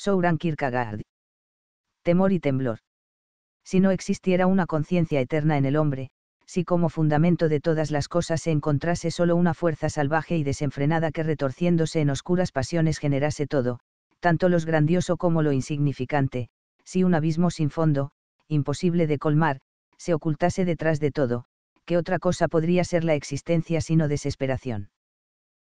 Souran Kierkegaard. Temor y temblor. Si no existiera una conciencia eterna en el hombre, si como fundamento de todas las cosas se encontrase solo una fuerza salvaje y desenfrenada que retorciéndose en oscuras pasiones generase todo, tanto lo grandioso como lo insignificante, si un abismo sin fondo, imposible de colmar, se ocultase detrás de todo, ¿qué otra cosa podría ser la existencia sino desesperación?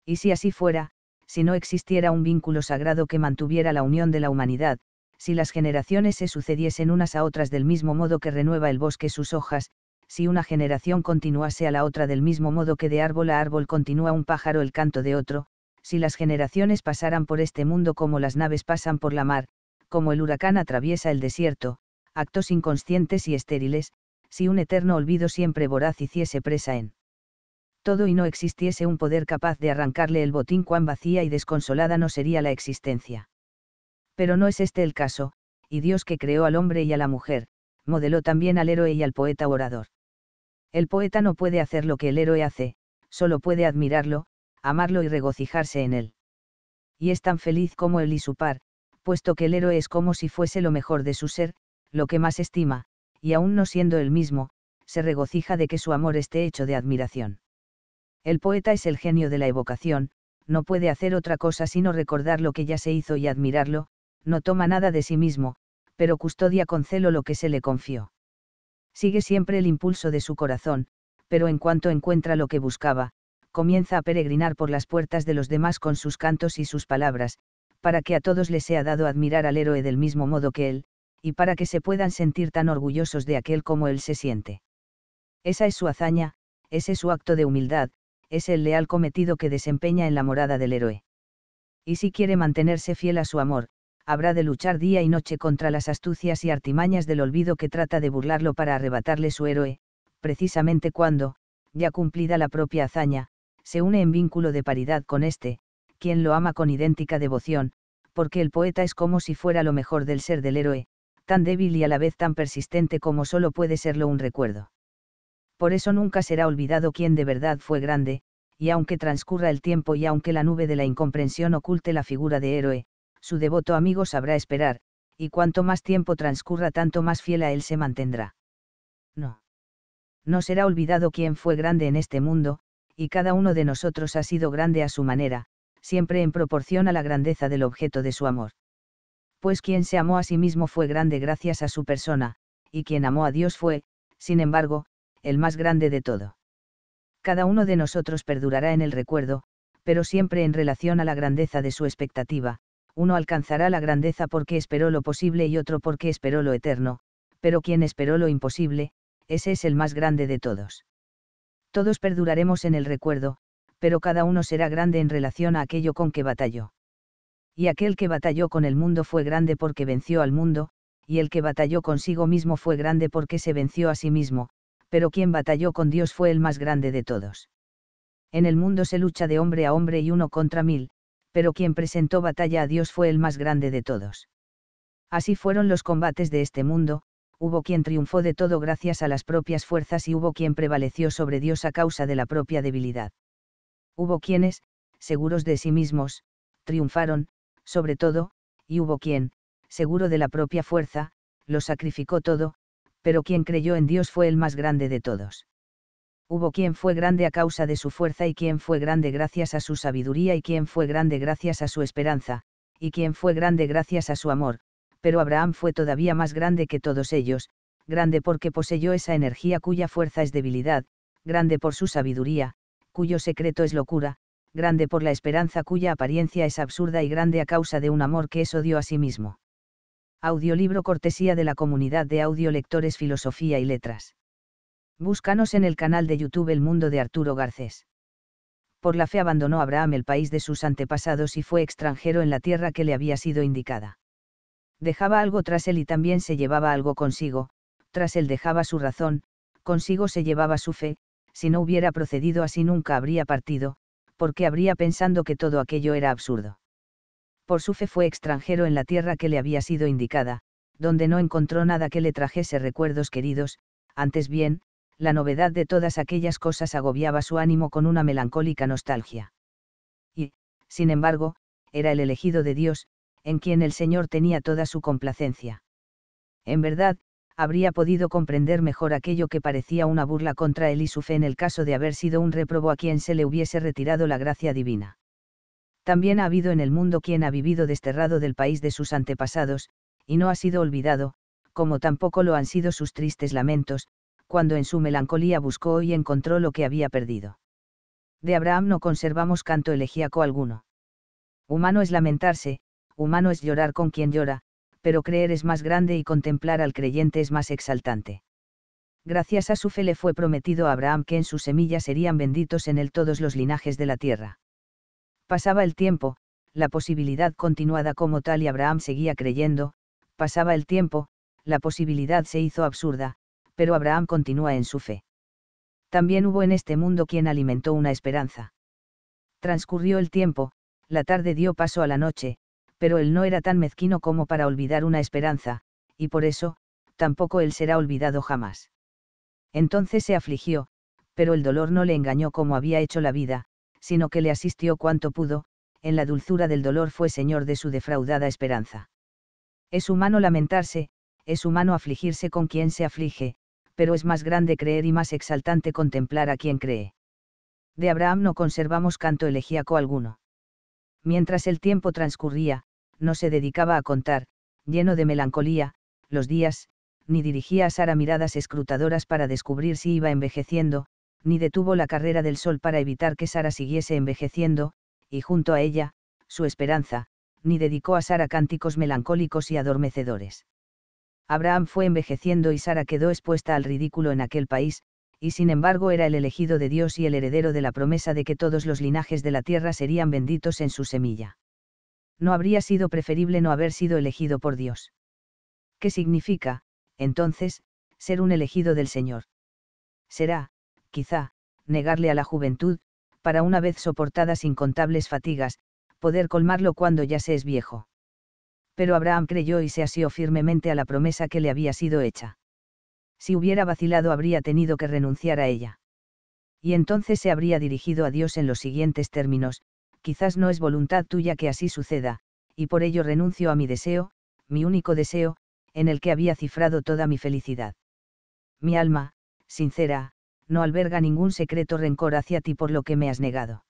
Y si así fuera, si no existiera un vínculo sagrado que mantuviera la unión de la humanidad, si las generaciones se sucediesen unas a otras del mismo modo que renueva el bosque sus hojas, si una generación continuase a la otra del mismo modo que de árbol a árbol continúa un pájaro el canto de otro, si las generaciones pasaran por este mundo como las naves pasan por la mar, como el huracán atraviesa el desierto, actos inconscientes y estériles, si un eterno olvido siempre voraz hiciese presa en todo y no existiese un poder capaz de arrancarle el botín cuán vacía y desconsolada no sería la existencia. Pero no es este el caso, y Dios que creó al hombre y a la mujer, modeló también al héroe y al poeta orador. El poeta no puede hacer lo que el héroe hace, solo puede admirarlo, amarlo y regocijarse en él. Y es tan feliz como él y su par, puesto que el héroe es como si fuese lo mejor de su ser, lo que más estima, y aún no siendo él mismo, se regocija de que su amor esté hecho de admiración. El poeta es el genio de la evocación, no puede hacer otra cosa sino recordar lo que ya se hizo y admirarlo, no toma nada de sí mismo, pero custodia con celo lo que se le confió. Sigue siempre el impulso de su corazón, pero en cuanto encuentra lo que buscaba, comienza a peregrinar por las puertas de los demás con sus cantos y sus palabras, para que a todos les sea dado admirar al héroe del mismo modo que él, y para que se puedan sentir tan orgullosos de aquel como él se siente. Esa es su hazaña, ese es su acto de humildad, es el leal cometido que desempeña en la morada del héroe. Y si quiere mantenerse fiel a su amor, habrá de luchar día y noche contra las astucias y artimañas del olvido que trata de burlarlo para arrebatarle su héroe, precisamente cuando, ya cumplida la propia hazaña, se une en vínculo de paridad con éste, quien lo ama con idéntica devoción, porque el poeta es como si fuera lo mejor del ser del héroe, tan débil y a la vez tan persistente como solo puede serlo un recuerdo por eso nunca será olvidado quien de verdad fue grande, y aunque transcurra el tiempo y aunque la nube de la incomprensión oculte la figura de héroe, su devoto amigo sabrá esperar, y cuanto más tiempo transcurra tanto más fiel a él se mantendrá. No. No será olvidado quien fue grande en este mundo, y cada uno de nosotros ha sido grande a su manera, siempre en proporción a la grandeza del objeto de su amor. Pues quien se amó a sí mismo fue grande gracias a su persona, y quien amó a Dios fue, sin embargo, el más grande de todo. Cada uno de nosotros perdurará en el recuerdo, pero siempre en relación a la grandeza de su expectativa, uno alcanzará la grandeza porque esperó lo posible y otro porque esperó lo eterno, pero quien esperó lo imposible, ese es el más grande de todos. Todos perduraremos en el recuerdo, pero cada uno será grande en relación a aquello con que batalló. Y aquel que batalló con el mundo fue grande porque venció al mundo, y el que batalló consigo mismo fue grande porque se venció a sí mismo, pero quien batalló con Dios fue el más grande de todos. En el mundo se lucha de hombre a hombre y uno contra mil, pero quien presentó batalla a Dios fue el más grande de todos. Así fueron los combates de este mundo, hubo quien triunfó de todo gracias a las propias fuerzas y hubo quien prevaleció sobre Dios a causa de la propia debilidad. Hubo quienes, seguros de sí mismos, triunfaron, sobre todo, y hubo quien, seguro de la propia fuerza, lo sacrificó todo, pero quien creyó en Dios fue el más grande de todos. Hubo quien fue grande a causa de su fuerza y quien fue grande gracias a su sabiduría y quien fue grande gracias a su esperanza, y quien fue grande gracias a su amor, pero Abraham fue todavía más grande que todos ellos, grande porque poseyó esa energía cuya fuerza es debilidad, grande por su sabiduría, cuyo secreto es locura, grande por la esperanza cuya apariencia es absurda y grande a causa de un amor que es odio a sí mismo. Audiolibro cortesía de la comunidad de audiolectores Filosofía y Letras. Búscanos en el canal de YouTube El Mundo de Arturo Garcés. Por la fe abandonó Abraham el país de sus antepasados y fue extranjero en la tierra que le había sido indicada. Dejaba algo tras él y también se llevaba algo consigo, tras él dejaba su razón, consigo se llevaba su fe, si no hubiera procedido así nunca habría partido, porque habría pensando que todo aquello era absurdo. Por su fe fue extranjero en la tierra que le había sido indicada, donde no encontró nada que le trajese recuerdos queridos, antes bien, la novedad de todas aquellas cosas agobiaba su ánimo con una melancólica nostalgia. Y, sin embargo, era el elegido de Dios, en quien el Señor tenía toda su complacencia. En verdad, habría podido comprender mejor aquello que parecía una burla contra él y su fe en el caso de haber sido un reprobo a quien se le hubiese retirado la gracia divina también ha habido en el mundo quien ha vivido desterrado del país de sus antepasados, y no ha sido olvidado, como tampoco lo han sido sus tristes lamentos, cuando en su melancolía buscó y encontró lo que había perdido. De Abraham no conservamos canto elegíaco alguno. Humano es lamentarse, humano es llorar con quien llora, pero creer es más grande y contemplar al creyente es más exaltante. Gracias a su fe le fue prometido a Abraham que en su semilla serían benditos en él todos los linajes de la tierra. Pasaba el tiempo, la posibilidad continuada como tal y Abraham seguía creyendo, pasaba el tiempo, la posibilidad se hizo absurda, pero Abraham continúa en su fe. También hubo en este mundo quien alimentó una esperanza. Transcurrió el tiempo, la tarde dio paso a la noche, pero él no era tan mezquino como para olvidar una esperanza, y por eso, tampoco él será olvidado jamás. Entonces se afligió, pero el dolor no le engañó como había hecho la vida, sino que le asistió cuanto pudo, en la dulzura del dolor fue señor de su defraudada esperanza. Es humano lamentarse, es humano afligirse con quien se aflige, pero es más grande creer y más exaltante contemplar a quien cree. De Abraham no conservamos canto elegíaco alguno. Mientras el tiempo transcurría, no se dedicaba a contar, lleno de melancolía, los días, ni dirigía a Sara miradas escrutadoras para descubrir si iba envejeciendo, ni detuvo la carrera del sol para evitar que Sara siguiese envejeciendo, y junto a ella, su esperanza, ni dedicó a Sara cánticos melancólicos y adormecedores. Abraham fue envejeciendo y Sara quedó expuesta al ridículo en aquel país, y sin embargo era el elegido de Dios y el heredero de la promesa de que todos los linajes de la tierra serían benditos en su semilla. No habría sido preferible no haber sido elegido por Dios. ¿Qué significa, entonces, ser un elegido del Señor? Será, quizá, negarle a la juventud, para una vez soportadas incontables fatigas, poder colmarlo cuando ya se es viejo. Pero Abraham creyó y se asió firmemente a la promesa que le había sido hecha. Si hubiera vacilado habría tenido que renunciar a ella. Y entonces se habría dirigido a Dios en los siguientes términos, quizás no es voluntad tuya que así suceda, y por ello renuncio a mi deseo, mi único deseo, en el que había cifrado toda mi felicidad. Mi alma, sincera, no alberga ningún secreto rencor hacia ti por lo que me has negado.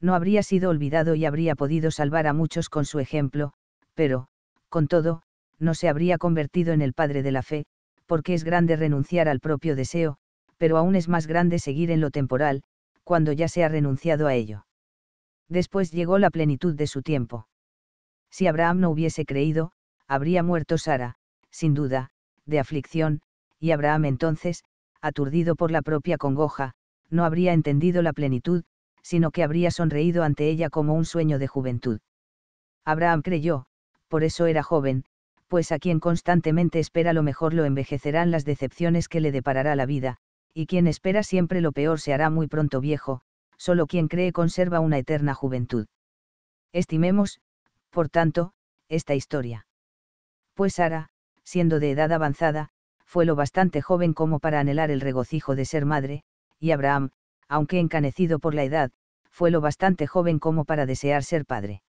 No habría sido olvidado y habría podido salvar a muchos con su ejemplo, pero, con todo, no se habría convertido en el Padre de la Fe, porque es grande renunciar al propio deseo, pero aún es más grande seguir en lo temporal, cuando ya se ha renunciado a ello. Después llegó la plenitud de su tiempo. Si Abraham no hubiese creído, habría muerto Sara, sin duda, de aflicción, y Abraham entonces, aturdido por la propia congoja, no habría entendido la plenitud, sino que habría sonreído ante ella como un sueño de juventud. Abraham creyó, por eso era joven, pues a quien constantemente espera lo mejor lo envejecerán las decepciones que le deparará la vida, y quien espera siempre lo peor se hará muy pronto viejo, solo quien cree conserva una eterna juventud. Estimemos, por tanto, esta historia. Pues Sara, siendo de edad avanzada, fue lo bastante joven como para anhelar el regocijo de ser madre, y Abraham, aunque encanecido por la edad, fue lo bastante joven como para desear ser padre.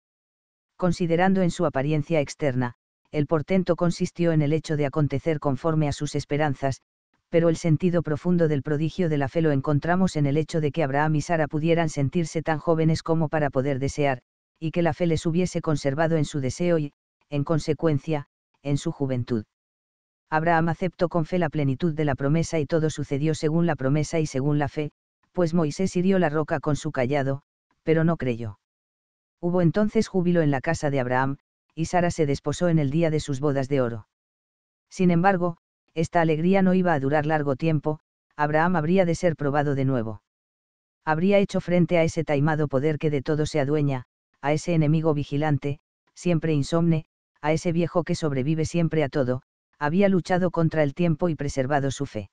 Considerando en su apariencia externa, el portento consistió en el hecho de acontecer conforme a sus esperanzas, pero el sentido profundo del prodigio de la fe lo encontramos en el hecho de que Abraham y Sara pudieran sentirse tan jóvenes como para poder desear, y que la fe les hubiese conservado en su deseo y, en consecuencia, en su juventud. Abraham aceptó con fe la plenitud de la promesa y todo sucedió según la promesa y según la fe, pues Moisés hirió la roca con su callado, pero no creyó. Hubo entonces júbilo en la casa de Abraham, y Sara se desposó en el día de sus bodas de oro. Sin embargo, esta alegría no iba a durar largo tiempo, Abraham habría de ser probado de nuevo. Habría hecho frente a ese taimado poder que de todo se adueña, a ese enemigo vigilante, siempre insomne, a ese viejo que sobrevive siempre a todo, había luchado contra el tiempo y preservado su fe.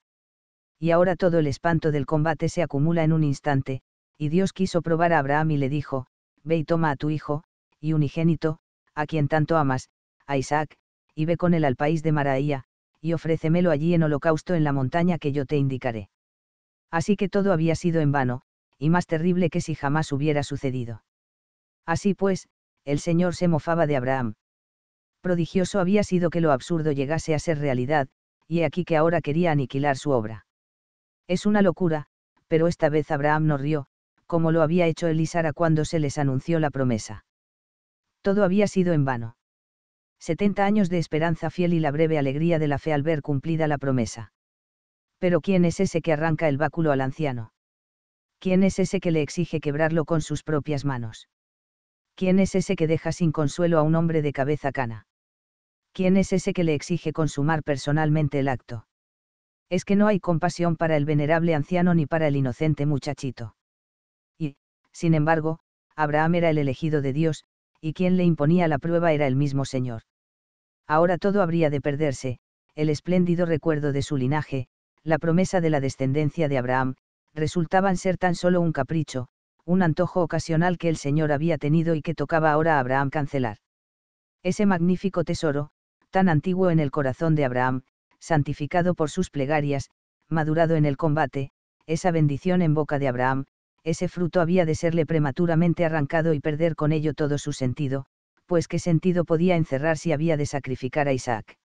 Y ahora todo el espanto del combate se acumula en un instante, y Dios quiso probar a Abraham y le dijo, Ve y toma a tu hijo, y unigénito, a quien tanto amas, a Isaac, y ve con él al país de Maraía, y ofrécemelo allí en holocausto en la montaña que yo te indicaré. Así que todo había sido en vano, y más terrible que si jamás hubiera sucedido. Así pues, el Señor se mofaba de Abraham prodigioso había sido que lo absurdo llegase a ser realidad, y aquí que ahora quería aniquilar su obra. Es una locura, pero esta vez Abraham no rió, como lo había hecho Elisara cuando se les anunció la promesa. Todo había sido en vano. Setenta años de esperanza fiel y la breve alegría de la fe al ver cumplida la promesa. Pero ¿quién es ese que arranca el báculo al anciano? ¿Quién es ese que le exige quebrarlo con sus propias manos? ¿Quién es ese que deja sin consuelo a un hombre de cabeza cana? ¿quién es ese que le exige consumar personalmente el acto? Es que no hay compasión para el venerable anciano ni para el inocente muchachito. Y, sin embargo, Abraham era el elegido de Dios, y quien le imponía la prueba era el mismo Señor. Ahora todo habría de perderse, el espléndido recuerdo de su linaje, la promesa de la descendencia de Abraham, resultaban ser tan solo un capricho, un antojo ocasional que el Señor había tenido y que tocaba ahora a Abraham cancelar. Ese magnífico tesoro, tan antiguo en el corazón de Abraham, santificado por sus plegarias, madurado en el combate, esa bendición en boca de Abraham, ese fruto había de serle prematuramente arrancado y perder con ello todo su sentido, pues qué sentido podía encerrar si había de sacrificar a Isaac.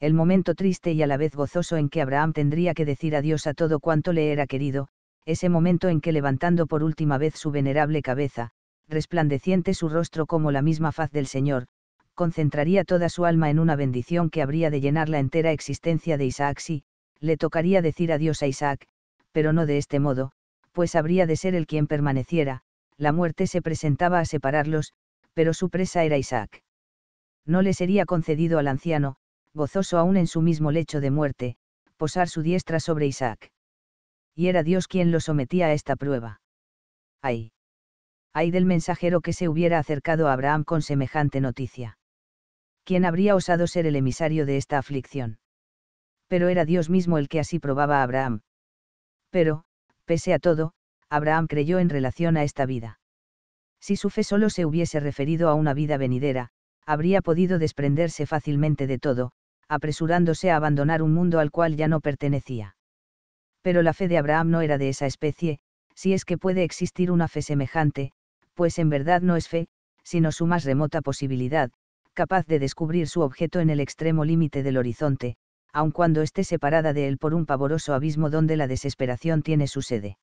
El momento triste y a la vez gozoso en que Abraham tendría que decir adiós a todo cuanto le era querido, ese momento en que levantando por última vez su venerable cabeza, resplandeciente su rostro como la misma faz del Señor, concentraría toda su alma en una bendición que habría de llenar la entera existencia de Isaac si, le tocaría decir adiós a Isaac, pero no de este modo, pues habría de ser el quien permaneciera, la muerte se presentaba a separarlos, pero su presa era Isaac. No le sería concedido al anciano, gozoso aún en su mismo lecho de muerte, posar su diestra sobre Isaac. Y era Dios quien lo sometía a esta prueba. ¡Ay! ¡Ay del mensajero que se hubiera acercado a Abraham con semejante noticia! ¿quién habría osado ser el emisario de esta aflicción? Pero era Dios mismo el que así probaba a Abraham. Pero, pese a todo, Abraham creyó en relación a esta vida. Si su fe solo se hubiese referido a una vida venidera, habría podido desprenderse fácilmente de todo, apresurándose a abandonar un mundo al cual ya no pertenecía. Pero la fe de Abraham no era de esa especie, si es que puede existir una fe semejante, pues en verdad no es fe, sino su más remota posibilidad, capaz de descubrir su objeto en el extremo límite del horizonte, aun cuando esté separada de él por un pavoroso abismo donde la desesperación tiene su sede.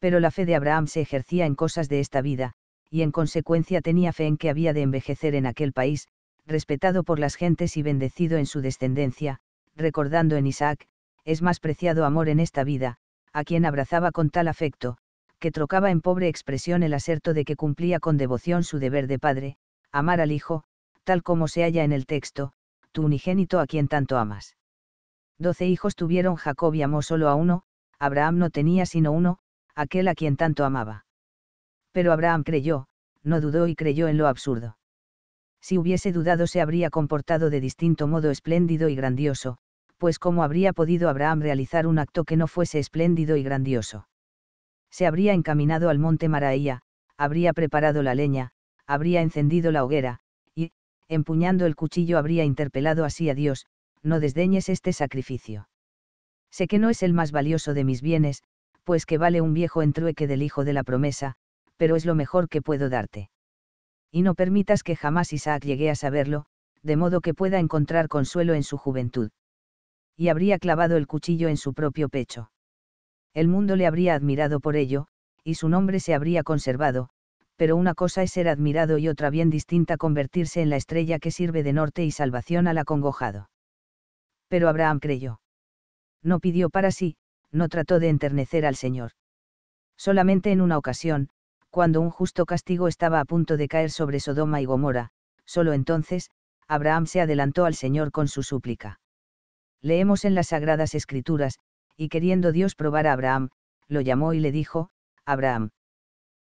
Pero la fe de Abraham se ejercía en cosas de esta vida, y en consecuencia tenía fe en que había de envejecer en aquel país, respetado por las gentes y bendecido en su descendencia, recordando en Isaac, es más preciado amor en esta vida, a quien abrazaba con tal afecto, que trocaba en pobre expresión el aserto de que cumplía con devoción su deber de padre, amar al hijo, tal como se halla en el texto, tu unigénito a quien tanto amas. Doce hijos tuvieron Jacob y amó solo a uno, Abraham no tenía sino uno, aquel a quien tanto amaba. Pero Abraham creyó, no dudó y creyó en lo absurdo. Si hubiese dudado se habría comportado de distinto modo espléndido y grandioso, pues cómo habría podido Abraham realizar un acto que no fuese espléndido y grandioso. Se habría encaminado al monte Maraía, habría preparado la leña, habría encendido la hoguera, empuñando el cuchillo habría interpelado así a Dios, no desdeñes este sacrificio. Sé que no es el más valioso de mis bienes, pues que vale un viejo entrueque del hijo de la promesa, pero es lo mejor que puedo darte. Y no permitas que jamás Isaac llegue a saberlo, de modo que pueda encontrar consuelo en su juventud. Y habría clavado el cuchillo en su propio pecho. El mundo le habría admirado por ello, y su nombre se habría conservado, pero una cosa es ser admirado y otra bien distinta convertirse en la estrella que sirve de norte y salvación al acongojado. Pero Abraham creyó. No pidió para sí, no trató de enternecer al Señor. Solamente en una ocasión, cuando un justo castigo estaba a punto de caer sobre Sodoma y Gomorra, solo entonces, Abraham se adelantó al Señor con su súplica. Leemos en las Sagradas Escrituras, y queriendo Dios probar a Abraham, lo llamó y le dijo, Abraham.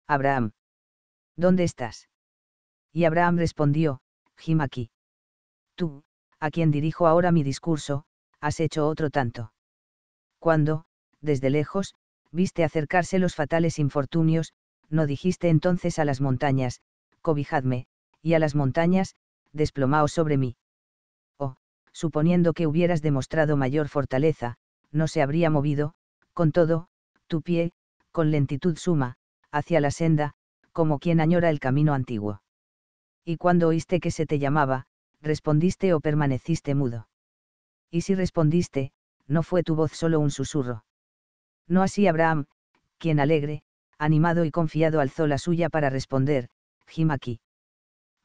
Abraham. ¿Dónde estás? Y Abraham respondió, Jim aquí. Tú, a quien dirijo ahora mi discurso, has hecho otro tanto. Cuando, desde lejos, viste acercarse los fatales infortunios, no dijiste entonces a las montañas, cobijadme, y a las montañas, desplomaos sobre mí. O, oh, suponiendo que hubieras demostrado mayor fortaleza, no se habría movido, con todo, tu pie, con lentitud suma, hacia la senda, como quien añora el camino antiguo. Y cuando oíste que se te llamaba, respondiste o permaneciste mudo. Y si respondiste, no fue tu voz solo un susurro. No así Abraham, quien alegre, animado y confiado alzó la suya para responder, Jim aquí.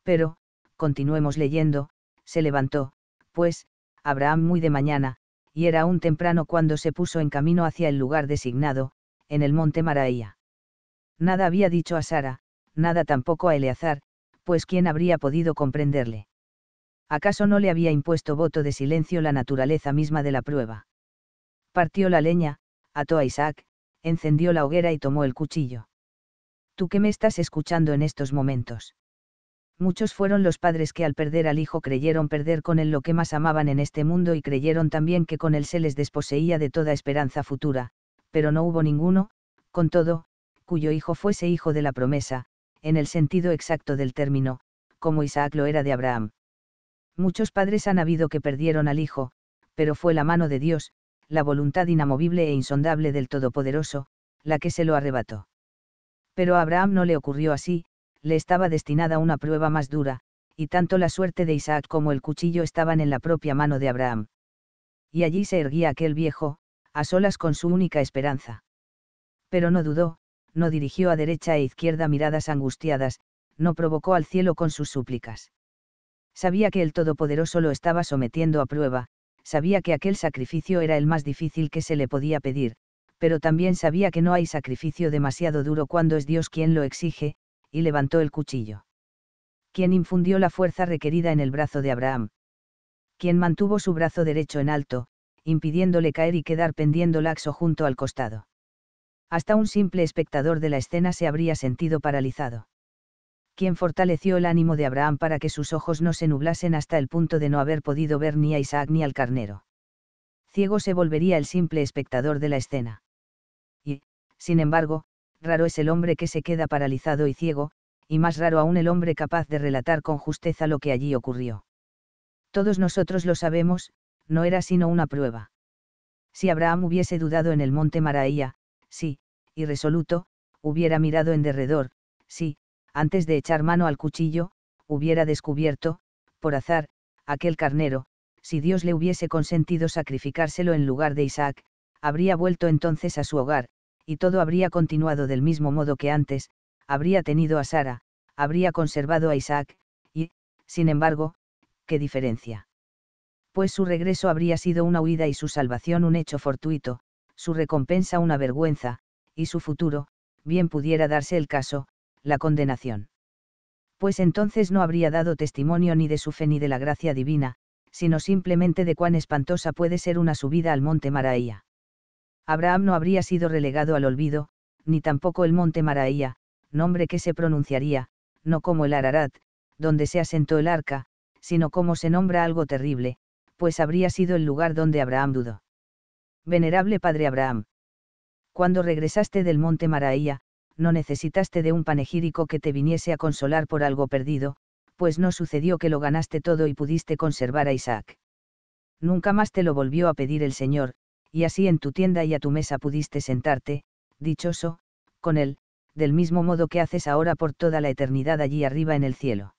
Pero, continuemos leyendo, se levantó, pues, Abraham muy de mañana, y era aún temprano cuando se puso en camino hacia el lugar designado, en el monte Maraía. Nada había dicho a Sara, nada tampoco a Eleazar, pues quién habría podido comprenderle. ¿Acaso no le había impuesto voto de silencio la naturaleza misma de la prueba? Partió la leña, ató a Isaac, encendió la hoguera y tomó el cuchillo. ¿Tú qué me estás escuchando en estos momentos? Muchos fueron los padres que al perder al hijo creyeron perder con él lo que más amaban en este mundo y creyeron también que con él se les desposeía de toda esperanza futura, pero no hubo ninguno, con todo, cuyo hijo fuese hijo de la promesa, en el sentido exacto del término, como Isaac lo era de Abraham. Muchos padres han habido que perdieron al hijo, pero fue la mano de Dios, la voluntad inamovible e insondable del Todopoderoso, la que se lo arrebató. Pero a Abraham no le ocurrió así, le estaba destinada una prueba más dura, y tanto la suerte de Isaac como el cuchillo estaban en la propia mano de Abraham. Y allí se erguía aquel viejo, a solas con su única esperanza. Pero no dudó, no dirigió a derecha e izquierda miradas angustiadas, no provocó al cielo con sus súplicas. Sabía que el Todopoderoso lo estaba sometiendo a prueba, sabía que aquel sacrificio era el más difícil que se le podía pedir, pero también sabía que no hay sacrificio demasiado duro cuando es Dios quien lo exige, y levantó el cuchillo. Quien infundió la fuerza requerida en el brazo de Abraham. Quien mantuvo su brazo derecho en alto, impidiéndole caer y quedar pendiendo laxo junto al costado hasta un simple espectador de la escena se habría sentido paralizado. Quien fortaleció el ánimo de Abraham para que sus ojos no se nublasen hasta el punto de no haber podido ver ni a Isaac ni al carnero. Ciego se volvería el simple espectador de la escena. Y, sin embargo, raro es el hombre que se queda paralizado y ciego, y más raro aún el hombre capaz de relatar con justeza lo que allí ocurrió. Todos nosotros lo sabemos, no era sino una prueba. Si Abraham hubiese dudado en el monte Maraía, sí, irresoluto, hubiera mirado en derredor, si, antes de echar mano al cuchillo, hubiera descubierto, por azar, aquel carnero, si Dios le hubiese consentido sacrificárselo en lugar de Isaac, habría vuelto entonces a su hogar, y todo habría continuado del mismo modo que antes, habría tenido a Sara, habría conservado a Isaac, y, sin embargo, ¿qué diferencia? Pues su regreso habría sido una huida y su salvación un hecho fortuito, su recompensa una vergüenza, y su futuro, bien pudiera darse el caso, la condenación. Pues entonces no habría dado testimonio ni de su fe ni de la gracia divina, sino simplemente de cuán espantosa puede ser una subida al monte Maraía. Abraham no habría sido relegado al olvido, ni tampoco el monte Maraía, nombre que se pronunciaría, no como el Ararat, donde se asentó el arca, sino como se nombra algo terrible, pues habría sido el lugar donde Abraham dudó. Venerable Padre Abraham cuando regresaste del monte Maraía, no necesitaste de un panegírico que te viniese a consolar por algo perdido, pues no sucedió que lo ganaste todo y pudiste conservar a Isaac. Nunca más te lo volvió a pedir el Señor, y así en tu tienda y a tu mesa pudiste sentarte, dichoso, con él, del mismo modo que haces ahora por toda la eternidad allí arriba en el cielo.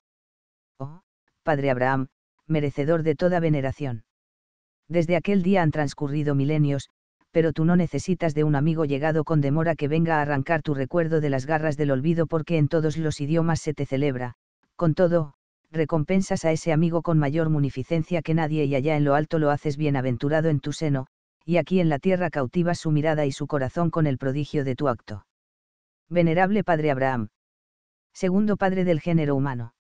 Oh, Padre Abraham, merecedor de toda veneración. Desde aquel día han transcurrido milenios, pero tú no necesitas de un amigo llegado con demora que venga a arrancar tu recuerdo de las garras del olvido porque en todos los idiomas se te celebra, con todo, recompensas a ese amigo con mayor munificencia que nadie y allá en lo alto lo haces bienaventurado en tu seno, y aquí en la tierra cautivas su mirada y su corazón con el prodigio de tu acto. Venerable Padre Abraham. Segundo Padre del género humano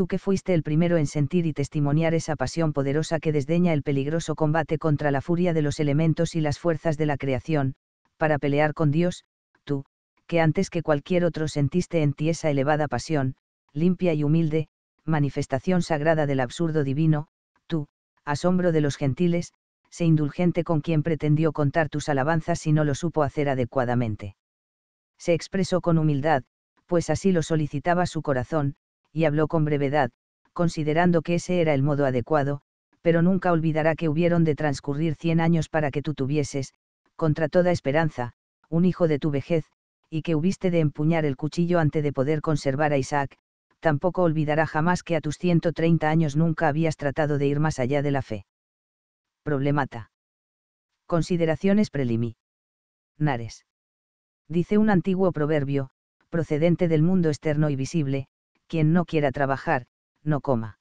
tú que fuiste el primero en sentir y testimoniar esa pasión poderosa que desdeña el peligroso combate contra la furia de los elementos y las fuerzas de la creación, para pelear con Dios, tú, que antes que cualquier otro sentiste en ti esa elevada pasión, limpia y humilde, manifestación sagrada del absurdo divino, tú, asombro de los gentiles, se indulgente con quien pretendió contar tus alabanzas y no lo supo hacer adecuadamente. Se expresó con humildad, pues así lo solicitaba su corazón, y habló con brevedad, considerando que ese era el modo adecuado, pero nunca olvidará que hubieron de transcurrir cien años para que tú tuvieses, contra toda esperanza, un hijo de tu vejez, y que hubiste de empuñar el cuchillo antes de poder conservar a Isaac, tampoco olvidará jamás que a tus 130 años nunca habías tratado de ir más allá de la fe. Problemata. Consideraciones prelimi. Nares. Dice un antiguo proverbio, procedente del mundo externo y visible, quien no quiera trabajar, no coma.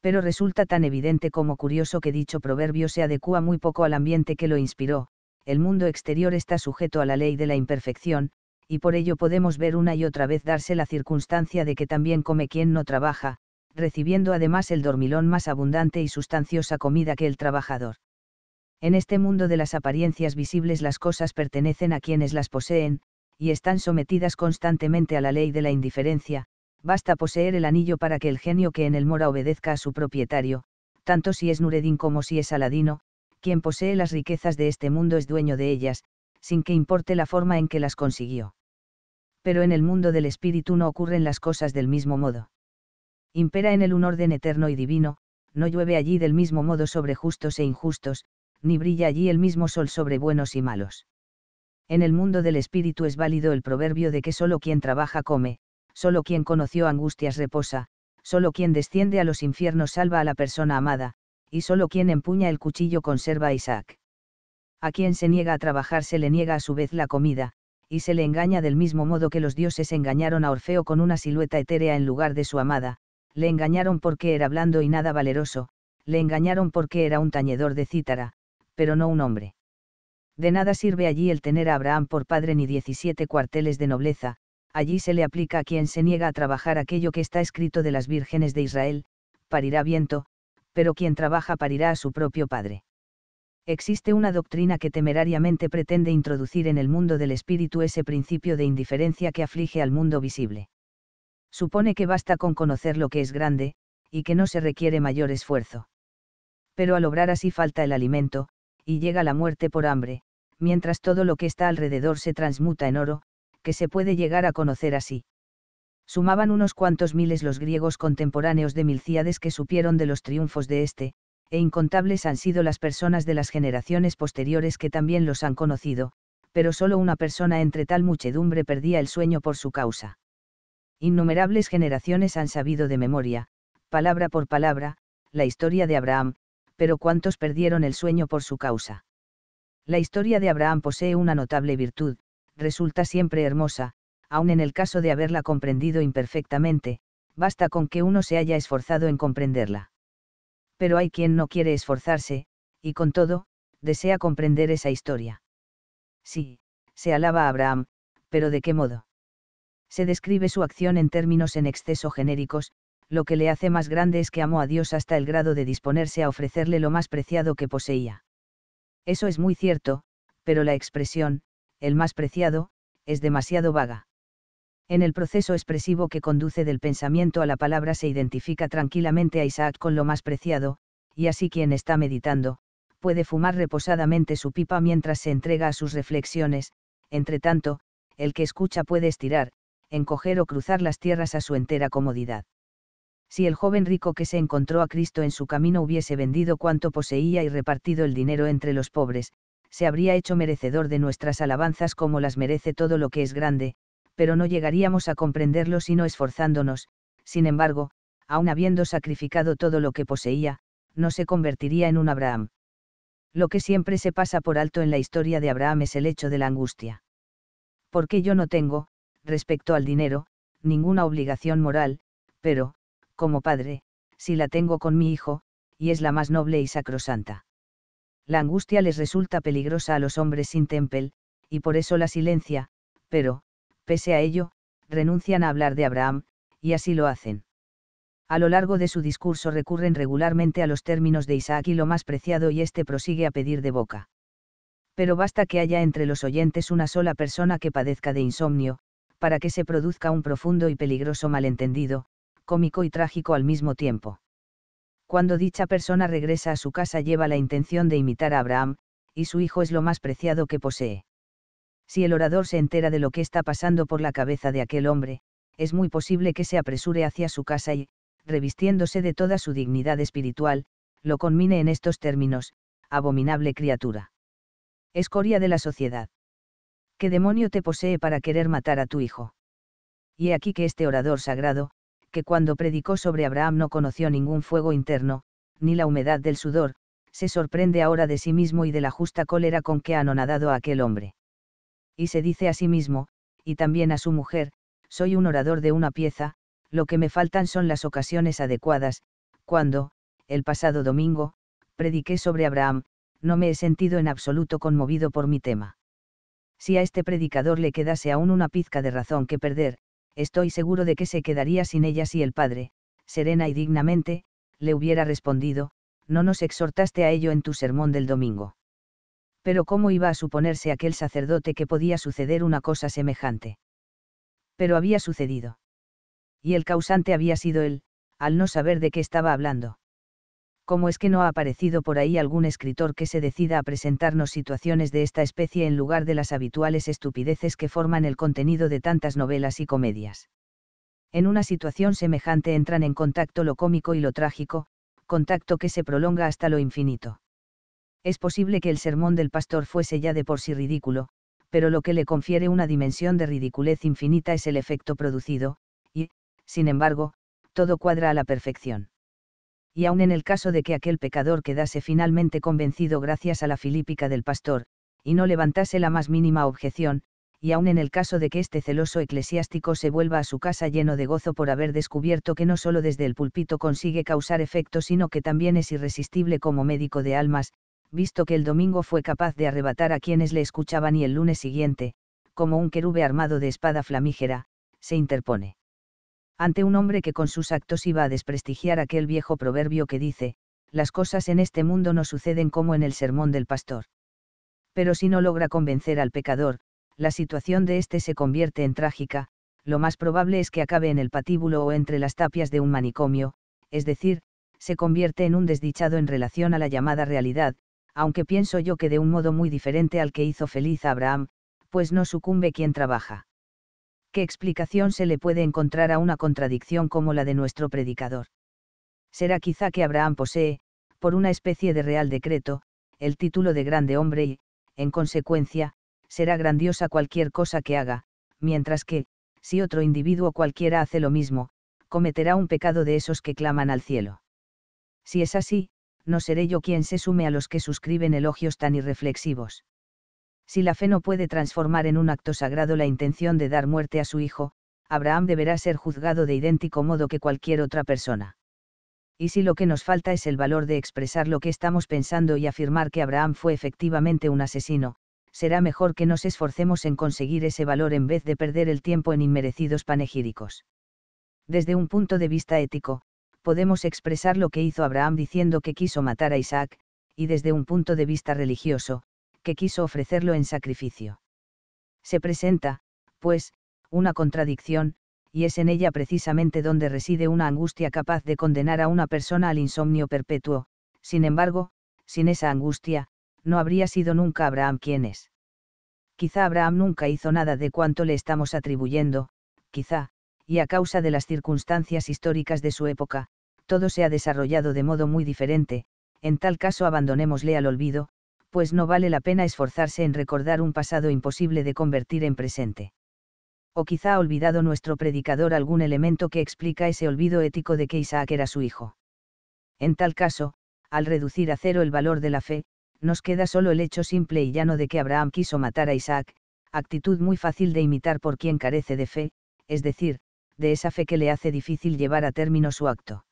Pero resulta tan evidente como curioso que dicho proverbio se adecua muy poco al ambiente que lo inspiró, el mundo exterior está sujeto a la ley de la imperfección, y por ello podemos ver una y otra vez darse la circunstancia de que también come quien no trabaja, recibiendo además el dormilón más abundante y sustanciosa comida que el trabajador. En este mundo de las apariencias visibles las cosas pertenecen a quienes las poseen, y están sometidas constantemente a la ley de la indiferencia, Basta poseer el anillo para que el genio que en el mora obedezca a su propietario, tanto si es Nureddin como si es Aladino, quien posee las riquezas de este mundo es dueño de ellas, sin que importe la forma en que las consiguió. Pero en el mundo del espíritu no ocurren las cosas del mismo modo. Impera en él un orden eterno y divino, no llueve allí del mismo modo sobre justos e injustos, ni brilla allí el mismo sol sobre buenos y malos. En el mundo del espíritu es válido el proverbio de que solo quien trabaja come, solo quien conoció angustias reposa, solo quien desciende a los infiernos salva a la persona amada, y solo quien empuña el cuchillo conserva a Isaac. A quien se niega a trabajar se le niega a su vez la comida, y se le engaña del mismo modo que los dioses engañaron a Orfeo con una silueta etérea en lugar de su amada, le engañaron porque era blando y nada valeroso, le engañaron porque era un tañedor de cítara, pero no un hombre. De nada sirve allí el tener a Abraham por padre ni diecisiete cuarteles de nobleza, allí se le aplica a quien se niega a trabajar aquello que está escrito de las vírgenes de Israel, parirá viento, pero quien trabaja parirá a su propio padre. Existe una doctrina que temerariamente pretende introducir en el mundo del espíritu ese principio de indiferencia que aflige al mundo visible. Supone que basta con conocer lo que es grande, y que no se requiere mayor esfuerzo. Pero al obrar así falta el alimento, y llega la muerte por hambre, mientras todo lo que está alrededor se transmuta en oro, que se puede llegar a conocer así. Sumaban unos cuantos miles los griegos contemporáneos de Milcíades que supieron de los triunfos de este, e incontables han sido las personas de las generaciones posteriores que también los han conocido, pero solo una persona entre tal muchedumbre perdía el sueño por su causa. Innumerables generaciones han sabido de memoria, palabra por palabra, la historia de Abraham, pero cuántos perdieron el sueño por su causa. La historia de Abraham posee una notable virtud, resulta siempre hermosa, aun en el caso de haberla comprendido imperfectamente, basta con que uno se haya esforzado en comprenderla. Pero hay quien no quiere esforzarse, y con todo, desea comprender esa historia. Sí, se alaba a Abraham, pero ¿de qué modo? Se describe su acción en términos en exceso genéricos, lo que le hace más grande es que amó a Dios hasta el grado de disponerse a ofrecerle lo más preciado que poseía. Eso es muy cierto, pero la expresión, el más preciado, es demasiado vaga. En el proceso expresivo que conduce del pensamiento a la palabra se identifica tranquilamente a Isaac con lo más preciado, y así quien está meditando, puede fumar reposadamente su pipa mientras se entrega a sus reflexiones, entre tanto, el que escucha puede estirar, encoger o cruzar las tierras a su entera comodidad. Si el joven rico que se encontró a Cristo en su camino hubiese vendido cuanto poseía y repartido el dinero entre los pobres, se habría hecho merecedor de nuestras alabanzas como las merece todo lo que es grande, pero no llegaríamos a comprenderlo sino esforzándonos, sin embargo, aun habiendo sacrificado todo lo que poseía, no se convertiría en un Abraham. Lo que siempre se pasa por alto en la historia de Abraham es el hecho de la angustia. Porque yo no tengo, respecto al dinero, ninguna obligación moral, pero, como padre, si la tengo con mi hijo, y es la más noble y sacrosanta la angustia les resulta peligrosa a los hombres sin Temple, y por eso la silencia, pero, pese a ello, renuncian a hablar de Abraham, y así lo hacen. A lo largo de su discurso recurren regularmente a los términos de Isaac y lo más preciado y éste prosigue a pedir de boca. Pero basta que haya entre los oyentes una sola persona que padezca de insomnio, para que se produzca un profundo y peligroso malentendido, cómico y trágico al mismo tiempo cuando dicha persona regresa a su casa lleva la intención de imitar a Abraham, y su hijo es lo más preciado que posee. Si el orador se entera de lo que está pasando por la cabeza de aquel hombre, es muy posible que se apresure hacia su casa y, revistiéndose de toda su dignidad espiritual, lo conmine en estos términos, abominable criatura. Escoria de la sociedad. ¿Qué demonio te posee para querer matar a tu hijo? Y aquí que este orador sagrado, que cuando predicó sobre Abraham no conoció ningún fuego interno, ni la humedad del sudor, se sorprende ahora de sí mismo y de la justa cólera con que ha anonadado a aquel hombre. Y se dice a sí mismo, y también a su mujer, soy un orador de una pieza, lo que me faltan son las ocasiones adecuadas, cuando, el pasado domingo, prediqué sobre Abraham, no me he sentido en absoluto conmovido por mi tema. Si a este predicador le quedase aún una pizca de razón que perder, estoy seguro de que se quedaría sin ella si el padre, serena y dignamente, le hubiera respondido, no nos exhortaste a ello en tu sermón del domingo. Pero ¿cómo iba a suponerse aquel sacerdote que podía suceder una cosa semejante? Pero había sucedido. Y el causante había sido él, al no saber de qué estaba hablando. ¿cómo es que no ha aparecido por ahí algún escritor que se decida a presentarnos situaciones de esta especie en lugar de las habituales estupideces que forman el contenido de tantas novelas y comedias? En una situación semejante entran en contacto lo cómico y lo trágico, contacto que se prolonga hasta lo infinito. Es posible que el sermón del pastor fuese ya de por sí ridículo, pero lo que le confiere una dimensión de ridiculez infinita es el efecto producido, y, sin embargo, todo cuadra a la perfección y aun en el caso de que aquel pecador quedase finalmente convencido gracias a la filípica del pastor, y no levantase la más mínima objeción, y aun en el caso de que este celoso eclesiástico se vuelva a su casa lleno de gozo por haber descubierto que no solo desde el pulpito consigue causar efecto, sino que también es irresistible como médico de almas, visto que el domingo fue capaz de arrebatar a quienes le escuchaban y el lunes siguiente, como un querube armado de espada flamígera, se interpone ante un hombre que con sus actos iba a desprestigiar aquel viejo proverbio que dice, las cosas en este mundo no suceden como en el sermón del pastor. Pero si no logra convencer al pecador, la situación de éste se convierte en trágica, lo más probable es que acabe en el patíbulo o entre las tapias de un manicomio, es decir, se convierte en un desdichado en relación a la llamada realidad, aunque pienso yo que de un modo muy diferente al que hizo feliz a Abraham, pues no sucumbe quien trabaja. ¿qué explicación se le puede encontrar a una contradicción como la de nuestro predicador? Será quizá que Abraham posee, por una especie de real decreto, el título de grande hombre y, en consecuencia, será grandiosa cualquier cosa que haga, mientras que, si otro individuo cualquiera hace lo mismo, cometerá un pecado de esos que claman al cielo. Si es así, no seré yo quien se sume a los que suscriben elogios tan irreflexivos. Si la fe no puede transformar en un acto sagrado la intención de dar muerte a su hijo, Abraham deberá ser juzgado de idéntico modo que cualquier otra persona. Y si lo que nos falta es el valor de expresar lo que estamos pensando y afirmar que Abraham fue efectivamente un asesino, será mejor que nos esforcemos en conseguir ese valor en vez de perder el tiempo en inmerecidos panegíricos. Desde un punto de vista ético, podemos expresar lo que hizo Abraham diciendo que quiso matar a Isaac, y desde un punto de vista religioso, que quiso ofrecerlo en sacrificio. Se presenta, pues, una contradicción, y es en ella precisamente donde reside una angustia capaz de condenar a una persona al insomnio perpetuo, sin embargo, sin esa angustia, no habría sido nunca Abraham quien es. Quizá Abraham nunca hizo nada de cuanto le estamos atribuyendo, quizá, y a causa de las circunstancias históricas de su época, todo se ha desarrollado de modo muy diferente, en tal caso abandonémosle al olvido, pues no vale la pena esforzarse en recordar un pasado imposible de convertir en presente. O quizá ha olvidado nuestro predicador algún elemento que explica ese olvido ético de que Isaac era su hijo. En tal caso, al reducir a cero el valor de la fe, nos queda solo el hecho simple y llano de que Abraham quiso matar a Isaac, actitud muy fácil de imitar por quien carece de fe, es decir, de esa fe que le hace difícil llevar a término su acto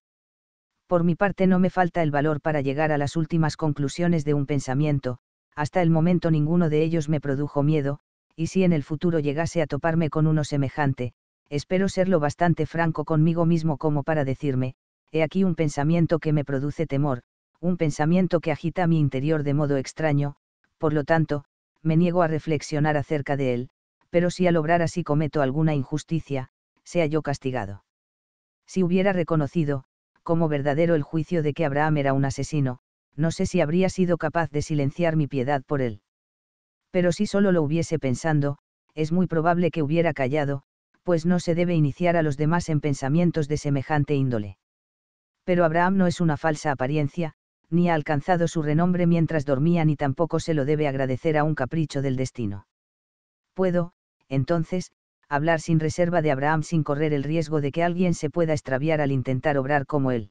por mi parte no me falta el valor para llegar a las últimas conclusiones de un pensamiento, hasta el momento ninguno de ellos me produjo miedo, y si en el futuro llegase a toparme con uno semejante, espero serlo bastante franco conmigo mismo como para decirme, he aquí un pensamiento que me produce temor, un pensamiento que agita mi interior de modo extraño, por lo tanto, me niego a reflexionar acerca de él, pero si al obrar así cometo alguna injusticia, sea yo castigado. Si hubiera reconocido, como verdadero el juicio de que Abraham era un asesino, no sé si habría sido capaz de silenciar mi piedad por él. Pero si solo lo hubiese pensando, es muy probable que hubiera callado, pues no se debe iniciar a los demás en pensamientos de semejante índole. Pero Abraham no es una falsa apariencia, ni ha alcanzado su renombre mientras dormía ni tampoco se lo debe agradecer a un capricho del destino. Puedo, entonces, hablar sin reserva de Abraham sin correr el riesgo de que alguien se pueda extraviar al intentar obrar como él.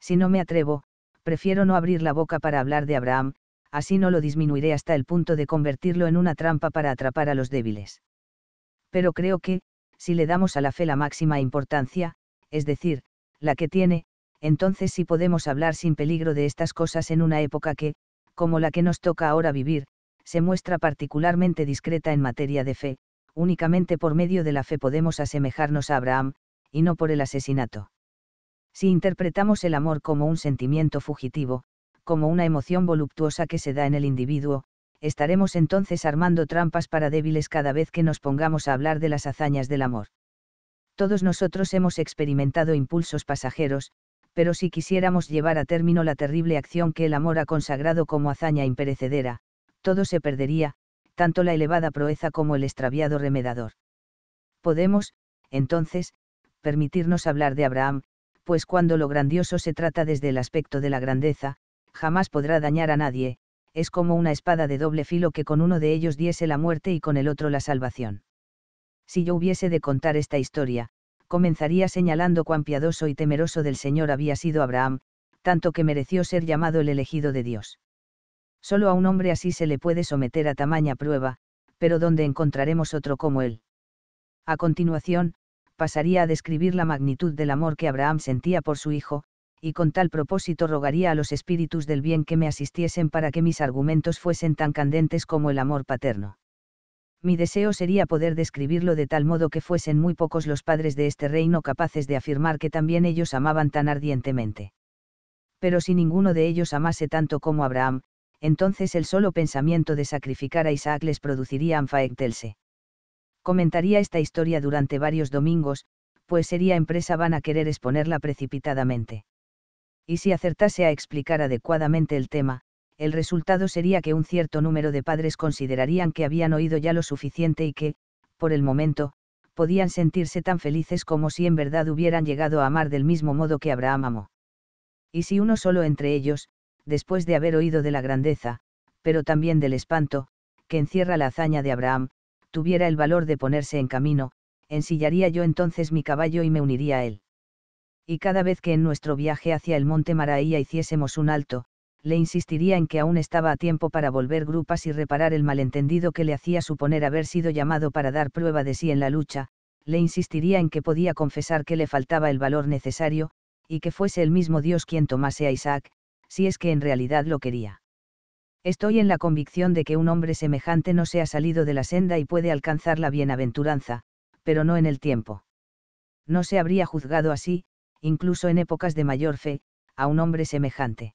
Si no me atrevo, prefiero no abrir la boca para hablar de Abraham, así no lo disminuiré hasta el punto de convertirlo en una trampa para atrapar a los débiles. Pero creo que, si le damos a la fe la máxima importancia, es decir, la que tiene, entonces sí podemos hablar sin peligro de estas cosas en una época que, como la que nos toca ahora vivir, se muestra particularmente discreta en materia de fe, únicamente por medio de la fe podemos asemejarnos a Abraham, y no por el asesinato. Si interpretamos el amor como un sentimiento fugitivo, como una emoción voluptuosa que se da en el individuo, estaremos entonces armando trampas para débiles cada vez que nos pongamos a hablar de las hazañas del amor. Todos nosotros hemos experimentado impulsos pasajeros, pero si quisiéramos llevar a término la terrible acción que el amor ha consagrado como hazaña imperecedera, todo se perdería, tanto la elevada proeza como el extraviado remedador. Podemos, entonces, permitirnos hablar de Abraham, pues cuando lo grandioso se trata desde el aspecto de la grandeza, jamás podrá dañar a nadie, es como una espada de doble filo que con uno de ellos diese la muerte y con el otro la salvación. Si yo hubiese de contar esta historia, comenzaría señalando cuán piadoso y temeroso del Señor había sido Abraham, tanto que mereció ser llamado el elegido de Dios. Solo a un hombre así se le puede someter a tamaña prueba, pero ¿dónde encontraremos otro como él? A continuación, pasaría a describir la magnitud del amor que Abraham sentía por su hijo, y con tal propósito rogaría a los espíritus del bien que me asistiesen para que mis argumentos fuesen tan candentes como el amor paterno. Mi deseo sería poder describirlo de tal modo que fuesen muy pocos los padres de este reino capaces de afirmar que también ellos amaban tan ardientemente. Pero si ninguno de ellos amase tanto como Abraham, entonces el solo pensamiento de sacrificar a Isaac les produciría anfaectelse. Comentaría esta historia durante varios domingos, pues sería empresa van a querer exponerla precipitadamente. Y si acertase a explicar adecuadamente el tema, el resultado sería que un cierto número de padres considerarían que habían oído ya lo suficiente y que, por el momento, podían sentirse tan felices como si en verdad hubieran llegado a amar del mismo modo que Abraham amó. Y si uno solo entre ellos, después de haber oído de la grandeza, pero también del espanto, que encierra la hazaña de Abraham, tuviera el valor de ponerse en camino, ensillaría yo entonces mi caballo y me uniría a él. Y cada vez que en nuestro viaje hacia el monte Maraía hiciésemos un alto, le insistiría en que aún estaba a tiempo para volver grupas y reparar el malentendido que le hacía suponer haber sido llamado para dar prueba de sí en la lucha, le insistiría en que podía confesar que le faltaba el valor necesario, y que fuese el mismo Dios quien tomase a Isaac, si es que en realidad lo quería. Estoy en la convicción de que un hombre semejante no se ha salido de la senda y puede alcanzar la bienaventuranza, pero no en el tiempo. No se habría juzgado así, incluso en épocas de mayor fe, a un hombre semejante.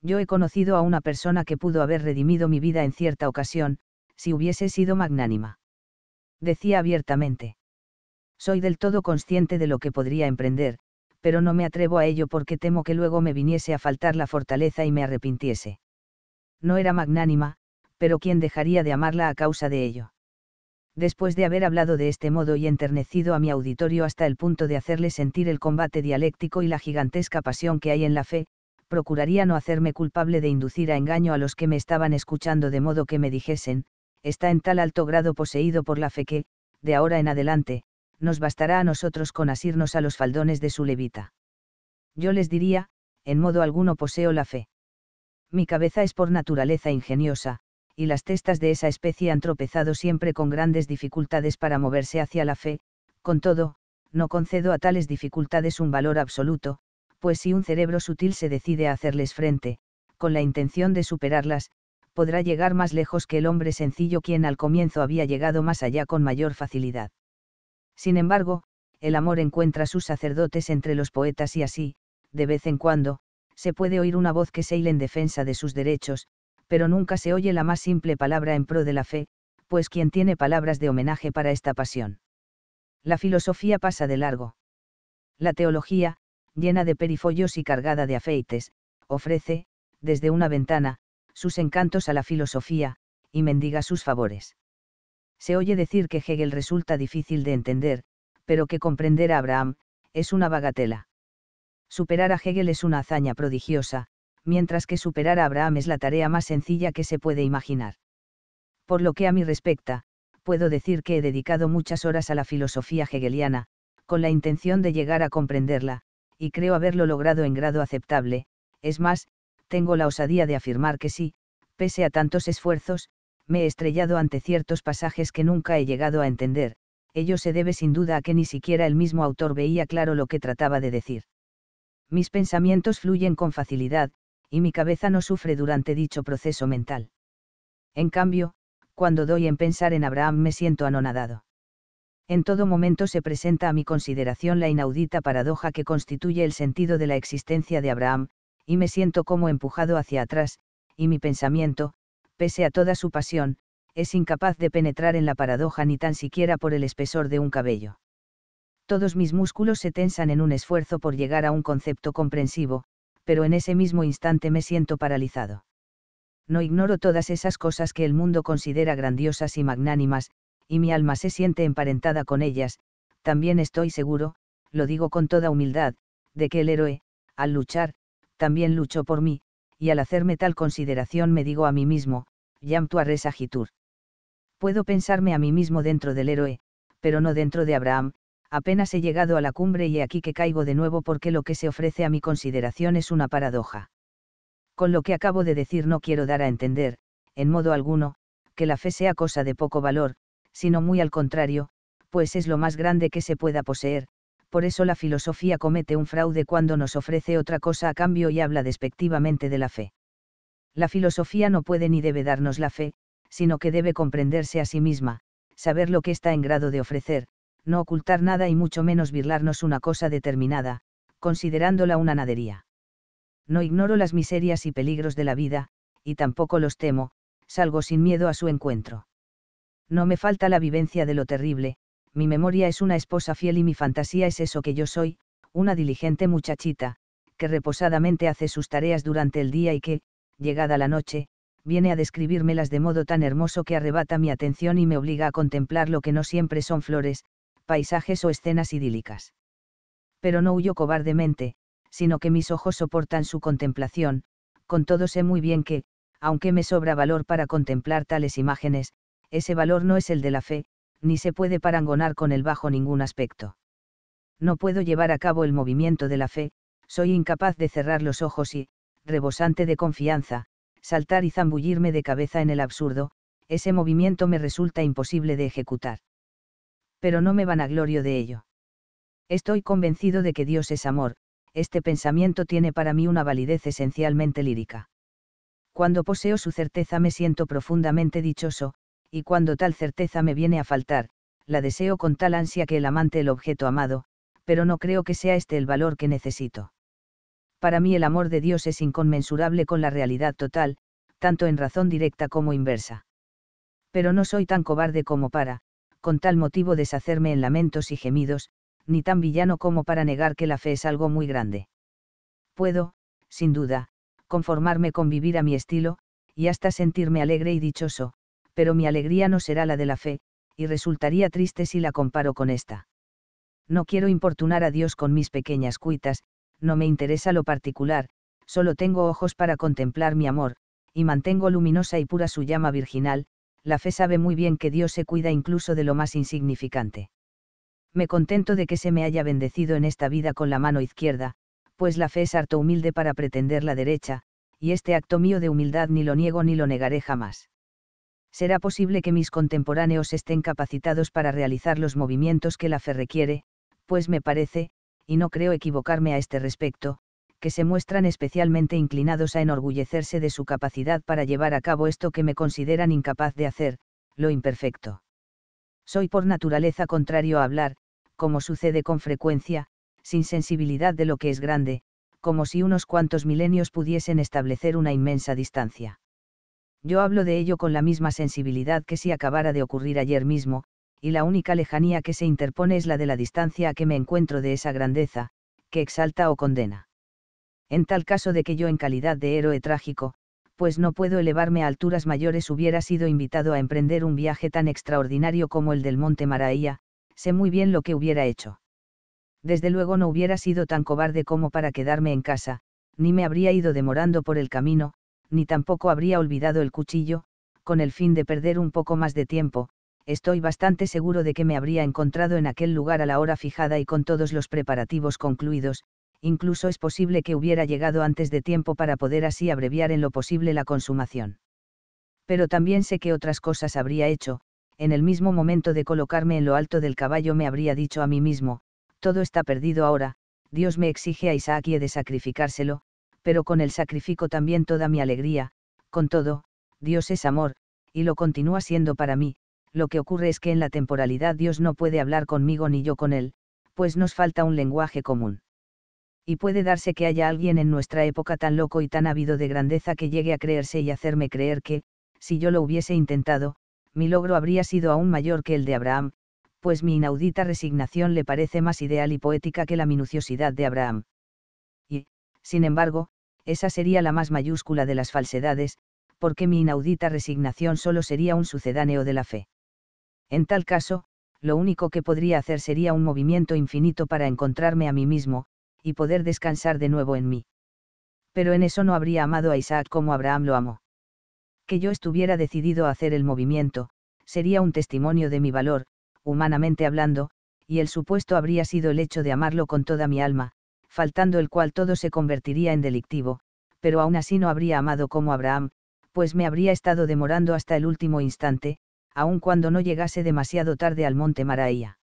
Yo he conocido a una persona que pudo haber redimido mi vida en cierta ocasión, si hubiese sido magnánima. Decía abiertamente. Soy del todo consciente de lo que podría emprender, pero no me atrevo a ello porque temo que luego me viniese a faltar la fortaleza y me arrepintiese. No era magnánima, pero ¿quién dejaría de amarla a causa de ello? Después de haber hablado de este modo y enternecido a mi auditorio hasta el punto de hacerle sentir el combate dialéctico y la gigantesca pasión que hay en la fe, procuraría no hacerme culpable de inducir a engaño a los que me estaban escuchando de modo que me dijesen, está en tal alto grado poseído por la fe que, de ahora en adelante, nos bastará a nosotros con asirnos a los faldones de su levita. Yo les diría, en modo alguno poseo la fe. Mi cabeza es por naturaleza ingeniosa, y las testas de esa especie han tropezado siempre con grandes dificultades para moverse hacia la fe, con todo, no concedo a tales dificultades un valor absoluto, pues si un cerebro sutil se decide a hacerles frente, con la intención de superarlas, podrá llegar más lejos que el hombre sencillo quien al comienzo había llegado más allá con mayor facilidad. Sin embargo, el amor encuentra sus sacerdotes entre los poetas y así, de vez en cuando, se puede oír una voz que se hila en defensa de sus derechos, pero nunca se oye la más simple palabra en pro de la fe, pues quien tiene palabras de homenaje para esta pasión. La filosofía pasa de largo. La teología, llena de perifollos y cargada de afeites, ofrece, desde una ventana, sus encantos a la filosofía, y mendiga sus favores. Se oye decir que Hegel resulta difícil de entender, pero que comprender a Abraham, es una bagatela. Superar a Hegel es una hazaña prodigiosa, mientras que superar a Abraham es la tarea más sencilla que se puede imaginar. Por lo que a mí respecta, puedo decir que he dedicado muchas horas a la filosofía hegeliana, con la intención de llegar a comprenderla, y creo haberlo logrado en grado aceptable, es más, tengo la osadía de afirmar que sí, pese a tantos esfuerzos, me he estrellado ante ciertos pasajes que nunca he llegado a entender, ello se debe sin duda a que ni siquiera el mismo autor veía claro lo que trataba de decir. Mis pensamientos fluyen con facilidad, y mi cabeza no sufre durante dicho proceso mental. En cambio, cuando doy en pensar en Abraham me siento anonadado. En todo momento se presenta a mi consideración la inaudita paradoja que constituye el sentido de la existencia de Abraham, y me siento como empujado hacia atrás, y mi pensamiento, pese a toda su pasión, es incapaz de penetrar en la paradoja ni tan siquiera por el espesor de un cabello. Todos mis músculos se tensan en un esfuerzo por llegar a un concepto comprensivo, pero en ese mismo instante me siento paralizado. No ignoro todas esas cosas que el mundo considera grandiosas y magnánimas, y mi alma se siente emparentada con ellas, también estoy seguro, lo digo con toda humildad, de que el héroe, al luchar, también luchó por mí, y al hacerme tal consideración me digo a mí mismo, Yamtuar agitur». Puedo pensarme a mí mismo dentro del héroe, pero no dentro de Abraham, apenas he llegado a la cumbre y aquí que caigo de nuevo porque lo que se ofrece a mi consideración es una paradoja. Con lo que acabo de decir no quiero dar a entender, en modo alguno, que la fe sea cosa de poco valor, sino muy al contrario, pues es lo más grande que se pueda poseer, por eso la filosofía comete un fraude cuando nos ofrece otra cosa a cambio y habla despectivamente de la fe. La filosofía no puede ni debe darnos la fe, sino que debe comprenderse a sí misma, saber lo que está en grado de ofrecer, no ocultar nada y mucho menos virlarnos una cosa determinada, considerándola una nadería. No ignoro las miserias y peligros de la vida, y tampoco los temo, salgo sin miedo a su encuentro. No me falta la vivencia de lo terrible, mi memoria es una esposa fiel y mi fantasía es eso que yo soy, una diligente muchachita, que reposadamente hace sus tareas durante el día y que, llegada la noche, viene a describírmelas de modo tan hermoso que arrebata mi atención y me obliga a contemplar lo que no siempre son flores, paisajes o escenas idílicas. Pero no huyo cobardemente, sino que mis ojos soportan su contemplación, con todo sé muy bien que, aunque me sobra valor para contemplar tales imágenes, ese valor no es el de la fe, ni se puede parangonar con él bajo ningún aspecto. No puedo llevar a cabo el movimiento de la fe, soy incapaz de cerrar los ojos y, rebosante de confianza, saltar y zambullirme de cabeza en el absurdo, ese movimiento me resulta imposible de ejecutar. Pero no me van a glorio de ello. Estoy convencido de que Dios es amor, este pensamiento tiene para mí una validez esencialmente lírica. Cuando poseo su certeza me siento profundamente dichoso, y cuando tal certeza me viene a faltar, la deseo con tal ansia que el amante el objeto amado, pero no creo que sea este el valor que necesito para mí el amor de Dios es inconmensurable con la realidad total, tanto en razón directa como inversa. Pero no soy tan cobarde como para, con tal motivo, deshacerme en lamentos y gemidos, ni tan villano como para negar que la fe es algo muy grande. Puedo, sin duda, conformarme con vivir a mi estilo, y hasta sentirme alegre y dichoso, pero mi alegría no será la de la fe, y resultaría triste si la comparo con esta. No quiero importunar a Dios con mis pequeñas cuitas, no me interesa lo particular, solo tengo ojos para contemplar mi amor, y mantengo luminosa y pura su llama virginal, la fe sabe muy bien que Dios se cuida incluso de lo más insignificante. Me contento de que se me haya bendecido en esta vida con la mano izquierda, pues la fe es harto humilde para pretender la derecha, y este acto mío de humildad ni lo niego ni lo negaré jamás. Será posible que mis contemporáneos estén capacitados para realizar los movimientos que la fe requiere, pues me parece, y no creo equivocarme a este respecto, que se muestran especialmente inclinados a enorgullecerse de su capacidad para llevar a cabo esto que me consideran incapaz de hacer, lo imperfecto. Soy por naturaleza contrario a hablar, como sucede con frecuencia, sin sensibilidad de lo que es grande, como si unos cuantos milenios pudiesen establecer una inmensa distancia. Yo hablo de ello con la misma sensibilidad que si acabara de ocurrir ayer mismo, y la única lejanía que se interpone es la de la distancia a que me encuentro de esa grandeza, que exalta o condena. En tal caso de que yo en calidad de héroe trágico, pues no puedo elevarme a alturas mayores hubiera sido invitado a emprender un viaje tan extraordinario como el del Monte Maraía, sé muy bien lo que hubiera hecho. Desde luego no hubiera sido tan cobarde como para quedarme en casa, ni me habría ido demorando por el camino, ni tampoco habría olvidado el cuchillo, con el fin de perder un poco más de tiempo, estoy bastante seguro de que me habría encontrado en aquel lugar a la hora fijada y con todos los preparativos concluidos, incluso es posible que hubiera llegado antes de tiempo para poder así abreviar en lo posible la consumación. Pero también sé que otras cosas habría hecho, en el mismo momento de colocarme en lo alto del caballo me habría dicho a mí mismo, todo está perdido ahora, Dios me exige a Isaac y he de sacrificárselo, pero con el sacrifico también toda mi alegría, con todo, Dios es amor, y lo continúa siendo para mí, lo que ocurre es que en la temporalidad Dios no puede hablar conmigo ni yo con Él, pues nos falta un lenguaje común. Y puede darse que haya alguien en nuestra época tan loco y tan ávido de grandeza que llegue a creerse y hacerme creer que, si yo lo hubiese intentado, mi logro habría sido aún mayor que el de Abraham, pues mi inaudita resignación le parece más ideal y poética que la minuciosidad de Abraham. Y, sin embargo, esa sería la más mayúscula de las falsedades, porque mi inaudita resignación solo sería un sucedáneo de la fe. En tal caso, lo único que podría hacer sería un movimiento infinito para encontrarme a mí mismo, y poder descansar de nuevo en mí. Pero en eso no habría amado a Isaac como Abraham lo amó. Que yo estuviera decidido a hacer el movimiento, sería un testimonio de mi valor, humanamente hablando, y el supuesto habría sido el hecho de amarlo con toda mi alma, faltando el cual todo se convertiría en delictivo, pero aún así no habría amado como Abraham, pues me habría estado demorando hasta el último instante, aun cuando no llegase demasiado tarde al monte Maraía.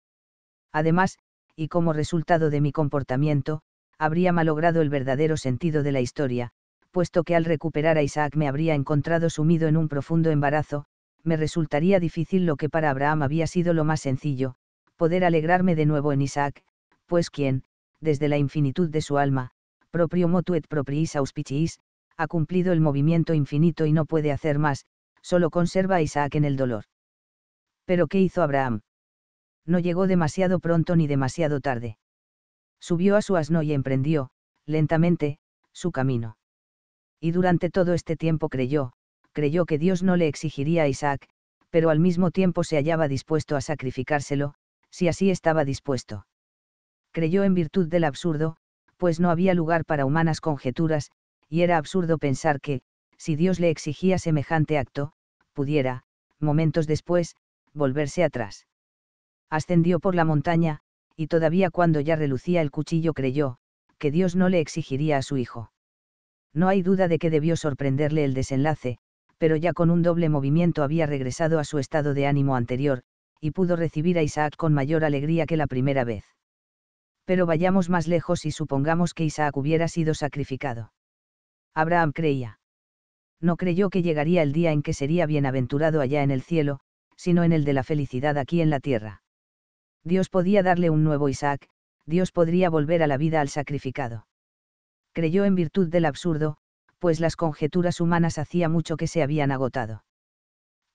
Además, y como resultado de mi comportamiento, habría malogrado el verdadero sentido de la historia, puesto que al recuperar a Isaac me habría encontrado sumido en un profundo embarazo, me resultaría difícil lo que para Abraham había sido lo más sencillo, poder alegrarme de nuevo en Isaac, pues quien, desde la infinitud de su alma, propio motu et propriis auspiciis, ha cumplido el movimiento infinito y no puede hacer más, solo conserva a Isaac en el dolor. Pero ¿qué hizo Abraham? No llegó demasiado pronto ni demasiado tarde. Subió a su asno y emprendió, lentamente, su camino. Y durante todo este tiempo creyó, creyó que Dios no le exigiría a Isaac, pero al mismo tiempo se hallaba dispuesto a sacrificárselo, si así estaba dispuesto. Creyó en virtud del absurdo, pues no había lugar para humanas conjeturas, y era absurdo pensar que, si Dios le exigía semejante acto, pudiera, momentos después, volverse atrás. Ascendió por la montaña, y todavía cuando ya relucía el cuchillo creyó, que Dios no le exigiría a su hijo. No hay duda de que debió sorprenderle el desenlace, pero ya con un doble movimiento había regresado a su estado de ánimo anterior, y pudo recibir a Isaac con mayor alegría que la primera vez. Pero vayamos más lejos y supongamos que Isaac hubiera sido sacrificado. Abraham creía. No creyó que llegaría el día en que sería bienaventurado allá en el cielo, sino en el de la felicidad aquí en la tierra. Dios podía darle un nuevo Isaac, Dios podría volver a la vida al sacrificado. Creyó en virtud del absurdo, pues las conjeturas humanas hacía mucho que se habían agotado.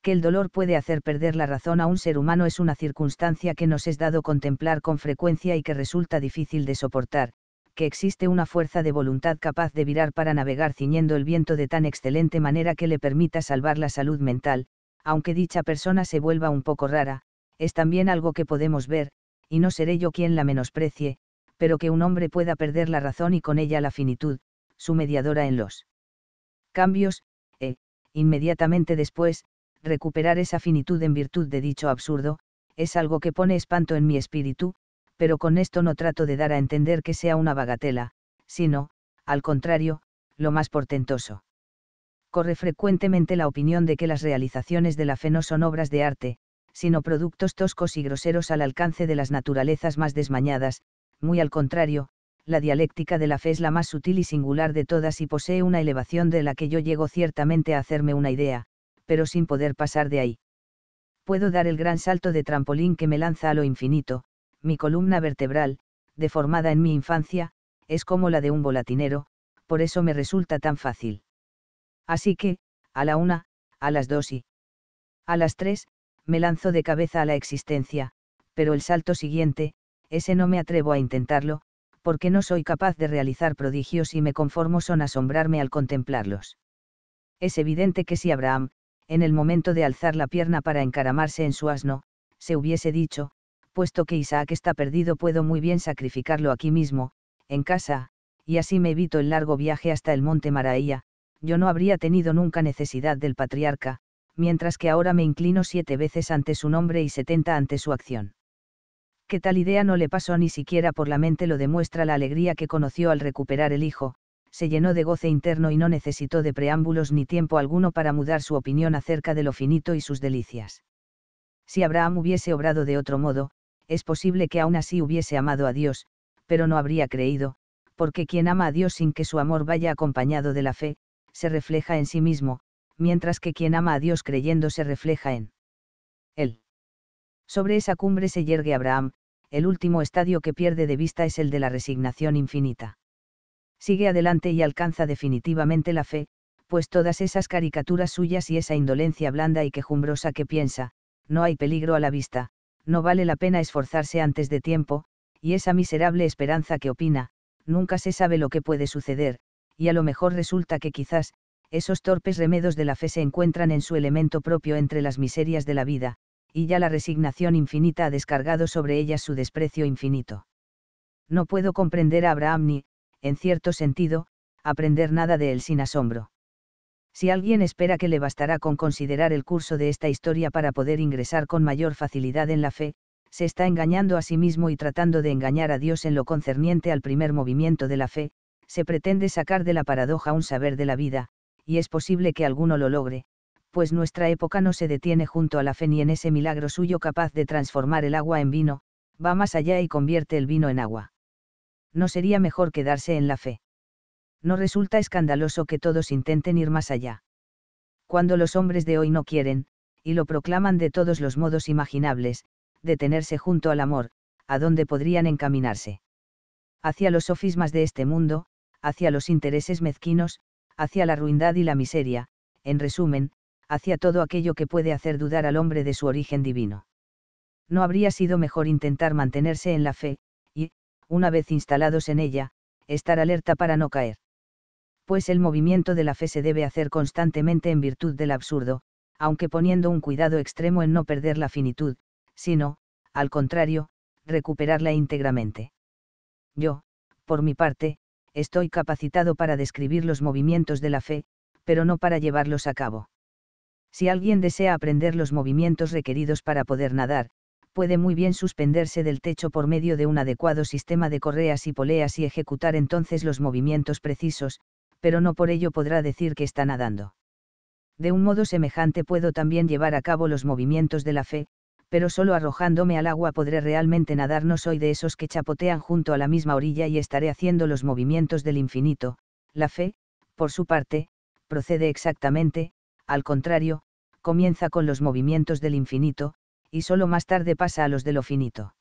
Que el dolor puede hacer perder la razón a un ser humano es una circunstancia que nos es dado contemplar con frecuencia y que resulta difícil de soportar, que existe una fuerza de voluntad capaz de virar para navegar ciñendo el viento de tan excelente manera que le permita salvar la salud mental, aunque dicha persona se vuelva un poco rara, es también algo que podemos ver, y no seré yo quien la menosprecie, pero que un hombre pueda perder la razón y con ella la finitud, su mediadora en los cambios, e, inmediatamente después, recuperar esa finitud en virtud de dicho absurdo, es algo que pone espanto en mi espíritu, pero con esto no trato de dar a entender que sea una bagatela, sino, al contrario, lo más portentoso corre frecuentemente la opinión de que las realizaciones de la fe no son obras de arte, sino productos toscos y groseros al alcance de las naturalezas más desmañadas, muy al contrario, la dialéctica de la fe es la más sutil y singular de todas y posee una elevación de la que yo llego ciertamente a hacerme una idea, pero sin poder pasar de ahí. Puedo dar el gran salto de trampolín que me lanza a lo infinito, mi columna vertebral, deformada en mi infancia, es como la de un volatinero, por eso me resulta tan fácil. Así que, a la una, a las dos y a las tres, me lanzo de cabeza a la existencia, pero el salto siguiente, ese no me atrevo a intentarlo, porque no soy capaz de realizar prodigios y me conformo son asombrarme al contemplarlos. Es evidente que si Abraham, en el momento de alzar la pierna para encaramarse en su asno, se hubiese dicho, puesto que Isaac está perdido puedo muy bien sacrificarlo aquí mismo, en casa, y así me evito el largo viaje hasta el monte Maraía, yo no habría tenido nunca necesidad del patriarca, mientras que ahora me inclino siete veces ante su nombre y setenta ante su acción. Que tal idea no le pasó ni siquiera por la mente lo demuestra la alegría que conoció al recuperar el hijo, se llenó de goce interno y no necesitó de preámbulos ni tiempo alguno para mudar su opinión acerca de lo finito y sus delicias. Si Abraham hubiese obrado de otro modo, es posible que aún así hubiese amado a Dios, pero no habría creído, porque quien ama a Dios sin que su amor vaya acompañado de la fe, se refleja en sí mismo, mientras que quien ama a Dios creyendo se refleja en Él. Sobre esa cumbre se yergue Abraham, el último estadio que pierde de vista es el de la resignación infinita. Sigue adelante y alcanza definitivamente la fe, pues todas esas caricaturas suyas y esa indolencia blanda y quejumbrosa que piensa, no hay peligro a la vista, no vale la pena esforzarse antes de tiempo, y esa miserable esperanza que opina, nunca se sabe lo que puede suceder, y a lo mejor resulta que quizás, esos torpes remedos de la fe se encuentran en su elemento propio entre las miserias de la vida, y ya la resignación infinita ha descargado sobre ellas su desprecio infinito. No puedo comprender a Abraham ni, en cierto sentido, aprender nada de él sin asombro. Si alguien espera que le bastará con considerar el curso de esta historia para poder ingresar con mayor facilidad en la fe, se está engañando a sí mismo y tratando de engañar a Dios en lo concerniente al primer movimiento de la fe, se pretende sacar de la paradoja un saber de la vida, y es posible que alguno lo logre, pues nuestra época no se detiene junto a la fe ni en ese milagro suyo capaz de transformar el agua en vino, va más allá y convierte el vino en agua. ¿No sería mejor quedarse en la fe? No resulta escandaloso que todos intenten ir más allá. Cuando los hombres de hoy no quieren, y lo proclaman de todos los modos imaginables, detenerse junto al amor, a dónde podrían encaminarse. Hacia los sofismas de este mundo, hacia los intereses mezquinos, hacia la ruindad y la miseria, en resumen, hacia todo aquello que puede hacer dudar al hombre de su origen divino. No habría sido mejor intentar mantenerse en la fe, y, una vez instalados en ella, estar alerta para no caer. Pues el movimiento de la fe se debe hacer constantemente en virtud del absurdo, aunque poniendo un cuidado extremo en no perder la finitud, sino, al contrario, recuperarla íntegramente. Yo, por mi parte, estoy capacitado para describir los movimientos de la fe, pero no para llevarlos a cabo. Si alguien desea aprender los movimientos requeridos para poder nadar, puede muy bien suspenderse del techo por medio de un adecuado sistema de correas y poleas y ejecutar entonces los movimientos precisos, pero no por ello podrá decir que está nadando. De un modo semejante puedo también llevar a cabo los movimientos de la fe, pero solo arrojándome al agua podré realmente nadar. No soy de esos que chapotean junto a la misma orilla y estaré haciendo los movimientos del infinito. La fe, por su parte, procede exactamente, al contrario, comienza con los movimientos del infinito, y solo más tarde pasa a los de lo finito.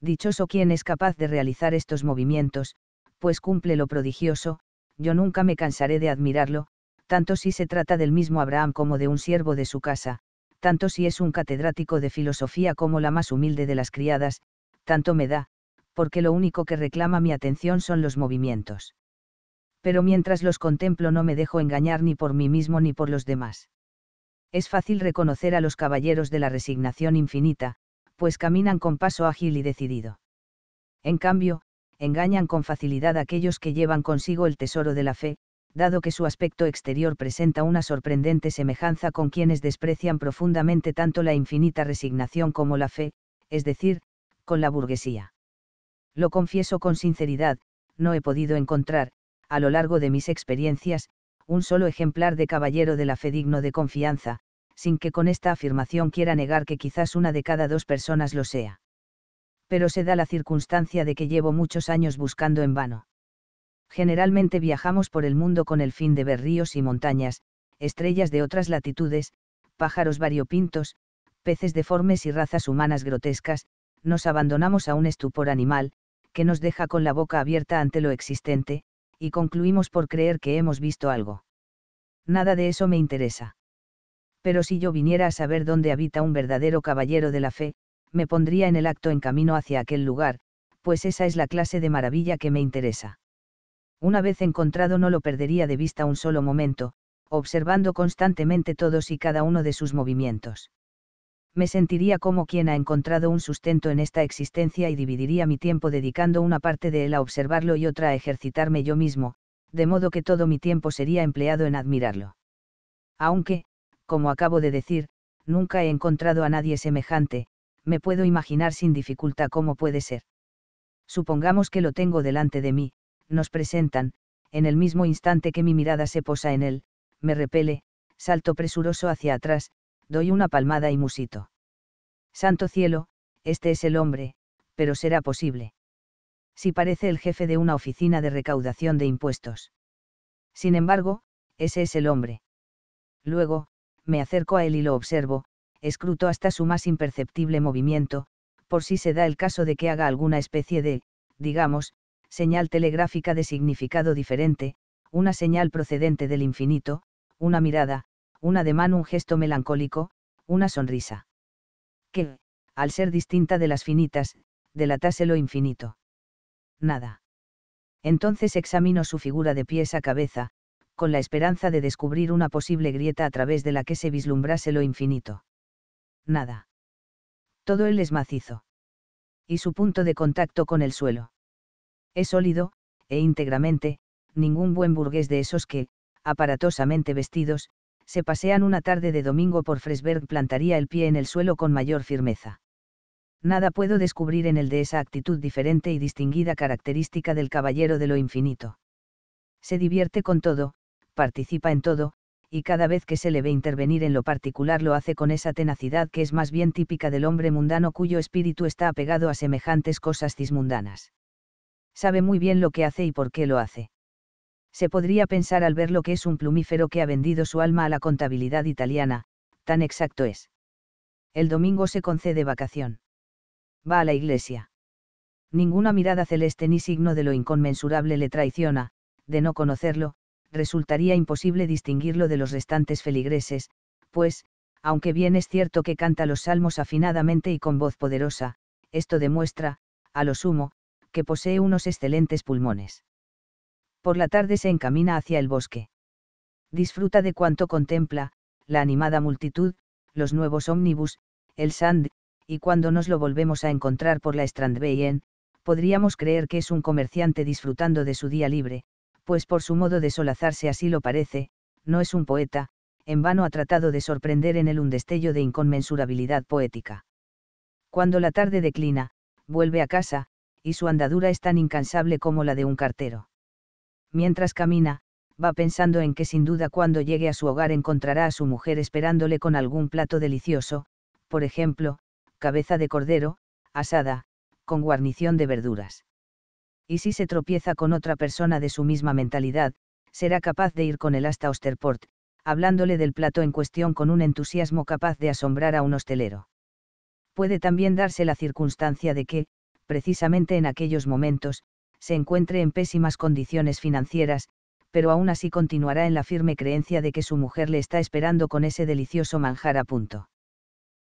Dichoso quien es capaz de realizar estos movimientos, pues cumple lo prodigioso, yo nunca me cansaré de admirarlo, tanto si se trata del mismo Abraham como de un siervo de su casa, tanto si es un catedrático de filosofía como la más humilde de las criadas, tanto me da, porque lo único que reclama mi atención son los movimientos. Pero mientras los contemplo no me dejo engañar ni por mí mismo ni por los demás. Es fácil reconocer a los caballeros de la resignación infinita, pues caminan con paso ágil y decidido. En cambio, engañan con facilidad aquellos que llevan consigo el tesoro de la fe, dado que su aspecto exterior presenta una sorprendente semejanza con quienes desprecian profundamente tanto la infinita resignación como la fe, es decir, con la burguesía. Lo confieso con sinceridad, no he podido encontrar, a lo largo de mis experiencias, un solo ejemplar de caballero de la fe digno de confianza, sin que con esta afirmación quiera negar que quizás una de cada dos personas lo sea. Pero se da la circunstancia de que llevo muchos años buscando en vano generalmente viajamos por el mundo con el fin de ver ríos y montañas, estrellas de otras latitudes, pájaros variopintos, peces deformes y razas humanas grotescas, nos abandonamos a un estupor animal, que nos deja con la boca abierta ante lo existente, y concluimos por creer que hemos visto algo. Nada de eso me interesa. Pero si yo viniera a saber dónde habita un verdadero caballero de la fe, me pondría en el acto en camino hacia aquel lugar, pues esa es la clase de maravilla que me interesa una vez encontrado no lo perdería de vista un solo momento, observando constantemente todos y cada uno de sus movimientos. Me sentiría como quien ha encontrado un sustento en esta existencia y dividiría mi tiempo dedicando una parte de él a observarlo y otra a ejercitarme yo mismo, de modo que todo mi tiempo sería empleado en admirarlo. Aunque, como acabo de decir, nunca he encontrado a nadie semejante, me puedo imaginar sin dificultad cómo puede ser. Supongamos que lo tengo delante de mí, nos presentan, en el mismo instante que mi mirada se posa en él, me repele, salto presuroso hacia atrás, doy una palmada y musito. Santo cielo, este es el hombre, pero será posible. Si parece el jefe de una oficina de recaudación de impuestos. Sin embargo, ese es el hombre. Luego, me acerco a él y lo observo, escruto hasta su más imperceptible movimiento, por si se da el caso de que haga alguna especie de, digamos, señal telegráfica de significado diferente, una señal procedente del infinito, una mirada, un ademán, un gesto melancólico, una sonrisa. Que, al ser distinta de las finitas, delatase lo infinito. Nada. Entonces examino su figura de pies a cabeza, con la esperanza de descubrir una posible grieta a través de la que se vislumbrase lo infinito. Nada. Todo él es macizo. Y su punto de contacto con el suelo. Es sólido, e íntegramente, ningún buen burgués de esos que, aparatosamente vestidos, se pasean una tarde de domingo por Fresberg plantaría el pie en el suelo con mayor firmeza. Nada puedo descubrir en él de esa actitud diferente y distinguida característica del caballero de lo infinito. Se divierte con todo, participa en todo, y cada vez que se le ve intervenir en lo particular lo hace con esa tenacidad que es más bien típica del hombre mundano cuyo espíritu está apegado a semejantes cosas cismundanas sabe muy bien lo que hace y por qué lo hace. Se podría pensar al ver lo que es un plumífero que ha vendido su alma a la contabilidad italiana, tan exacto es. El domingo se concede vacación. Va a la iglesia. Ninguna mirada celeste ni signo de lo inconmensurable le traiciona, de no conocerlo, resultaría imposible distinguirlo de los restantes feligreses, pues, aunque bien es cierto que canta los salmos afinadamente y con voz poderosa, esto demuestra, a lo sumo, que posee unos excelentes pulmones. Por la tarde se encamina hacia el bosque. Disfruta de cuanto contempla, la animada multitud, los nuevos ómnibus, el sand, y cuando nos lo volvemos a encontrar por la Strandveien, podríamos creer que es un comerciante disfrutando de su día libre, pues por su modo de solazarse así lo parece, no es un poeta, en vano ha tratado de sorprender en él un destello de inconmensurabilidad poética. Cuando la tarde declina, vuelve a casa, y su andadura es tan incansable como la de un cartero. Mientras camina, va pensando en que sin duda cuando llegue a su hogar encontrará a su mujer esperándole con algún plato delicioso, por ejemplo, cabeza de cordero, asada, con guarnición de verduras. Y si se tropieza con otra persona de su misma mentalidad, será capaz de ir con él hasta Osterport, hablándole del plato en cuestión con un entusiasmo capaz de asombrar a un hostelero. Puede también darse la circunstancia de que, precisamente en aquellos momentos, se encuentre en pésimas condiciones financieras, pero aún así continuará en la firme creencia de que su mujer le está esperando con ese delicioso manjar a punto.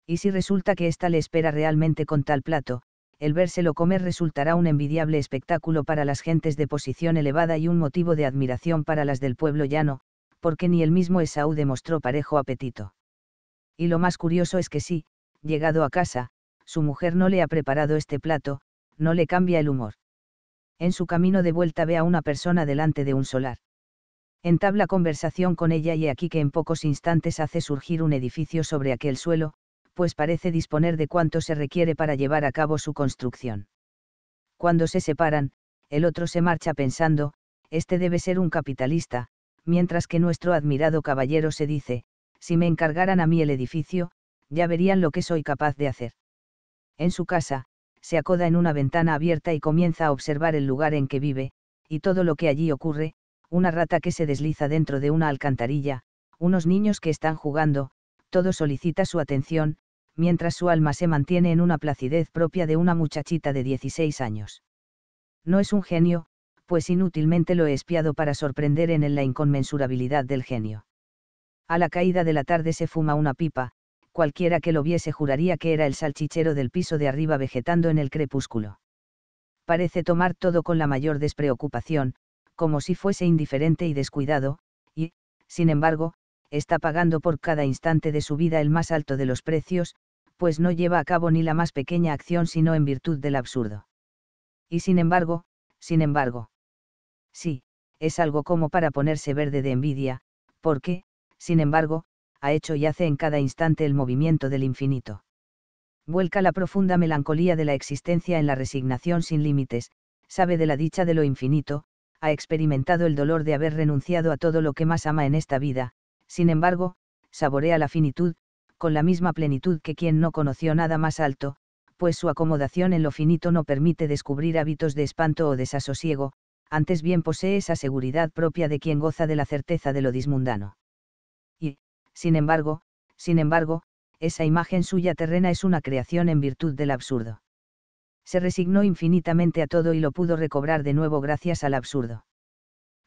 Y si resulta que ésta le espera realmente con tal plato, el vérselo comer resultará un envidiable espectáculo para las gentes de posición elevada y un motivo de admiración para las del pueblo llano, porque ni el mismo Esaú demostró parejo apetito. Y lo más curioso es que si, llegado a casa, su mujer no le ha preparado este plato, no le cambia el humor. En su camino de vuelta ve a una persona delante de un solar. Entabla conversación con ella y aquí que en pocos instantes hace surgir un edificio sobre aquel suelo, pues parece disponer de cuanto se requiere para llevar a cabo su construcción. Cuando se separan, el otro se marcha pensando, este debe ser un capitalista, mientras que nuestro admirado caballero se dice, si me encargaran a mí el edificio, ya verían lo que soy capaz de hacer. En su casa, se acoda en una ventana abierta y comienza a observar el lugar en que vive, y todo lo que allí ocurre, una rata que se desliza dentro de una alcantarilla, unos niños que están jugando, todo solicita su atención, mientras su alma se mantiene en una placidez propia de una muchachita de 16 años. No es un genio, pues inútilmente lo he espiado para sorprender en él la inconmensurabilidad del genio. A la caída de la tarde se fuma una pipa, cualquiera que lo viese juraría que era el salchichero del piso de arriba vegetando en el crepúsculo. Parece tomar todo con la mayor despreocupación, como si fuese indiferente y descuidado, y, sin embargo, está pagando por cada instante de su vida el más alto de los precios, pues no lleva a cabo ni la más pequeña acción sino en virtud del absurdo. Y sin embargo, sin embargo. Sí, es algo como para ponerse verde de envidia, porque, sin embargo, ha hecho y hace en cada instante el movimiento del infinito. Vuelca la profunda melancolía de la existencia en la resignación sin límites, sabe de la dicha de lo infinito, ha experimentado el dolor de haber renunciado a todo lo que más ama en esta vida, sin embargo, saborea la finitud, con la misma plenitud que quien no conoció nada más alto, pues su acomodación en lo finito no permite descubrir hábitos de espanto o desasosiego, antes bien posee esa seguridad propia de quien goza de la certeza de lo dismundano. Sin embargo, sin embargo, esa imagen suya terrena es una creación en virtud del absurdo. Se resignó infinitamente a todo y lo pudo recobrar de nuevo gracias al absurdo.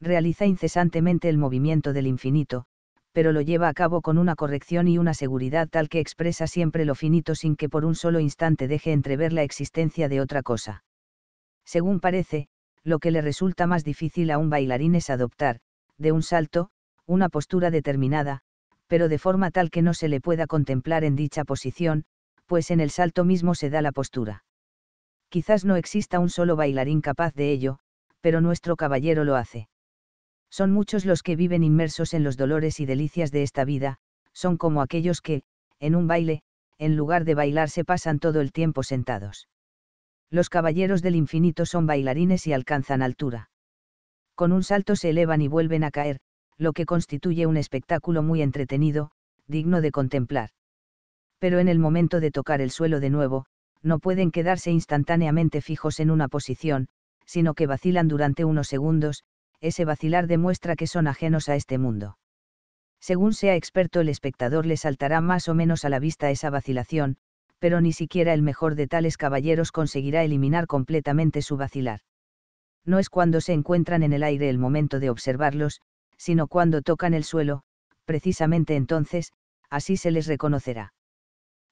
Realiza incesantemente el movimiento del infinito, pero lo lleva a cabo con una corrección y una seguridad tal que expresa siempre lo finito sin que por un solo instante deje entrever la existencia de otra cosa. Según parece, lo que le resulta más difícil a un bailarín es adoptar, de un salto, una postura determinada, pero de forma tal que no se le pueda contemplar en dicha posición, pues en el salto mismo se da la postura. Quizás no exista un solo bailarín capaz de ello, pero nuestro caballero lo hace. Son muchos los que viven inmersos en los dolores y delicias de esta vida, son como aquellos que, en un baile, en lugar de bailar se pasan todo el tiempo sentados. Los caballeros del infinito son bailarines y alcanzan altura. Con un salto se elevan y vuelven a caer, lo que constituye un espectáculo muy entretenido, digno de contemplar. Pero en el momento de tocar el suelo de nuevo, no pueden quedarse instantáneamente fijos en una posición, sino que vacilan durante unos segundos, ese vacilar demuestra que son ajenos a este mundo. Según sea experto el espectador le saltará más o menos a la vista esa vacilación, pero ni siquiera el mejor de tales caballeros conseguirá eliminar completamente su vacilar. No es cuando se encuentran en el aire el momento de observarlos, sino cuando tocan el suelo, precisamente entonces, así se les reconocerá.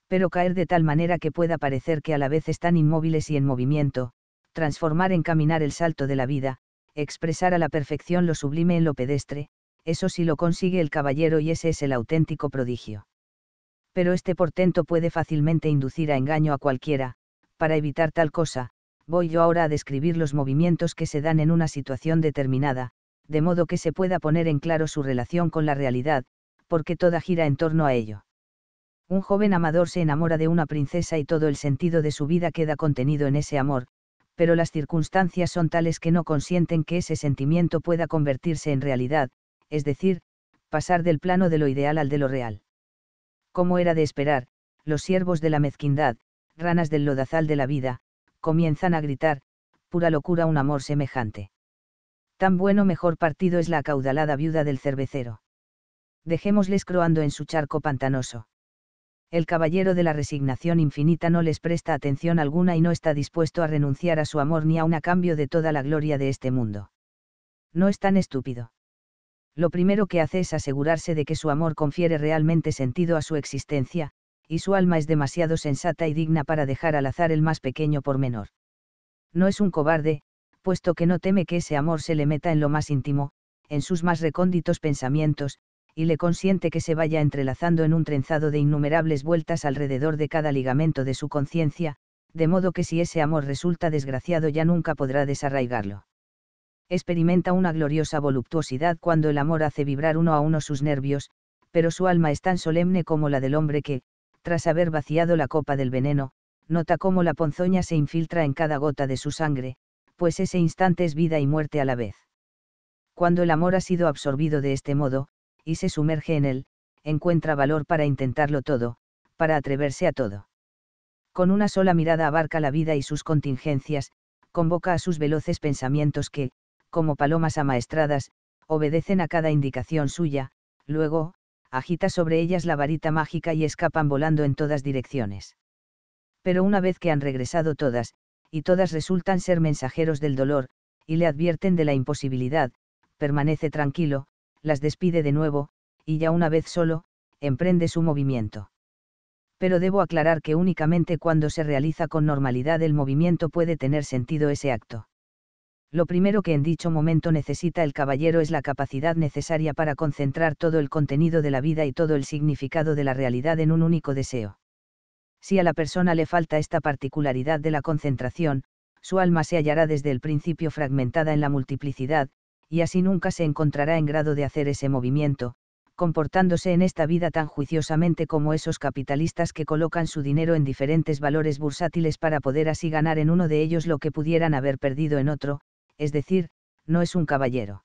Pero caer de tal manera que pueda parecer que a la vez están inmóviles y en movimiento, transformar en caminar el salto de la vida, expresar a la perfección lo sublime en lo pedestre, eso sí lo consigue el caballero y ese es el auténtico prodigio. Pero este portento puede fácilmente inducir a engaño a cualquiera, para evitar tal cosa, voy yo ahora a describir los movimientos que se dan en una situación determinada, de modo que se pueda poner en claro su relación con la realidad, porque toda gira en torno a ello. Un joven amador se enamora de una princesa y todo el sentido de su vida queda contenido en ese amor, pero las circunstancias son tales que no consienten que ese sentimiento pueda convertirse en realidad, es decir, pasar del plano de lo ideal al de lo real. Como era de esperar, los siervos de la mezquindad, ranas del lodazal de la vida, comienzan a gritar, pura locura un amor semejante tan bueno mejor partido es la acaudalada viuda del cervecero. Dejémosles croando en su charco pantanoso. El caballero de la resignación infinita no les presta atención alguna y no está dispuesto a renunciar a su amor ni aun a cambio de toda la gloria de este mundo. No es tan estúpido. Lo primero que hace es asegurarse de que su amor confiere realmente sentido a su existencia, y su alma es demasiado sensata y digna para dejar al azar el más pequeño por menor. No es un cobarde, puesto que no teme que ese amor se le meta en lo más íntimo, en sus más recónditos pensamientos, y le consiente que se vaya entrelazando en un trenzado de innumerables vueltas alrededor de cada ligamento de su conciencia, de modo que si ese amor resulta desgraciado ya nunca podrá desarraigarlo. Experimenta una gloriosa voluptuosidad cuando el amor hace vibrar uno a uno sus nervios, pero su alma es tan solemne como la del hombre que, tras haber vaciado la copa del veneno, nota cómo la ponzoña se infiltra en cada gota de su sangre, pues ese instante es vida y muerte a la vez. Cuando el amor ha sido absorbido de este modo, y se sumerge en él, encuentra valor para intentarlo todo, para atreverse a todo. Con una sola mirada abarca la vida y sus contingencias, convoca a sus veloces pensamientos que, como palomas amaestradas, obedecen a cada indicación suya, luego, agita sobre ellas la varita mágica y escapan volando en todas direcciones. Pero una vez que han regresado todas, y todas resultan ser mensajeros del dolor, y le advierten de la imposibilidad, permanece tranquilo, las despide de nuevo, y ya una vez solo, emprende su movimiento. Pero debo aclarar que únicamente cuando se realiza con normalidad el movimiento puede tener sentido ese acto. Lo primero que en dicho momento necesita el caballero es la capacidad necesaria para concentrar todo el contenido de la vida y todo el significado de la realidad en un único deseo si a la persona le falta esta particularidad de la concentración, su alma se hallará desde el principio fragmentada en la multiplicidad, y así nunca se encontrará en grado de hacer ese movimiento, comportándose en esta vida tan juiciosamente como esos capitalistas que colocan su dinero en diferentes valores bursátiles para poder así ganar en uno de ellos lo que pudieran haber perdido en otro, es decir, no es un caballero.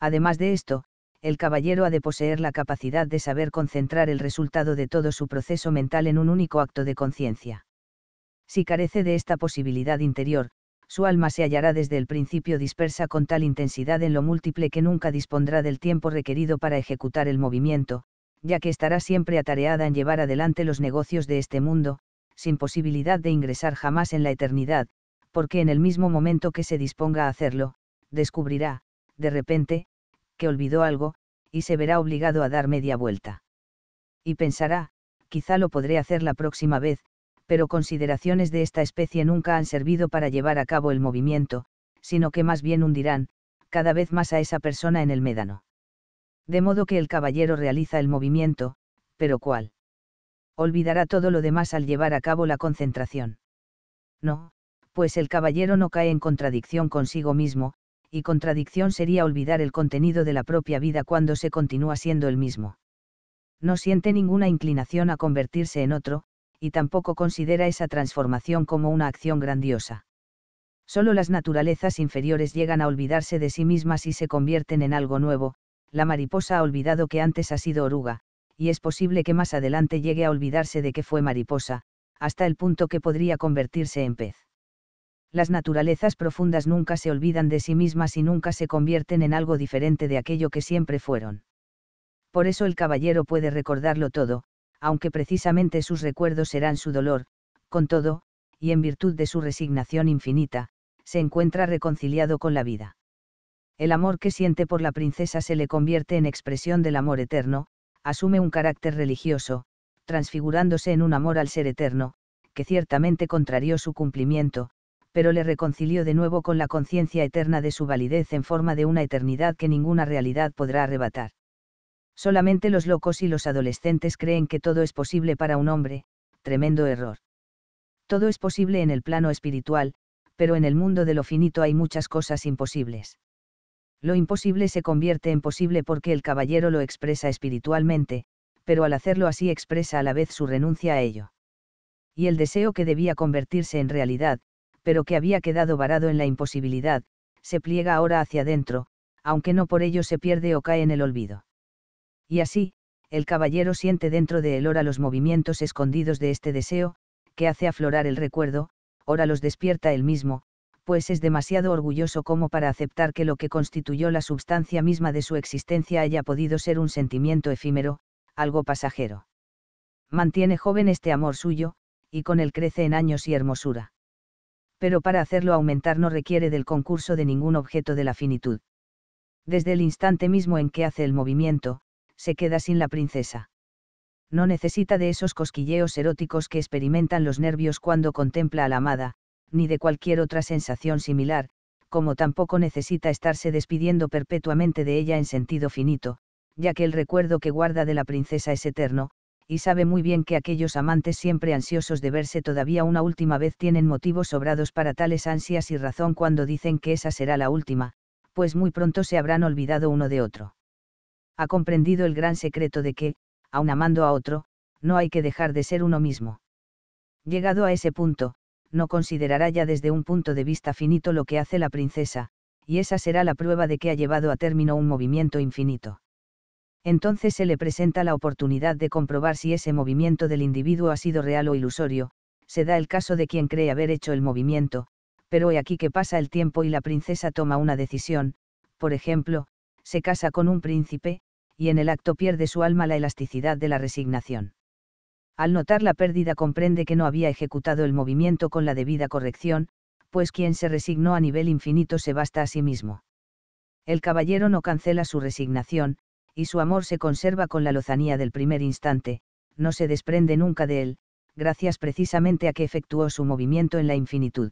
Además de esto, el caballero ha de poseer la capacidad de saber concentrar el resultado de todo su proceso mental en un único acto de conciencia. Si carece de esta posibilidad interior, su alma se hallará desde el principio dispersa con tal intensidad en lo múltiple que nunca dispondrá del tiempo requerido para ejecutar el movimiento, ya que estará siempre atareada en llevar adelante los negocios de este mundo, sin posibilidad de ingresar jamás en la eternidad, porque en el mismo momento que se disponga a hacerlo, descubrirá, de repente, olvidó algo, y se verá obligado a dar media vuelta. Y pensará, quizá lo podré hacer la próxima vez, pero consideraciones de esta especie nunca han servido para llevar a cabo el movimiento, sino que más bien hundirán, cada vez más a esa persona en el médano. De modo que el caballero realiza el movimiento, pero ¿cuál? Olvidará todo lo demás al llevar a cabo la concentración. No, pues el caballero no cae en contradicción consigo mismo, y contradicción sería olvidar el contenido de la propia vida cuando se continúa siendo el mismo. No siente ninguna inclinación a convertirse en otro, y tampoco considera esa transformación como una acción grandiosa. Solo las naturalezas inferiores llegan a olvidarse de sí mismas y se convierten en algo nuevo, la mariposa ha olvidado que antes ha sido oruga, y es posible que más adelante llegue a olvidarse de que fue mariposa, hasta el punto que podría convertirse en pez las naturalezas profundas nunca se olvidan de sí mismas y nunca se convierten en algo diferente de aquello que siempre fueron. Por eso el caballero puede recordarlo todo, aunque precisamente sus recuerdos serán su dolor, con todo, y en virtud de su resignación infinita, se encuentra reconciliado con la vida. El amor que siente por la princesa se le convierte en expresión del amor eterno, asume un carácter religioso, transfigurándose en un amor al ser eterno, que ciertamente contrarió su cumplimiento, pero le reconcilió de nuevo con la conciencia eterna de su validez en forma de una eternidad que ninguna realidad podrá arrebatar. Solamente los locos y los adolescentes creen que todo es posible para un hombre, tremendo error. Todo es posible en el plano espiritual, pero en el mundo de lo finito hay muchas cosas imposibles. Lo imposible se convierte en posible porque el caballero lo expresa espiritualmente, pero al hacerlo así expresa a la vez su renuncia a ello. Y el deseo que debía convertirse en realidad, pero que había quedado varado en la imposibilidad, se pliega ahora hacia adentro, aunque no por ello se pierde o cae en el olvido. Y así, el caballero siente dentro de él ora los movimientos escondidos de este deseo, que hace aflorar el recuerdo, ora los despierta él mismo, pues es demasiado orgulloso como para aceptar que lo que constituyó la substancia misma de su existencia haya podido ser un sentimiento efímero, algo pasajero. Mantiene joven este amor suyo, y con él crece en años y hermosura pero para hacerlo aumentar no requiere del concurso de ningún objeto de la finitud. Desde el instante mismo en que hace el movimiento, se queda sin la princesa. No necesita de esos cosquilleos eróticos que experimentan los nervios cuando contempla a la amada, ni de cualquier otra sensación similar, como tampoco necesita estarse despidiendo perpetuamente de ella en sentido finito, ya que el recuerdo que guarda de la princesa es eterno, y sabe muy bien que aquellos amantes siempre ansiosos de verse todavía una última vez tienen motivos sobrados para tales ansias y razón cuando dicen que esa será la última, pues muy pronto se habrán olvidado uno de otro. Ha comprendido el gran secreto de que, aun amando a otro, no hay que dejar de ser uno mismo. Llegado a ese punto, no considerará ya desde un punto de vista finito lo que hace la princesa, y esa será la prueba de que ha llevado a término un movimiento infinito entonces se le presenta la oportunidad de comprobar si ese movimiento del individuo ha sido real o ilusorio, se da el caso de quien cree haber hecho el movimiento, pero he aquí que pasa el tiempo y la princesa toma una decisión, por ejemplo, se casa con un príncipe, y en el acto pierde su alma la elasticidad de la resignación. Al notar la pérdida comprende que no había ejecutado el movimiento con la debida corrección, pues quien se resignó a nivel infinito se basta a sí mismo. El caballero no cancela su resignación, y su amor se conserva con la lozanía del primer instante, no se desprende nunca de él, gracias precisamente a que efectuó su movimiento en la infinitud.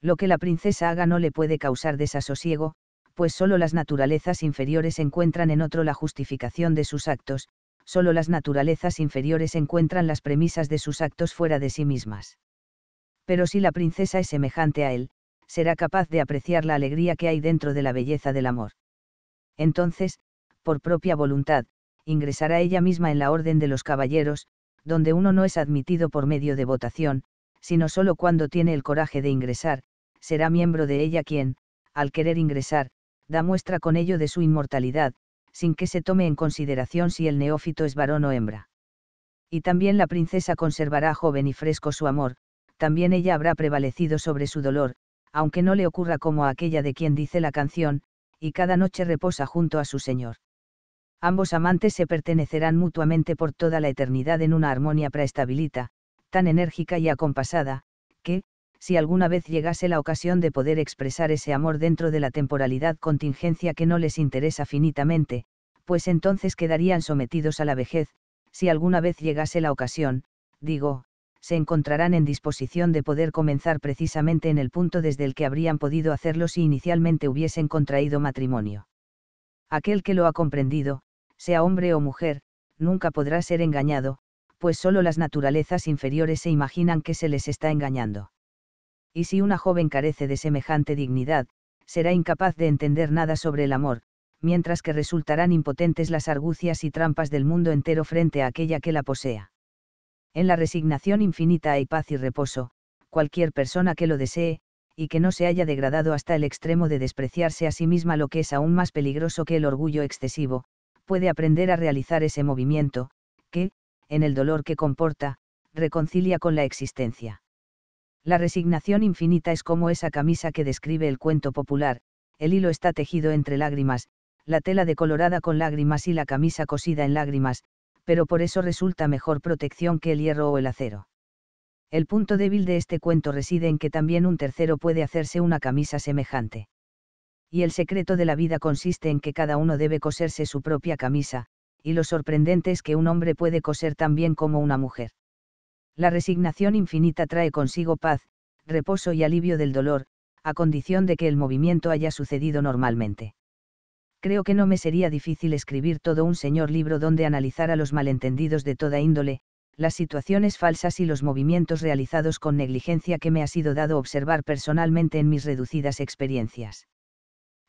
Lo que la princesa haga no le puede causar desasosiego, pues solo las naturalezas inferiores encuentran en otro la justificación de sus actos, solo las naturalezas inferiores encuentran las premisas de sus actos fuera de sí mismas. Pero si la princesa es semejante a él, será capaz de apreciar la alegría que hay dentro de la belleza del amor. Entonces, por propia voluntad, ingresará ella misma en la Orden de los Caballeros, donde uno no es admitido por medio de votación, sino solo cuando tiene el coraje de ingresar, será miembro de ella quien, al querer ingresar, da muestra con ello de su inmortalidad, sin que se tome en consideración si el neófito es varón o hembra. Y también la princesa conservará joven y fresco su amor, también ella habrá prevalecido sobre su dolor, aunque no le ocurra como a aquella de quien dice la canción, y cada noche reposa junto a su Señor ambos amantes se pertenecerán mutuamente por toda la eternidad en una armonía preestabilita, tan enérgica y acompasada, que, si alguna vez llegase la ocasión de poder expresar ese amor dentro de la temporalidad contingencia que no les interesa finitamente, pues entonces quedarían sometidos a la vejez, si alguna vez llegase la ocasión, digo, se encontrarán en disposición de poder comenzar precisamente en el punto desde el que habrían podido hacerlo si inicialmente hubiesen contraído matrimonio. Aquel que lo ha comprendido, sea hombre o mujer, nunca podrá ser engañado, pues solo las naturalezas inferiores se imaginan que se les está engañando. Y si una joven carece de semejante dignidad, será incapaz de entender nada sobre el amor, mientras que resultarán impotentes las argucias y trampas del mundo entero frente a aquella que la posea. En la resignación infinita hay paz y reposo, cualquier persona que lo desee, y que no se haya degradado hasta el extremo de despreciarse a sí misma lo que es aún más peligroso que el orgullo excesivo, puede aprender a realizar ese movimiento, que, en el dolor que comporta, reconcilia con la existencia. La resignación infinita es como esa camisa que describe el cuento popular, el hilo está tejido entre lágrimas, la tela decolorada con lágrimas y la camisa cosida en lágrimas, pero por eso resulta mejor protección que el hierro o el acero. El punto débil de este cuento reside en que también un tercero puede hacerse una camisa semejante y el secreto de la vida consiste en que cada uno debe coserse su propia camisa, y lo sorprendente es que un hombre puede coser tan bien como una mujer. La resignación infinita trae consigo paz, reposo y alivio del dolor, a condición de que el movimiento haya sucedido normalmente. Creo que no me sería difícil escribir todo un señor libro donde analizara los malentendidos de toda índole, las situaciones falsas y los movimientos realizados con negligencia que me ha sido dado observar personalmente en mis reducidas experiencias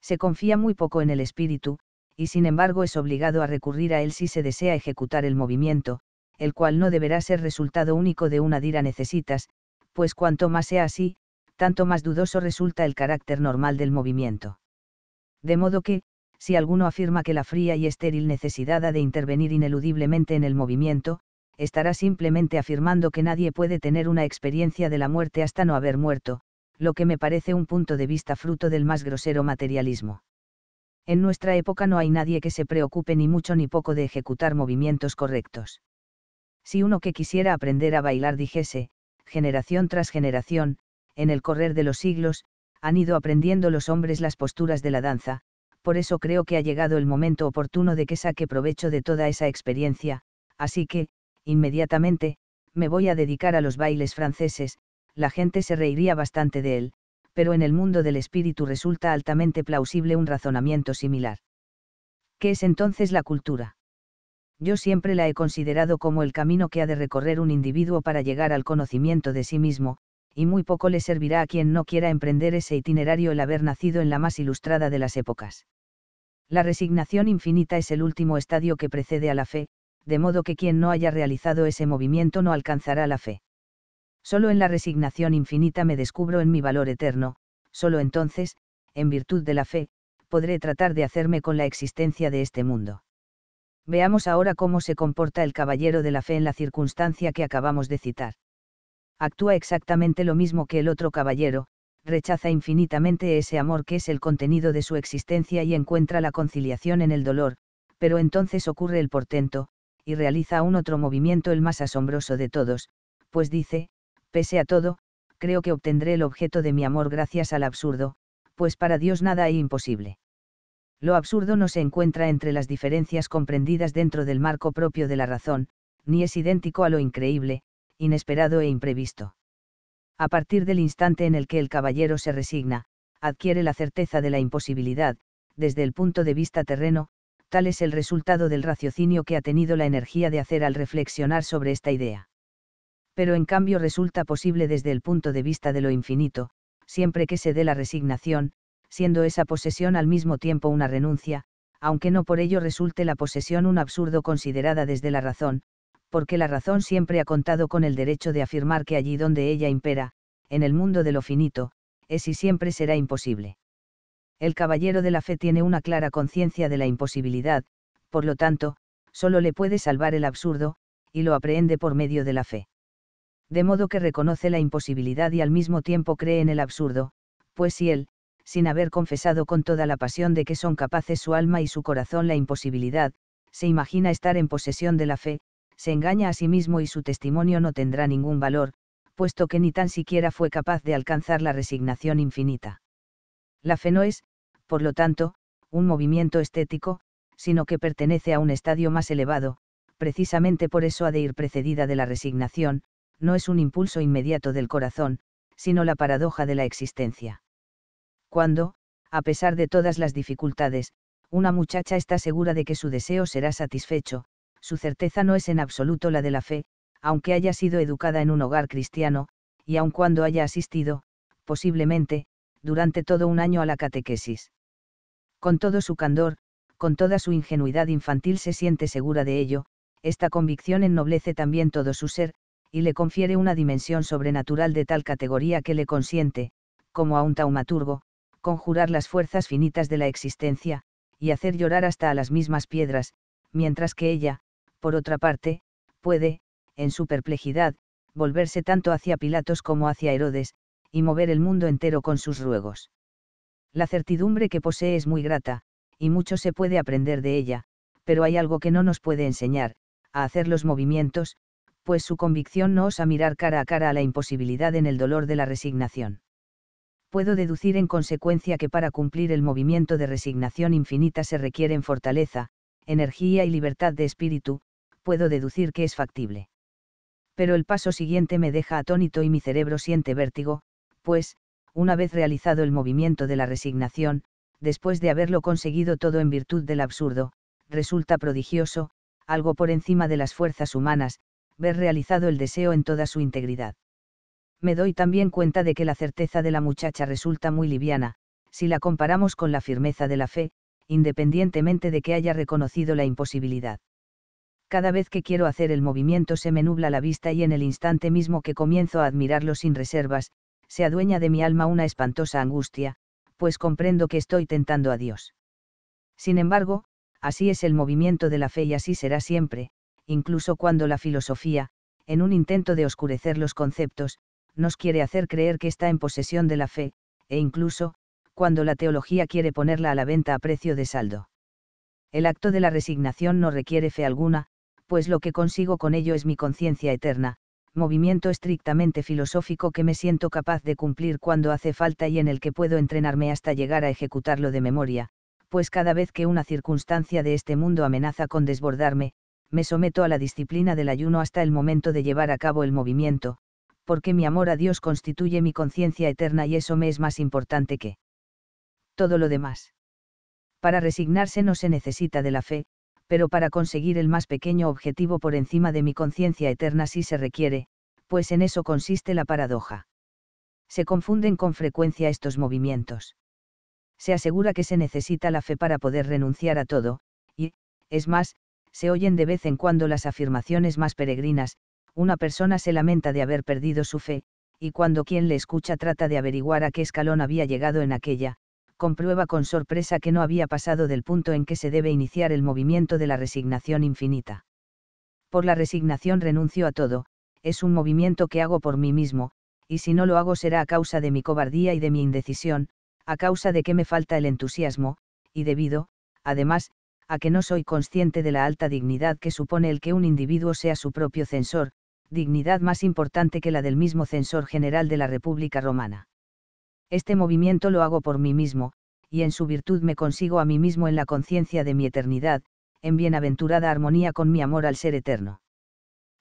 se confía muy poco en el espíritu, y sin embargo es obligado a recurrir a él si se desea ejecutar el movimiento, el cual no deberá ser resultado único de una dira necesitas, pues cuanto más sea así, tanto más dudoso resulta el carácter normal del movimiento. De modo que, si alguno afirma que la fría y estéril necesidad ha de intervenir ineludiblemente en el movimiento, estará simplemente afirmando que nadie puede tener una experiencia de la muerte hasta no haber muerto, lo que me parece un punto de vista fruto del más grosero materialismo. En nuestra época no hay nadie que se preocupe ni mucho ni poco de ejecutar movimientos correctos. Si uno que quisiera aprender a bailar dijese, generación tras generación, en el correr de los siglos, han ido aprendiendo los hombres las posturas de la danza, por eso creo que ha llegado el momento oportuno de que saque provecho de toda esa experiencia, así que, inmediatamente, me voy a dedicar a los bailes franceses, la gente se reiría bastante de él, pero en el mundo del espíritu resulta altamente plausible un razonamiento similar. ¿Qué es entonces la cultura? Yo siempre la he considerado como el camino que ha de recorrer un individuo para llegar al conocimiento de sí mismo, y muy poco le servirá a quien no quiera emprender ese itinerario el haber nacido en la más ilustrada de las épocas. La resignación infinita es el último estadio que precede a la fe, de modo que quien no haya realizado ese movimiento no alcanzará la fe. Solo en la resignación infinita me descubro en mi valor eterno, solo entonces, en virtud de la fe, podré tratar de hacerme con la existencia de este mundo. Veamos ahora cómo se comporta el caballero de la fe en la circunstancia que acabamos de citar. Actúa exactamente lo mismo que el otro caballero, rechaza infinitamente ese amor que es el contenido de su existencia y encuentra la conciliación en el dolor, pero entonces ocurre el portento, y realiza un otro movimiento el más asombroso de todos, pues dice, pese a todo, creo que obtendré el objeto de mi amor gracias al absurdo, pues para Dios nada hay imposible. Lo absurdo no se encuentra entre las diferencias comprendidas dentro del marco propio de la razón, ni es idéntico a lo increíble, inesperado e imprevisto. A partir del instante en el que el caballero se resigna, adquiere la certeza de la imposibilidad, desde el punto de vista terreno, tal es el resultado del raciocinio que ha tenido la energía de hacer al reflexionar sobre esta idea pero en cambio resulta posible desde el punto de vista de lo infinito, siempre que se dé la resignación, siendo esa posesión al mismo tiempo una renuncia, aunque no por ello resulte la posesión un absurdo considerada desde la razón, porque la razón siempre ha contado con el derecho de afirmar que allí donde ella impera, en el mundo de lo finito, es y siempre será imposible. El caballero de la fe tiene una clara conciencia de la imposibilidad, por lo tanto, solo le puede salvar el absurdo, y lo aprehende por medio de la fe de modo que reconoce la imposibilidad y al mismo tiempo cree en el absurdo, pues si él, sin haber confesado con toda la pasión de que son capaces su alma y su corazón la imposibilidad, se imagina estar en posesión de la fe, se engaña a sí mismo y su testimonio no tendrá ningún valor, puesto que ni tan siquiera fue capaz de alcanzar la resignación infinita. La fe no es, por lo tanto, un movimiento estético, sino que pertenece a un estadio más elevado, precisamente por eso ha de ir precedida de la resignación, no es un impulso inmediato del corazón, sino la paradoja de la existencia. Cuando, a pesar de todas las dificultades, una muchacha está segura de que su deseo será satisfecho, su certeza no es en absoluto la de la fe, aunque haya sido educada en un hogar cristiano, y aun cuando haya asistido, posiblemente, durante todo un año a la catequesis. Con todo su candor, con toda su ingenuidad infantil se siente segura de ello, esta convicción ennoblece también todo su ser, y le confiere una dimensión sobrenatural de tal categoría que le consiente, como a un taumaturgo, conjurar las fuerzas finitas de la existencia, y hacer llorar hasta a las mismas piedras, mientras que ella, por otra parte, puede, en su perplejidad, volverse tanto hacia Pilatos como hacia Herodes, y mover el mundo entero con sus ruegos. La certidumbre que posee es muy grata, y mucho se puede aprender de ella, pero hay algo que no nos puede enseñar, a hacer los movimientos, pues su convicción no osa mirar cara a cara a la imposibilidad en el dolor de la resignación. Puedo deducir en consecuencia que para cumplir el movimiento de resignación infinita se requieren fortaleza, energía y libertad de espíritu, puedo deducir que es factible. Pero el paso siguiente me deja atónito y mi cerebro siente vértigo, pues, una vez realizado el movimiento de la resignación, después de haberlo conseguido todo en virtud del absurdo, resulta prodigioso, algo por encima de las fuerzas humanas, ver realizado el deseo en toda su integridad. Me doy también cuenta de que la certeza de la muchacha resulta muy liviana, si la comparamos con la firmeza de la fe, independientemente de que haya reconocido la imposibilidad. Cada vez que quiero hacer el movimiento se me nubla la vista y en el instante mismo que comienzo a admirarlo sin reservas, se adueña de mi alma una espantosa angustia, pues comprendo que estoy tentando a Dios. Sin embargo, así es el movimiento de la fe y así será siempre, incluso cuando la filosofía, en un intento de oscurecer los conceptos, nos quiere hacer creer que está en posesión de la fe, e incluso, cuando la teología quiere ponerla a la venta a precio de saldo. El acto de la resignación no requiere fe alguna, pues lo que consigo con ello es mi conciencia eterna, movimiento estrictamente filosófico que me siento capaz de cumplir cuando hace falta y en el que puedo entrenarme hasta llegar a ejecutarlo de memoria, pues cada vez que una circunstancia de este mundo amenaza con desbordarme, me someto a la disciplina del ayuno hasta el momento de llevar a cabo el movimiento, porque mi amor a Dios constituye mi conciencia eterna y eso me es más importante que todo lo demás. Para resignarse no se necesita de la fe, pero para conseguir el más pequeño objetivo por encima de mi conciencia eterna sí se requiere, pues en eso consiste la paradoja. Se confunden con frecuencia estos movimientos. Se asegura que se necesita la fe para poder renunciar a todo, y, es más, se oyen de vez en cuando las afirmaciones más peregrinas, una persona se lamenta de haber perdido su fe, y cuando quien le escucha trata de averiguar a qué escalón había llegado en aquella, comprueba con sorpresa que no había pasado del punto en que se debe iniciar el movimiento de la resignación infinita. Por la resignación renuncio a todo, es un movimiento que hago por mí mismo, y si no lo hago será a causa de mi cobardía y de mi indecisión, a causa de que me falta el entusiasmo, y debido, además, a que no soy consciente de la alta dignidad que supone el que un individuo sea su propio censor, dignidad más importante que la del mismo censor general de la República Romana. Este movimiento lo hago por mí mismo, y en su virtud me consigo a mí mismo en la conciencia de mi eternidad, en bienaventurada armonía con mi amor al ser eterno.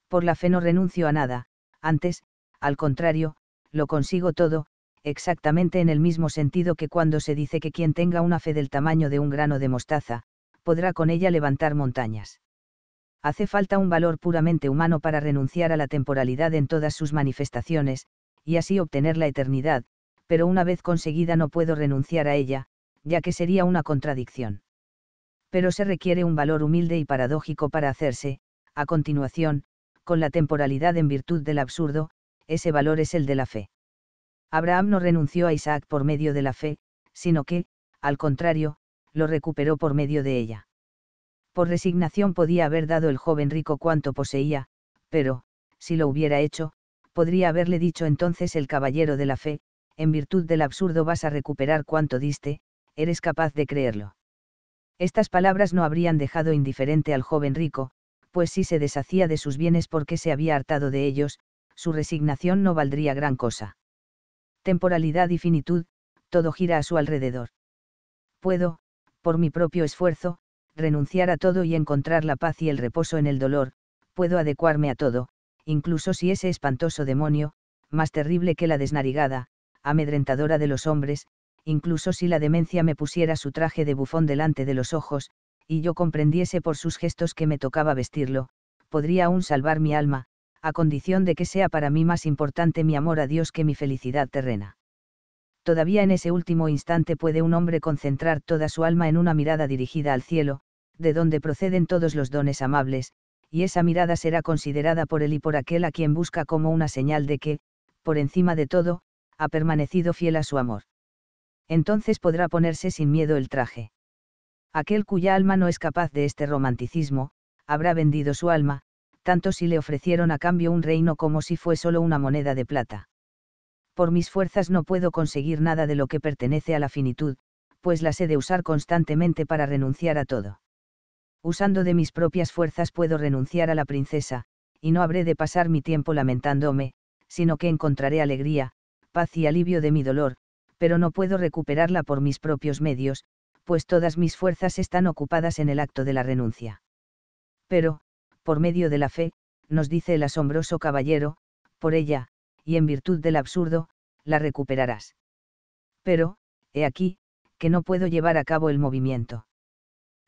Por la fe no renuncio a nada, antes, al contrario, lo consigo todo, exactamente en el mismo sentido que cuando se dice que quien tenga una fe del tamaño de un grano de mostaza, podrá con ella levantar montañas. Hace falta un valor puramente humano para renunciar a la temporalidad en todas sus manifestaciones, y así obtener la eternidad, pero una vez conseguida no puedo renunciar a ella, ya que sería una contradicción. Pero se requiere un valor humilde y paradójico para hacerse, a continuación, con la temporalidad en virtud del absurdo, ese valor es el de la fe. Abraham no renunció a Isaac por medio de la fe, sino que, al contrario, lo recuperó por medio de ella. Por resignación podía haber dado el joven rico cuanto poseía, pero, si lo hubiera hecho, podría haberle dicho entonces el caballero de la fe, en virtud del absurdo vas a recuperar cuanto diste, eres capaz de creerlo. Estas palabras no habrían dejado indiferente al joven rico, pues si se deshacía de sus bienes porque se había hartado de ellos, su resignación no valdría gran cosa. Temporalidad y finitud, todo gira a su alrededor. Puedo, por mi propio esfuerzo, renunciar a todo y encontrar la paz y el reposo en el dolor, puedo adecuarme a todo, incluso si ese espantoso demonio, más terrible que la desnarigada, amedrentadora de los hombres, incluso si la demencia me pusiera su traje de bufón delante de los ojos, y yo comprendiese por sus gestos que me tocaba vestirlo, podría aún salvar mi alma, a condición de que sea para mí más importante mi amor a Dios que mi felicidad terrena todavía en ese último instante puede un hombre concentrar toda su alma en una mirada dirigida al cielo, de donde proceden todos los dones amables, y esa mirada será considerada por él y por aquel a quien busca como una señal de que, por encima de todo, ha permanecido fiel a su amor. Entonces podrá ponerse sin miedo el traje. Aquel cuya alma no es capaz de este romanticismo, habrá vendido su alma, tanto si le ofrecieron a cambio un reino como si fue solo una moneda de plata por mis fuerzas no puedo conseguir nada de lo que pertenece a la finitud, pues las he de usar constantemente para renunciar a todo. Usando de mis propias fuerzas puedo renunciar a la princesa, y no habré de pasar mi tiempo lamentándome, sino que encontraré alegría, paz y alivio de mi dolor, pero no puedo recuperarla por mis propios medios, pues todas mis fuerzas están ocupadas en el acto de la renuncia. Pero, por medio de la fe, nos dice el asombroso caballero, por ella, y en virtud del absurdo, la recuperarás. Pero, he aquí, que no puedo llevar a cabo el movimiento.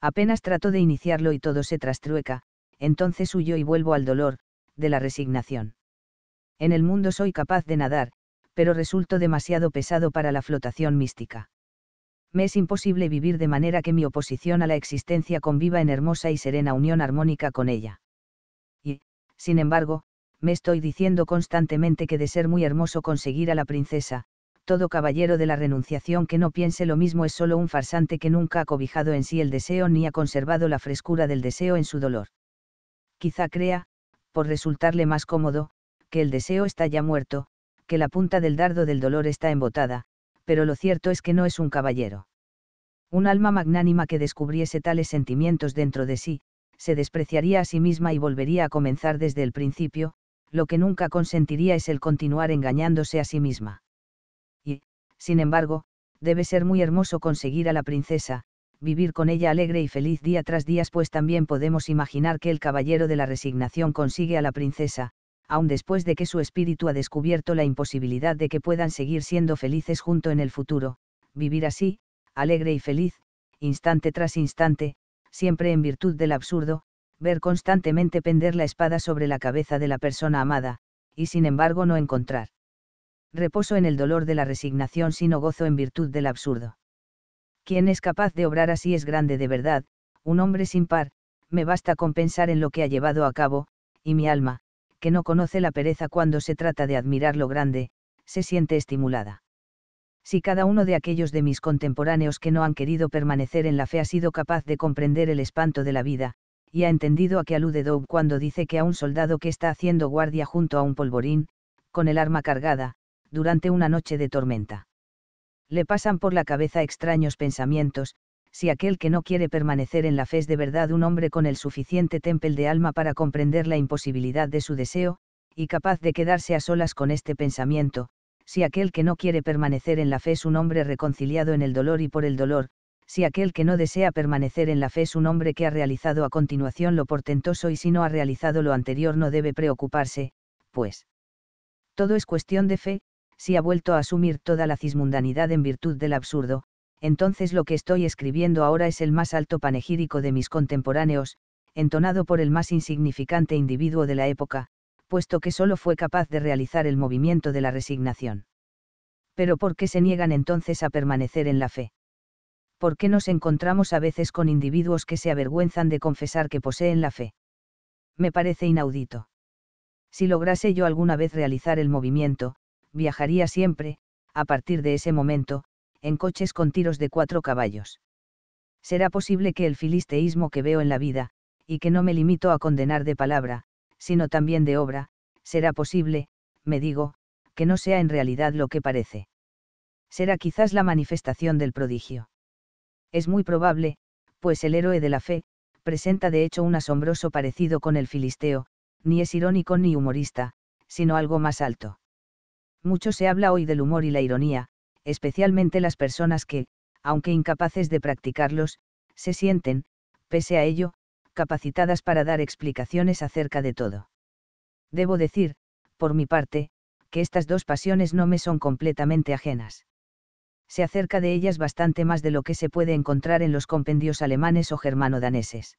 Apenas trato de iniciarlo y todo se trastrueca, entonces huyo y vuelvo al dolor, de la resignación. En el mundo soy capaz de nadar, pero resulto demasiado pesado para la flotación mística. Me es imposible vivir de manera que mi oposición a la existencia conviva en hermosa y serena unión armónica con ella. Y, sin embargo, me estoy diciendo constantemente que de ser muy hermoso conseguir a la princesa, todo caballero de la renunciación que no piense lo mismo es solo un farsante que nunca ha cobijado en sí el deseo ni ha conservado la frescura del deseo en su dolor. Quizá crea, por resultarle más cómodo, que el deseo está ya muerto, que la punta del dardo del dolor está embotada, pero lo cierto es que no es un caballero. Un alma magnánima que descubriese tales sentimientos dentro de sí, se despreciaría a sí misma y volvería a comenzar desde el principio, lo que nunca consentiría es el continuar engañándose a sí misma. Y, sin embargo, debe ser muy hermoso conseguir a la princesa, vivir con ella alegre y feliz día tras día, pues también podemos imaginar que el caballero de la resignación consigue a la princesa, aun después de que su espíritu ha descubierto la imposibilidad de que puedan seguir siendo felices junto en el futuro, vivir así, alegre y feliz, instante tras instante, siempre en virtud del absurdo, ver constantemente pender la espada sobre la cabeza de la persona amada, y sin embargo no encontrar reposo en el dolor de la resignación sino gozo en virtud del absurdo. Quien es capaz de obrar así es grande de verdad, un hombre sin par, me basta con pensar en lo que ha llevado a cabo, y mi alma, que no conoce la pereza cuando se trata de admirar lo grande, se siente estimulada. Si cada uno de aquellos de mis contemporáneos que no han querido permanecer en la fe ha sido capaz de comprender el espanto de la vida, y ha entendido a qué alude Dove cuando dice que a un soldado que está haciendo guardia junto a un polvorín, con el arma cargada, durante una noche de tormenta. Le pasan por la cabeza extraños pensamientos, si aquel que no quiere permanecer en la fe es de verdad un hombre con el suficiente temple de alma para comprender la imposibilidad de su deseo, y capaz de quedarse a solas con este pensamiento, si aquel que no quiere permanecer en la fe es un hombre reconciliado en el dolor y por el dolor, si aquel que no desea permanecer en la fe es un hombre que ha realizado a continuación lo portentoso y si no ha realizado lo anterior no debe preocuparse, pues. Todo es cuestión de fe, si ha vuelto a asumir toda la cismundanidad en virtud del absurdo, entonces lo que estoy escribiendo ahora es el más alto panegírico de mis contemporáneos, entonado por el más insignificante individuo de la época, puesto que solo fue capaz de realizar el movimiento de la resignación. Pero ¿por qué se niegan entonces a permanecer en la fe? ¿por qué nos encontramos a veces con individuos que se avergüenzan de confesar que poseen la fe? Me parece inaudito. Si lograse yo alguna vez realizar el movimiento, viajaría siempre, a partir de ese momento, en coches con tiros de cuatro caballos. Será posible que el filisteísmo que veo en la vida, y que no me limito a condenar de palabra, sino también de obra, será posible, me digo, que no sea en realidad lo que parece. Será quizás la manifestación del prodigio. Es muy probable, pues el héroe de la fe, presenta de hecho un asombroso parecido con el filisteo, ni es irónico ni humorista, sino algo más alto. Mucho se habla hoy del humor y la ironía, especialmente las personas que, aunque incapaces de practicarlos, se sienten, pese a ello, capacitadas para dar explicaciones acerca de todo. Debo decir, por mi parte, que estas dos pasiones no me son completamente ajenas se acerca de ellas bastante más de lo que se puede encontrar en los compendios alemanes o germano-daneses.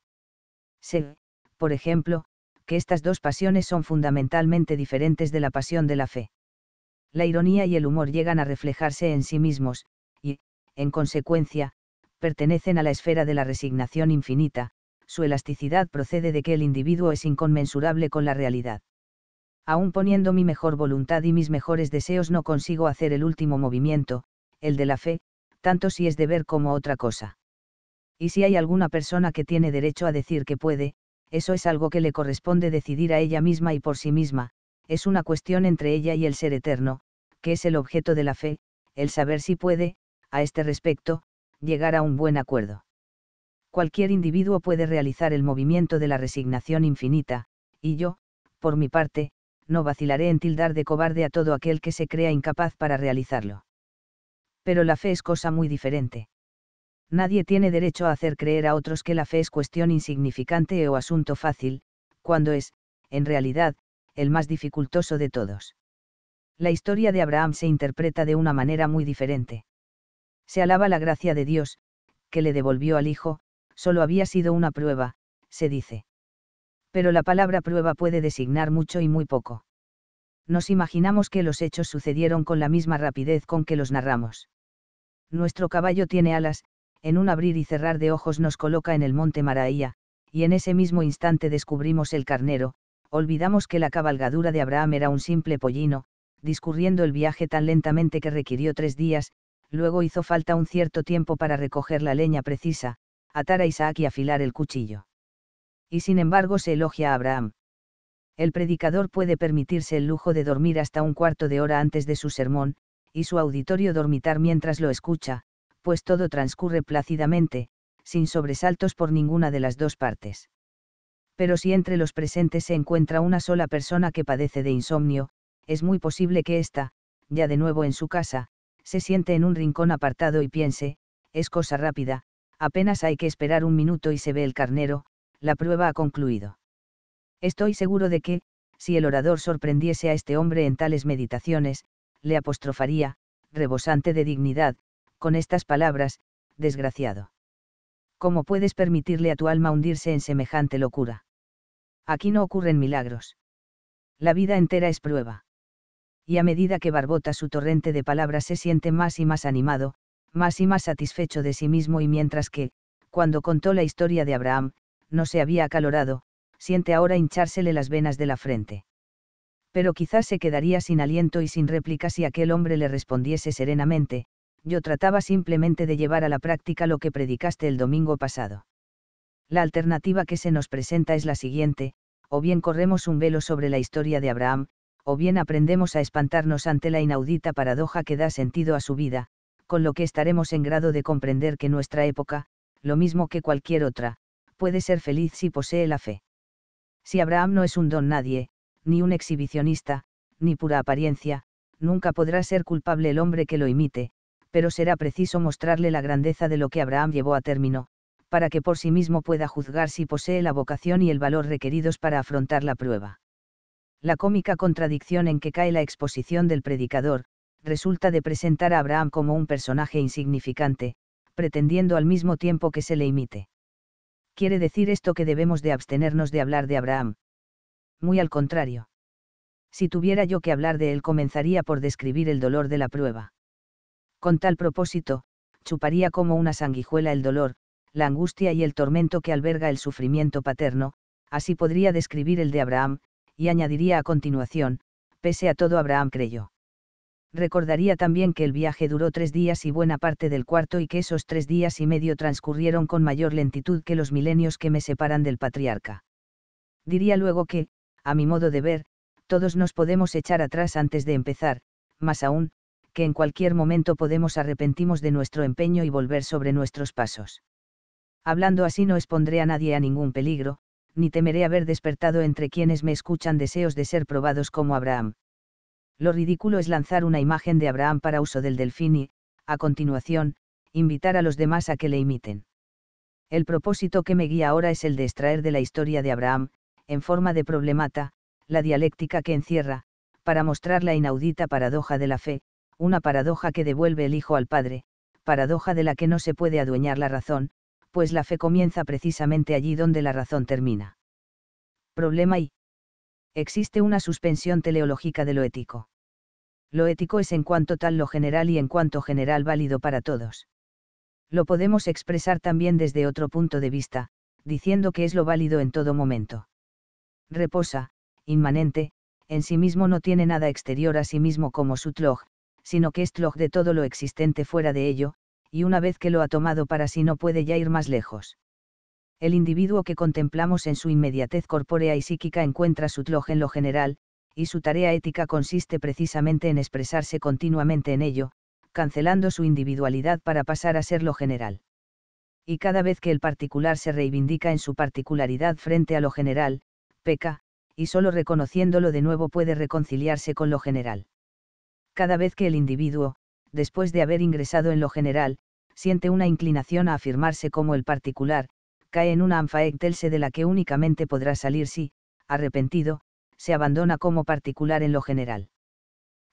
Sé, por ejemplo, que estas dos pasiones son fundamentalmente diferentes de la pasión de la fe. La ironía y el humor llegan a reflejarse en sí mismos, y, en consecuencia, pertenecen a la esfera de la resignación infinita, su elasticidad procede de que el individuo es inconmensurable con la realidad. Aún poniendo mi mejor voluntad y mis mejores deseos no consigo hacer el último movimiento, el de la fe, tanto si es deber como otra cosa. Y si hay alguna persona que tiene derecho a decir que puede, eso es algo que le corresponde decidir a ella misma y por sí misma, es una cuestión entre ella y el ser eterno, que es el objeto de la fe, el saber si puede, a este respecto, llegar a un buen acuerdo. Cualquier individuo puede realizar el movimiento de la resignación infinita, y yo, por mi parte, no vacilaré en tildar de cobarde a todo aquel que se crea incapaz para realizarlo pero la fe es cosa muy diferente. Nadie tiene derecho a hacer creer a otros que la fe es cuestión insignificante o asunto fácil, cuando es, en realidad, el más dificultoso de todos. La historia de Abraham se interpreta de una manera muy diferente. Se alaba la gracia de Dios, que le devolvió al hijo, solo había sido una prueba, se dice. Pero la palabra prueba puede designar mucho y muy poco nos imaginamos que los hechos sucedieron con la misma rapidez con que los narramos. Nuestro caballo tiene alas, en un abrir y cerrar de ojos nos coloca en el monte Maraía, y en ese mismo instante descubrimos el carnero, olvidamos que la cabalgadura de Abraham era un simple pollino, discurriendo el viaje tan lentamente que requirió tres días, luego hizo falta un cierto tiempo para recoger la leña precisa, atar a Isaac y afilar el cuchillo. Y sin embargo se elogia a Abraham el predicador puede permitirse el lujo de dormir hasta un cuarto de hora antes de su sermón, y su auditorio dormitar mientras lo escucha, pues todo transcurre plácidamente, sin sobresaltos por ninguna de las dos partes. Pero si entre los presentes se encuentra una sola persona que padece de insomnio, es muy posible que ésta, ya de nuevo en su casa, se siente en un rincón apartado y piense, es cosa rápida, apenas hay que esperar un minuto y se ve el carnero, la prueba ha concluido. Estoy seguro de que, si el orador sorprendiese a este hombre en tales meditaciones, le apostrofaría, rebosante de dignidad, con estas palabras, desgraciado. ¿Cómo puedes permitirle a tu alma hundirse en semejante locura? Aquí no ocurren milagros. La vida entera es prueba. Y a medida que barbota su torrente de palabras se siente más y más animado, más y más satisfecho de sí mismo y mientras que, cuando contó la historia de Abraham, no se había acalorado, siente ahora hinchársele las venas de la frente. Pero quizás se quedaría sin aliento y sin réplica si aquel hombre le respondiese serenamente, yo trataba simplemente de llevar a la práctica lo que predicaste el domingo pasado. La alternativa que se nos presenta es la siguiente, o bien corremos un velo sobre la historia de Abraham, o bien aprendemos a espantarnos ante la inaudita paradoja que da sentido a su vida, con lo que estaremos en grado de comprender que nuestra época, lo mismo que cualquier otra, puede ser feliz si posee la fe. Si Abraham no es un don nadie, ni un exhibicionista, ni pura apariencia, nunca podrá ser culpable el hombre que lo imite, pero será preciso mostrarle la grandeza de lo que Abraham llevó a término, para que por sí mismo pueda juzgar si posee la vocación y el valor requeridos para afrontar la prueba. La cómica contradicción en que cae la exposición del predicador, resulta de presentar a Abraham como un personaje insignificante, pretendiendo al mismo tiempo que se le imite quiere decir esto que debemos de abstenernos de hablar de Abraham. Muy al contrario. Si tuviera yo que hablar de él comenzaría por describir el dolor de la prueba. Con tal propósito, chuparía como una sanguijuela el dolor, la angustia y el tormento que alberga el sufrimiento paterno, así podría describir el de Abraham, y añadiría a continuación, pese a todo Abraham creyó. Recordaría también que el viaje duró tres días y buena parte del cuarto y que esos tres días y medio transcurrieron con mayor lentitud que los milenios que me separan del patriarca. Diría luego que, a mi modo de ver, todos nos podemos echar atrás antes de empezar, más aún, que en cualquier momento podemos arrepentimos de nuestro empeño y volver sobre nuestros pasos. Hablando así no expondré a nadie a ningún peligro, ni temeré haber despertado entre quienes me escuchan deseos de ser probados como Abraham. Lo ridículo es lanzar una imagen de Abraham para uso del delfín y, a continuación, invitar a los demás a que le imiten. El propósito que me guía ahora es el de extraer de la historia de Abraham, en forma de problemata, la dialéctica que encierra, para mostrar la inaudita paradoja de la fe, una paradoja que devuelve el Hijo al Padre, paradoja de la que no se puede adueñar la razón, pues la fe comienza precisamente allí donde la razón termina. Problema y existe una suspensión teleológica de lo ético. Lo ético es en cuanto tal lo general y en cuanto general válido para todos. Lo podemos expresar también desde otro punto de vista, diciendo que es lo válido en todo momento. Reposa, inmanente, en sí mismo no tiene nada exterior a sí mismo como su tlog, sino que es tlog de todo lo existente fuera de ello, y una vez que lo ha tomado para sí no puede ya ir más lejos el individuo que contemplamos en su inmediatez corpórea y psíquica encuentra su tloj en lo general, y su tarea ética consiste precisamente en expresarse continuamente en ello, cancelando su individualidad para pasar a ser lo general. Y cada vez que el particular se reivindica en su particularidad frente a lo general, peca, y solo reconociéndolo de nuevo puede reconciliarse con lo general. Cada vez que el individuo, después de haber ingresado en lo general, siente una inclinación a afirmarse como el particular, cae en una anfaectelse de la que únicamente podrá salir si, arrepentido, se abandona como particular en lo general.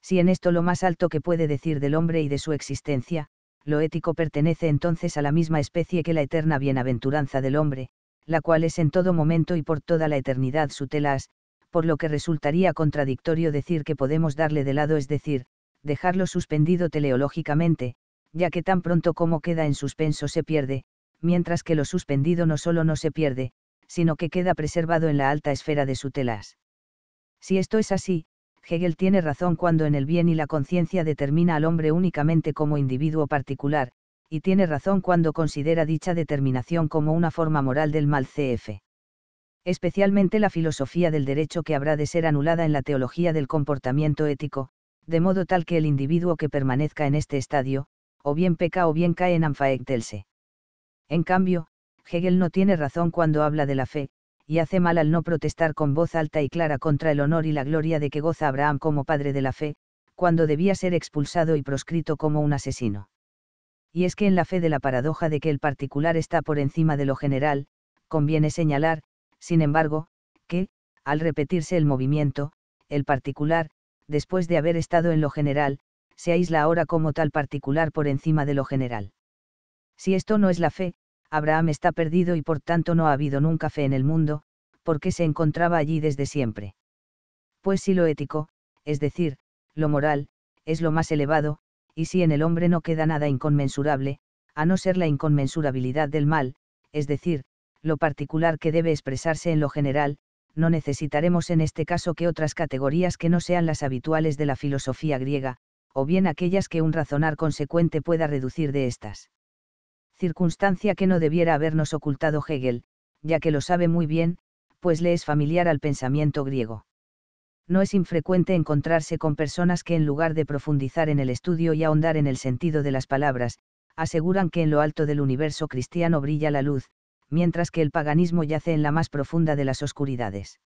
Si en esto lo más alto que puede decir del hombre y de su existencia, lo ético pertenece entonces a la misma especie que la eterna bienaventuranza del hombre, la cual es en todo momento y por toda la eternidad su telas, por lo que resultaría contradictorio decir que podemos darle de lado, es decir, dejarlo suspendido teleológicamente, ya que tan pronto como queda en suspenso se pierde, mientras que lo suspendido no solo no se pierde, sino que queda preservado en la alta esfera de su telas. Si esto es así, Hegel tiene razón cuando en el bien y la conciencia determina al hombre únicamente como individuo particular, y tiene razón cuando considera dicha determinación como una forma moral del mal CF. Especialmente la filosofía del derecho que habrá de ser anulada en la teología del comportamiento ético, de modo tal que el individuo que permanezca en este estadio, o bien peca o bien cae en en cambio, Hegel no tiene razón cuando habla de la fe, y hace mal al no protestar con voz alta y clara contra el honor y la gloria de que goza Abraham como padre de la fe, cuando debía ser expulsado y proscrito como un asesino. Y es que en la fe de la paradoja de que el particular está por encima de lo general, conviene señalar, sin embargo, que, al repetirse el movimiento, el particular, después de haber estado en lo general, se aísla ahora como tal particular por encima de lo general. Si esto no es la fe, Abraham está perdido y por tanto no ha habido nunca fe en el mundo, porque se encontraba allí desde siempre. Pues si lo ético, es decir, lo moral, es lo más elevado, y si en el hombre no queda nada inconmensurable, a no ser la inconmensurabilidad del mal, es decir, lo particular que debe expresarse en lo general, no necesitaremos en este caso que otras categorías que no sean las habituales de la filosofía griega, o bien aquellas que un razonar consecuente pueda reducir de estas circunstancia que no debiera habernos ocultado Hegel, ya que lo sabe muy bien, pues le es familiar al pensamiento griego. No es infrecuente encontrarse con personas que en lugar de profundizar en el estudio y ahondar en el sentido de las palabras, aseguran que en lo alto del universo cristiano brilla la luz, mientras que el paganismo yace en la más profunda de las oscuridades.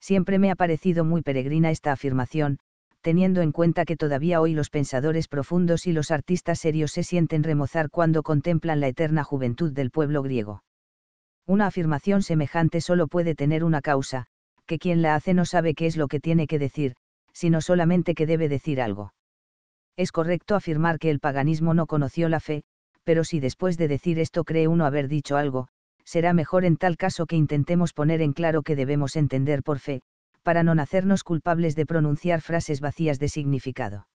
Siempre me ha parecido muy peregrina esta afirmación, teniendo en cuenta que todavía hoy los pensadores profundos y los artistas serios se sienten remozar cuando contemplan la eterna juventud del pueblo griego. Una afirmación semejante solo puede tener una causa, que quien la hace no sabe qué es lo que tiene que decir, sino solamente que debe decir algo. Es correcto afirmar que el paganismo no conoció la fe, pero si después de decir esto cree uno haber dicho algo, será mejor en tal caso que intentemos poner en claro que debemos entender por fe, para no hacernos culpables de pronunciar frases vacías de significado.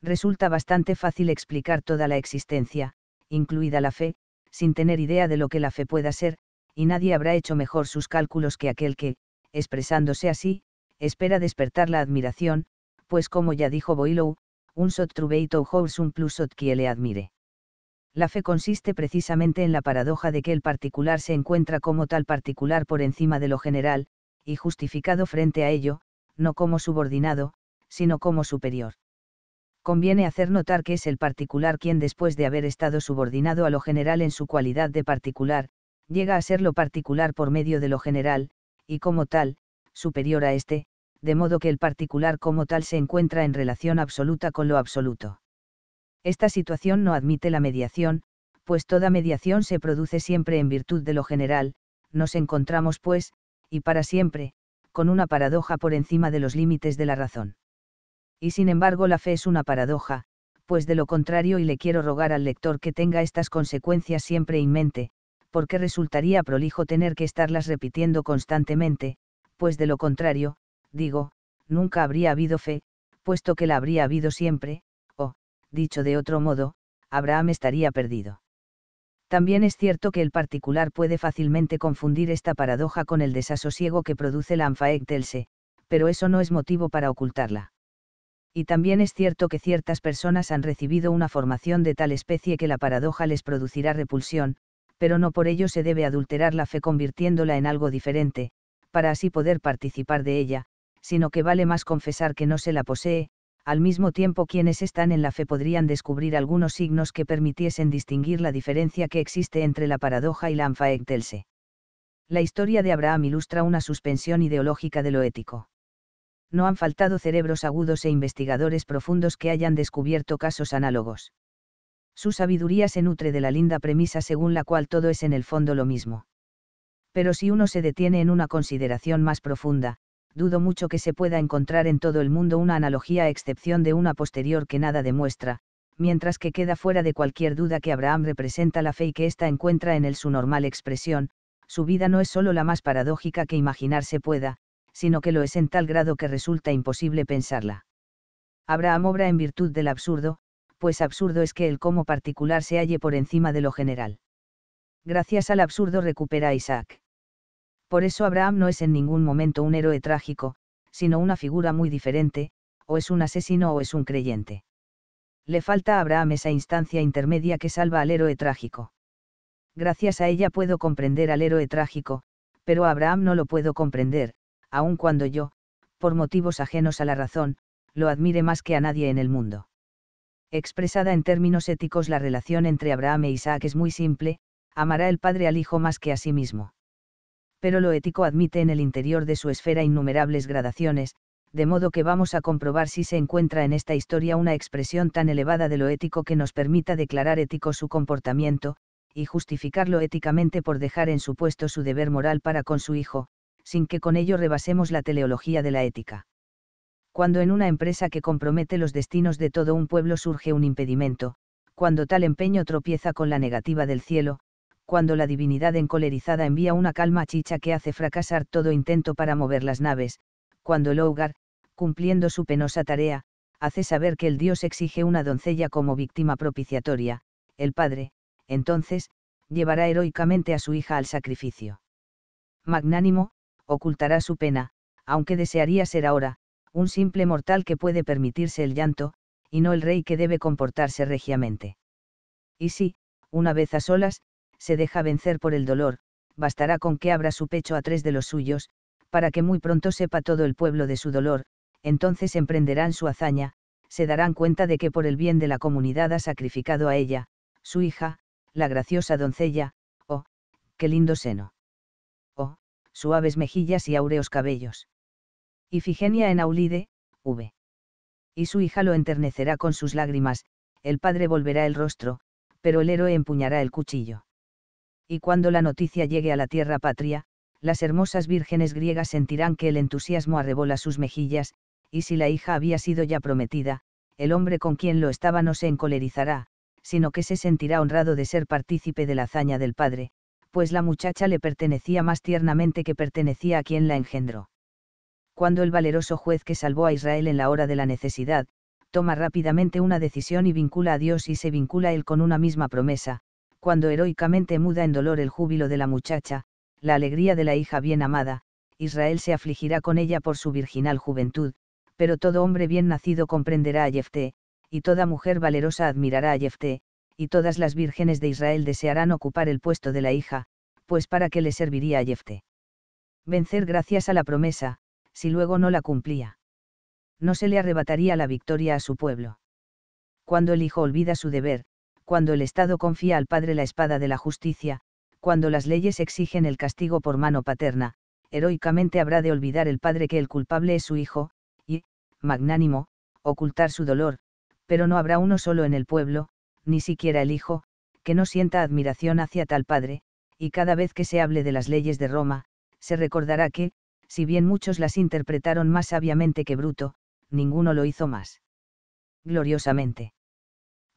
Resulta bastante fácil explicar toda la existencia, incluida la fe, sin tener idea de lo que la fe pueda ser, y nadie habrá hecho mejor sus cálculos que aquel que, expresándose así, espera despertar la admiración, pues como ya dijo Boileau, un sot trubeito hours un plus sot qui le admire. La fe consiste precisamente en la paradoja de que el particular se encuentra como tal particular por encima de lo general, y justificado frente a ello, no como subordinado, sino como superior. Conviene hacer notar que es el particular quien después de haber estado subordinado a lo general en su cualidad de particular, llega a ser lo particular por medio de lo general, y como tal, superior a éste, de modo que el particular como tal se encuentra en relación absoluta con lo absoluto. Esta situación no admite la mediación, pues toda mediación se produce siempre en virtud de lo general, nos encontramos pues, y para siempre, con una paradoja por encima de los límites de la razón. Y sin embargo la fe es una paradoja, pues de lo contrario y le quiero rogar al lector que tenga estas consecuencias siempre en mente, porque resultaría prolijo tener que estarlas repitiendo constantemente, pues de lo contrario, digo, nunca habría habido fe, puesto que la habría habido siempre, o, dicho de otro modo, Abraham estaría perdido. También es cierto que el particular puede fácilmente confundir esta paradoja con el desasosiego que produce la anfaectelse, pero eso no es motivo para ocultarla. Y también es cierto que ciertas personas han recibido una formación de tal especie que la paradoja les producirá repulsión, pero no por ello se debe adulterar la fe convirtiéndola en algo diferente, para así poder participar de ella, sino que vale más confesar que no se la posee, al mismo tiempo quienes están en la fe podrían descubrir algunos signos que permitiesen distinguir la diferencia que existe entre la paradoja y la anfaectelse. La historia de Abraham ilustra una suspensión ideológica de lo ético. No han faltado cerebros agudos e investigadores profundos que hayan descubierto casos análogos. Su sabiduría se nutre de la linda premisa según la cual todo es en el fondo lo mismo. Pero si uno se detiene en una consideración más profunda, dudo mucho que se pueda encontrar en todo el mundo una analogía a excepción de una posterior que nada demuestra, mientras que queda fuera de cualquier duda que Abraham representa la fe y que ésta encuentra en él su normal expresión, su vida no es sólo la más paradójica que imaginarse pueda, sino que lo es en tal grado que resulta imposible pensarla. Abraham obra en virtud del absurdo, pues absurdo es que el como particular se halle por encima de lo general. Gracias al absurdo recupera Isaac. Por eso Abraham no es en ningún momento un héroe trágico, sino una figura muy diferente, o es un asesino o es un creyente. Le falta a Abraham esa instancia intermedia que salva al héroe trágico. Gracias a ella puedo comprender al héroe trágico, pero a Abraham no lo puedo comprender, aun cuando yo, por motivos ajenos a la razón, lo admire más que a nadie en el mundo. Expresada en términos éticos la relación entre Abraham e Isaac es muy simple, amará el padre al hijo más que a sí mismo pero lo ético admite en el interior de su esfera innumerables gradaciones, de modo que vamos a comprobar si se encuentra en esta historia una expresión tan elevada de lo ético que nos permita declarar ético su comportamiento, y justificarlo éticamente por dejar en su puesto su deber moral para con su hijo, sin que con ello rebasemos la teleología de la ética. Cuando en una empresa que compromete los destinos de todo un pueblo surge un impedimento, cuando tal empeño tropieza con la negativa del cielo, cuando la divinidad encolerizada envía una calma chicha que hace fracasar todo intento para mover las naves, cuando el cumpliendo su penosa tarea, hace saber que el dios exige una doncella como víctima propiciatoria, el padre, entonces, llevará heroicamente a su hija al sacrificio. Magnánimo, ocultará su pena, aunque desearía ser ahora, un simple mortal que puede permitirse el llanto, y no el rey que debe comportarse regiamente. Y si, una vez a solas, se deja vencer por el dolor, bastará con que abra su pecho a tres de los suyos, para que muy pronto sepa todo el pueblo de su dolor, entonces emprenderán su hazaña, se darán cuenta de que por el bien de la comunidad ha sacrificado a ella, su hija, la graciosa doncella, oh, qué lindo seno. Oh, suaves mejillas y áureos cabellos. Ifigenia en Aulide, v. Y su hija lo enternecerá con sus lágrimas, el padre volverá el rostro, pero el héroe empuñará el cuchillo y cuando la noticia llegue a la tierra patria, las hermosas vírgenes griegas sentirán que el entusiasmo arrebola sus mejillas, y si la hija había sido ya prometida, el hombre con quien lo estaba no se encolerizará, sino que se sentirá honrado de ser partícipe de la hazaña del padre, pues la muchacha le pertenecía más tiernamente que pertenecía a quien la engendró. Cuando el valeroso juez que salvó a Israel en la hora de la necesidad, toma rápidamente una decisión y vincula a Dios y se vincula él con una misma promesa, cuando heroicamente muda en dolor el júbilo de la muchacha, la alegría de la hija bien amada, Israel se afligirá con ella por su virginal juventud, pero todo hombre bien nacido comprenderá a Jefté, y toda mujer valerosa admirará a Jefté, y todas las vírgenes de Israel desearán ocupar el puesto de la hija, pues para qué le serviría a Jefté. Vencer gracias a la promesa, si luego no la cumplía. No se le arrebataría la victoria a su pueblo. Cuando el hijo olvida su deber, cuando el Estado confía al padre la espada de la justicia, cuando las leyes exigen el castigo por mano paterna, heroicamente habrá de olvidar el padre que el culpable es su hijo, y, magnánimo, ocultar su dolor, pero no habrá uno solo en el pueblo, ni siquiera el hijo, que no sienta admiración hacia tal padre, y cada vez que se hable de las leyes de Roma, se recordará que, si bien muchos las interpretaron más sabiamente que Bruto, ninguno lo hizo más. Gloriosamente.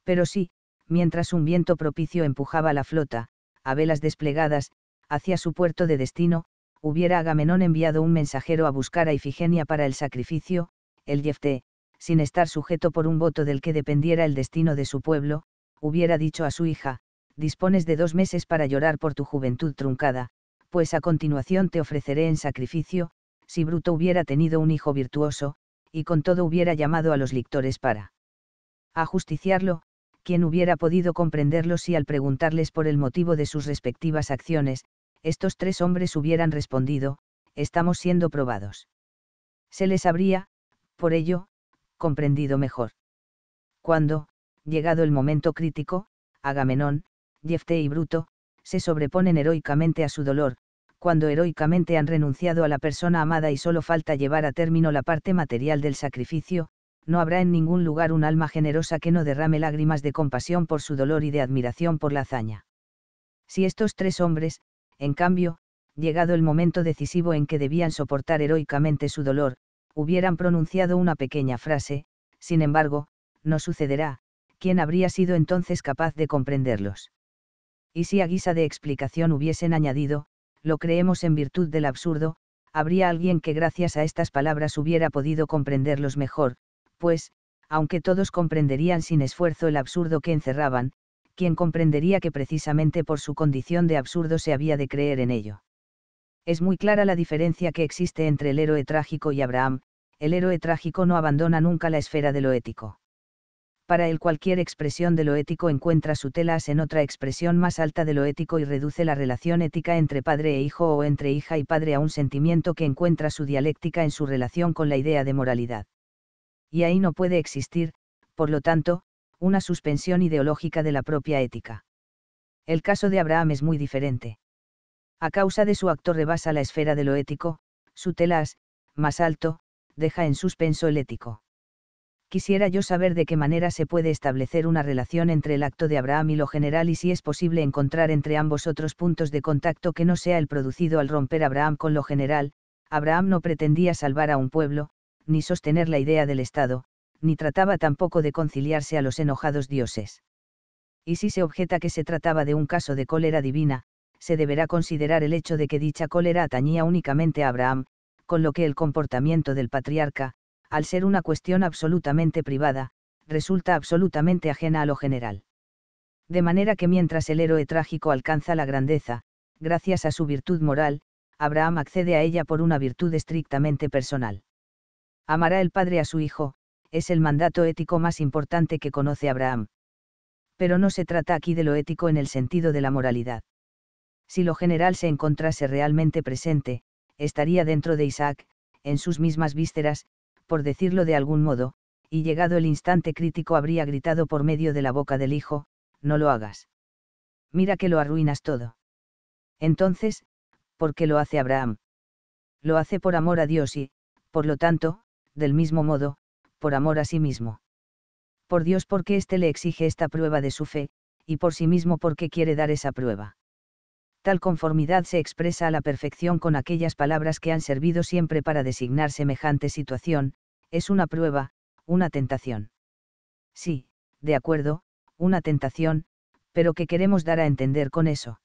Pero sí, mientras un viento propicio empujaba la flota, a velas desplegadas, hacia su puerto de destino, hubiera Agamenón enviado un mensajero a buscar a Ifigenia para el sacrificio, el Yefté, sin estar sujeto por un voto del que dependiera el destino de su pueblo, hubiera dicho a su hija, dispones de dos meses para llorar por tu juventud truncada, pues a continuación te ofreceré en sacrificio, si Bruto hubiera tenido un hijo virtuoso, y con todo hubiera llamado a los lictores para ajusticiarlo, quien hubiera podido comprenderlo si al preguntarles por el motivo de sus respectivas acciones, estos tres hombres hubieran respondido, estamos siendo probados. Se les habría, por ello, comprendido mejor. Cuando, llegado el momento crítico, Agamenón, Jefté y Bruto, se sobreponen heroicamente a su dolor, cuando heroicamente han renunciado a la persona amada y solo falta llevar a término la parte material del sacrificio, no habrá en ningún lugar un alma generosa que no derrame lágrimas de compasión por su dolor y de admiración por la hazaña. Si estos tres hombres, en cambio, llegado el momento decisivo en que debían soportar heroicamente su dolor, hubieran pronunciado una pequeña frase, sin embargo, no sucederá, ¿quién habría sido entonces capaz de comprenderlos? Y si a guisa de explicación hubiesen añadido, lo creemos en virtud del absurdo, habría alguien que gracias a estas palabras hubiera podido comprenderlos mejor, pues, aunque todos comprenderían sin esfuerzo el absurdo que encerraban, ¿quién comprendería que precisamente por su condición de absurdo se había de creer en ello. Es muy clara la diferencia que existe entre el héroe trágico y Abraham, el héroe trágico no abandona nunca la esfera de lo ético. Para él cualquier expresión de lo ético encuentra su telas en otra expresión más alta de lo ético y reduce la relación ética entre padre e hijo o entre hija y padre a un sentimiento que encuentra su dialéctica en su relación con la idea de moralidad y ahí no puede existir, por lo tanto, una suspensión ideológica de la propia ética. El caso de Abraham es muy diferente. A causa de su acto rebasa la esfera de lo ético, su telas, más alto, deja en suspenso el ético. Quisiera yo saber de qué manera se puede establecer una relación entre el acto de Abraham y lo general y si es posible encontrar entre ambos otros puntos de contacto que no sea el producido al romper Abraham con lo general, Abraham no pretendía salvar a un pueblo, ni sostener la idea del Estado, ni trataba tampoco de conciliarse a los enojados dioses. Y si se objeta que se trataba de un caso de cólera divina, se deberá considerar el hecho de que dicha cólera atañía únicamente a Abraham, con lo que el comportamiento del patriarca, al ser una cuestión absolutamente privada, resulta absolutamente ajena a lo general. De manera que mientras el héroe trágico alcanza la grandeza, gracias a su virtud moral, Abraham accede a ella por una virtud estrictamente personal. Amará el padre a su hijo, es el mandato ético más importante que conoce Abraham. Pero no se trata aquí de lo ético en el sentido de la moralidad. Si lo general se encontrase realmente presente, estaría dentro de Isaac, en sus mismas vísceras, por decirlo de algún modo, y llegado el instante crítico habría gritado por medio de la boca del hijo, no lo hagas. Mira que lo arruinas todo. Entonces, ¿por qué lo hace Abraham? Lo hace por amor a Dios y, por lo tanto, del mismo modo, por amor a sí mismo. Por Dios porque éste le exige esta prueba de su fe, y por sí mismo porque quiere dar esa prueba. Tal conformidad se expresa a la perfección con aquellas palabras que han servido siempre para designar semejante situación, es una prueba, una tentación. Sí, de acuerdo, una tentación, pero ¿qué queremos dar a entender con eso?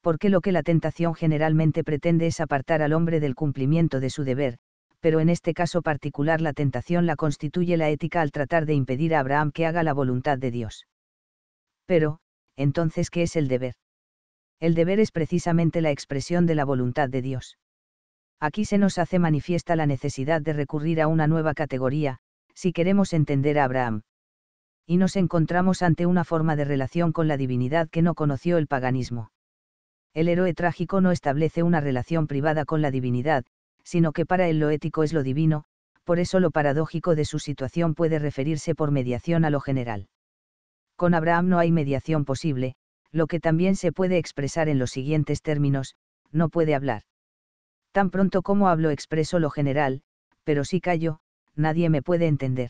Porque lo que la tentación generalmente pretende es apartar al hombre del cumplimiento de su deber, pero en este caso particular la tentación la constituye la ética al tratar de impedir a Abraham que haga la voluntad de Dios. Pero, entonces, ¿qué es el deber? El deber es precisamente la expresión de la voluntad de Dios. Aquí se nos hace manifiesta la necesidad de recurrir a una nueva categoría, si queremos entender a Abraham. Y nos encontramos ante una forma de relación con la divinidad que no conoció el paganismo. El héroe trágico no establece una relación privada con la divinidad, sino que para él lo ético es lo divino, por eso lo paradójico de su situación puede referirse por mediación a lo general. Con Abraham no hay mediación posible, lo que también se puede expresar en los siguientes términos, no puede hablar. Tan pronto como hablo expreso lo general, pero si callo, nadie me puede entender.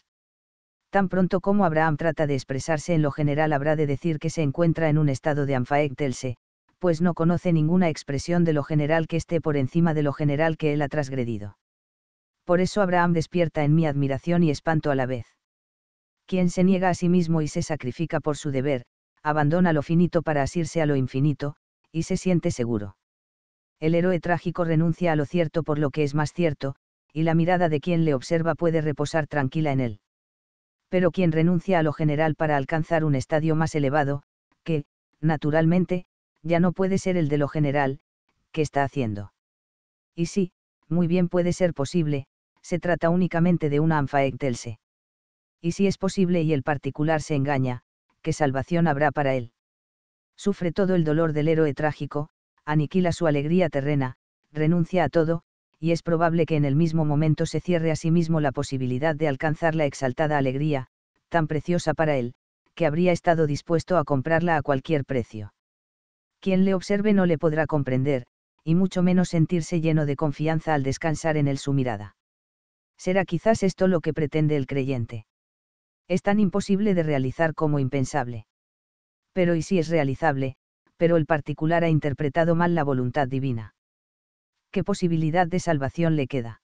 Tan pronto como Abraham trata de expresarse en lo general habrá de decir que se encuentra en un estado de anfaectelse, pues no conoce ninguna expresión de lo general que esté por encima de lo general que él ha transgredido. Por eso Abraham despierta en mí admiración y espanto a la vez. Quien se niega a sí mismo y se sacrifica por su deber, abandona lo finito para asirse a lo infinito, y se siente seguro. El héroe trágico renuncia a lo cierto por lo que es más cierto, y la mirada de quien le observa puede reposar tranquila en él. Pero quien renuncia a lo general para alcanzar un estadio más elevado, que, naturalmente, ya no puede ser el de lo general, ¿qué está haciendo. Y sí, muy bien puede ser posible, se trata únicamente de una anfaectelse. Y si es posible y el particular se engaña, ¿qué salvación habrá para él? Sufre todo el dolor del héroe trágico, aniquila su alegría terrena, renuncia a todo, y es probable que en el mismo momento se cierre a sí mismo la posibilidad de alcanzar la exaltada alegría, tan preciosa para él, que habría estado dispuesto a comprarla a cualquier precio quien le observe no le podrá comprender, y mucho menos sentirse lleno de confianza al descansar en él su mirada. Será quizás esto lo que pretende el creyente. Es tan imposible de realizar como impensable. Pero y si es realizable, pero el particular ha interpretado mal la voluntad divina. ¿Qué posibilidad de salvación le queda?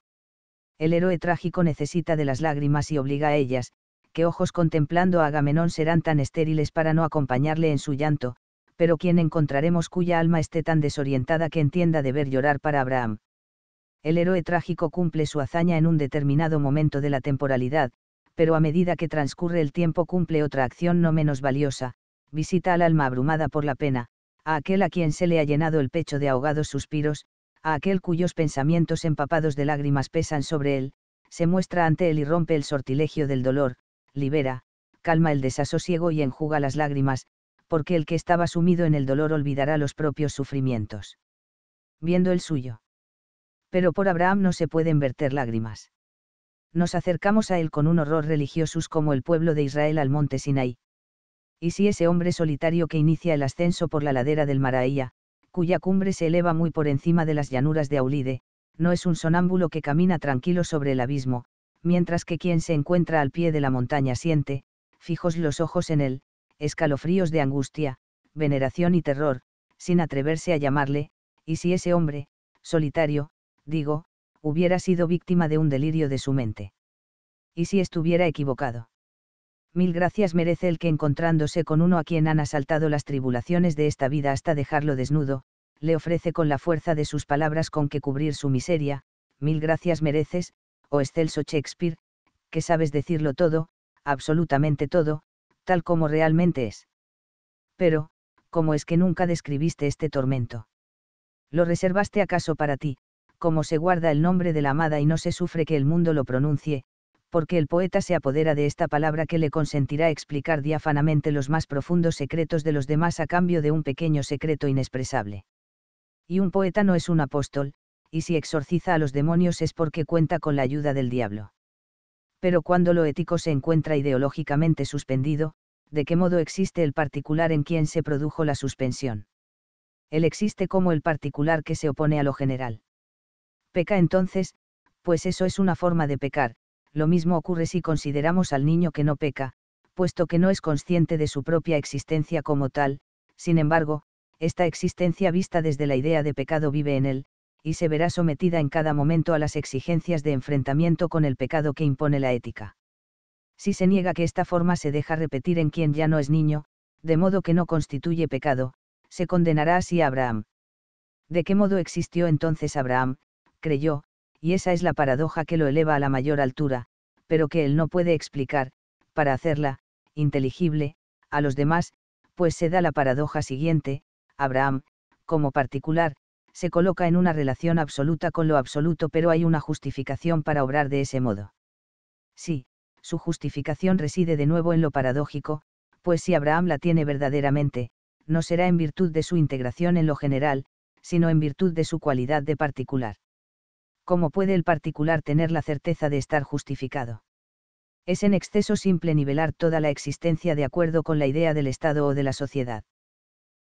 El héroe trágico necesita de las lágrimas y obliga a ellas, que ojos contemplando a Agamenón serán tan estériles para no acompañarle en su llanto, pero ¿quién encontraremos cuya alma esté tan desorientada que entienda deber llorar para Abraham. El héroe trágico cumple su hazaña en un determinado momento de la temporalidad, pero a medida que transcurre el tiempo cumple otra acción no menos valiosa, visita al alma abrumada por la pena, a aquel a quien se le ha llenado el pecho de ahogados suspiros, a aquel cuyos pensamientos empapados de lágrimas pesan sobre él, se muestra ante él y rompe el sortilegio del dolor, libera, calma el desasosiego y enjuga las lágrimas, porque el que estaba sumido en el dolor olvidará los propios sufrimientos. Viendo el suyo. Pero por Abraham no se pueden verter lágrimas. Nos acercamos a él con un horror religiosus como el pueblo de Israel al monte Sinai. Y si ese hombre solitario que inicia el ascenso por la ladera del Maraía, cuya cumbre se eleva muy por encima de las llanuras de Aulide, no es un sonámbulo que camina tranquilo sobre el abismo, mientras que quien se encuentra al pie de la montaña siente, fijos los ojos en él, escalofríos de angustia, veneración y terror, sin atreverse a llamarle, y si ese hombre, solitario, digo, hubiera sido víctima de un delirio de su mente. Y si estuviera equivocado. Mil gracias merece el que encontrándose con uno a quien han asaltado las tribulaciones de esta vida hasta dejarlo desnudo, le ofrece con la fuerza de sus palabras con que cubrir su miseria, mil gracias mereces, o oh excelso Shakespeare, que sabes decirlo todo, absolutamente todo, tal como realmente es. Pero, ¿cómo es que nunca describiste este tormento? ¿Lo reservaste acaso para ti, como se guarda el nombre de la amada y no se sufre que el mundo lo pronuncie, porque el poeta se apodera de esta palabra que le consentirá explicar diáfanamente los más profundos secretos de los demás a cambio de un pequeño secreto inexpresable. Y un poeta no es un apóstol, y si exorciza a los demonios es porque cuenta con la ayuda del diablo pero cuando lo ético se encuentra ideológicamente suspendido, ¿de qué modo existe el particular en quien se produjo la suspensión? Él existe como el particular que se opone a lo general. Peca entonces, pues eso es una forma de pecar, lo mismo ocurre si consideramos al niño que no peca, puesto que no es consciente de su propia existencia como tal, sin embargo, esta existencia vista desde la idea de pecado vive en él, y se verá sometida en cada momento a las exigencias de enfrentamiento con el pecado que impone la ética. Si se niega que esta forma se deja repetir en quien ya no es niño, de modo que no constituye pecado, se condenará así a Abraham. ¿De qué modo existió entonces Abraham? creyó, y esa es la paradoja que lo eleva a la mayor altura, pero que él no puede explicar, para hacerla, inteligible, a los demás, pues se da la paradoja siguiente, Abraham, como particular, se coloca en una relación absoluta con lo absoluto, pero hay una justificación para obrar de ese modo. Sí, su justificación reside de nuevo en lo paradójico, pues si Abraham la tiene verdaderamente, no será en virtud de su integración en lo general, sino en virtud de su cualidad de particular. ¿Cómo puede el particular tener la certeza de estar justificado? Es en exceso simple nivelar toda la existencia de acuerdo con la idea del Estado o de la sociedad.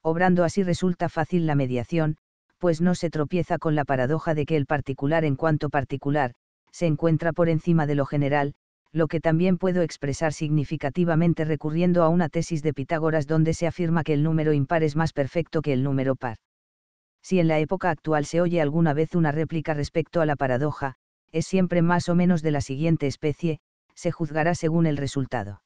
Obrando así resulta fácil la mediación, pues no se tropieza con la paradoja de que el particular en cuanto particular, se encuentra por encima de lo general, lo que también puedo expresar significativamente recurriendo a una tesis de Pitágoras donde se afirma que el número impar es más perfecto que el número par. Si en la época actual se oye alguna vez una réplica respecto a la paradoja, es siempre más o menos de la siguiente especie, se juzgará según el resultado.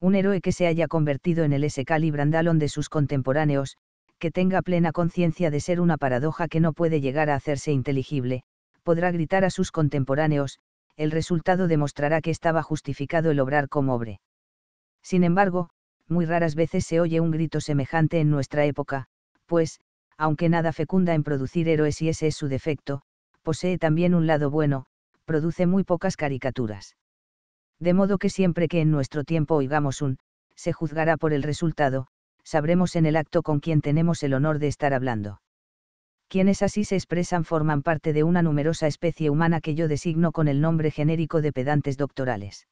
Un héroe que se haya convertido en el S. Calibrandalon de sus contemporáneos, que tenga plena conciencia de ser una paradoja que no puede llegar a hacerse inteligible, podrá gritar a sus contemporáneos, el resultado demostrará que estaba justificado el obrar como obre. Sin embargo, muy raras veces se oye un grito semejante en nuestra época, pues, aunque nada fecunda en producir héroes y ese es su defecto, posee también un lado bueno, produce muy pocas caricaturas. De modo que siempre que en nuestro tiempo oigamos un, se juzgará por el resultado, sabremos en el acto con quien tenemos el honor de estar hablando. Quienes así se expresan forman parte de una numerosa especie humana que yo designo con el nombre genérico de pedantes doctorales.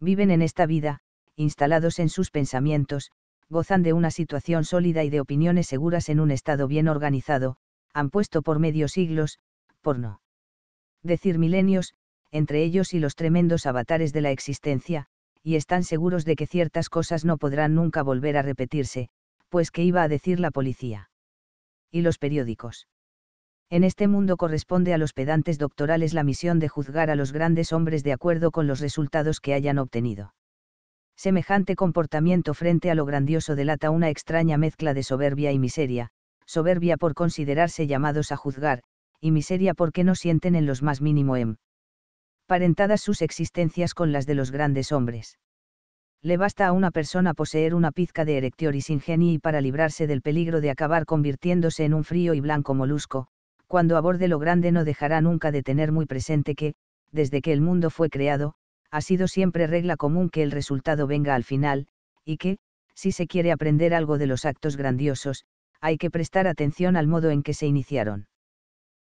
Viven en esta vida, instalados en sus pensamientos, gozan de una situación sólida y de opiniones seguras en un estado bien organizado, han puesto por medio siglos, por no decir milenios, entre ellos y los tremendos avatares de la existencia, y están seguros de que ciertas cosas no podrán nunca volver a repetirse, pues que iba a decir la policía. Y los periódicos. En este mundo corresponde a los pedantes doctorales la misión de juzgar a los grandes hombres de acuerdo con los resultados que hayan obtenido. Semejante comportamiento frente a lo grandioso delata una extraña mezcla de soberbia y miseria, soberbia por considerarse llamados a juzgar, y miseria porque no sienten en los más mínimo em parentadas sus existencias con las de los grandes hombres. Le basta a una persona poseer una pizca de erectioris ingenii para librarse del peligro de acabar convirtiéndose en un frío y blanco molusco, cuando aborde lo grande no dejará nunca de tener muy presente que, desde que el mundo fue creado, ha sido siempre regla común que el resultado venga al final, y que, si se quiere aprender algo de los actos grandiosos, hay que prestar atención al modo en que se iniciaron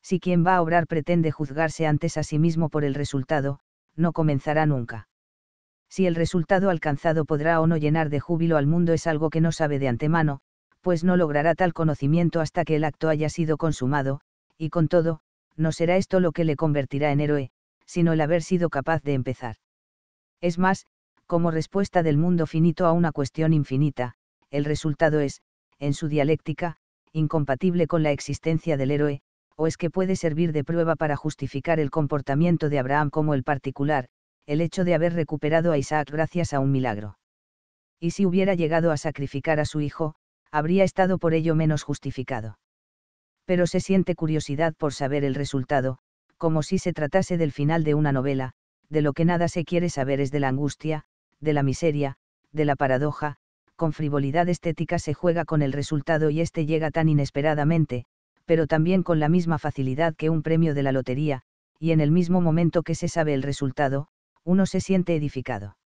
si quien va a obrar pretende juzgarse antes a sí mismo por el resultado, no comenzará nunca. Si el resultado alcanzado podrá o no llenar de júbilo al mundo es algo que no sabe de antemano, pues no logrará tal conocimiento hasta que el acto haya sido consumado, y con todo, no será esto lo que le convertirá en héroe, sino el haber sido capaz de empezar. Es más, como respuesta del mundo finito a una cuestión infinita, el resultado es, en su dialéctica, incompatible con la existencia del héroe, o es que puede servir de prueba para justificar el comportamiento de Abraham como el particular, el hecho de haber recuperado a Isaac gracias a un milagro. Y si hubiera llegado a sacrificar a su hijo, habría estado por ello menos justificado. Pero se siente curiosidad por saber el resultado, como si se tratase del final de una novela, de lo que nada se quiere saber es de la angustia, de la miseria, de la paradoja, con frivolidad estética se juega con el resultado y éste llega tan inesperadamente, pero también con la misma facilidad que un premio de la lotería, y en el mismo momento que se sabe el resultado, uno se siente edificado.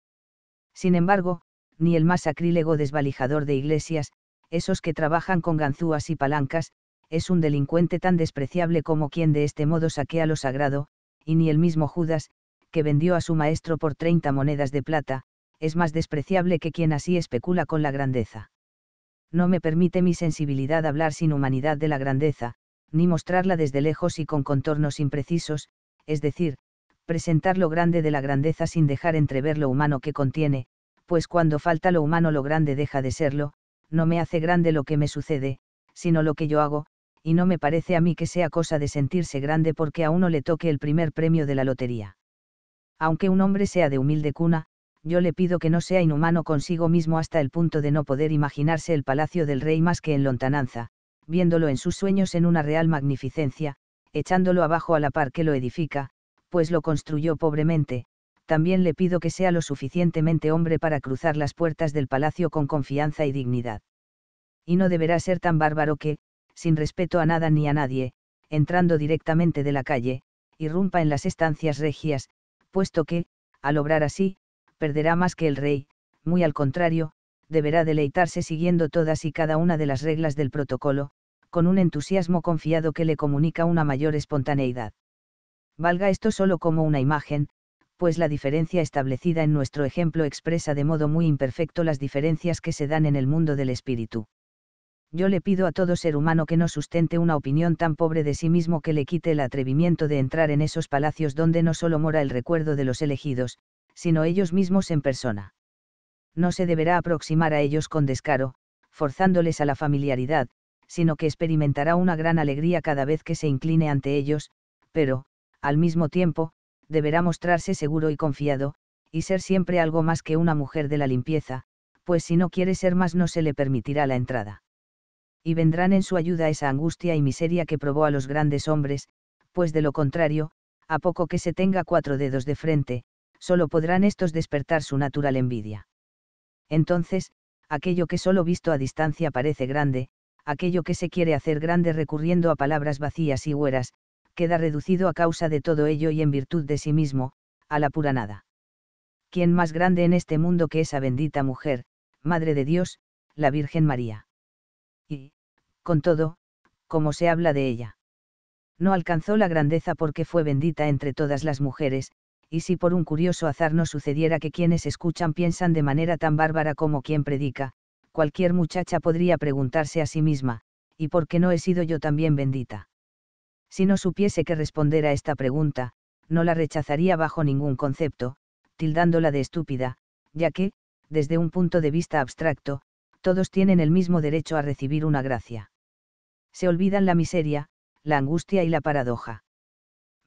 Sin embargo, ni el más sacrílego desvalijador de iglesias, esos que trabajan con ganzúas y palancas, es un delincuente tan despreciable como quien de este modo saquea lo sagrado, y ni el mismo Judas, que vendió a su maestro por 30 monedas de plata, es más despreciable que quien así especula con la grandeza no me permite mi sensibilidad hablar sin humanidad de la grandeza, ni mostrarla desde lejos y con contornos imprecisos, es decir, presentar lo grande de la grandeza sin dejar entrever lo humano que contiene, pues cuando falta lo humano lo grande deja de serlo, no me hace grande lo que me sucede, sino lo que yo hago, y no me parece a mí que sea cosa de sentirse grande porque a uno le toque el primer premio de la lotería. Aunque un hombre sea de humilde cuna, yo le pido que no sea inhumano consigo mismo hasta el punto de no poder imaginarse el palacio del rey más que en lontananza, viéndolo en sus sueños en una real magnificencia, echándolo abajo a la par que lo edifica, pues lo construyó pobremente, también le pido que sea lo suficientemente hombre para cruzar las puertas del palacio con confianza y dignidad. Y no deberá ser tan bárbaro que, sin respeto a nada ni a nadie, entrando directamente de la calle, irrumpa en las estancias regias, puesto que, al obrar así, perderá más que el rey, muy al contrario, deberá deleitarse siguiendo todas y cada una de las reglas del protocolo, con un entusiasmo confiado que le comunica una mayor espontaneidad. Valga esto solo como una imagen, pues la diferencia establecida en nuestro ejemplo expresa de modo muy imperfecto las diferencias que se dan en el mundo del espíritu. Yo le pido a todo ser humano que no sustente una opinión tan pobre de sí mismo que le quite el atrevimiento de entrar en esos palacios donde no solo mora el recuerdo de los elegidos, sino ellos mismos en persona. No se deberá aproximar a ellos con descaro, forzándoles a la familiaridad, sino que experimentará una gran alegría cada vez que se incline ante ellos, pero, al mismo tiempo, deberá mostrarse seguro y confiado, y ser siempre algo más que una mujer de la limpieza, pues si no quiere ser más no se le permitirá la entrada. Y vendrán en su ayuda esa angustia y miseria que probó a los grandes hombres, pues de lo contrario, a poco que se tenga cuatro dedos de frente, solo podrán estos despertar su natural envidia. Entonces, aquello que solo visto a distancia parece grande, aquello que se quiere hacer grande recurriendo a palabras vacías y hueras, queda reducido a causa de todo ello y en virtud de sí mismo, a la pura nada. ¿Quién más grande en este mundo que esa bendita mujer, Madre de Dios, la Virgen María? Y, con todo, como se habla de ella. No alcanzó la grandeza porque fue bendita entre todas las mujeres, y si por un curioso azar no sucediera que quienes escuchan piensan de manera tan bárbara como quien predica, cualquier muchacha podría preguntarse a sí misma, ¿y por qué no he sido yo también bendita? Si no supiese qué responder a esta pregunta, no la rechazaría bajo ningún concepto, tildándola de estúpida, ya que, desde un punto de vista abstracto, todos tienen el mismo derecho a recibir una gracia. Se olvidan la miseria, la angustia y la paradoja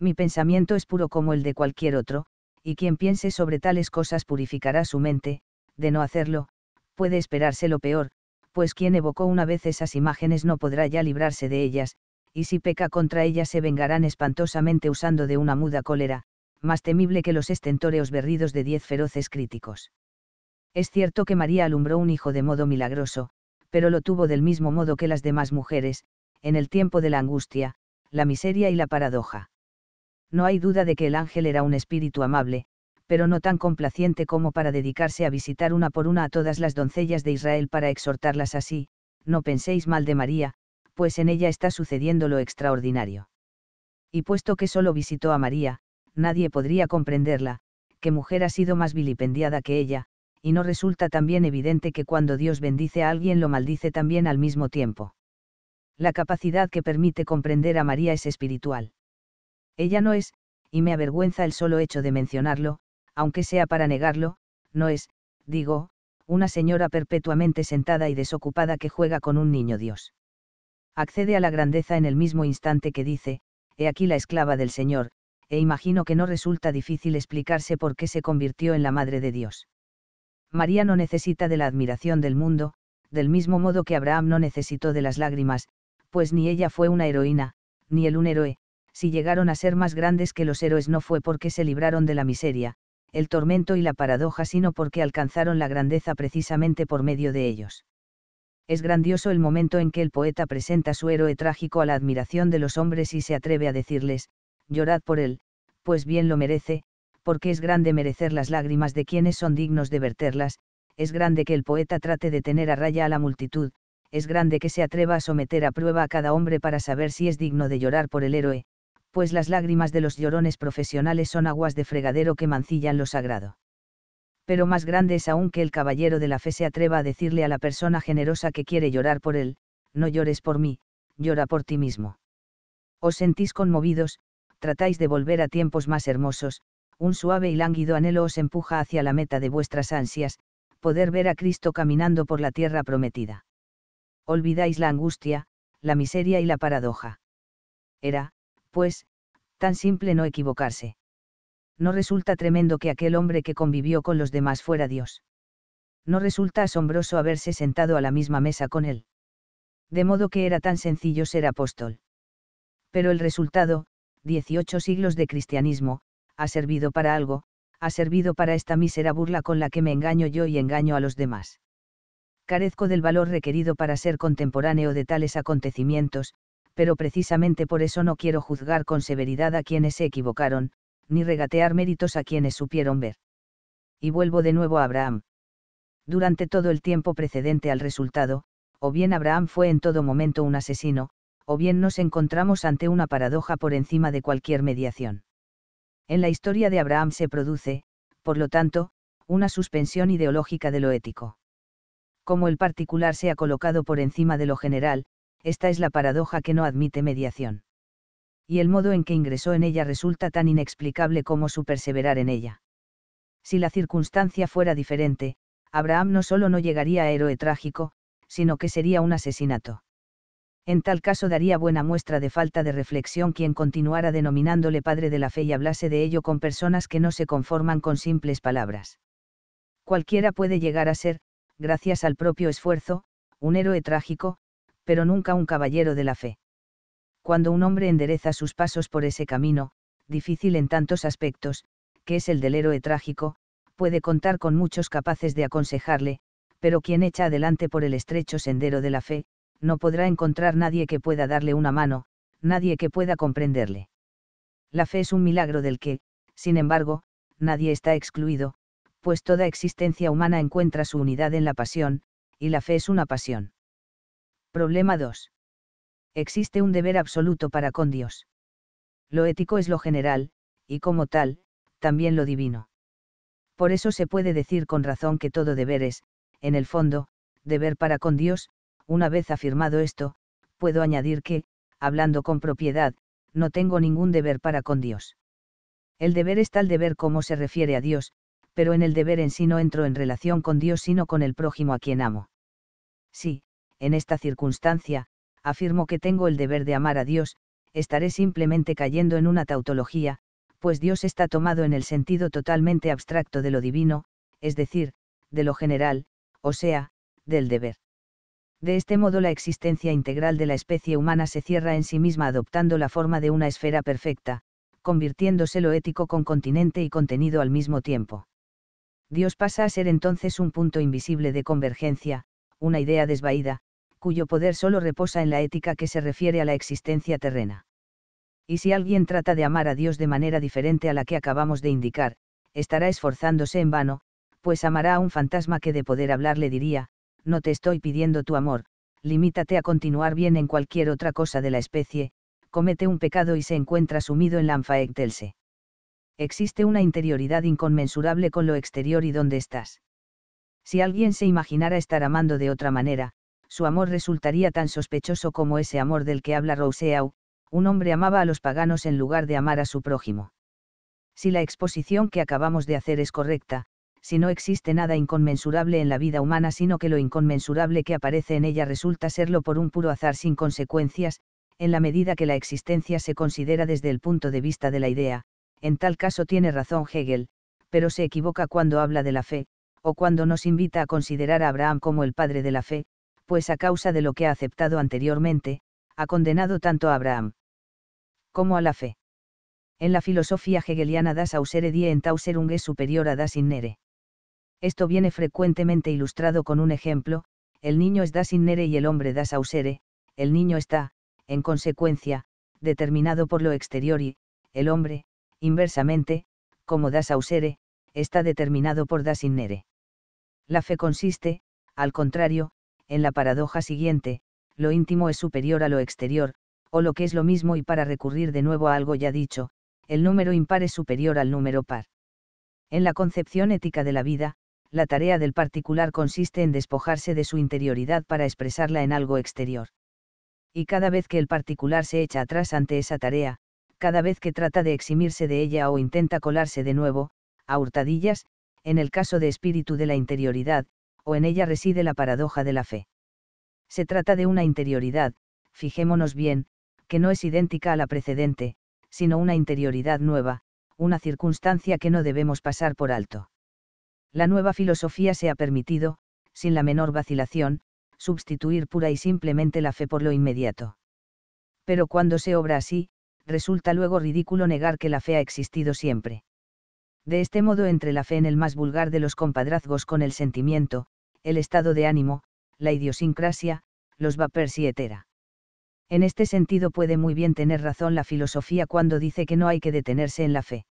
mi pensamiento es puro como el de cualquier otro, y quien piense sobre tales cosas purificará su mente, de no hacerlo, puede esperarse lo peor, pues quien evocó una vez esas imágenes no podrá ya librarse de ellas, y si peca contra ellas se vengarán espantosamente usando de una muda cólera, más temible que los estentóreos berridos de diez feroces críticos. Es cierto que María alumbró un hijo de modo milagroso, pero lo tuvo del mismo modo que las demás mujeres, en el tiempo de la angustia, la miseria y la paradoja no hay duda de que el ángel era un espíritu amable, pero no tan complaciente como para dedicarse a visitar una por una a todas las doncellas de Israel para exhortarlas así, no penséis mal de María, pues en ella está sucediendo lo extraordinario. Y puesto que solo visitó a María, nadie podría comprenderla, que mujer ha sido más vilipendiada que ella, y no resulta también evidente que cuando Dios bendice a alguien lo maldice también al mismo tiempo. La capacidad que permite comprender a María es espiritual. Ella no es, y me avergüenza el solo hecho de mencionarlo, aunque sea para negarlo, no es, digo, una señora perpetuamente sentada y desocupada que juega con un niño Dios. Accede a la grandeza en el mismo instante que dice, he aquí la esclava del Señor, e imagino que no resulta difícil explicarse por qué se convirtió en la Madre de Dios. María no necesita de la admiración del mundo, del mismo modo que Abraham no necesitó de las lágrimas, pues ni ella fue una heroína, ni él un héroe, si llegaron a ser más grandes que los héroes no fue porque se libraron de la miseria, el tormento y la paradoja, sino porque alcanzaron la grandeza precisamente por medio de ellos. Es grandioso el momento en que el poeta presenta su héroe trágico a la admiración de los hombres y se atreve a decirles, llorad por él, pues bien lo merece, porque es grande merecer las lágrimas de quienes son dignos de verterlas, es grande que el poeta trate de tener a raya a la multitud, es grande que se atreva a someter a prueba a cada hombre para saber si es digno de llorar por el héroe, pues las lágrimas de los llorones profesionales son aguas de fregadero que mancillan lo sagrado. Pero más grande es aún que el caballero de la fe se atreva a decirle a la persona generosa que quiere llorar por él, no llores por mí, llora por ti mismo. Os sentís conmovidos, tratáis de volver a tiempos más hermosos, un suave y lánguido anhelo os empuja hacia la meta de vuestras ansias, poder ver a Cristo caminando por la tierra prometida. Olvidáis la angustia, la miseria y la paradoja. Era, pues, tan simple no equivocarse. No resulta tremendo que aquel hombre que convivió con los demás fuera Dios. No resulta asombroso haberse sentado a la misma mesa con él. De modo que era tan sencillo ser apóstol. Pero el resultado, 18 siglos de cristianismo, ha servido para algo, ha servido para esta mísera burla con la que me engaño yo y engaño a los demás. Carezco del valor requerido para ser contemporáneo de tales acontecimientos, pero precisamente por eso no quiero juzgar con severidad a quienes se equivocaron, ni regatear méritos a quienes supieron ver. Y vuelvo de nuevo a Abraham. Durante todo el tiempo precedente al resultado, o bien Abraham fue en todo momento un asesino, o bien nos encontramos ante una paradoja por encima de cualquier mediación. En la historia de Abraham se produce, por lo tanto, una suspensión ideológica de lo ético. Como el particular se ha colocado por encima de lo general, esta es la paradoja que no admite mediación. Y el modo en que ingresó en ella resulta tan inexplicable como su perseverar en ella. Si la circunstancia fuera diferente, Abraham no solo no llegaría a héroe trágico, sino que sería un asesinato. En tal caso daría buena muestra de falta de reflexión quien continuara denominándole padre de la fe y hablase de ello con personas que no se conforman con simples palabras. Cualquiera puede llegar a ser, gracias al propio esfuerzo, un héroe trágico, pero nunca un caballero de la fe. Cuando un hombre endereza sus pasos por ese camino, difícil en tantos aspectos, que es el del héroe trágico, puede contar con muchos capaces de aconsejarle, pero quien echa adelante por el estrecho sendero de la fe, no podrá encontrar nadie que pueda darle una mano, nadie que pueda comprenderle. La fe es un milagro del que, sin embargo, nadie está excluido, pues toda existencia humana encuentra su unidad en la pasión, y la fe es una pasión. Problema 2. Existe un deber absoluto para con Dios. Lo ético es lo general, y como tal, también lo divino. Por eso se puede decir con razón que todo deber es, en el fondo, deber para con Dios, una vez afirmado esto, puedo añadir que, hablando con propiedad, no tengo ningún deber para con Dios. El deber es tal deber como se refiere a Dios, pero en el deber en sí no entro en relación con Dios sino con el prójimo a quien amo. Sí, en esta circunstancia, afirmo que tengo el deber de amar a Dios, estaré simplemente cayendo en una tautología, pues Dios está tomado en el sentido totalmente abstracto de lo divino, es decir, de lo general, o sea, del deber. De este modo la existencia integral de la especie humana se cierra en sí misma adoptando la forma de una esfera perfecta, convirtiéndose lo ético con continente y contenido al mismo tiempo. Dios pasa a ser entonces un punto invisible de convergencia, una idea desvaída, cuyo poder solo reposa en la ética que se refiere a la existencia terrena. Y si alguien trata de amar a Dios de manera diferente a la que acabamos de indicar, estará esforzándose en vano, pues amará a un fantasma que de poder hablar le diría, no te estoy pidiendo tu amor, limítate a continuar bien en cualquier otra cosa de la especie, comete un pecado y se encuentra sumido en la anfaectelse. Existe una interioridad inconmensurable con lo exterior y donde estás. Si alguien se imaginara estar amando de otra manera, su amor resultaría tan sospechoso como ese amor del que habla Rousseau, un hombre amaba a los paganos en lugar de amar a su prójimo. Si la exposición que acabamos de hacer es correcta, si no existe nada inconmensurable en la vida humana sino que lo inconmensurable que aparece en ella resulta serlo por un puro azar sin consecuencias, en la medida que la existencia se considera desde el punto de vista de la idea, en tal caso tiene razón Hegel, pero se equivoca cuando habla de la fe, o cuando nos invita a considerar a Abraham como el padre de la fe, pues a causa de lo que ha aceptado anteriormente, ha condenado tanto a Abraham como a la fe. En la filosofía hegeliana das ausere die en tauserung es superior a das innere. Esto viene frecuentemente ilustrado con un ejemplo, el niño es das innere y el hombre das ausere, el niño está, en consecuencia, determinado por lo exterior y, el hombre, inversamente, como das ausere, está determinado por das innere. La fe consiste, al contrario, en la paradoja siguiente, lo íntimo es superior a lo exterior, o lo que es lo mismo y para recurrir de nuevo a algo ya dicho, el número impar es superior al número par. En la concepción ética de la vida, la tarea del particular consiste en despojarse de su interioridad para expresarla en algo exterior. Y cada vez que el particular se echa atrás ante esa tarea, cada vez que trata de eximirse de ella o intenta colarse de nuevo, a hurtadillas, en el caso de espíritu de la interioridad, o en ella reside la paradoja de la fe. Se trata de una interioridad, fijémonos bien, que no es idéntica a la precedente, sino una interioridad nueva, una circunstancia que no debemos pasar por alto. La nueva filosofía se ha permitido, sin la menor vacilación, sustituir pura y simplemente la fe por lo inmediato. Pero cuando se obra así, resulta luego ridículo negar que la fe ha existido siempre. De este modo entre la fe en el más vulgar de los compadrazgos con el sentimiento, el estado de ánimo, la idiosincrasia, los vapers y etera. En este sentido puede muy bien tener razón la filosofía cuando dice que no hay que detenerse en la fe.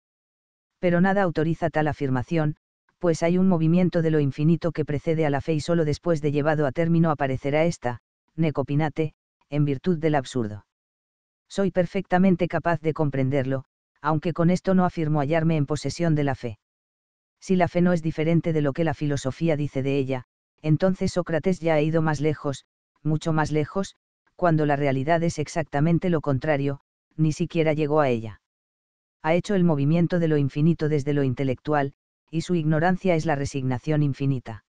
Pero nada autoriza tal afirmación, pues hay un movimiento de lo infinito que precede a la fe y solo después de llevado a término aparecerá esta, necopinate, en virtud del absurdo. Soy perfectamente capaz de comprenderlo, aunque con esto no afirmo hallarme en posesión de la fe. Si la fe no es diferente de lo que la filosofía dice de ella, entonces Sócrates ya ha ido más lejos, mucho más lejos, cuando la realidad es exactamente lo contrario, ni siquiera llegó a ella. Ha hecho el movimiento de lo infinito desde lo intelectual, y su ignorancia es la resignación infinita.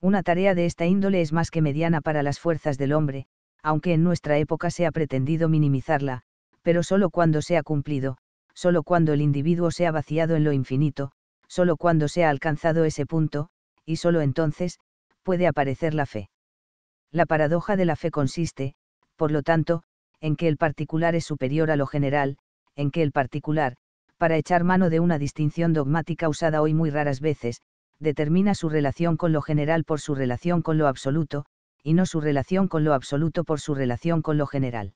Una tarea de esta índole es más que mediana para las fuerzas del hombre, aunque en nuestra época se ha pretendido minimizarla, pero solo cuando se ha cumplido, solo cuando el individuo se ha vaciado en lo infinito, solo cuando se ha alcanzado ese punto, y solo entonces, puede aparecer la fe. La paradoja de la fe consiste, por lo tanto, en que el particular es superior a lo general, en que el particular, para echar mano de una distinción dogmática usada hoy muy raras veces, determina su relación con lo general por su relación con lo absoluto, y no su relación con lo absoluto por su relación con lo general.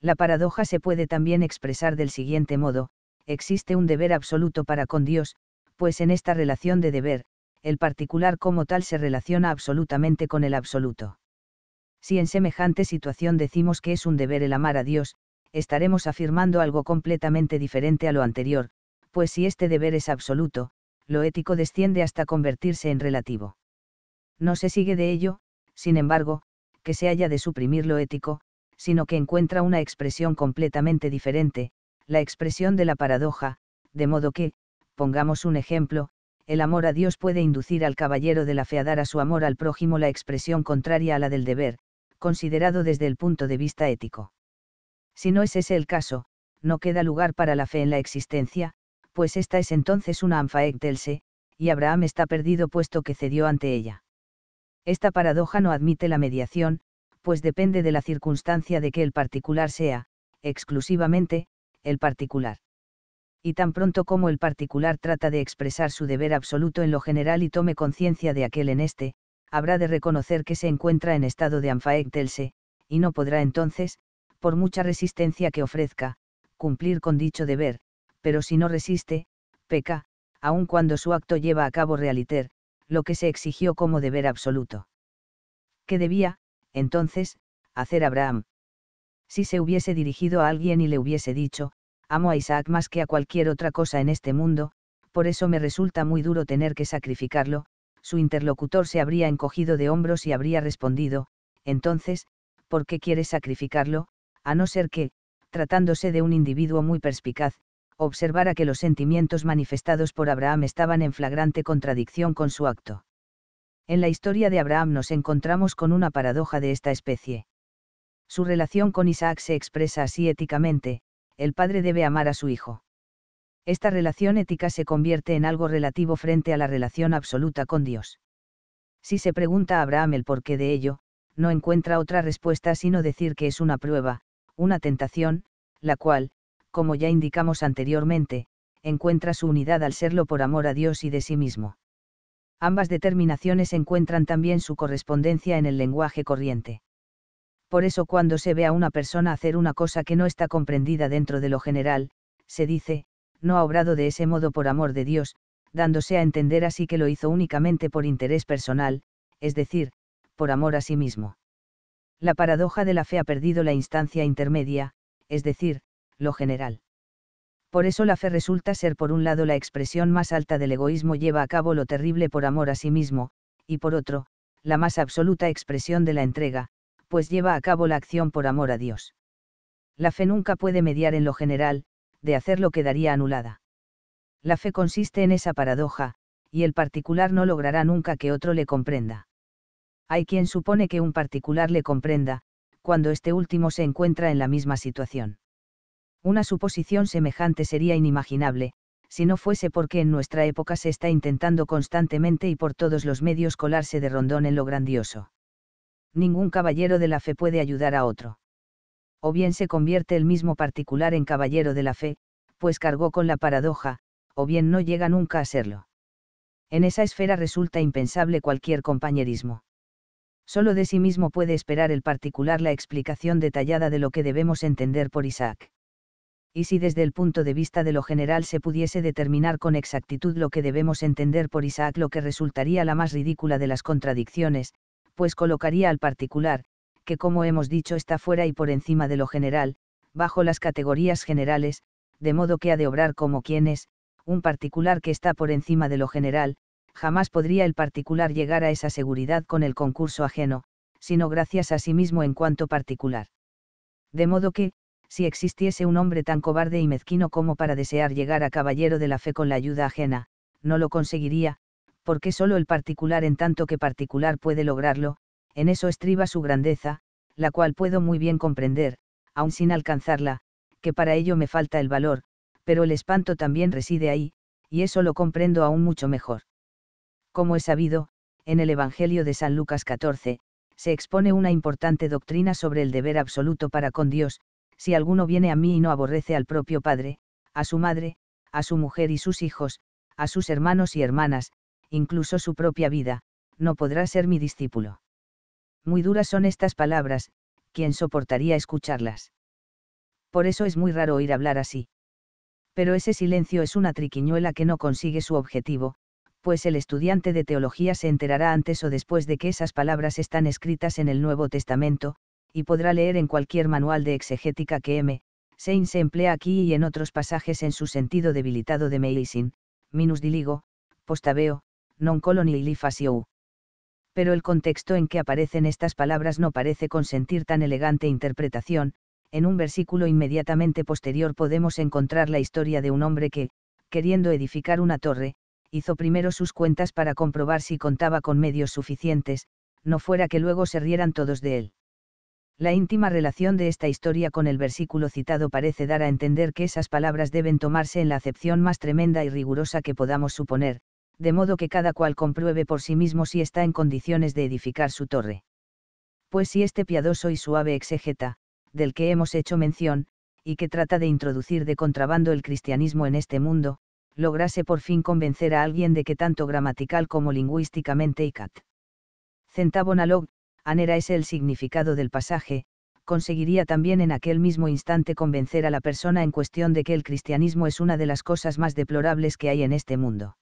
La paradoja se puede también expresar del siguiente modo, existe un deber absoluto para con Dios, pues en esta relación de deber, el particular como tal se relaciona absolutamente con el absoluto. Si en semejante situación decimos que es un deber el amar a Dios, estaremos afirmando algo completamente diferente a lo anterior, pues si este deber es absoluto, lo ético desciende hasta convertirse en relativo. No se sigue de ello, sin embargo, que se haya de suprimir lo ético, sino que encuentra una expresión completamente diferente, la expresión de la paradoja, de modo que, pongamos un ejemplo, el amor a Dios puede inducir al caballero de la fe a dar a su amor al prójimo la expresión contraria a la del deber, considerado desde el punto de vista ético. Si no es ese el caso, no queda lugar para la fe en la existencia, pues esta es entonces una anfaectelse, y Abraham está perdido puesto que cedió ante ella. Esta paradoja no admite la mediación, pues depende de la circunstancia de que el particular sea, exclusivamente, el particular y tan pronto como el particular trata de expresar su deber absoluto en lo general y tome conciencia de aquel en este, habrá de reconocer que se encuentra en estado de anfaectelse, y no podrá entonces, por mucha resistencia que ofrezca, cumplir con dicho deber, pero si no resiste, peca, aun cuando su acto lleva a cabo realiter, lo que se exigió como deber absoluto. ¿Qué debía, entonces, hacer Abraham? Si se hubiese dirigido a alguien y le hubiese dicho, amo a Isaac más que a cualquier otra cosa en este mundo, por eso me resulta muy duro tener que sacrificarlo, su interlocutor se habría encogido de hombros y habría respondido, entonces, ¿por qué quieres sacrificarlo? A no ser que, tratándose de un individuo muy perspicaz, observara que los sentimientos manifestados por Abraham estaban en flagrante contradicción con su acto. En la historia de Abraham nos encontramos con una paradoja de esta especie. Su relación con Isaac se expresa así éticamente, el padre debe amar a su hijo. Esta relación ética se convierte en algo relativo frente a la relación absoluta con Dios. Si se pregunta a Abraham el porqué de ello, no encuentra otra respuesta sino decir que es una prueba, una tentación, la cual, como ya indicamos anteriormente, encuentra su unidad al serlo por amor a Dios y de sí mismo. Ambas determinaciones encuentran también su correspondencia en el lenguaje corriente por eso cuando se ve a una persona hacer una cosa que no está comprendida dentro de lo general, se dice, no ha obrado de ese modo por amor de Dios, dándose a entender así que lo hizo únicamente por interés personal, es decir, por amor a sí mismo. La paradoja de la fe ha perdido la instancia intermedia, es decir, lo general. Por eso la fe resulta ser por un lado la expresión más alta del egoísmo lleva a cabo lo terrible por amor a sí mismo, y por otro, la más absoluta expresión de la entrega, pues lleva a cabo la acción por amor a Dios. La fe nunca puede mediar en lo general, de hacer hacerlo quedaría anulada. La fe consiste en esa paradoja, y el particular no logrará nunca que otro le comprenda. Hay quien supone que un particular le comprenda, cuando este último se encuentra en la misma situación. Una suposición semejante sería inimaginable, si no fuese porque en nuestra época se está intentando constantemente y por todos los medios colarse de rondón en lo grandioso ningún caballero de la fe puede ayudar a otro. O bien se convierte el mismo particular en caballero de la fe, pues cargó con la paradoja, o bien no llega nunca a serlo. En esa esfera resulta impensable cualquier compañerismo. Solo de sí mismo puede esperar el particular la explicación detallada de lo que debemos entender por Isaac. Y si desde el punto de vista de lo general se pudiese determinar con exactitud lo que debemos entender por Isaac, lo que resultaría la más ridícula de las contradicciones, pues colocaría al particular, que como hemos dicho está fuera y por encima de lo general, bajo las categorías generales, de modo que ha de obrar como quien es, un particular que está por encima de lo general, jamás podría el particular llegar a esa seguridad con el concurso ajeno, sino gracias a sí mismo en cuanto particular. De modo que, si existiese un hombre tan cobarde y mezquino como para desear llegar a caballero de la fe con la ayuda ajena, no lo conseguiría, porque solo el particular en tanto que particular puede lograrlo, en eso estriba su grandeza, la cual puedo muy bien comprender, aun sin alcanzarla, que para ello me falta el valor, pero el espanto también reside ahí, y eso lo comprendo aún mucho mejor. Como he sabido, en el Evangelio de San Lucas 14, se expone una importante doctrina sobre el deber absoluto para con Dios, si alguno viene a mí y no aborrece al propio padre, a su madre, a su mujer y sus hijos, a sus hermanos y hermanas, incluso su propia vida, no podrá ser mi discípulo. Muy duras son estas palabras, ¿quién soportaría escucharlas? Por eso es muy raro oír hablar así. Pero ese silencio es una triquiñuela que no consigue su objetivo, pues el estudiante de teología se enterará antes o después de que esas palabras están escritas en el Nuevo Testamento, y podrá leer en cualquier manual de exegética que M. Sein se emplea aquí y en otros pasajes en su sentido debilitado de Meisin, minus diligo, postaveo, non li fasio. Pero el contexto en que aparecen estas palabras no parece consentir tan elegante interpretación, en un versículo inmediatamente posterior podemos encontrar la historia de un hombre que, queriendo edificar una torre, hizo primero sus cuentas para comprobar si contaba con medios suficientes, no fuera que luego se rieran todos de él. La íntima relación de esta historia con el versículo citado parece dar a entender que esas palabras deben tomarse en la acepción más tremenda y rigurosa que podamos suponer, de modo que cada cual compruebe por sí mismo si está en condiciones de edificar su torre. Pues si este piadoso y suave exegeta, del que hemos hecho mención, y que trata de introducir de contrabando el cristianismo en este mundo, lograse por fin convencer a alguien de que tanto gramatical como lingüísticamente ICAT. Centavonalog, anera es el significado del pasaje, conseguiría también en aquel mismo instante convencer a la persona en cuestión de que el cristianismo es una de las cosas más deplorables que hay en este mundo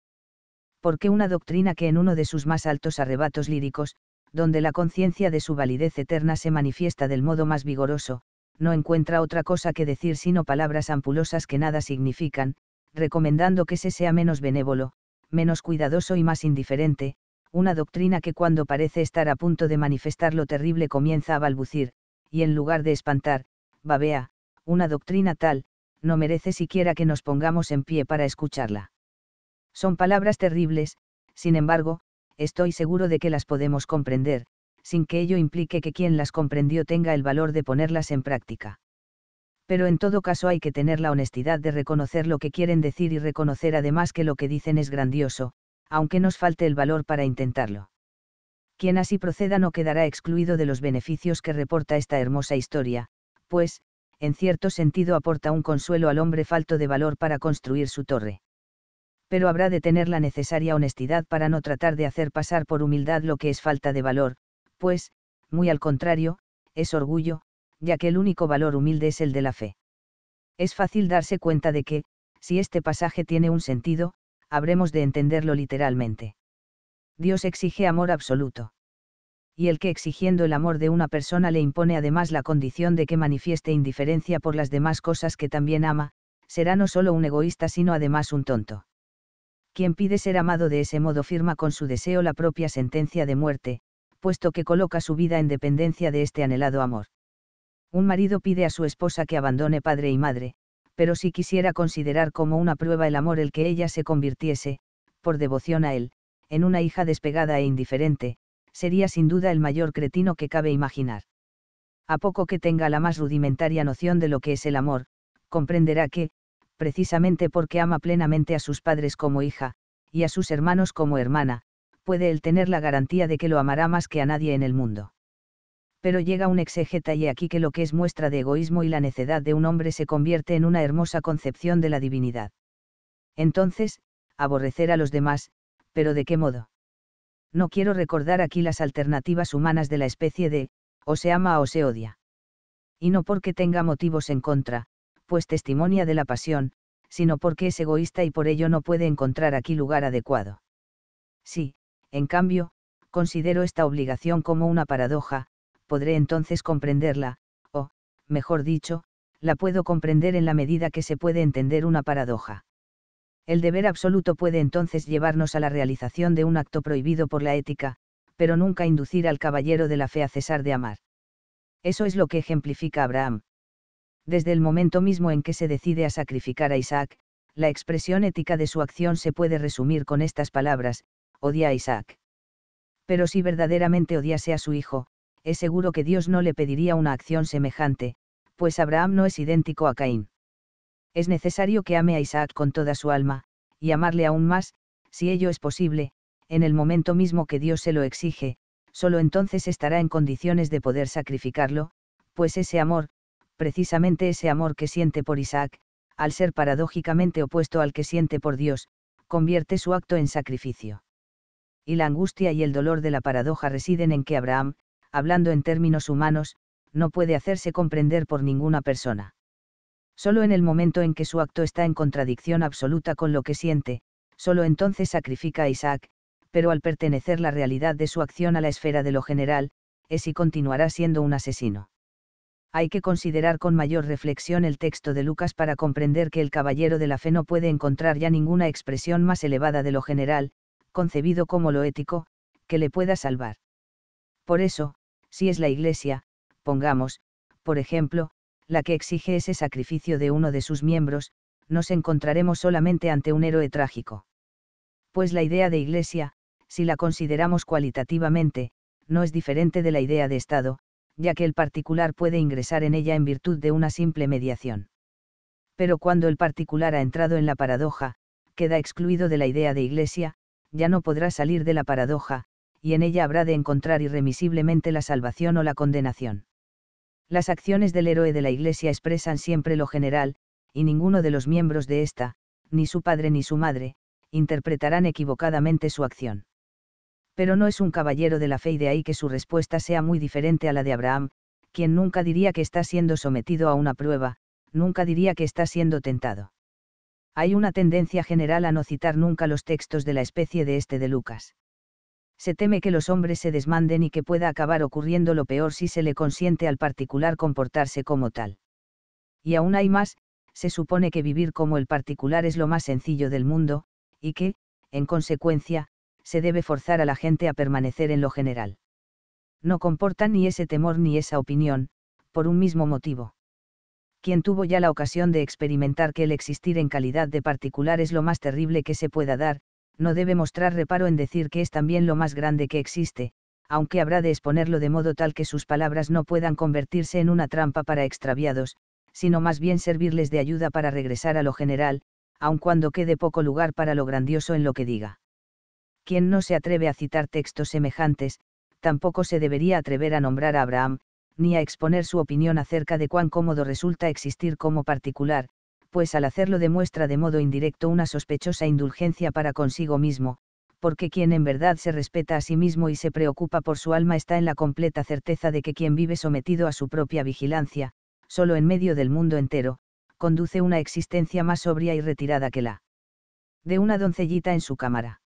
porque una doctrina que en uno de sus más altos arrebatos líricos, donde la conciencia de su validez eterna se manifiesta del modo más vigoroso, no encuentra otra cosa que decir sino palabras ampulosas que nada significan, recomendando que se sea menos benévolo, menos cuidadoso y más indiferente, una doctrina que cuando parece estar a punto de manifestar lo terrible comienza a balbucir, y en lugar de espantar, babea, una doctrina tal, no merece siquiera que nos pongamos en pie para escucharla. Son palabras terribles, sin embargo, estoy seguro de que las podemos comprender, sin que ello implique que quien las comprendió tenga el valor de ponerlas en práctica. Pero en todo caso hay que tener la honestidad de reconocer lo que quieren decir y reconocer además que lo que dicen es grandioso, aunque nos falte el valor para intentarlo. Quien así proceda no quedará excluido de los beneficios que reporta esta hermosa historia, pues, en cierto sentido aporta un consuelo al hombre falto de valor para construir su torre pero habrá de tener la necesaria honestidad para no tratar de hacer pasar por humildad lo que es falta de valor, pues, muy al contrario, es orgullo, ya que el único valor humilde es el de la fe. Es fácil darse cuenta de que, si este pasaje tiene un sentido, habremos de entenderlo literalmente. Dios exige amor absoluto. Y el que exigiendo el amor de una persona le impone además la condición de que manifieste indiferencia por las demás cosas que también ama, será no solo un egoísta sino además un tonto quien pide ser amado de ese modo firma con su deseo la propia sentencia de muerte, puesto que coloca su vida en dependencia de este anhelado amor. Un marido pide a su esposa que abandone padre y madre, pero si quisiera considerar como una prueba el amor el que ella se convirtiese, por devoción a él, en una hija despegada e indiferente, sería sin duda el mayor cretino que cabe imaginar. A poco que tenga la más rudimentaria noción de lo que es el amor, comprenderá que, precisamente porque ama plenamente a sus padres como hija, y a sus hermanos como hermana, puede él tener la garantía de que lo amará más que a nadie en el mundo. Pero llega un exegeta y aquí que lo que es muestra de egoísmo y la necedad de un hombre se convierte en una hermosa concepción de la divinidad. Entonces, aborrecer a los demás, pero ¿de qué modo? No quiero recordar aquí las alternativas humanas de la especie de, o se ama o se odia. Y no porque tenga motivos en contra, pues testimonia de la pasión, sino porque es egoísta y por ello no puede encontrar aquí lugar adecuado. Si, en cambio, considero esta obligación como una paradoja, podré entonces comprenderla, o, mejor dicho, la puedo comprender en la medida que se puede entender una paradoja. El deber absoluto puede entonces llevarnos a la realización de un acto prohibido por la ética, pero nunca inducir al caballero de la fe a cesar de amar. Eso es lo que ejemplifica Abraham. Desde el momento mismo en que se decide a sacrificar a Isaac, la expresión ética de su acción se puede resumir con estas palabras, odia a Isaac. Pero si verdaderamente odiase a su hijo, es seguro que Dios no le pediría una acción semejante, pues Abraham no es idéntico a Caín. Es necesario que ame a Isaac con toda su alma, y amarle aún más, si ello es posible, en el momento mismo que Dios se lo exige, solo entonces estará en condiciones de poder sacrificarlo, pues ese amor, precisamente ese amor que siente por Isaac, al ser paradójicamente opuesto al que siente por Dios, convierte su acto en sacrificio. Y la angustia y el dolor de la paradoja residen en que Abraham, hablando en términos humanos, no puede hacerse comprender por ninguna persona. Solo en el momento en que su acto está en contradicción absoluta con lo que siente, solo entonces sacrifica a Isaac, pero al pertenecer la realidad de su acción a la esfera de lo general, es y continuará siendo un asesino hay que considerar con mayor reflexión el texto de Lucas para comprender que el caballero de la fe no puede encontrar ya ninguna expresión más elevada de lo general, concebido como lo ético, que le pueda salvar. Por eso, si es la Iglesia, pongamos, por ejemplo, la que exige ese sacrificio de uno de sus miembros, nos encontraremos solamente ante un héroe trágico. Pues la idea de Iglesia, si la consideramos cualitativamente, no es diferente de la idea de Estado, ya que el particular puede ingresar en ella en virtud de una simple mediación. Pero cuando el particular ha entrado en la paradoja, queda excluido de la idea de iglesia, ya no podrá salir de la paradoja, y en ella habrá de encontrar irremisiblemente la salvación o la condenación. Las acciones del héroe de la iglesia expresan siempre lo general, y ninguno de los miembros de ésta, ni su padre ni su madre, interpretarán equivocadamente su acción pero no es un caballero de la fe y de ahí que su respuesta sea muy diferente a la de Abraham, quien nunca diría que está siendo sometido a una prueba, nunca diría que está siendo tentado. Hay una tendencia general a no citar nunca los textos de la especie de este de Lucas. Se teme que los hombres se desmanden y que pueda acabar ocurriendo lo peor si se le consiente al particular comportarse como tal. Y aún hay más, se supone que vivir como el particular es lo más sencillo del mundo, y que, en consecuencia, se debe forzar a la gente a permanecer en lo general. No comporta ni ese temor ni esa opinión, por un mismo motivo. Quien tuvo ya la ocasión de experimentar que el existir en calidad de particular es lo más terrible que se pueda dar, no debe mostrar reparo en decir que es también lo más grande que existe, aunque habrá de exponerlo de modo tal que sus palabras no puedan convertirse en una trampa para extraviados, sino más bien servirles de ayuda para regresar a lo general, aun cuando quede poco lugar para lo grandioso en lo que diga quien no se atreve a citar textos semejantes, tampoco se debería atrever a nombrar a Abraham, ni a exponer su opinión acerca de cuán cómodo resulta existir como particular, pues al hacerlo demuestra de modo indirecto una sospechosa indulgencia para consigo mismo, porque quien en verdad se respeta a sí mismo y se preocupa por su alma está en la completa certeza de que quien vive sometido a su propia vigilancia, solo en medio del mundo entero, conduce una existencia más sobria y retirada que la de una doncellita en su cámara.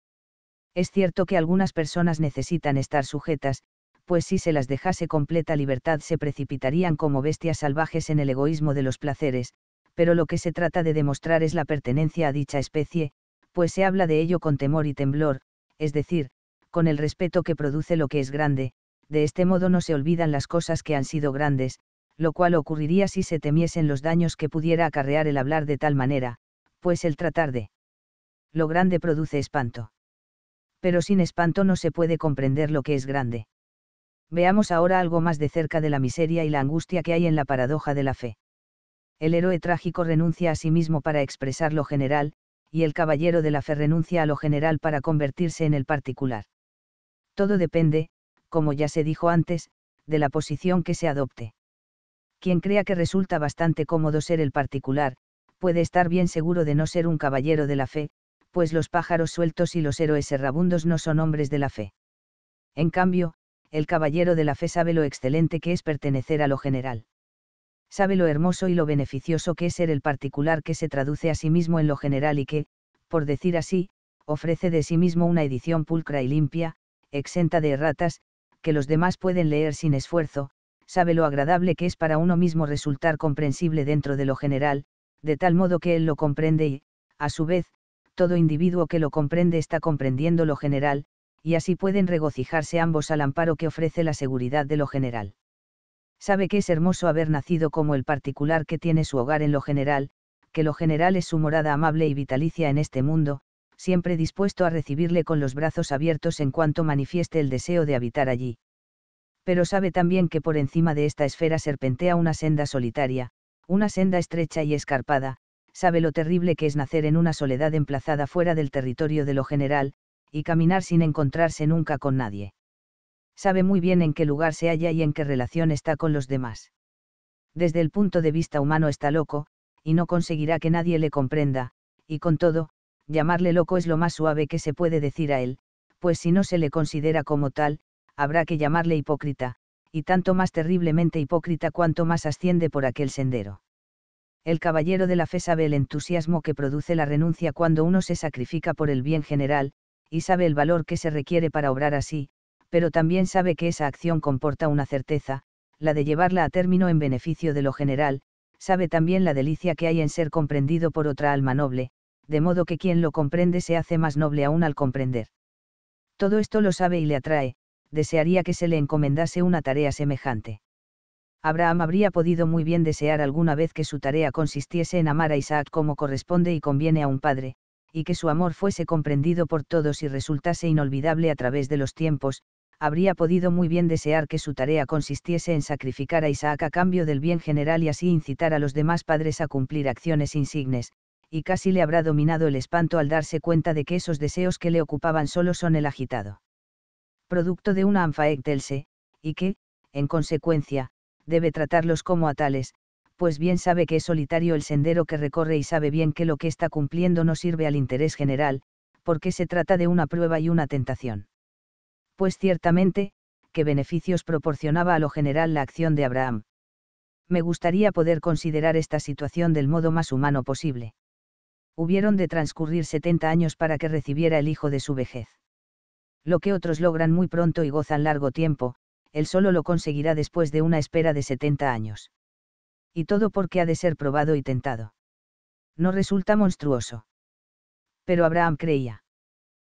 Es cierto que algunas personas necesitan estar sujetas, pues si se las dejase completa libertad se precipitarían como bestias salvajes en el egoísmo de los placeres, pero lo que se trata de demostrar es la pertenencia a dicha especie, pues se habla de ello con temor y temblor, es decir, con el respeto que produce lo que es grande, de este modo no se olvidan las cosas que han sido grandes, lo cual ocurriría si se temiesen los daños que pudiera acarrear el hablar de tal manera, pues el tratar de lo grande produce espanto pero sin espanto no se puede comprender lo que es grande. Veamos ahora algo más de cerca de la miseria y la angustia que hay en la paradoja de la fe. El héroe trágico renuncia a sí mismo para expresar lo general, y el caballero de la fe renuncia a lo general para convertirse en el particular. Todo depende, como ya se dijo antes, de la posición que se adopte. Quien crea que resulta bastante cómodo ser el particular, puede estar bien seguro de no ser un caballero de la fe, pues los pájaros sueltos y los héroes errabundos no son hombres de la fe. En cambio, el caballero de la fe sabe lo excelente que es pertenecer a lo general. Sabe lo hermoso y lo beneficioso que es ser el particular que se traduce a sí mismo en lo general y que, por decir así, ofrece de sí mismo una edición pulcra y limpia, exenta de erratas, que los demás pueden leer sin esfuerzo, sabe lo agradable que es para uno mismo resultar comprensible dentro de lo general, de tal modo que él lo comprende y, a su vez, todo individuo que lo comprende está comprendiendo lo general, y así pueden regocijarse ambos al amparo que ofrece la seguridad de lo general. Sabe que es hermoso haber nacido como el particular que tiene su hogar en lo general, que lo general es su morada amable y vitalicia en este mundo, siempre dispuesto a recibirle con los brazos abiertos en cuanto manifieste el deseo de habitar allí. Pero sabe también que por encima de esta esfera serpentea una senda solitaria, una senda estrecha y escarpada, sabe lo terrible que es nacer en una soledad emplazada fuera del territorio de lo general, y caminar sin encontrarse nunca con nadie. Sabe muy bien en qué lugar se halla y en qué relación está con los demás. Desde el punto de vista humano está loco, y no conseguirá que nadie le comprenda, y con todo, llamarle loco es lo más suave que se puede decir a él, pues si no se le considera como tal, habrá que llamarle hipócrita, y tanto más terriblemente hipócrita cuanto más asciende por aquel sendero el caballero de la fe sabe el entusiasmo que produce la renuncia cuando uno se sacrifica por el bien general, y sabe el valor que se requiere para obrar así, pero también sabe que esa acción comporta una certeza, la de llevarla a término en beneficio de lo general, sabe también la delicia que hay en ser comprendido por otra alma noble, de modo que quien lo comprende se hace más noble aún al comprender. Todo esto lo sabe y le atrae, desearía que se le encomendase una tarea semejante. Abraham habría podido muy bien desear alguna vez que su tarea consistiese en amar a Isaac como corresponde y conviene a un padre, y que su amor fuese comprendido por todos y resultase inolvidable a través de los tiempos, habría podido muy bien desear que su tarea consistiese en sacrificar a Isaac a cambio del bien general y así incitar a los demás padres a cumplir acciones insignes, y casi le habrá dominado el espanto al darse cuenta de que esos deseos que le ocupaban solo son el agitado producto de una anfaectelse, y que, en consecuencia, debe tratarlos como a tales, pues bien sabe que es solitario el sendero que recorre y sabe bien que lo que está cumpliendo no sirve al interés general, porque se trata de una prueba y una tentación. Pues ciertamente, ¿qué beneficios proporcionaba a lo general la acción de Abraham. Me gustaría poder considerar esta situación del modo más humano posible. Hubieron de transcurrir 70 años para que recibiera el hijo de su vejez. Lo que otros logran muy pronto y gozan largo tiempo, él solo lo conseguirá después de una espera de 70 años. Y todo porque ha de ser probado y tentado. No resulta monstruoso. Pero Abraham creía.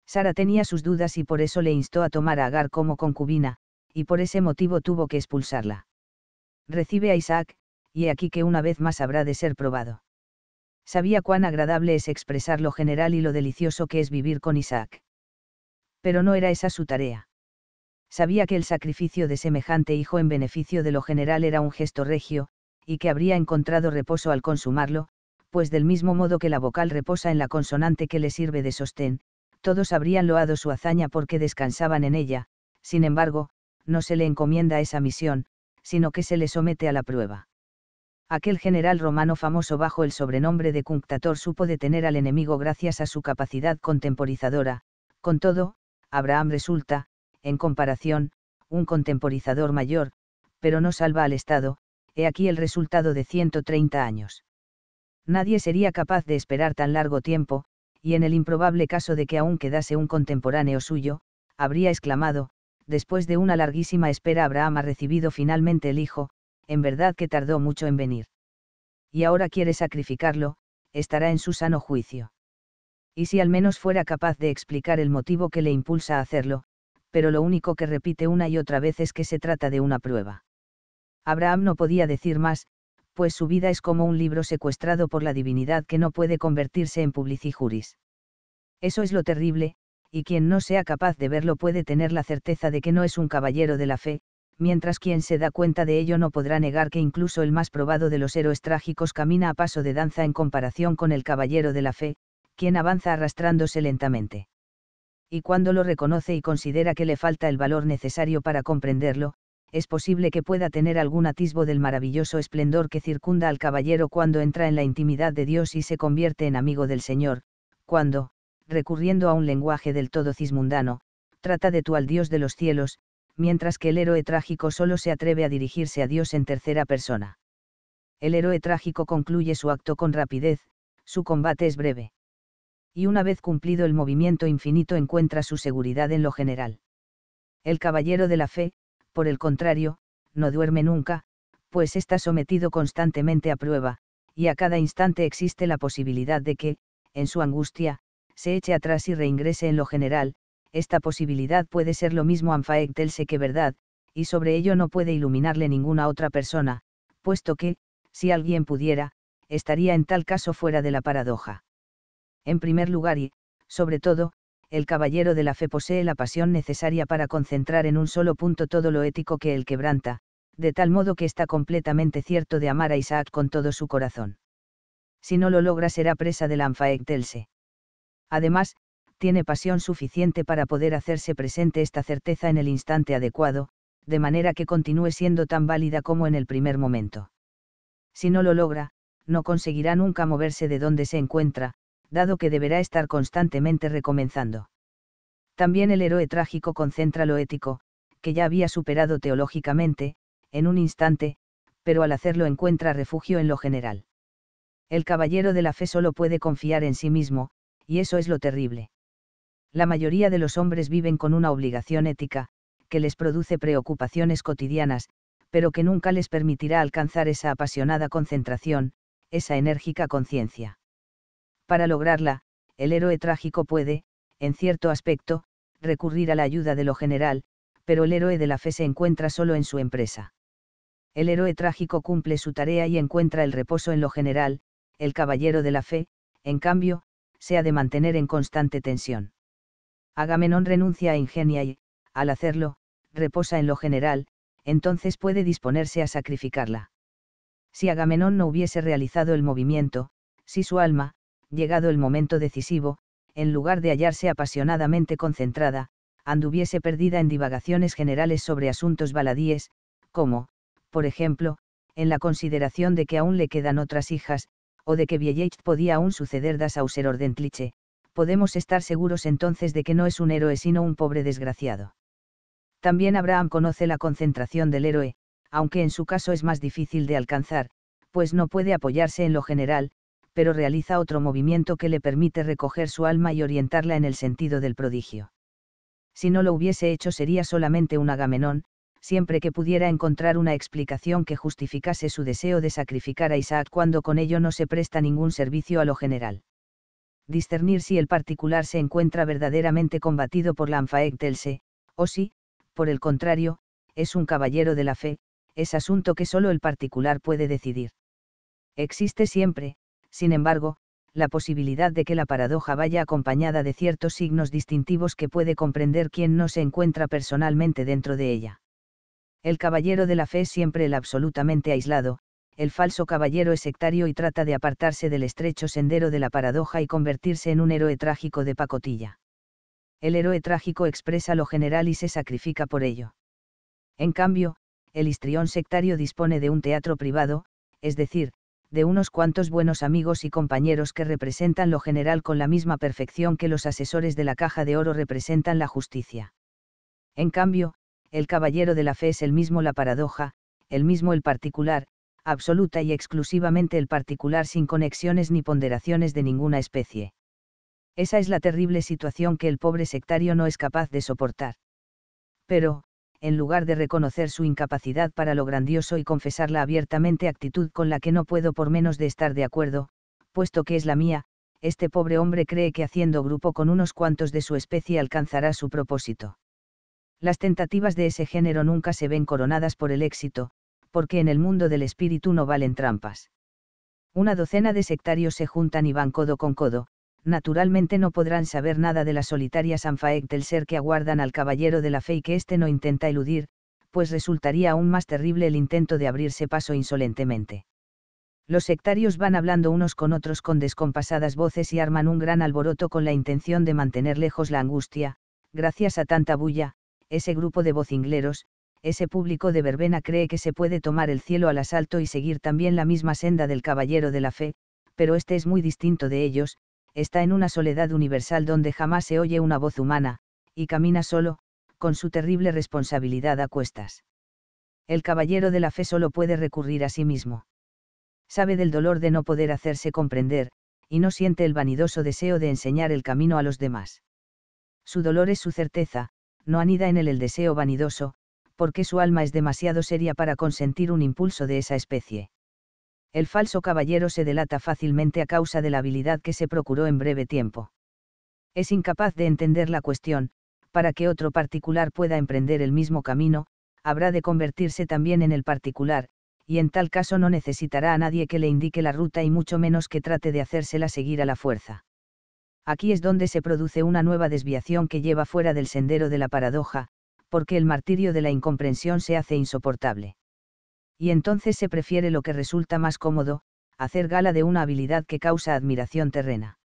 Sara tenía sus dudas y por eso le instó a tomar a Agar como concubina, y por ese motivo tuvo que expulsarla. Recibe a Isaac, y aquí que una vez más habrá de ser probado. Sabía cuán agradable es expresar lo general y lo delicioso que es vivir con Isaac. Pero no era esa su tarea sabía que el sacrificio de semejante hijo en beneficio de lo general era un gesto regio, y que habría encontrado reposo al consumarlo, pues del mismo modo que la vocal reposa en la consonante que le sirve de sostén, todos habrían loado su hazaña porque descansaban en ella, sin embargo, no se le encomienda esa misión, sino que se le somete a la prueba. Aquel general romano famoso bajo el sobrenombre de Cunctator supo detener al enemigo gracias a su capacidad contemporizadora, con todo, Abraham resulta, en comparación, un contemporizador mayor, pero no salva al Estado, he aquí el resultado de 130 años. Nadie sería capaz de esperar tan largo tiempo, y en el improbable caso de que aún quedase un contemporáneo suyo, habría exclamado, después de una larguísima espera Abraham ha recibido finalmente el hijo, en verdad que tardó mucho en venir. Y ahora quiere sacrificarlo, estará en su sano juicio. Y si al menos fuera capaz de explicar el motivo que le impulsa a hacerlo, pero lo único que repite una y otra vez es que se trata de una prueba. Abraham no podía decir más, pues su vida es como un libro secuestrado por la divinidad que no puede convertirse en juris. Eso es lo terrible, y quien no sea capaz de verlo puede tener la certeza de que no es un caballero de la fe, mientras quien se da cuenta de ello no podrá negar que incluso el más probado de los héroes trágicos camina a paso de danza en comparación con el caballero de la fe, quien avanza arrastrándose lentamente y cuando lo reconoce y considera que le falta el valor necesario para comprenderlo, es posible que pueda tener algún atisbo del maravilloso esplendor que circunda al caballero cuando entra en la intimidad de Dios y se convierte en amigo del Señor, cuando, recurriendo a un lenguaje del todo cismundano, trata de tú al Dios de los cielos, mientras que el héroe trágico solo se atreve a dirigirse a Dios en tercera persona. El héroe trágico concluye su acto con rapidez, su combate es breve y una vez cumplido el movimiento infinito encuentra su seguridad en lo general. El caballero de la fe, por el contrario, no duerme nunca, pues está sometido constantemente a prueba, y a cada instante existe la posibilidad de que, en su angustia, se eche atrás y reingrese en lo general, esta posibilidad puede ser lo mismo anfaectelse que verdad, y sobre ello no puede iluminarle ninguna otra persona, puesto que, si alguien pudiera, estaría en tal caso fuera de la paradoja en primer lugar y, sobre todo, el caballero de la fe posee la pasión necesaria para concentrar en un solo punto todo lo ético que él quebranta, de tal modo que está completamente cierto de amar a Isaac con todo su corazón. Si no lo logra será presa del Anfaectelse. Además, tiene pasión suficiente para poder hacerse presente esta certeza en el instante adecuado, de manera que continúe siendo tan válida como en el primer momento. Si no lo logra, no conseguirá nunca moverse de donde se encuentra, dado que deberá estar constantemente recomenzando. También el héroe trágico concentra lo ético, que ya había superado teológicamente, en un instante, pero al hacerlo encuentra refugio en lo general. El caballero de la fe solo puede confiar en sí mismo, y eso es lo terrible. La mayoría de los hombres viven con una obligación ética, que les produce preocupaciones cotidianas, pero que nunca les permitirá alcanzar esa apasionada concentración, esa enérgica conciencia. Para lograrla, el héroe trágico puede, en cierto aspecto, recurrir a la ayuda de lo general, pero el héroe de la fe se encuentra solo en su empresa. El héroe trágico cumple su tarea y encuentra el reposo en lo general, el caballero de la fe, en cambio, se ha de mantener en constante tensión. Agamenón renuncia a Ingenia y, al hacerlo, reposa en lo general, entonces puede disponerse a sacrificarla. Si Agamenón no hubiese realizado el movimiento, si su alma, llegado el momento decisivo, en lugar de hallarse apasionadamente concentrada, anduviese perdida en divagaciones generales sobre asuntos baladíes, como, por ejemplo, en la consideración de que aún le quedan otras hijas, o de que Village podía aún suceder das Ordentliche, podemos estar seguros entonces de que no es un héroe sino un pobre desgraciado. También Abraham conoce la concentración del héroe, aunque en su caso es más difícil de alcanzar, pues no puede apoyarse en lo general, pero realiza otro movimiento que le permite recoger su alma y orientarla en el sentido del prodigio. Si no lo hubiese hecho sería solamente un agamenón, siempre que pudiera encontrar una explicación que justificase su deseo de sacrificar a Isaac cuando con ello no se presta ningún servicio a lo general. Discernir si el particular se encuentra verdaderamente combatido por la anfaectelse, o si, por el contrario, es un caballero de la fe, es asunto que solo el particular puede decidir. Existe siempre, sin embargo, la posibilidad de que la paradoja vaya acompañada de ciertos signos distintivos que puede comprender quien no se encuentra personalmente dentro de ella. El caballero de la fe es siempre el absolutamente aislado, el falso caballero es sectario y trata de apartarse del estrecho sendero de la paradoja y convertirse en un héroe trágico de pacotilla. El héroe trágico expresa lo general y se sacrifica por ello. En cambio, el histrión sectario dispone de un teatro privado, es decir, de unos cuantos buenos amigos y compañeros que representan lo general con la misma perfección que los asesores de la caja de oro representan la justicia. En cambio, el caballero de la fe es el mismo la paradoja, el mismo el particular, absoluta y exclusivamente el particular sin conexiones ni ponderaciones de ninguna especie. Esa es la terrible situación que el pobre sectario no es capaz de soportar. Pero, en lugar de reconocer su incapacidad para lo grandioso y confesar la abiertamente actitud con la que no puedo por menos de estar de acuerdo, puesto que es la mía, este pobre hombre cree que haciendo grupo con unos cuantos de su especie alcanzará su propósito. Las tentativas de ese género nunca se ven coronadas por el éxito, porque en el mundo del espíritu no valen trampas. Una docena de sectarios se juntan y van codo con codo, naturalmente no podrán saber nada de la solitaria Sanfaek del ser que aguardan al caballero de la fe y que éste no intenta eludir, pues resultaría aún más terrible el intento de abrirse paso insolentemente. Los sectarios van hablando unos con otros con descompasadas voces y arman un gran alboroto con la intención de mantener lejos la angustia, gracias a tanta bulla, ese grupo de vocingleros, ese público de verbena cree que se puede tomar el cielo al asalto y seguir también la misma senda del caballero de la fe, pero este es muy distinto de ellos, está en una soledad universal donde jamás se oye una voz humana, y camina solo, con su terrible responsabilidad a cuestas. El caballero de la fe solo puede recurrir a sí mismo. Sabe del dolor de no poder hacerse comprender, y no siente el vanidoso deseo de enseñar el camino a los demás. Su dolor es su certeza, no anida en él el deseo vanidoso, porque su alma es demasiado seria para consentir un impulso de esa especie el falso caballero se delata fácilmente a causa de la habilidad que se procuró en breve tiempo. Es incapaz de entender la cuestión, para que otro particular pueda emprender el mismo camino, habrá de convertirse también en el particular, y en tal caso no necesitará a nadie que le indique la ruta y mucho menos que trate de hacérsela seguir a la fuerza. Aquí es donde se produce una nueva desviación que lleva fuera del sendero de la paradoja, porque el martirio de la incomprensión se hace insoportable y entonces se prefiere lo que resulta más cómodo, hacer gala de una habilidad que causa admiración terrena.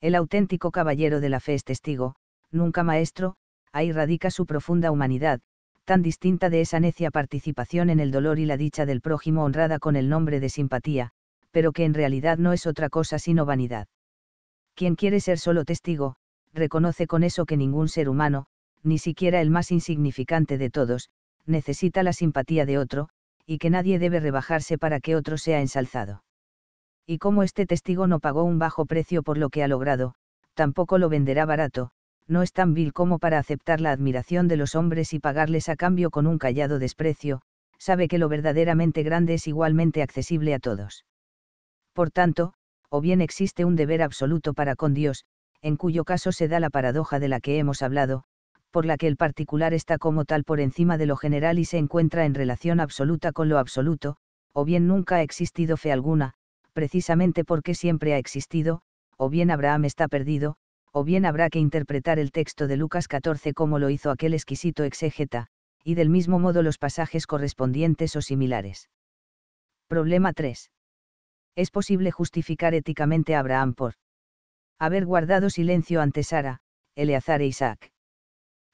El auténtico caballero de la fe es testigo, nunca maestro, ahí radica su profunda humanidad, tan distinta de esa necia participación en el dolor y la dicha del prójimo honrada con el nombre de simpatía, pero que en realidad no es otra cosa sino vanidad. Quien quiere ser solo testigo, reconoce con eso que ningún ser humano, ni siquiera el más insignificante de todos, necesita la simpatía de otro, y que nadie debe rebajarse para que otro sea ensalzado. Y como este testigo no pagó un bajo precio por lo que ha logrado, tampoco lo venderá barato, no es tan vil como para aceptar la admiración de los hombres y pagarles a cambio con un callado desprecio, sabe que lo verdaderamente grande es igualmente accesible a todos. Por tanto, o bien existe un deber absoluto para con Dios, en cuyo caso se da la paradoja de la que hemos hablado, por la que el particular está como tal por encima de lo general y se encuentra en relación absoluta con lo absoluto, o bien nunca ha existido fe alguna, precisamente porque siempre ha existido, o bien Abraham está perdido, o bien habrá que interpretar el texto de Lucas 14 como lo hizo aquel exquisito exégeta, y del mismo modo los pasajes correspondientes o similares. Problema 3. ¿Es posible justificar éticamente a Abraham por haber guardado silencio ante Sara, Eleazar e Isaac?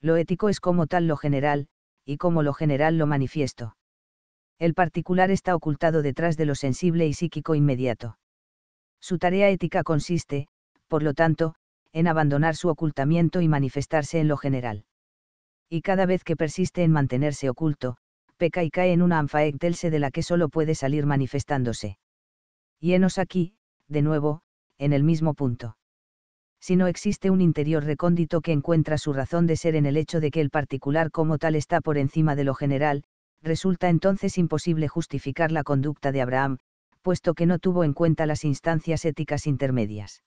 Lo ético es como tal lo general, y como lo general lo manifiesto. El particular está ocultado detrás de lo sensible y psíquico inmediato. Su tarea ética consiste, por lo tanto, en abandonar su ocultamiento y manifestarse en lo general. Y cada vez que persiste en mantenerse oculto, peca y cae en una anfaectelse de la que solo puede salir manifestándose. Y enos aquí, de nuevo, en el mismo punto si no existe un interior recóndito que encuentra su razón de ser en el hecho de que el particular como tal está por encima de lo general, resulta entonces imposible justificar la conducta de Abraham, puesto que no tuvo en cuenta las instancias éticas intermedias.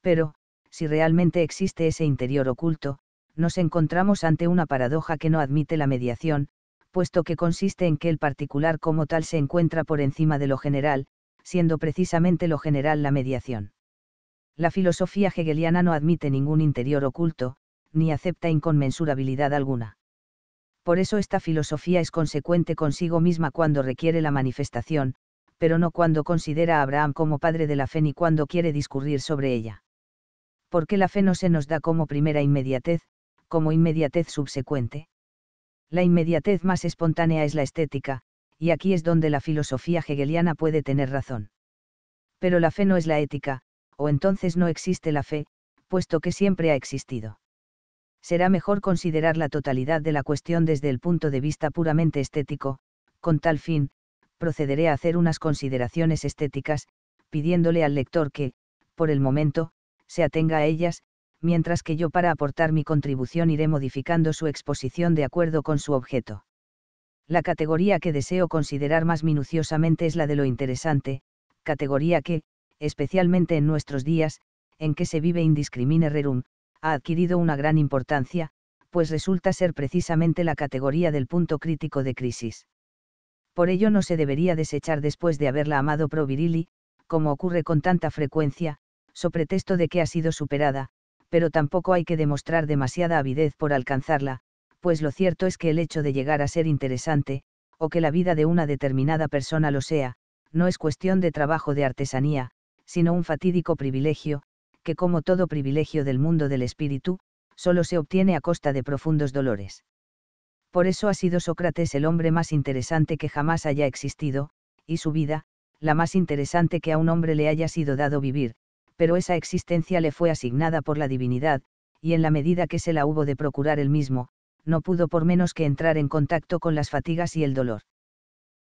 Pero, si realmente existe ese interior oculto, nos encontramos ante una paradoja que no admite la mediación, puesto que consiste en que el particular como tal se encuentra por encima de lo general, siendo precisamente lo general la mediación la filosofía hegeliana no admite ningún interior oculto, ni acepta inconmensurabilidad alguna. Por eso esta filosofía es consecuente consigo misma cuando requiere la manifestación, pero no cuando considera a Abraham como padre de la fe ni cuando quiere discurrir sobre ella. qué la fe no se nos da como primera inmediatez, como inmediatez subsecuente. La inmediatez más espontánea es la estética, y aquí es donde la filosofía hegeliana puede tener razón. Pero la fe no es la ética, o entonces no existe la fe, puesto que siempre ha existido. Será mejor considerar la totalidad de la cuestión desde el punto de vista puramente estético, con tal fin, procederé a hacer unas consideraciones estéticas, pidiéndole al lector que, por el momento, se atenga a ellas, mientras que yo para aportar mi contribución iré modificando su exposición de acuerdo con su objeto. La categoría que deseo considerar más minuciosamente es la de lo interesante, categoría que, especialmente en nuestros días, en que se vive indiscrimine rerum, ha adquirido una gran importancia, pues resulta ser precisamente la categoría del punto crítico de crisis. Por ello no se debería desechar después de haberla amado pro virili, como ocurre con tanta frecuencia, so pretexto de que ha sido superada, pero tampoco hay que demostrar demasiada avidez por alcanzarla, pues lo cierto es que el hecho de llegar a ser interesante, o que la vida de una determinada persona lo sea, no es cuestión de trabajo de artesanía, sino un fatídico privilegio, que como todo privilegio del mundo del espíritu, solo se obtiene a costa de profundos dolores. Por eso ha sido Sócrates el hombre más interesante que jamás haya existido, y su vida, la más interesante que a un hombre le haya sido dado vivir, pero esa existencia le fue asignada por la divinidad, y en la medida que se la hubo de procurar él mismo, no pudo por menos que entrar en contacto con las fatigas y el dolor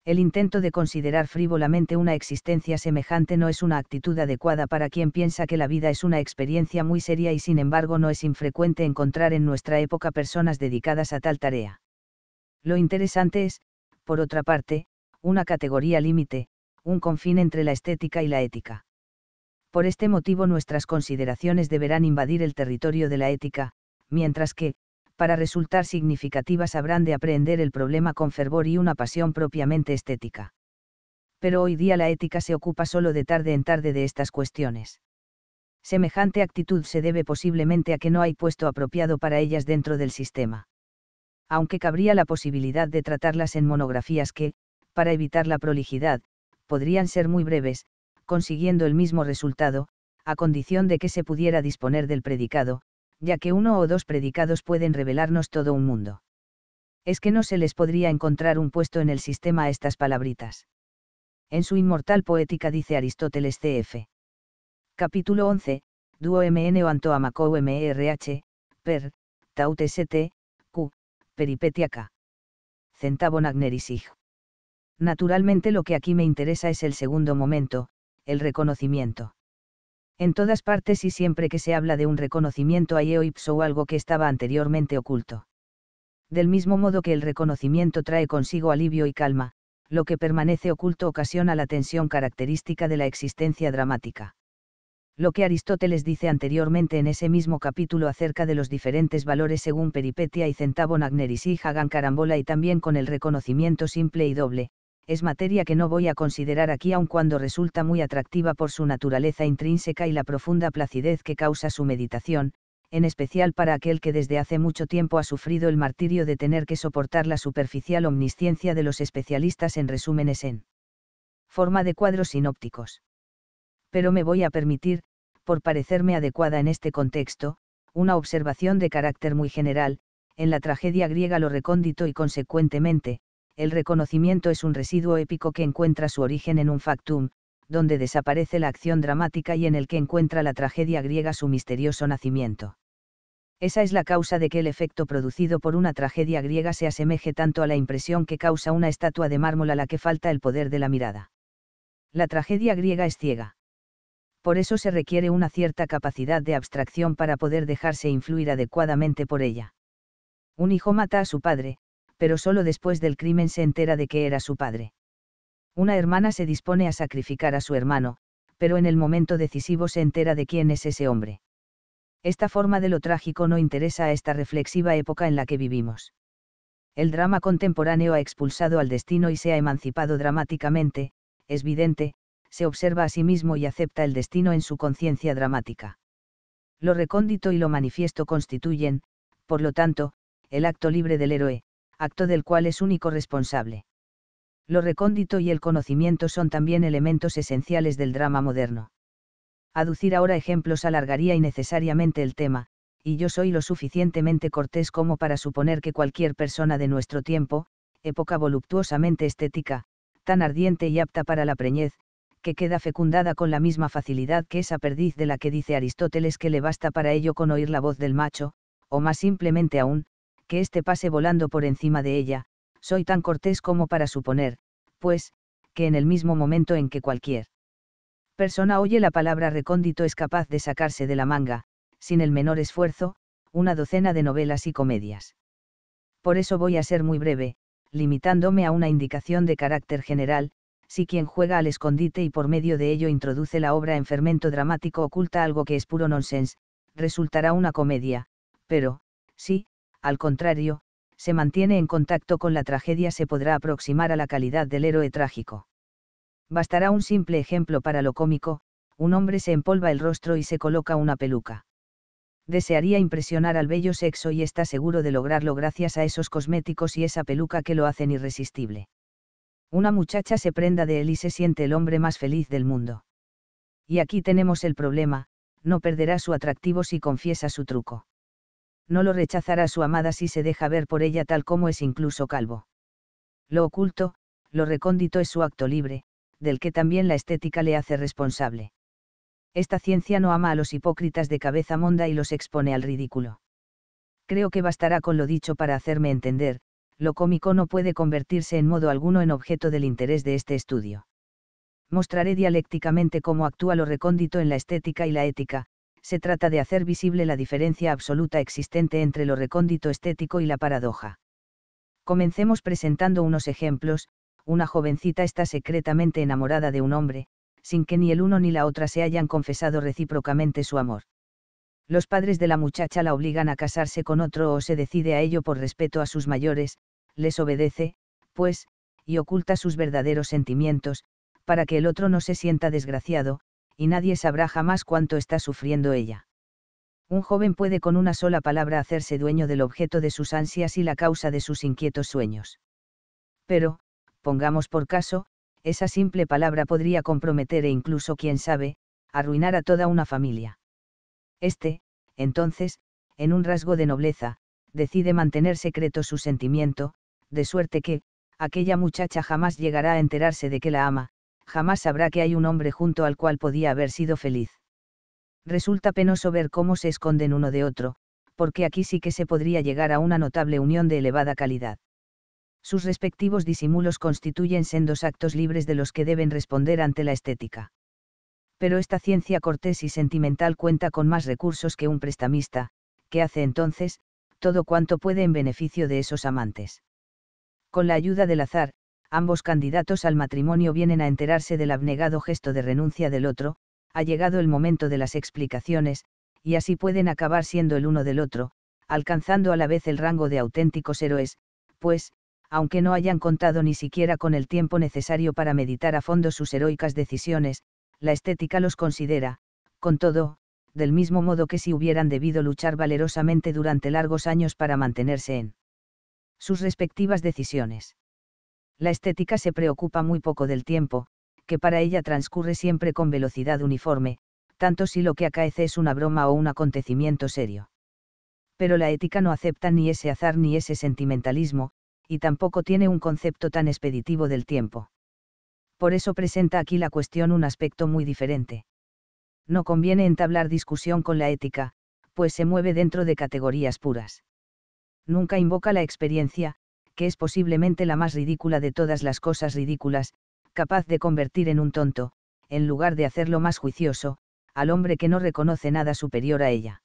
el intento de considerar frívolamente una existencia semejante no es una actitud adecuada para quien piensa que la vida es una experiencia muy seria y sin embargo no es infrecuente encontrar en nuestra época personas dedicadas a tal tarea. Lo interesante es, por otra parte, una categoría límite, un confín entre la estética y la ética. Por este motivo nuestras consideraciones deberán invadir el territorio de la ética, mientras que, para resultar significativas habrán de aprender el problema con fervor y una pasión propiamente estética. Pero hoy día la ética se ocupa solo de tarde en tarde de estas cuestiones. Semejante actitud se debe posiblemente a que no hay puesto apropiado para ellas dentro del sistema. Aunque cabría la posibilidad de tratarlas en monografías que, para evitar la prolijidad, podrían ser muy breves, consiguiendo el mismo resultado, a condición de que se pudiera disponer del predicado, ya que uno o dos predicados pueden revelarnos todo un mundo. Es que no se les podría encontrar un puesto en el sistema a estas palabritas. En su inmortal poética dice Aristóteles CF. Capítulo 11, Duo MN o MRH, e Per, Taut Q, Peripetiaca. Centavon agnerisig. Naturalmente lo que aquí me interesa es el segundo momento, el reconocimiento. En todas partes y siempre que se habla de un reconocimiento hay o o algo que estaba anteriormente oculto. Del mismo modo que el reconocimiento trae consigo alivio y calma, lo que permanece oculto ocasiona la tensión característica de la existencia dramática. Lo que Aristóteles dice anteriormente en ese mismo capítulo acerca de los diferentes valores según Peripetia y Centavo Nagneris y Hagan Carambola y también con el reconocimiento simple y doble, es materia que no voy a considerar aquí aun cuando resulta muy atractiva por su naturaleza intrínseca y la profunda placidez que causa su meditación, en especial para aquel que desde hace mucho tiempo ha sufrido el martirio de tener que soportar la superficial omnisciencia de los especialistas en resúmenes en forma de cuadros sinópticos. Pero me voy a permitir, por parecerme adecuada en este contexto, una observación de carácter muy general, en la tragedia griega lo recóndito y consecuentemente, el reconocimiento es un residuo épico que encuentra su origen en un factum, donde desaparece la acción dramática y en el que encuentra la tragedia griega su misterioso nacimiento. Esa es la causa de que el efecto producido por una tragedia griega se asemeje tanto a la impresión que causa una estatua de mármol a la que falta el poder de la mirada. La tragedia griega es ciega. Por eso se requiere una cierta capacidad de abstracción para poder dejarse influir adecuadamente por ella. Un hijo mata a su padre, pero solo después del crimen se entera de que era su padre. Una hermana se dispone a sacrificar a su hermano, pero en el momento decisivo se entera de quién es ese hombre. Esta forma de lo trágico no interesa a esta reflexiva época en la que vivimos. El drama contemporáneo ha expulsado al destino y se ha emancipado dramáticamente, es vidente, se observa a sí mismo y acepta el destino en su conciencia dramática. Lo recóndito y lo manifiesto constituyen, por lo tanto, el acto libre del héroe, acto del cual es único responsable. Lo recóndito y el conocimiento son también elementos esenciales del drama moderno. Aducir ahora ejemplos alargaría innecesariamente el tema, y yo soy lo suficientemente cortés como para suponer que cualquier persona de nuestro tiempo, época voluptuosamente estética, tan ardiente y apta para la preñez, que queda fecundada con la misma facilidad que esa perdiz de la que dice Aristóteles que le basta para ello con oír la voz del macho, o más simplemente aún, que éste pase volando por encima de ella, soy tan cortés como para suponer, pues, que en el mismo momento en que cualquier persona oye la palabra recóndito es capaz de sacarse de la manga, sin el menor esfuerzo, una docena de novelas y comedias. Por eso voy a ser muy breve, limitándome a una indicación de carácter general, si quien juega al escondite y por medio de ello introduce la obra en fermento dramático oculta algo que es puro nonsense, resultará una comedia, pero, si, al contrario, se mantiene en contacto con la tragedia se podrá aproximar a la calidad del héroe trágico. Bastará un simple ejemplo para lo cómico, un hombre se empolva el rostro y se coloca una peluca. Desearía impresionar al bello sexo y está seguro de lograrlo gracias a esos cosméticos y esa peluca que lo hacen irresistible. Una muchacha se prenda de él y se siente el hombre más feliz del mundo. Y aquí tenemos el problema, no perderá su atractivo si confiesa su truco no lo rechazará su amada si se deja ver por ella tal como es incluso calvo. Lo oculto, lo recóndito es su acto libre, del que también la estética le hace responsable. Esta ciencia no ama a los hipócritas de cabeza monda y los expone al ridículo. Creo que bastará con lo dicho para hacerme entender, lo cómico no puede convertirse en modo alguno en objeto del interés de este estudio. Mostraré dialécticamente cómo actúa lo recóndito en la estética y la ética, se trata de hacer visible la diferencia absoluta existente entre lo recóndito estético y la paradoja. Comencemos presentando unos ejemplos, una jovencita está secretamente enamorada de un hombre, sin que ni el uno ni la otra se hayan confesado recíprocamente su amor. Los padres de la muchacha la obligan a casarse con otro o se decide a ello por respeto a sus mayores, les obedece, pues, y oculta sus verdaderos sentimientos, para que el otro no se sienta desgraciado, y nadie sabrá jamás cuánto está sufriendo ella. Un joven puede con una sola palabra hacerse dueño del objeto de sus ansias y la causa de sus inquietos sueños. Pero, pongamos por caso, esa simple palabra podría comprometer e incluso, quién sabe, arruinar a toda una familia. Este, entonces, en un rasgo de nobleza, decide mantener secreto su sentimiento, de suerte que, aquella muchacha jamás llegará a enterarse de que la ama, jamás sabrá que hay un hombre junto al cual podía haber sido feliz. Resulta penoso ver cómo se esconden uno de otro, porque aquí sí que se podría llegar a una notable unión de elevada calidad. Sus respectivos disimulos constituyen sendos actos libres de los que deben responder ante la estética. Pero esta ciencia cortés y sentimental cuenta con más recursos que un prestamista, que hace entonces, todo cuanto puede en beneficio de esos amantes. Con la ayuda del azar, ambos candidatos al matrimonio vienen a enterarse del abnegado gesto de renuncia del otro, ha llegado el momento de las explicaciones, y así pueden acabar siendo el uno del otro, alcanzando a la vez el rango de auténticos héroes, pues, aunque no hayan contado ni siquiera con el tiempo necesario para meditar a fondo sus heroicas decisiones, la estética los considera, con todo, del mismo modo que si hubieran debido luchar valerosamente durante largos años para mantenerse en sus respectivas decisiones la estética se preocupa muy poco del tiempo, que para ella transcurre siempre con velocidad uniforme, tanto si lo que acaece es una broma o un acontecimiento serio. Pero la ética no acepta ni ese azar ni ese sentimentalismo, y tampoco tiene un concepto tan expeditivo del tiempo. Por eso presenta aquí la cuestión un aspecto muy diferente. No conviene entablar discusión con la ética, pues se mueve dentro de categorías puras. Nunca invoca la experiencia, que es posiblemente la más ridícula de todas las cosas ridículas, capaz de convertir en un tonto, en lugar de hacerlo más juicioso, al hombre que no reconoce nada superior a ella.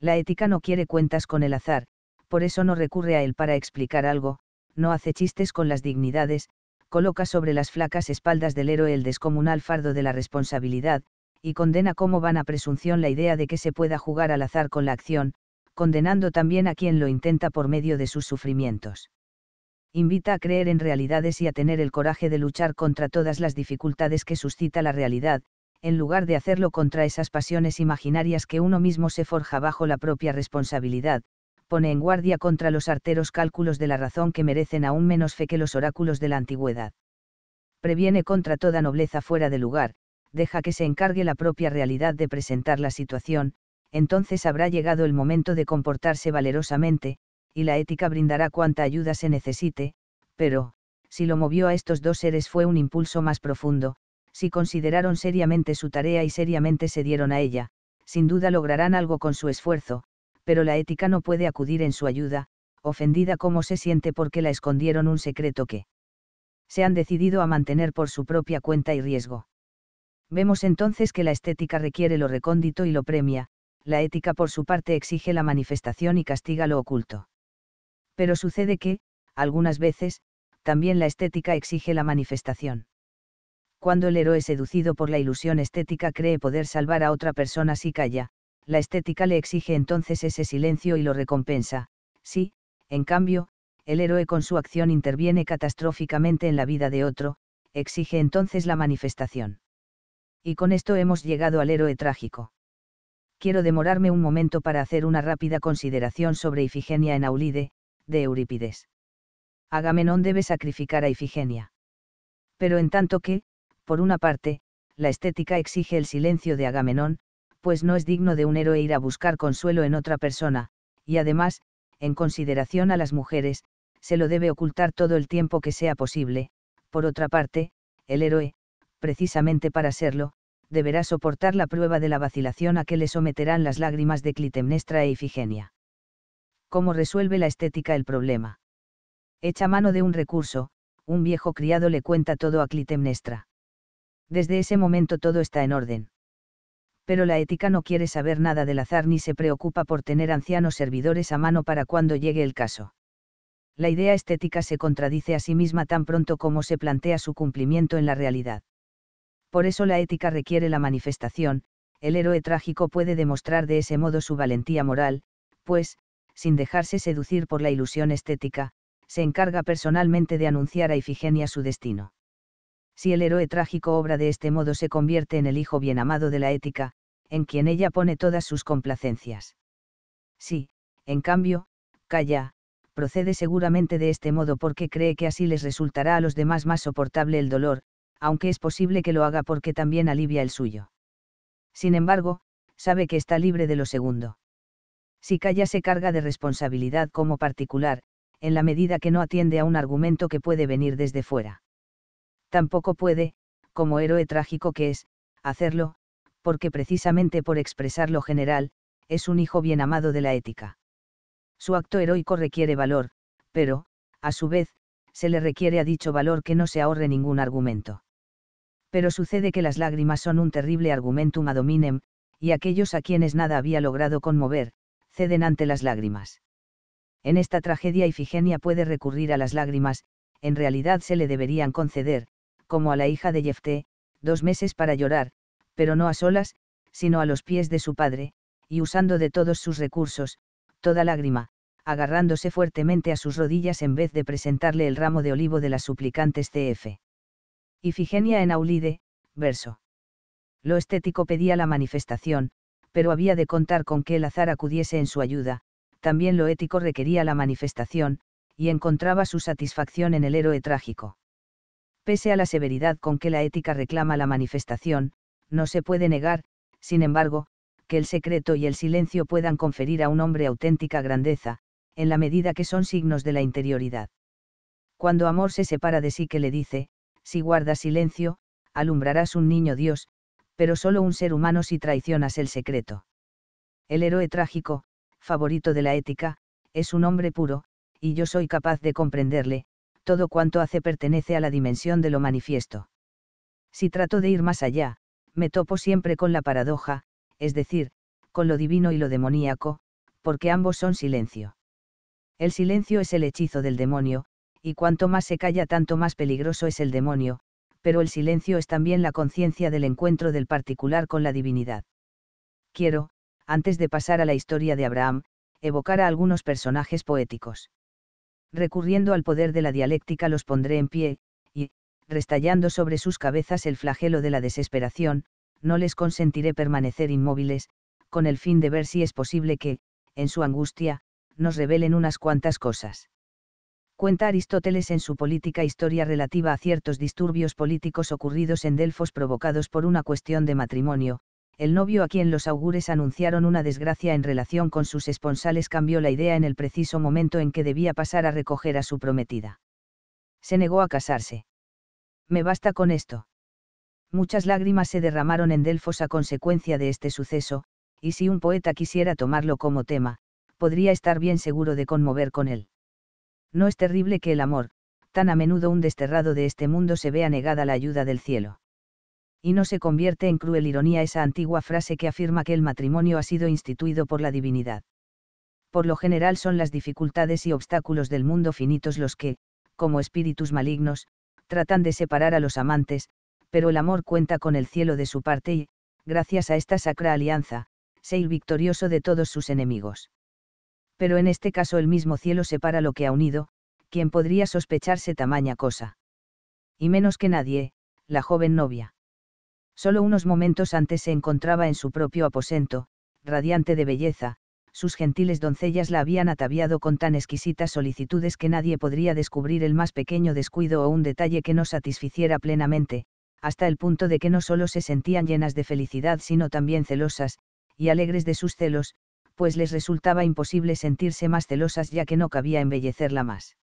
La ética no quiere cuentas con el azar, por eso no recurre a él para explicar algo, no hace chistes con las dignidades, coloca sobre las flacas espaldas del héroe el descomunal fardo de la responsabilidad, y condena como vana presunción la idea de que se pueda jugar al azar con la acción, condenando también a quien lo intenta por medio de sus sufrimientos invita a creer en realidades y a tener el coraje de luchar contra todas las dificultades que suscita la realidad, en lugar de hacerlo contra esas pasiones imaginarias que uno mismo se forja bajo la propia responsabilidad, pone en guardia contra los arteros cálculos de la razón que merecen aún menos fe que los oráculos de la antigüedad. Previene contra toda nobleza fuera de lugar, deja que se encargue la propia realidad de presentar la situación, entonces habrá llegado el momento de comportarse valerosamente, y la ética brindará cuanta ayuda se necesite, pero, si lo movió a estos dos seres fue un impulso más profundo, si consideraron seriamente su tarea y seriamente se dieron a ella, sin duda lograrán algo con su esfuerzo, pero la ética no puede acudir en su ayuda, ofendida como se siente porque la escondieron un secreto que se han decidido a mantener por su propia cuenta y riesgo. Vemos entonces que la estética requiere lo recóndito y lo premia, la ética por su parte exige la manifestación y castiga lo oculto pero sucede que, algunas veces, también la estética exige la manifestación. Cuando el héroe seducido por la ilusión estética cree poder salvar a otra persona si calla, la estética le exige entonces ese silencio y lo recompensa, si, en cambio, el héroe con su acción interviene catastróficamente en la vida de otro, exige entonces la manifestación. Y con esto hemos llegado al héroe trágico. Quiero demorarme un momento para hacer una rápida consideración sobre Ifigenia en Aulide, de Eurípides. Agamenón debe sacrificar a Ifigenia. Pero en tanto que, por una parte, la estética exige el silencio de Agamenón, pues no es digno de un héroe ir a buscar consuelo en otra persona, y además, en consideración a las mujeres, se lo debe ocultar todo el tiempo que sea posible, por otra parte, el héroe, precisamente para serlo, deberá soportar la prueba de la vacilación a que le someterán las lágrimas de Clitemnestra e Ifigenia cómo resuelve la estética el problema. Echa mano de un recurso, un viejo criado le cuenta todo a Clitemnestra. Desde ese momento todo está en orden. Pero la ética no quiere saber nada del azar ni se preocupa por tener ancianos servidores a mano para cuando llegue el caso. La idea estética se contradice a sí misma tan pronto como se plantea su cumplimiento en la realidad. Por eso la ética requiere la manifestación, el héroe trágico puede demostrar de ese modo su valentía moral, pues, sin dejarse seducir por la ilusión estética, se encarga personalmente de anunciar a Ifigenia su destino. Si el héroe trágico obra de este modo se convierte en el hijo bien amado de la ética, en quien ella pone todas sus complacencias. Si, en cambio, calla, procede seguramente de este modo porque cree que así les resultará a los demás más soportable el dolor, aunque es posible que lo haga porque también alivia el suyo. Sin embargo, sabe que está libre de lo segundo calla se carga de responsabilidad como particular, en la medida que no atiende a un argumento que puede venir desde fuera. Tampoco puede, como héroe trágico que es, hacerlo, porque precisamente por expresar lo general, es un hijo bien amado de la ética. Su acto heroico requiere valor, pero, a su vez, se le requiere a dicho valor que no se ahorre ningún argumento. Pero sucede que las lágrimas son un terrible argumentum ad y aquellos a quienes nada había logrado conmover, ceden ante las lágrimas. En esta tragedia Ifigenia puede recurrir a las lágrimas, en realidad se le deberían conceder, como a la hija de Jefté, dos meses para llorar, pero no a solas, sino a los pies de su padre, y usando de todos sus recursos, toda lágrima, agarrándose fuertemente a sus rodillas en vez de presentarle el ramo de olivo de las suplicantes CF. Ifigenia en Aulide, verso. Lo estético pedía la manifestación, pero había de contar con que el azar acudiese en su ayuda, también lo ético requería la manifestación, y encontraba su satisfacción en el héroe trágico. Pese a la severidad con que la ética reclama la manifestación, no se puede negar, sin embargo, que el secreto y el silencio puedan conferir a un hombre auténtica grandeza, en la medida que son signos de la interioridad. Cuando amor se separa de sí que le dice, si guardas silencio, alumbrarás un niño Dios, pero solo un ser humano si traicionas el secreto. El héroe trágico, favorito de la ética, es un hombre puro, y yo soy capaz de comprenderle, todo cuanto hace pertenece a la dimensión de lo manifiesto. Si trato de ir más allá, me topo siempre con la paradoja, es decir, con lo divino y lo demoníaco, porque ambos son silencio. El silencio es el hechizo del demonio, y cuanto más se calla tanto más peligroso es el demonio, pero el silencio es también la conciencia del encuentro del particular con la divinidad. Quiero, antes de pasar a la historia de Abraham, evocar a algunos personajes poéticos. Recurriendo al poder de la dialéctica los pondré en pie, y, restallando sobre sus cabezas el flagelo de la desesperación, no les consentiré permanecer inmóviles, con el fin de ver si es posible que, en su angustia, nos revelen unas cuantas cosas cuenta Aristóteles en su política historia relativa a ciertos disturbios políticos ocurridos en Delfos provocados por una cuestión de matrimonio, el novio a quien los augures anunciaron una desgracia en relación con sus esponsales cambió la idea en el preciso momento en que debía pasar a recoger a su prometida. Se negó a casarse. Me basta con esto. Muchas lágrimas se derramaron en Delfos a consecuencia de este suceso, y si un poeta quisiera tomarlo como tema, podría estar bien seguro de conmover con él no es terrible que el amor, tan a menudo un desterrado de este mundo se vea negada la ayuda del cielo. Y no se convierte en cruel ironía esa antigua frase que afirma que el matrimonio ha sido instituido por la divinidad. Por lo general son las dificultades y obstáculos del mundo finitos los que, como espíritus malignos, tratan de separar a los amantes, pero el amor cuenta con el cielo de su parte y, gracias a esta sacra alianza, se victorioso de todos sus enemigos pero en este caso el mismo cielo separa lo que ha unido, quien podría sospecharse tamaña cosa. Y menos que nadie, la joven novia. Solo unos momentos antes se encontraba en su propio aposento, radiante de belleza, sus gentiles doncellas la habían ataviado con tan exquisitas solicitudes que nadie podría descubrir el más pequeño descuido o un detalle que no satisficiera plenamente, hasta el punto de que no solo se sentían llenas de felicidad sino también celosas, y alegres de sus celos, pues les resultaba imposible sentirse más celosas ya que no cabía embellecerla más.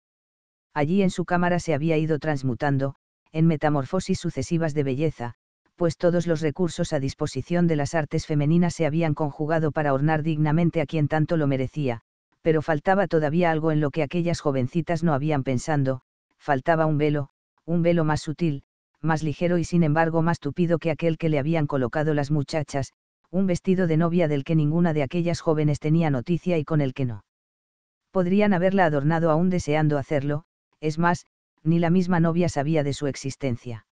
Allí en su cámara se había ido transmutando, en metamorfosis sucesivas de belleza, pues todos los recursos a disposición de las artes femeninas se habían conjugado para ornar dignamente a quien tanto lo merecía, pero faltaba todavía algo en lo que aquellas jovencitas no habían pensado, faltaba un velo, un velo más sutil, más ligero y sin embargo más tupido que aquel que le habían colocado las muchachas, un vestido de novia del que ninguna de aquellas jóvenes tenía noticia y con el que no. Podrían haberla adornado aún deseando hacerlo, es más, ni la misma novia sabía de su existencia.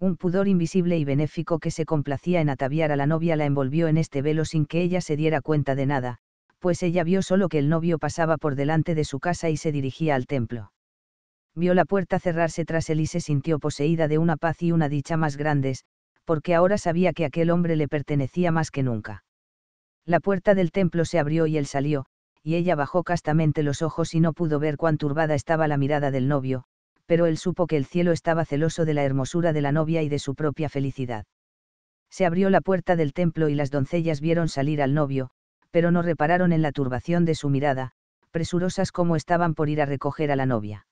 Un pudor invisible y benéfico que se complacía en ataviar a la novia la envolvió en este velo sin que ella se diera cuenta de nada, pues ella vio solo que el novio pasaba por delante de su casa y se dirigía al templo. Vio la puerta cerrarse tras él y se sintió poseída de una paz y una dicha más grandes, porque ahora sabía que aquel hombre le pertenecía más que nunca. La puerta del templo se abrió y él salió, y ella bajó castamente los ojos y no pudo ver cuán turbada estaba la mirada del novio, pero él supo que el cielo estaba celoso de la hermosura de la novia y de su propia felicidad. Se abrió la puerta del templo y las doncellas vieron salir al novio, pero no repararon en la turbación de su mirada, presurosas como estaban por ir a recoger a la novia.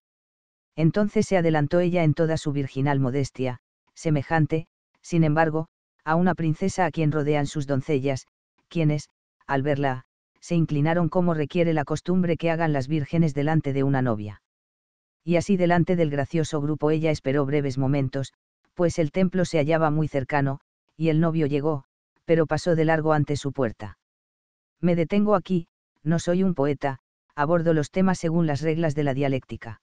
Entonces se adelantó ella en toda su virginal modestia, semejante, sin embargo, a una princesa a quien rodean sus doncellas, quienes, al verla, se inclinaron como requiere la costumbre que hagan las vírgenes delante de una novia. Y así delante del gracioso grupo ella esperó breves momentos, pues el templo se hallaba muy cercano, y el novio llegó, pero pasó de largo ante su puerta. Me detengo aquí, no soy un poeta, abordo los temas según las reglas de la dialéctica.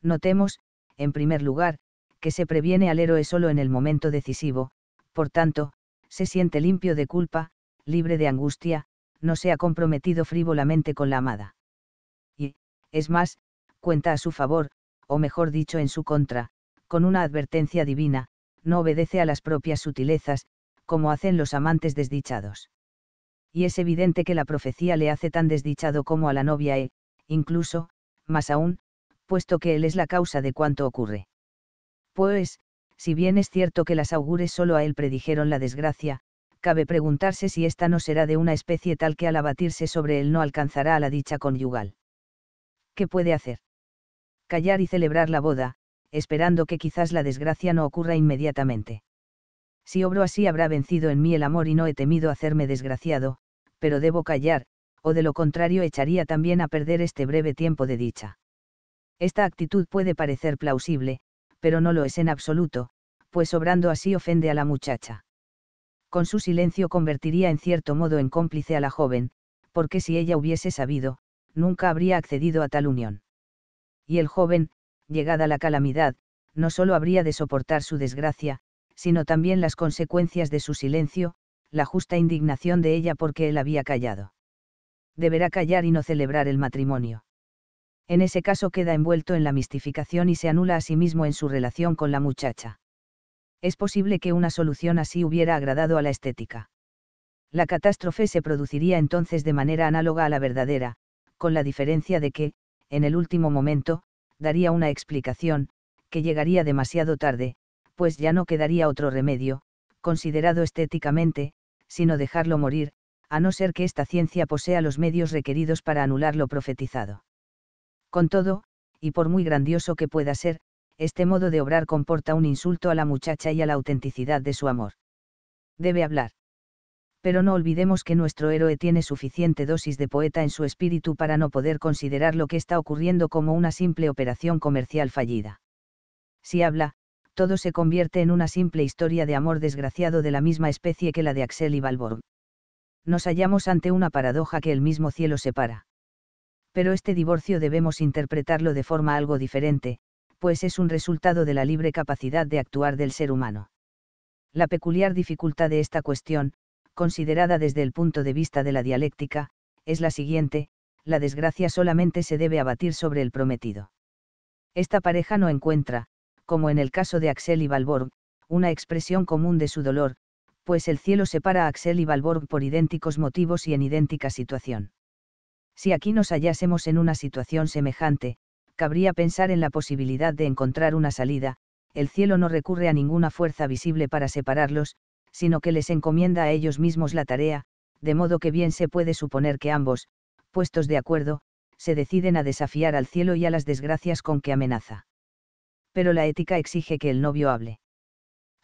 Notemos, en primer lugar, que se previene al héroe solo en el momento decisivo, por tanto, se siente limpio de culpa, libre de angustia, no se ha comprometido frívolamente con la amada. Y, es más, cuenta a su favor, o mejor dicho en su contra, con una advertencia divina, no obedece a las propias sutilezas, como hacen los amantes desdichados. Y es evidente que la profecía le hace tan desdichado como a la novia e, incluso, más aún, puesto que él es la causa de cuanto ocurre. Pues, si bien es cierto que las augures solo a él predijeron la desgracia, cabe preguntarse si ésta no será de una especie tal que al abatirse sobre él no alcanzará a la dicha conyugal. ¿Qué puede hacer? Callar y celebrar la boda, esperando que quizás la desgracia no ocurra inmediatamente. Si obro así habrá vencido en mí el amor y no he temido hacerme desgraciado, pero debo callar, o de lo contrario echaría también a perder este breve tiempo de dicha. Esta actitud puede parecer plausible, pero no lo es en absoluto, pues obrando así ofende a la muchacha. Con su silencio convertiría en cierto modo en cómplice a la joven, porque si ella hubiese sabido, nunca habría accedido a tal unión. Y el joven, llegada la calamidad, no solo habría de soportar su desgracia, sino también las consecuencias de su silencio, la justa indignación de ella porque él había callado. Deberá callar y no celebrar el matrimonio en ese caso queda envuelto en la mistificación y se anula a sí mismo en su relación con la muchacha. Es posible que una solución así hubiera agradado a la estética. La catástrofe se produciría entonces de manera análoga a la verdadera, con la diferencia de que, en el último momento, daría una explicación, que llegaría demasiado tarde, pues ya no quedaría otro remedio, considerado estéticamente, sino dejarlo morir, a no ser que esta ciencia posea los medios requeridos para anular lo profetizado. Con todo, y por muy grandioso que pueda ser, este modo de obrar comporta un insulto a la muchacha y a la autenticidad de su amor. Debe hablar. Pero no olvidemos que nuestro héroe tiene suficiente dosis de poeta en su espíritu para no poder considerar lo que está ocurriendo como una simple operación comercial fallida. Si habla, todo se convierte en una simple historia de amor desgraciado de la misma especie que la de Axel y Balborn. Nos hallamos ante una paradoja que el mismo cielo separa pero este divorcio debemos interpretarlo de forma algo diferente, pues es un resultado de la libre capacidad de actuar del ser humano. La peculiar dificultad de esta cuestión, considerada desde el punto de vista de la dialéctica, es la siguiente, la desgracia solamente se debe abatir sobre el prometido. Esta pareja no encuentra, como en el caso de Axel y Valborg, una expresión común de su dolor, pues el cielo separa a Axel y Valborg por idénticos motivos y en idéntica situación. Si aquí nos hallásemos en una situación semejante, cabría pensar en la posibilidad de encontrar una salida, el cielo no recurre a ninguna fuerza visible para separarlos, sino que les encomienda a ellos mismos la tarea, de modo que bien se puede suponer que ambos, puestos de acuerdo, se deciden a desafiar al cielo y a las desgracias con que amenaza. Pero la ética exige que el novio hable.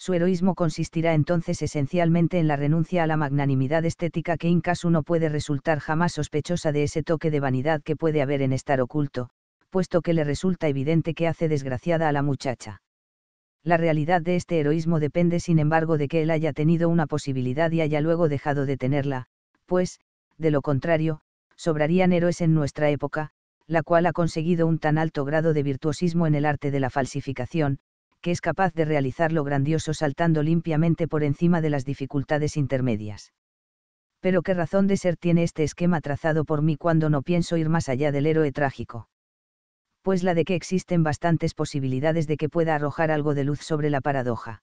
Su heroísmo consistirá entonces esencialmente en la renuncia a la magnanimidad estética que caso no puede resultar jamás sospechosa de ese toque de vanidad que puede haber en estar oculto, puesto que le resulta evidente que hace desgraciada a la muchacha. La realidad de este heroísmo depende sin embargo de que él haya tenido una posibilidad y haya luego dejado de tenerla, pues, de lo contrario, sobrarían héroes en nuestra época, la cual ha conseguido un tan alto grado de virtuosismo en el arte de la falsificación, que es capaz de realizar lo grandioso saltando limpiamente por encima de las dificultades intermedias. Pero qué razón de ser tiene este esquema trazado por mí cuando no pienso ir más allá del héroe trágico. Pues la de que existen bastantes posibilidades de que pueda arrojar algo de luz sobre la paradoja.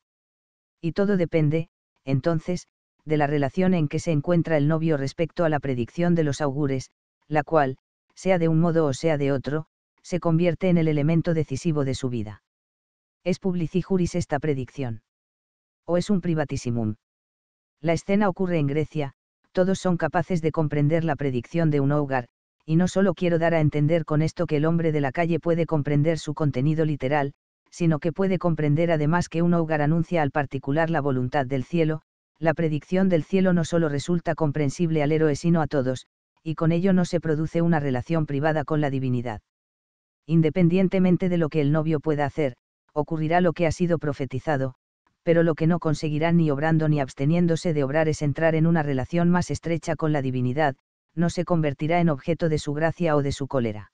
Y todo depende, entonces, de la relación en que se encuentra el novio respecto a la predicción de los augures, la cual, sea de un modo o sea de otro, se convierte en el elemento decisivo de su vida. ¿Es publici juris esta predicción? ¿O es un privatissimum? La escena ocurre en Grecia, todos son capaces de comprender la predicción de un hogar, y no solo quiero dar a entender con esto que el hombre de la calle puede comprender su contenido literal, sino que puede comprender además que un hogar anuncia al particular la voluntad del cielo, la predicción del cielo no solo resulta comprensible al héroe sino a todos, y con ello no se produce una relación privada con la divinidad. Independientemente de lo que el novio pueda hacer, ocurrirá lo que ha sido profetizado, pero lo que no conseguirán ni obrando ni absteniéndose de obrar es entrar en una relación más estrecha con la divinidad, no se convertirá en objeto de su gracia o de su cólera.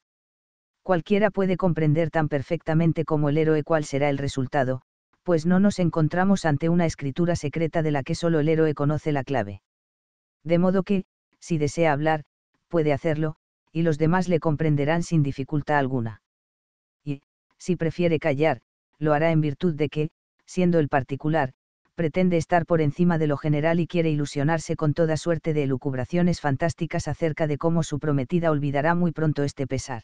Cualquiera puede comprender tan perfectamente como el héroe cuál será el resultado, pues no nos encontramos ante una escritura secreta de la que solo el héroe conoce la clave. De modo que, si desea hablar, puede hacerlo, y los demás le comprenderán sin dificultad alguna. Y, si prefiere callar, lo hará en virtud de que, siendo el particular, pretende estar por encima de lo general y quiere ilusionarse con toda suerte de elucubraciones fantásticas acerca de cómo su prometida olvidará muy pronto este pesar.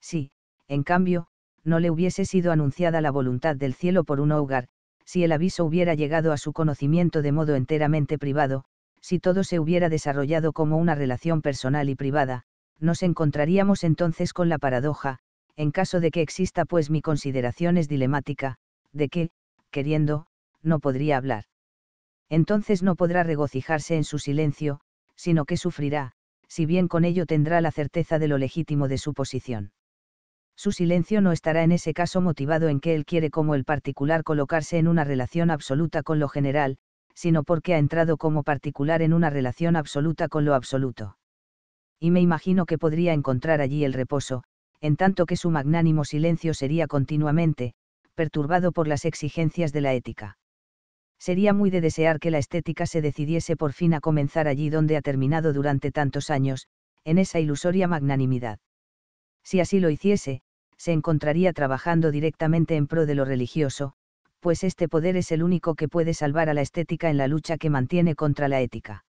Si, en cambio, no le hubiese sido anunciada la voluntad del cielo por un hogar, si el aviso hubiera llegado a su conocimiento de modo enteramente privado, si todo se hubiera desarrollado como una relación personal y privada, nos encontraríamos entonces con la paradoja, en caso de que exista pues mi consideración es dilemática, de que, queriendo, no podría hablar. Entonces no podrá regocijarse en su silencio, sino que sufrirá, si bien con ello tendrá la certeza de lo legítimo de su posición. Su silencio no estará en ese caso motivado en que él quiere como el particular colocarse en una relación absoluta con lo general, sino porque ha entrado como particular en una relación absoluta con lo absoluto. Y me imagino que podría encontrar allí el reposo, en tanto que su magnánimo silencio sería continuamente, perturbado por las exigencias de la ética. Sería muy de desear que la estética se decidiese por fin a comenzar allí donde ha terminado durante tantos años, en esa ilusoria magnanimidad. Si así lo hiciese, se encontraría trabajando directamente en pro de lo religioso, pues este poder es el único que puede salvar a la estética en la lucha que mantiene contra la ética.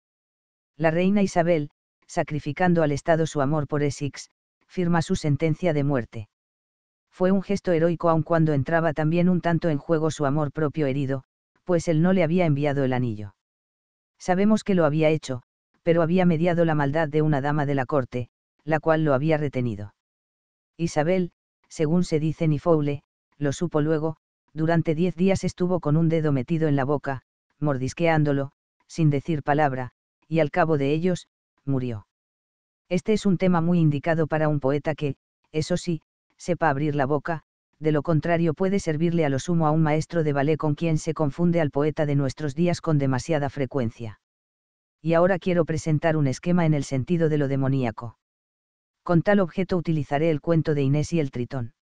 La reina Isabel, sacrificando al Estado su amor por Essex, firma su sentencia de muerte. Fue un gesto heroico aun cuando entraba también un tanto en juego su amor propio herido, pues él no le había enviado el anillo. Sabemos que lo había hecho, pero había mediado la maldad de una dama de la corte, la cual lo había retenido. Isabel, según se dice Foule, lo supo luego, durante diez días estuvo con un dedo metido en la boca, mordisqueándolo, sin decir palabra, y al cabo de ellos, murió. Este es un tema muy indicado para un poeta que, eso sí, sepa abrir la boca, de lo contrario puede servirle a lo sumo a un maestro de ballet con quien se confunde al poeta de nuestros días con demasiada frecuencia. Y ahora quiero presentar un esquema en el sentido de lo demoníaco. Con tal objeto utilizaré el cuento de Inés y el tritón.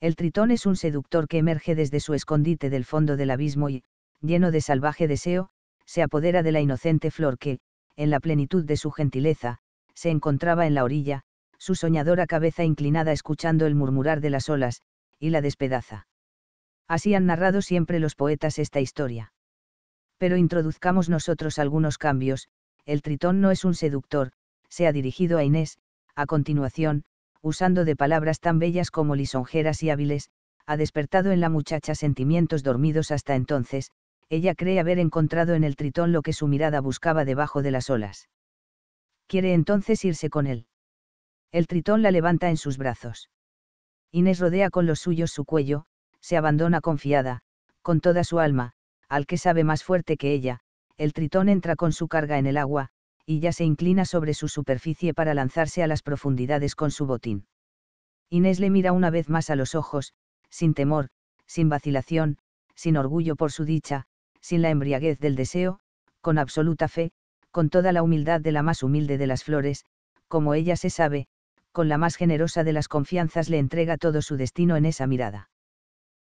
El tritón es un seductor que emerge desde su escondite del fondo del abismo y, lleno de salvaje deseo, se apodera de la inocente flor que, en la plenitud de su gentileza, se encontraba en la orilla, su soñadora cabeza inclinada escuchando el murmurar de las olas, y la despedaza. Así han narrado siempre los poetas esta historia. Pero introduzcamos nosotros algunos cambios, el tritón no es un seductor, se ha dirigido a Inés, a continuación, usando de palabras tan bellas como lisonjeras y hábiles, ha despertado en la muchacha sentimientos dormidos hasta entonces, ella cree haber encontrado en el tritón lo que su mirada buscaba debajo de las olas quiere entonces irse con él. El tritón la levanta en sus brazos. Inés rodea con los suyos su cuello, se abandona confiada, con toda su alma, al que sabe más fuerte que ella, el tritón entra con su carga en el agua, y ya se inclina sobre su superficie para lanzarse a las profundidades con su botín. Inés le mira una vez más a los ojos, sin temor, sin vacilación, sin orgullo por su dicha, sin la embriaguez del deseo, con absoluta fe, con toda la humildad de la más humilde de las flores, como ella se sabe, con la más generosa de las confianzas le entrega todo su destino en esa mirada.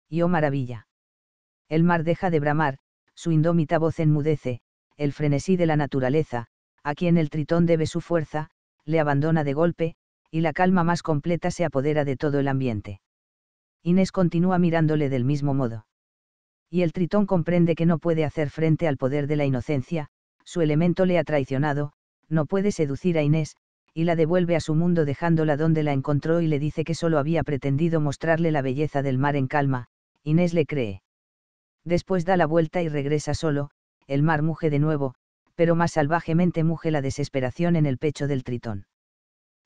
Y oh maravilla. El mar deja de bramar, su indómita voz enmudece, el frenesí de la naturaleza, a quien el tritón debe su fuerza, le abandona de golpe, y la calma más completa se apodera de todo el ambiente. Inés continúa mirándole del mismo modo. Y el tritón comprende que no puede hacer frente al poder de la inocencia, su elemento le ha traicionado, no puede seducir a Inés, y la devuelve a su mundo dejándola donde la encontró y le dice que solo había pretendido mostrarle la belleza del mar en calma, Inés le cree. Después da la vuelta y regresa solo, el mar muge de nuevo, pero más salvajemente muge la desesperación en el pecho del tritón.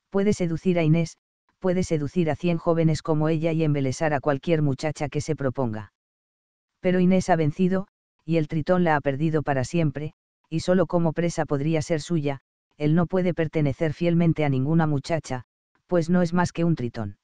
Puede seducir a Inés, puede seducir a cien jóvenes como ella y embelesar a cualquier muchacha que se proponga. Pero Inés ha vencido, y el tritón la ha perdido para siempre, y solo como presa podría ser suya, él no puede pertenecer fielmente a ninguna muchacha, pues no es más que un tritón.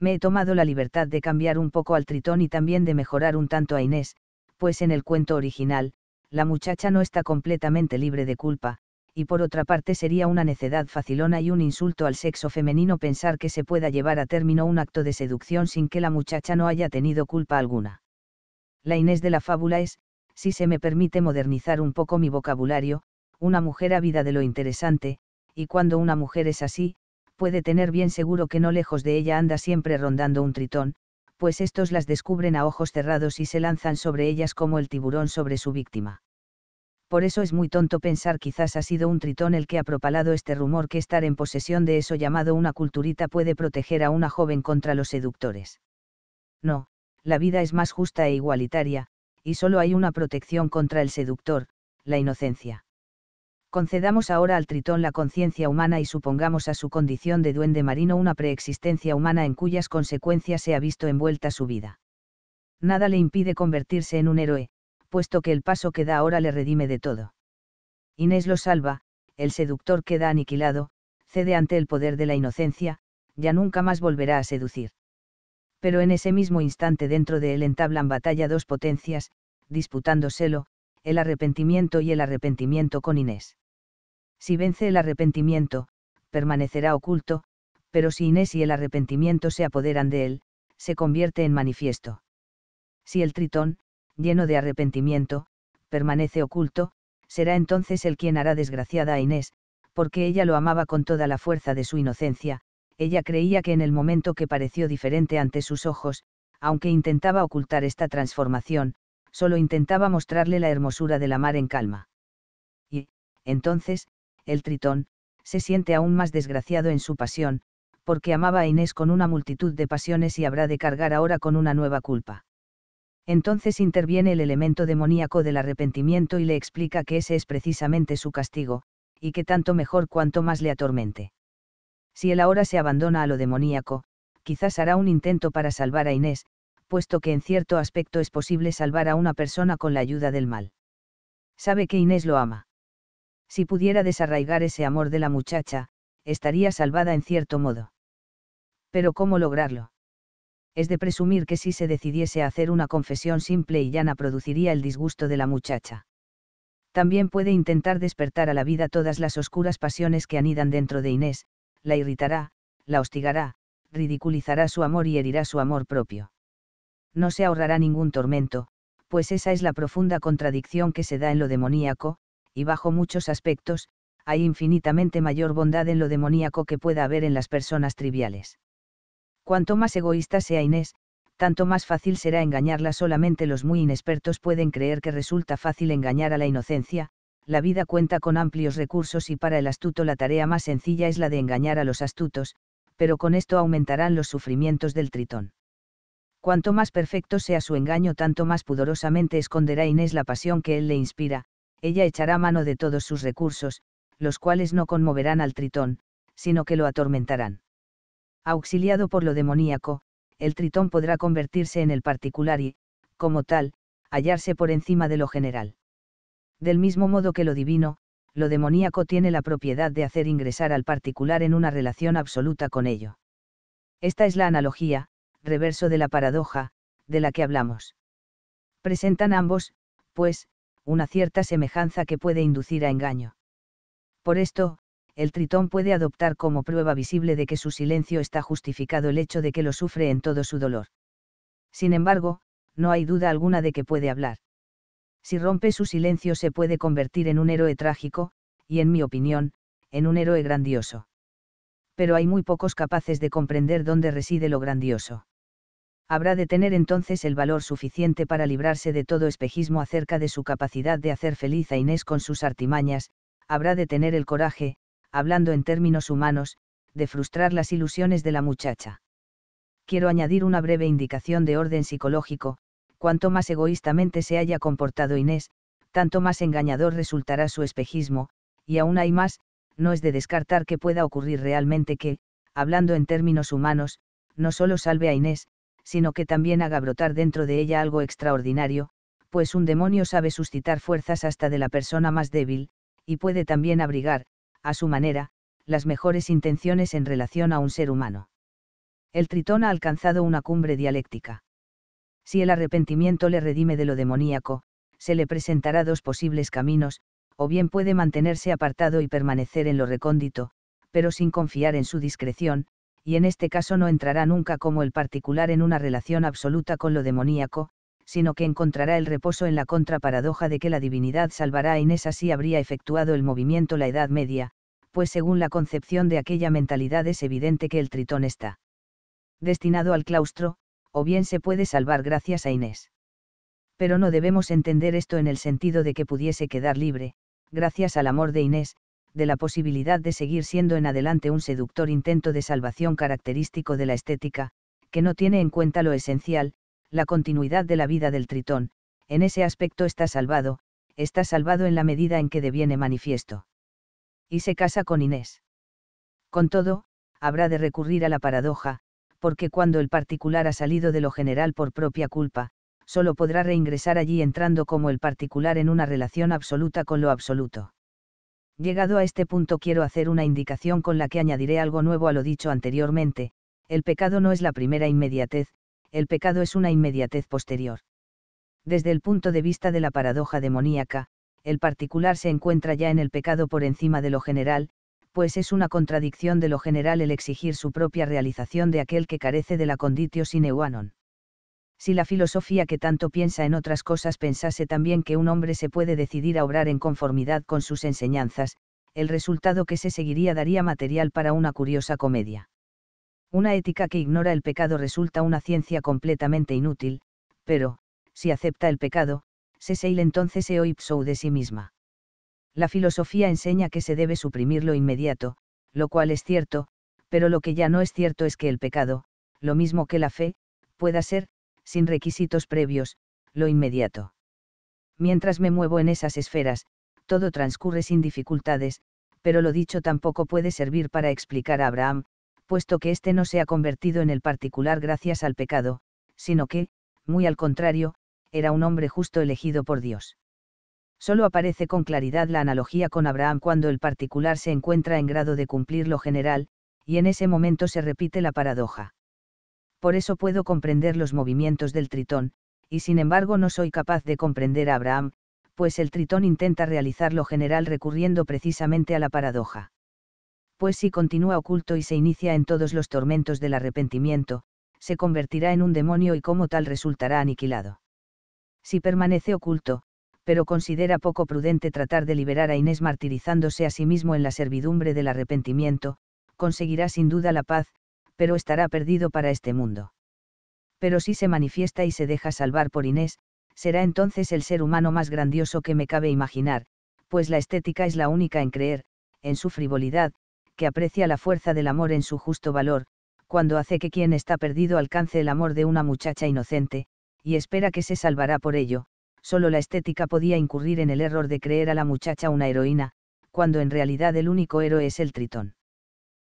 Me he tomado la libertad de cambiar un poco al tritón y también de mejorar un tanto a Inés, pues en el cuento original, la muchacha no está completamente libre de culpa, y por otra parte sería una necedad facilona y un insulto al sexo femenino pensar que se pueda llevar a término un acto de seducción sin que la muchacha no haya tenido culpa alguna. La Inés de la fábula es, si se me permite modernizar un poco mi vocabulario, una mujer vida de lo interesante, y cuando una mujer es así, puede tener bien seguro que no lejos de ella anda siempre rondando un tritón, pues estos las descubren a ojos cerrados y se lanzan sobre ellas como el tiburón sobre su víctima. Por eso es muy tonto pensar quizás ha sido un tritón el que ha propalado este rumor que estar en posesión de eso llamado una culturita puede proteger a una joven contra los seductores. No, la vida es más justa e igualitaria, y solo hay una protección contra el seductor, la inocencia. Concedamos ahora al tritón la conciencia humana y supongamos a su condición de duende marino una preexistencia humana en cuyas consecuencias se ha visto envuelta su vida. Nada le impide convertirse en un héroe, puesto que el paso que da ahora le redime de todo. Inés lo salva, el seductor queda aniquilado, cede ante el poder de la inocencia, ya nunca más volverá a seducir. Pero en ese mismo instante dentro de él entablan batalla dos potencias, disputándoselo, el arrepentimiento y el arrepentimiento con Inés. Si vence el arrepentimiento, permanecerá oculto, pero si Inés y el arrepentimiento se apoderan de él, se convierte en manifiesto. Si el tritón, lleno de arrepentimiento, permanece oculto, será entonces el quien hará desgraciada a Inés, porque ella lo amaba con toda la fuerza de su inocencia, ella creía que en el momento que pareció diferente ante sus ojos, aunque intentaba ocultar esta transformación, Solo intentaba mostrarle la hermosura de la mar en calma. Y, entonces, el tritón, se siente aún más desgraciado en su pasión, porque amaba a Inés con una multitud de pasiones y habrá de cargar ahora con una nueva culpa. Entonces interviene el elemento demoníaco del arrepentimiento y le explica que ese es precisamente su castigo, y que tanto mejor cuanto más le atormente. Si él ahora se abandona a lo demoníaco, quizás hará un intento para salvar a Inés, puesto que en cierto aspecto es posible salvar a una persona con la ayuda del mal. Sabe que Inés lo ama. Si pudiera desarraigar ese amor de la muchacha, estaría salvada en cierto modo. Pero ¿cómo lograrlo? Es de presumir que si se decidiese a hacer una confesión simple y llana produciría el disgusto de la muchacha. También puede intentar despertar a la vida todas las oscuras pasiones que anidan dentro de Inés, la irritará, la hostigará, ridiculizará su amor y herirá su amor propio no se ahorrará ningún tormento, pues esa es la profunda contradicción que se da en lo demoníaco, y bajo muchos aspectos, hay infinitamente mayor bondad en lo demoníaco que pueda haber en las personas triviales. Cuanto más egoísta sea Inés, tanto más fácil será engañarla solamente los muy inexpertos pueden creer que resulta fácil engañar a la inocencia, la vida cuenta con amplios recursos y para el astuto la tarea más sencilla es la de engañar a los astutos, pero con esto aumentarán los sufrimientos del tritón. Cuanto más perfecto sea su engaño, tanto más pudorosamente esconderá Inés la pasión que él le inspira, ella echará mano de todos sus recursos, los cuales no conmoverán al tritón, sino que lo atormentarán. Auxiliado por lo demoníaco, el tritón podrá convertirse en el particular y, como tal, hallarse por encima de lo general. Del mismo modo que lo divino, lo demoníaco tiene la propiedad de hacer ingresar al particular en una relación absoluta con ello. Esta es la analogía, reverso de la paradoja, de la que hablamos. Presentan ambos, pues, una cierta semejanza que puede inducir a engaño. Por esto, el tritón puede adoptar como prueba visible de que su silencio está justificado el hecho de que lo sufre en todo su dolor. Sin embargo, no hay duda alguna de que puede hablar. Si rompe su silencio se puede convertir en un héroe trágico, y en mi opinión, en un héroe grandioso. Pero hay muy pocos capaces de comprender dónde reside lo grandioso habrá de tener entonces el valor suficiente para librarse de todo espejismo acerca de su capacidad de hacer feliz a Inés con sus artimañas, habrá de tener el coraje, hablando en términos humanos, de frustrar las ilusiones de la muchacha. Quiero añadir una breve indicación de orden psicológico, cuanto más egoístamente se haya comportado Inés, tanto más engañador resultará su espejismo, y aún hay más, no es de descartar que pueda ocurrir realmente que, hablando en términos humanos, no solo salve a Inés, sino que también haga brotar dentro de ella algo extraordinario, pues un demonio sabe suscitar fuerzas hasta de la persona más débil, y puede también abrigar, a su manera, las mejores intenciones en relación a un ser humano. El tritón ha alcanzado una cumbre dialéctica. Si el arrepentimiento le redime de lo demoníaco, se le presentará dos posibles caminos, o bien puede mantenerse apartado y permanecer en lo recóndito, pero sin confiar en su discreción, y en este caso no entrará nunca como el particular en una relación absoluta con lo demoníaco, sino que encontrará el reposo en la contraparadoja de que la divinidad salvará a Inés así habría efectuado el movimiento la Edad Media, pues según la concepción de aquella mentalidad es evidente que el tritón está destinado al claustro, o bien se puede salvar gracias a Inés. Pero no debemos entender esto en el sentido de que pudiese quedar libre, gracias al amor de Inés, de la posibilidad de seguir siendo en adelante un seductor intento de salvación característico de la estética, que no tiene en cuenta lo esencial, la continuidad de la vida del tritón, en ese aspecto está salvado, está salvado en la medida en que deviene manifiesto. Y se casa con Inés. Con todo, habrá de recurrir a la paradoja, porque cuando el particular ha salido de lo general por propia culpa, solo podrá reingresar allí entrando como el particular en una relación absoluta con lo absoluto. Llegado a este punto quiero hacer una indicación con la que añadiré algo nuevo a lo dicho anteriormente, el pecado no es la primera inmediatez, el pecado es una inmediatez posterior. Desde el punto de vista de la paradoja demoníaca, el particular se encuentra ya en el pecado por encima de lo general, pues es una contradicción de lo general el exigir su propia realización de aquel que carece de la conditio sine qua si la filosofía que tanto piensa en otras cosas pensase también que un hombre se puede decidir a obrar en conformidad con sus enseñanzas, el resultado que se seguiría daría material para una curiosa comedia. Una ética que ignora el pecado resulta una ciencia completamente inútil, pero, si acepta el pecado, se sale entonces eo ipso de sí misma. La filosofía enseña que se debe suprimir lo inmediato, lo cual es cierto, pero lo que ya no es cierto es que el pecado, lo mismo que la fe, pueda ser, sin requisitos previos, lo inmediato. Mientras me muevo en esas esferas, todo transcurre sin dificultades, pero lo dicho tampoco puede servir para explicar a Abraham, puesto que éste no se ha convertido en el particular gracias al pecado, sino que, muy al contrario, era un hombre justo elegido por Dios. Solo aparece con claridad la analogía con Abraham cuando el particular se encuentra en grado de cumplir lo general, y en ese momento se repite la paradoja por eso puedo comprender los movimientos del tritón, y sin embargo no soy capaz de comprender a Abraham, pues el tritón intenta realizar lo general recurriendo precisamente a la paradoja. Pues si continúa oculto y se inicia en todos los tormentos del arrepentimiento, se convertirá en un demonio y como tal resultará aniquilado. Si permanece oculto, pero considera poco prudente tratar de liberar a Inés martirizándose a sí mismo en la servidumbre del arrepentimiento, conseguirá sin duda la paz, pero estará perdido para este mundo. Pero si se manifiesta y se deja salvar por Inés, será entonces el ser humano más grandioso que me cabe imaginar, pues la estética es la única en creer, en su frivolidad, que aprecia la fuerza del amor en su justo valor, cuando hace que quien está perdido alcance el amor de una muchacha inocente, y espera que se salvará por ello, solo la estética podía incurrir en el error de creer a la muchacha una heroína, cuando en realidad el único héroe es el tritón.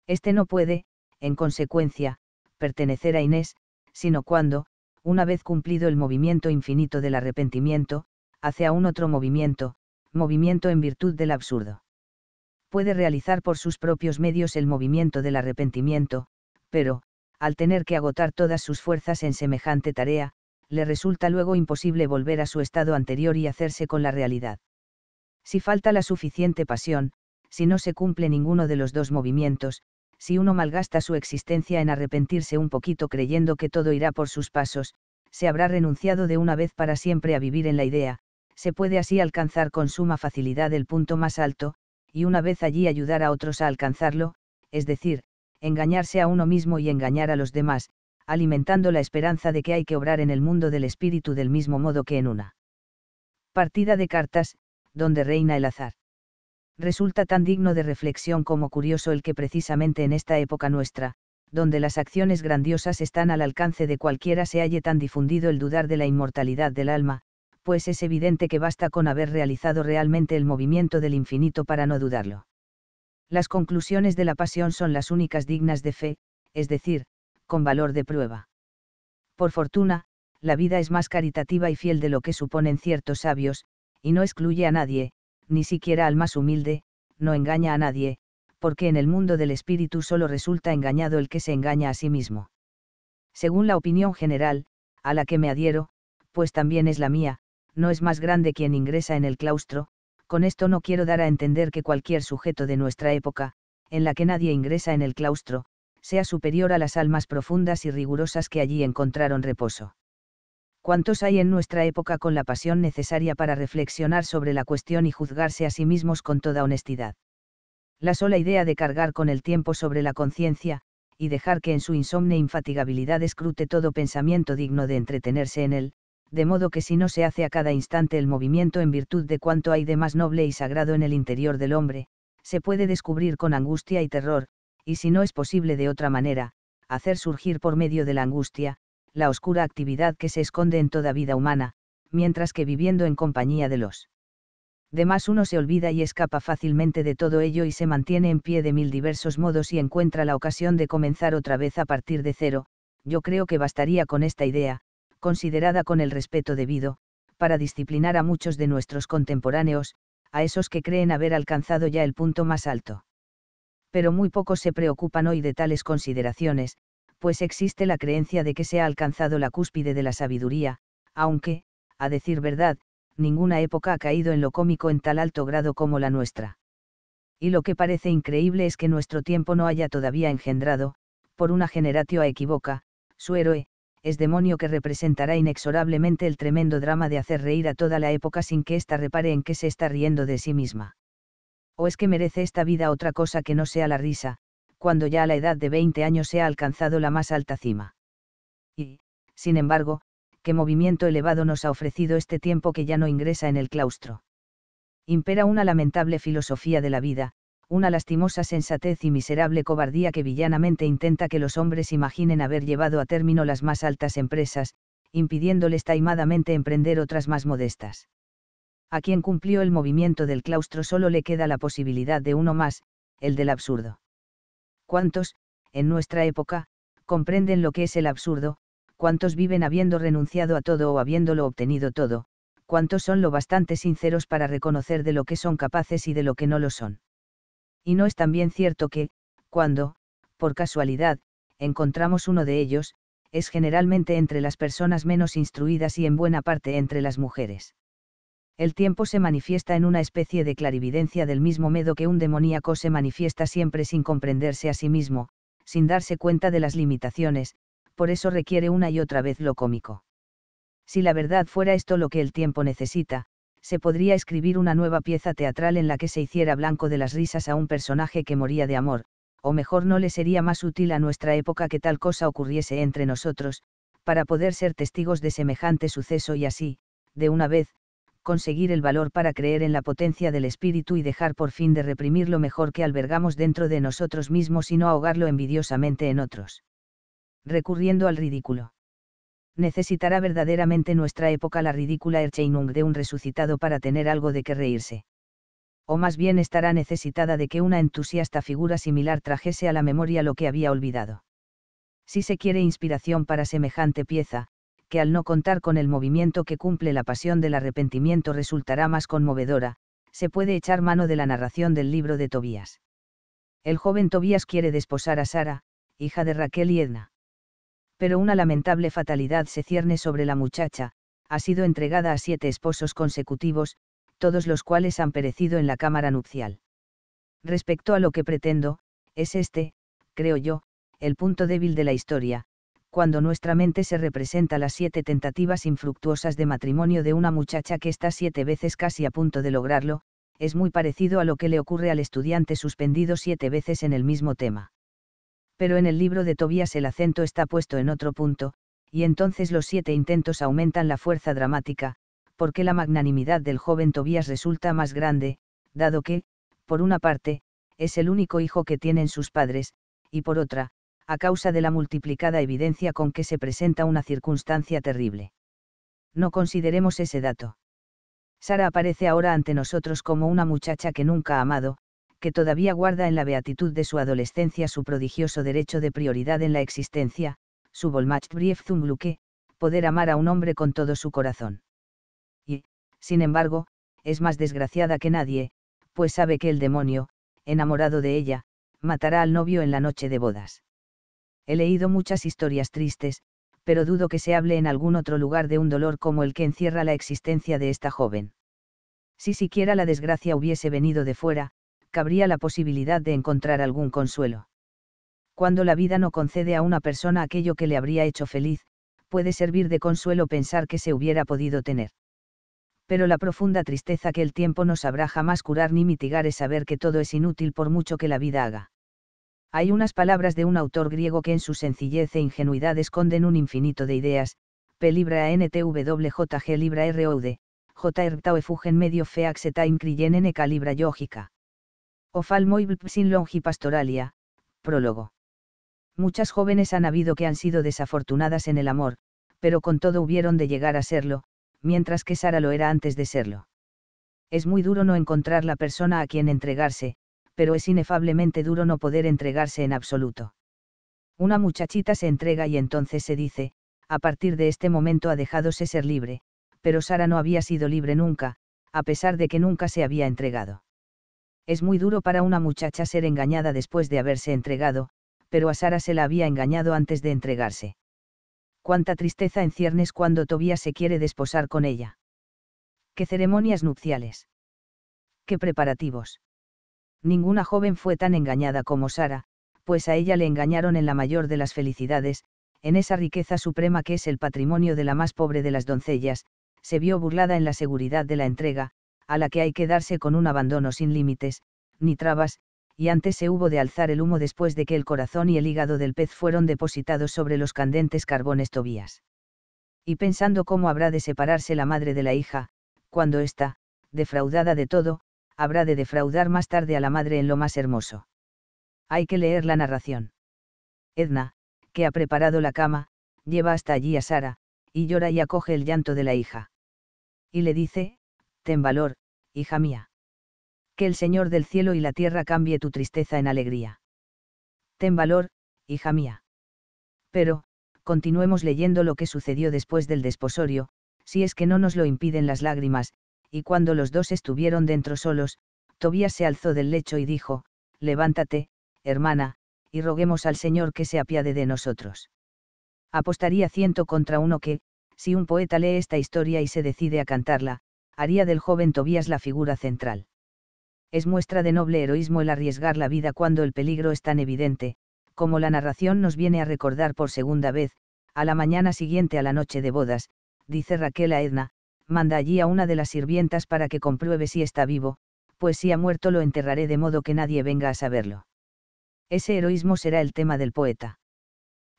Este no puede, en consecuencia, pertenecer a Inés, sino cuando, una vez cumplido el movimiento infinito del arrepentimiento, hace un otro movimiento, movimiento en virtud del absurdo. Puede realizar por sus propios medios el movimiento del arrepentimiento, pero, al tener que agotar todas sus fuerzas en semejante tarea, le resulta luego imposible volver a su estado anterior y hacerse con la realidad. Si falta la suficiente pasión, si no se cumple ninguno de los dos movimientos, si uno malgasta su existencia en arrepentirse un poquito creyendo que todo irá por sus pasos, se habrá renunciado de una vez para siempre a vivir en la idea, se puede así alcanzar con suma facilidad el punto más alto, y una vez allí ayudar a otros a alcanzarlo, es decir, engañarse a uno mismo y engañar a los demás, alimentando la esperanza de que hay que obrar en el mundo del espíritu del mismo modo que en una partida de cartas, donde reina el azar. Resulta tan digno de reflexión como curioso el que precisamente en esta época nuestra, donde las acciones grandiosas están al alcance de cualquiera, se halle tan difundido el dudar de la inmortalidad del alma, pues es evidente que basta con haber realizado realmente el movimiento del infinito para no dudarlo. Las conclusiones de la pasión son las únicas dignas de fe, es decir, con valor de prueba. Por fortuna, la vida es más caritativa y fiel de lo que suponen ciertos sabios, y no excluye a nadie, ni siquiera al más humilde, no engaña a nadie, porque en el mundo del espíritu solo resulta engañado el que se engaña a sí mismo. Según la opinión general, a la que me adhiero, pues también es la mía, no es más grande quien ingresa en el claustro, con esto no quiero dar a entender que cualquier sujeto de nuestra época, en la que nadie ingresa en el claustro, sea superior a las almas profundas y rigurosas que allí encontraron reposo. ¿Cuántos hay en nuestra época con la pasión necesaria para reflexionar sobre la cuestión y juzgarse a sí mismos con toda honestidad? La sola idea de cargar con el tiempo sobre la conciencia, y dejar que en su insomne infatigabilidad escrute todo pensamiento digno de entretenerse en él, de modo que si no se hace a cada instante el movimiento en virtud de cuanto hay de más noble y sagrado en el interior del hombre, se puede descubrir con angustia y terror, y si no es posible de otra manera, hacer surgir por medio de la angustia, la oscura actividad que se esconde en toda vida humana, mientras que viviendo en compañía de los demás uno se olvida y escapa fácilmente de todo ello y se mantiene en pie de mil diversos modos y encuentra la ocasión de comenzar otra vez a partir de cero, yo creo que bastaría con esta idea, considerada con el respeto debido, para disciplinar a muchos de nuestros contemporáneos, a esos que creen haber alcanzado ya el punto más alto. Pero muy pocos se preocupan hoy de tales consideraciones, pues existe la creencia de que se ha alcanzado la cúspide de la sabiduría, aunque, a decir verdad, ninguna época ha caído en lo cómico en tal alto grado como la nuestra. Y lo que parece increíble es que nuestro tiempo no haya todavía engendrado, por una generatio a equivoca, su héroe, es demonio que representará inexorablemente el tremendo drama de hacer reír a toda la época sin que ésta repare en que se está riendo de sí misma. ¿O es que merece esta vida otra cosa que no sea la risa, cuando ya a la edad de 20 años se ha alcanzado la más alta cima. Y, sin embargo, qué movimiento elevado nos ha ofrecido este tiempo que ya no ingresa en el claustro. Impera una lamentable filosofía de la vida, una lastimosa sensatez y miserable cobardía que villanamente intenta que los hombres imaginen haber llevado a término las más altas empresas, impidiéndoles taimadamente emprender otras más modestas. A quien cumplió el movimiento del claustro solo le queda la posibilidad de uno más, el del absurdo. ¿Cuántos, en nuestra época, comprenden lo que es el absurdo? ¿Cuántos viven habiendo renunciado a todo o habiéndolo obtenido todo? ¿Cuántos son lo bastante sinceros para reconocer de lo que son capaces y de lo que no lo son? Y no es también cierto que, cuando, por casualidad, encontramos uno de ellos, es generalmente entre las personas menos instruidas y en buena parte entre las mujeres el tiempo se manifiesta en una especie de clarividencia del mismo medo que un demoníaco se manifiesta siempre sin comprenderse a sí mismo, sin darse cuenta de las limitaciones, por eso requiere una y otra vez lo cómico. Si la verdad fuera esto lo que el tiempo necesita, se podría escribir una nueva pieza teatral en la que se hiciera blanco de las risas a un personaje que moría de amor, o mejor no le sería más útil a nuestra época que tal cosa ocurriese entre nosotros, para poder ser testigos de semejante suceso y así, de una vez, conseguir el valor para creer en la potencia del espíritu y dejar por fin de reprimir lo mejor que albergamos dentro de nosotros mismos y no ahogarlo envidiosamente en otros. Recurriendo al ridículo. Necesitará verdaderamente nuestra época la ridícula Ercheinung de un resucitado para tener algo de que reírse. O más bien estará necesitada de que una entusiasta figura similar trajese a la memoria lo que había olvidado. Si se quiere inspiración para semejante pieza, que al no contar con el movimiento que cumple la pasión del arrepentimiento resultará más conmovedora, se puede echar mano de la narración del libro de Tobías. El joven Tobías quiere desposar a Sara, hija de Raquel y Edna. Pero una lamentable fatalidad se cierne sobre la muchacha, ha sido entregada a siete esposos consecutivos, todos los cuales han perecido en la cámara nupcial. Respecto a lo que pretendo, es este, creo yo, el punto débil de la historia, cuando nuestra mente se representa las siete tentativas infructuosas de matrimonio de una muchacha que está siete veces casi a punto de lograrlo, es muy parecido a lo que le ocurre al estudiante suspendido siete veces en el mismo tema. Pero en el libro de Tobías el acento está puesto en otro punto, y entonces los siete intentos aumentan la fuerza dramática, porque la magnanimidad del joven Tobías resulta más grande, dado que, por una parte, es el único hijo que tienen sus padres, y por otra, a causa de la multiplicada evidencia con que se presenta una circunstancia terrible. No consideremos ese dato. Sara aparece ahora ante nosotros como una muchacha que nunca ha amado, que todavía guarda en la beatitud de su adolescencia su prodigioso derecho de prioridad en la existencia, su brief zum Glücke, poder amar a un hombre con todo su corazón. Y, sin embargo, es más desgraciada que nadie, pues sabe que el demonio, enamorado de ella, matará al novio en la noche de bodas he leído muchas historias tristes, pero dudo que se hable en algún otro lugar de un dolor como el que encierra la existencia de esta joven. Si siquiera la desgracia hubiese venido de fuera, cabría la posibilidad de encontrar algún consuelo. Cuando la vida no concede a una persona aquello que le habría hecho feliz, puede servir de consuelo pensar que se hubiera podido tener. Pero la profunda tristeza que el tiempo no sabrá jamás curar ni mitigar es saber que todo es inútil por mucho que la vida haga. Hay unas palabras de un autor griego que en su sencillez e ingenuidad esconden un infinito de ideas, P libra NTWJG libra ROUD, J efugen medio feax time calibra e calibra sin longi pastoralia, prólogo. Muchas jóvenes han habido que han sido desafortunadas en el amor, pero con todo hubieron de llegar a serlo, mientras que Sara lo era antes de serlo. Es muy duro no encontrar la persona a quien entregarse, pero es inefablemente duro no poder entregarse en absoluto. Una muchachita se entrega y entonces se dice, a partir de este momento ha dejado de ser libre, pero Sara no había sido libre nunca, a pesar de que nunca se había entregado. Es muy duro para una muchacha ser engañada después de haberse entregado, pero a Sara se la había engañado antes de entregarse. Cuánta tristeza en ciernes cuando Tobías se quiere desposar con ella. Qué ceremonias nupciales. Qué preparativos ninguna joven fue tan engañada como Sara, pues a ella le engañaron en la mayor de las felicidades, en esa riqueza suprema que es el patrimonio de la más pobre de las doncellas, se vio burlada en la seguridad de la entrega, a la que hay que darse con un abandono sin límites, ni trabas, y antes se hubo de alzar el humo después de que el corazón y el hígado del pez fueron depositados sobre los candentes carbones tobías. Y pensando cómo habrá de separarse la madre de la hija, cuando ésta, defraudada de todo, habrá de defraudar más tarde a la madre en lo más hermoso. Hay que leer la narración. Edna, que ha preparado la cama, lleva hasta allí a Sara, y llora y acoge el llanto de la hija. Y le dice, Ten valor, hija mía. Que el Señor del cielo y la tierra cambie tu tristeza en alegría. Ten valor, hija mía. Pero, continuemos leyendo lo que sucedió después del desposorio, si es que no nos lo impiden las lágrimas, y cuando los dos estuvieron dentro solos, Tobías se alzó del lecho y dijo, Levántate, hermana, y roguemos al Señor que se apiade de nosotros. Apostaría ciento contra uno que, si un poeta lee esta historia y se decide a cantarla, haría del joven Tobías la figura central. Es muestra de noble heroísmo el arriesgar la vida cuando el peligro es tan evidente, como la narración nos viene a recordar por segunda vez, a la mañana siguiente a la noche de bodas, dice Raquel a Edna, manda allí a una de las sirvientas para que compruebe si está vivo, pues si ha muerto lo enterraré de modo que nadie venga a saberlo. Ese heroísmo será el tema del poeta.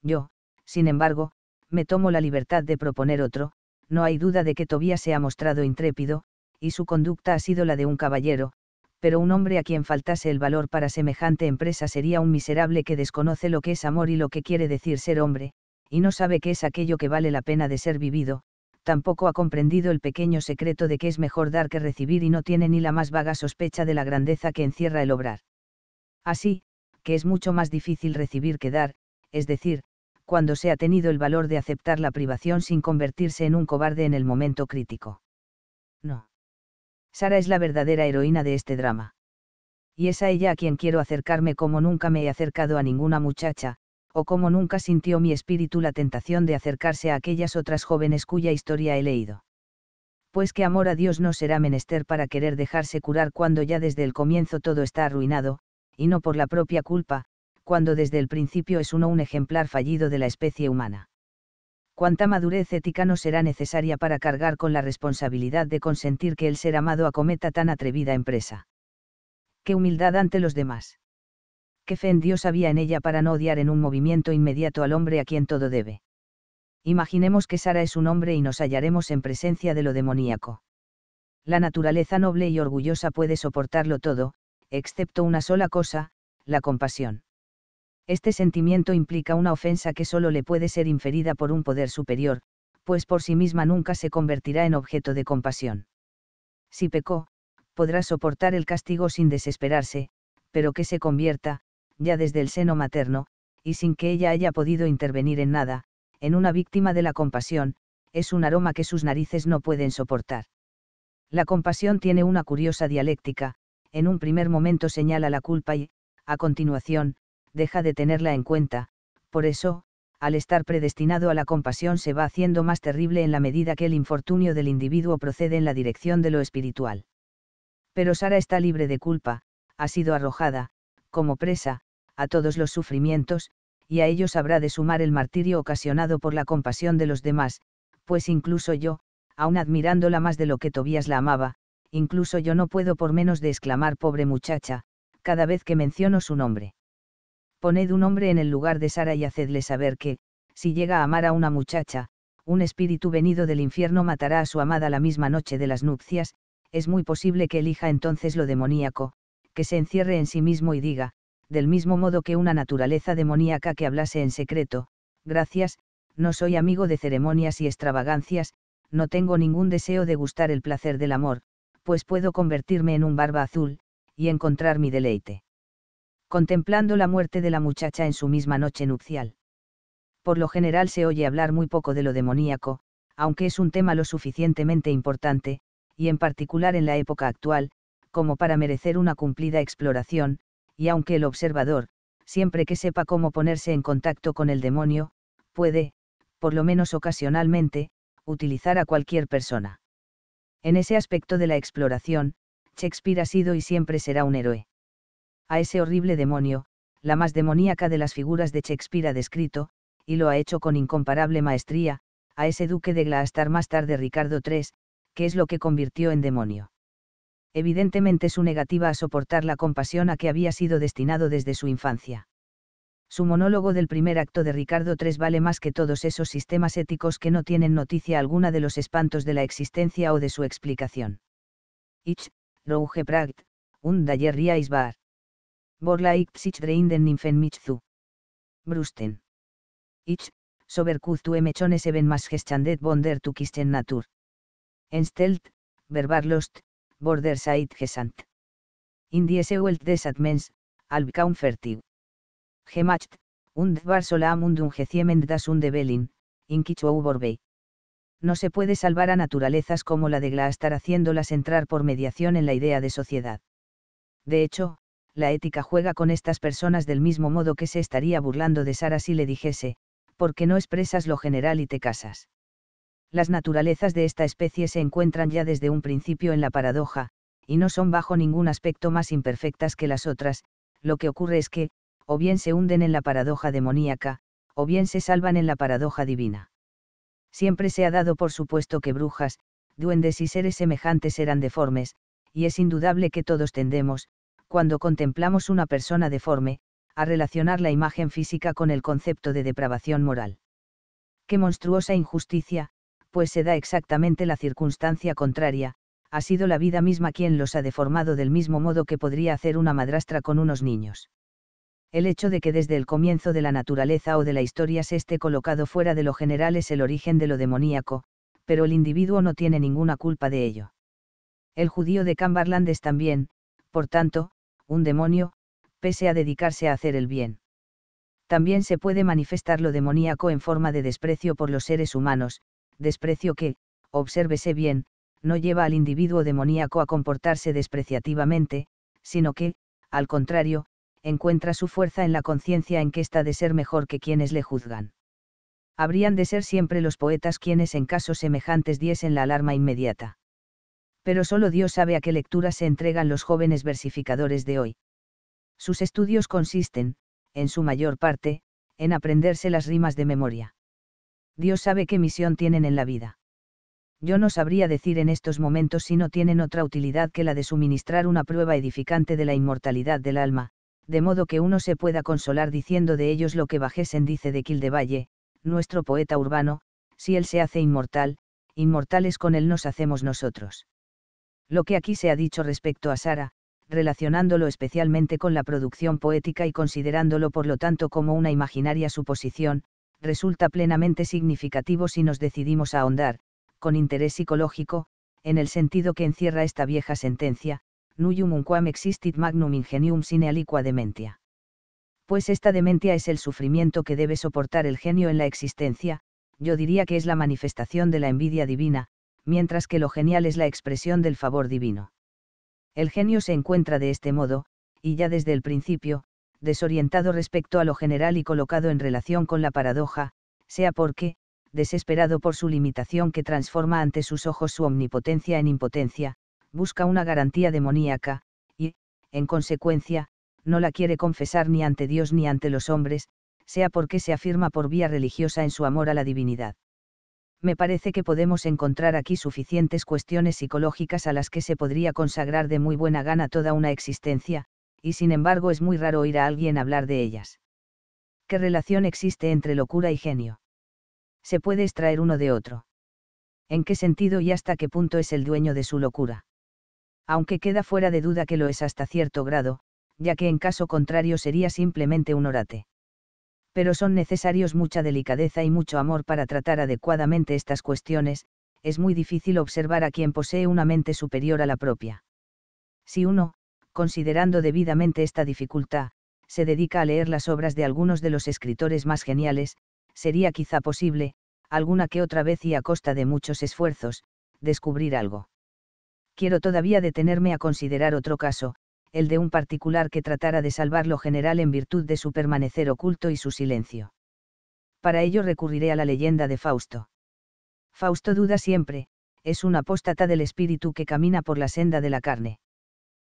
Yo, sin embargo, me tomo la libertad de proponer otro, no hay duda de que Tobías se ha mostrado intrépido, y su conducta ha sido la de un caballero, pero un hombre a quien faltase el valor para semejante empresa sería un miserable que desconoce lo que es amor y lo que quiere decir ser hombre, y no sabe qué es aquello que vale la pena de ser vivido, tampoco ha comprendido el pequeño secreto de que es mejor dar que recibir y no tiene ni la más vaga sospecha de la grandeza que encierra el obrar. Así, que es mucho más difícil recibir que dar, es decir, cuando se ha tenido el valor de aceptar la privación sin convertirse en un cobarde en el momento crítico. No. Sara es la verdadera heroína de este drama. Y es a ella a quien quiero acercarme como nunca me he acercado a ninguna muchacha, o como nunca sintió mi espíritu la tentación de acercarse a aquellas otras jóvenes cuya historia he leído. Pues que amor a Dios no será menester para querer dejarse curar cuando ya desde el comienzo todo está arruinado, y no por la propia culpa, cuando desde el principio es uno un ejemplar fallido de la especie humana. Cuánta madurez ética no será necesaria para cargar con la responsabilidad de consentir que el ser amado acometa tan atrevida empresa. Qué humildad ante los demás qué fe en Dios había en ella para no odiar en un movimiento inmediato al hombre a quien todo debe. Imaginemos que Sara es un hombre y nos hallaremos en presencia de lo demoníaco. La naturaleza noble y orgullosa puede soportarlo todo, excepto una sola cosa, la compasión. Este sentimiento implica una ofensa que solo le puede ser inferida por un poder superior, pues por sí misma nunca se convertirá en objeto de compasión. Si pecó, podrá soportar el castigo sin desesperarse, pero que se convierta, ya desde el seno materno, y sin que ella haya podido intervenir en nada, en una víctima de la compasión, es un aroma que sus narices no pueden soportar. La compasión tiene una curiosa dialéctica, en un primer momento señala la culpa y, a continuación, deja de tenerla en cuenta, por eso, al estar predestinado a la compasión se va haciendo más terrible en la medida que el infortunio del individuo procede en la dirección de lo espiritual. Pero Sara está libre de culpa, ha sido arrojada, como presa, a todos los sufrimientos, y a ellos habrá de sumar el martirio ocasionado por la compasión de los demás, pues incluso yo, aun admirándola más de lo que Tobías la amaba, incluso yo no puedo por menos de exclamar pobre muchacha, cada vez que menciono su nombre. Poned un hombre en el lugar de Sara y hacedle saber que, si llega a amar a una muchacha, un espíritu venido del infierno matará a su amada la misma noche de las nupcias, es muy posible que elija entonces lo demoníaco, que se encierre en sí mismo y diga, del mismo modo que una naturaleza demoníaca que hablase en secreto, gracias, no soy amigo de ceremonias y extravagancias, no tengo ningún deseo de gustar el placer del amor, pues puedo convertirme en un barba azul, y encontrar mi deleite. Contemplando la muerte de la muchacha en su misma noche nupcial. Por lo general se oye hablar muy poco de lo demoníaco, aunque es un tema lo suficientemente importante, y en particular en la época actual, como para merecer una cumplida exploración, y aunque el observador, siempre que sepa cómo ponerse en contacto con el demonio, puede, por lo menos ocasionalmente, utilizar a cualquier persona. En ese aspecto de la exploración, Shakespeare ha sido y siempre será un héroe. A ese horrible demonio, la más demoníaca de las figuras de Shakespeare ha descrito, y lo ha hecho con incomparable maestría, a ese duque de Glastar más tarde Ricardo III, que es lo que convirtió en demonio evidentemente su negativa a soportar la compasión a que había sido destinado desde su infancia. Su monólogo del primer acto de Ricardo III vale más que todos esos sistemas éticos que no tienen noticia alguna de los espantos de la existencia o de su explicación. Ich, und dreinden nymphen zu. Brusten. Ich, natur. Enstelt, verbarlost, Borderside Gesant. In des Atmens, al fertig. Gemacht, und var solam und das und Belin, in No se puede salvar a naturalezas como la de Glastar haciéndolas entrar por mediación en la idea de sociedad. De hecho, la ética juega con estas personas del mismo modo que se estaría burlando de Sara si le dijese, porque no expresas lo general y te casas? las naturalezas de esta especie se encuentran ya desde un principio en la paradoja, y no son bajo ningún aspecto más imperfectas que las otras, lo que ocurre es que, o bien se hunden en la paradoja demoníaca, o bien se salvan en la paradoja divina. Siempre se ha dado por supuesto que brujas, duendes y seres semejantes eran deformes, y es indudable que todos tendemos, cuando contemplamos una persona deforme, a relacionar la imagen física con el concepto de depravación moral. Qué monstruosa injusticia, pues se da exactamente la circunstancia contraria, ha sido la vida misma quien los ha deformado del mismo modo que podría hacer una madrastra con unos niños. El hecho de que desde el comienzo de la naturaleza o de la historia se esté colocado fuera de lo general es el origen de lo demoníaco, pero el individuo no tiene ninguna culpa de ello. El judío de Cumberland es también, por tanto, un demonio, pese a dedicarse a hacer el bien. También se puede manifestar lo demoníaco en forma de desprecio por los seres humanos, desprecio que, obsérvese bien, no lleva al individuo demoníaco a comportarse despreciativamente, sino que, al contrario, encuentra su fuerza en la conciencia en que está de ser mejor que quienes le juzgan. Habrían de ser siempre los poetas quienes en casos semejantes diesen la alarma inmediata. Pero solo Dios sabe a qué lectura se entregan los jóvenes versificadores de hoy. Sus estudios consisten, en su mayor parte, en aprenderse las rimas de memoria. Dios sabe qué misión tienen en la vida. Yo no sabría decir en estos momentos si no tienen otra utilidad que la de suministrar una prueba edificante de la inmortalidad del alma, de modo que uno se pueda consolar diciendo de ellos lo que Bajesen dice de Kildevalle, nuestro poeta urbano, si él se hace inmortal, inmortales con él nos hacemos nosotros. Lo que aquí se ha dicho respecto a Sara, relacionándolo especialmente con la producción poética y considerándolo por lo tanto como una imaginaria suposición, resulta plenamente significativo si nos decidimos a ahondar, con interés psicológico, en el sentido que encierra esta vieja sentencia, nullum unquam existit magnum ingenium sine aliqua dementia. Pues esta dementia es el sufrimiento que debe soportar el genio en la existencia, yo diría que es la manifestación de la envidia divina, mientras que lo genial es la expresión del favor divino. El genio se encuentra de este modo, y ya desde el principio, desorientado respecto a lo general y colocado en relación con la paradoja, sea porque, desesperado por su limitación que transforma ante sus ojos su omnipotencia en impotencia, busca una garantía demoníaca, y, en consecuencia, no la quiere confesar ni ante Dios ni ante los hombres, sea porque se afirma por vía religiosa en su amor a la divinidad. Me parece que podemos encontrar aquí suficientes cuestiones psicológicas a las que se podría consagrar de muy buena gana toda una existencia, y sin embargo es muy raro oír a alguien hablar de ellas. ¿Qué relación existe entre locura y genio? ¿Se puede extraer uno de otro? ¿En qué sentido y hasta qué punto es el dueño de su locura? Aunque queda fuera de duda que lo es hasta cierto grado, ya que en caso contrario sería simplemente un orate. Pero son necesarios mucha delicadeza y mucho amor para tratar adecuadamente estas cuestiones, es muy difícil observar a quien posee una mente superior a la propia. Si uno, considerando debidamente esta dificultad, se dedica a leer las obras de algunos de los escritores más geniales, sería quizá posible, alguna que otra vez y a costa de muchos esfuerzos, descubrir algo. Quiero todavía detenerme a considerar otro caso, el de un particular que tratara de salvar lo general en virtud de su permanecer oculto y su silencio. Para ello recurriré a la leyenda de Fausto. Fausto duda siempre, es un apóstata del espíritu que camina por la senda de la carne.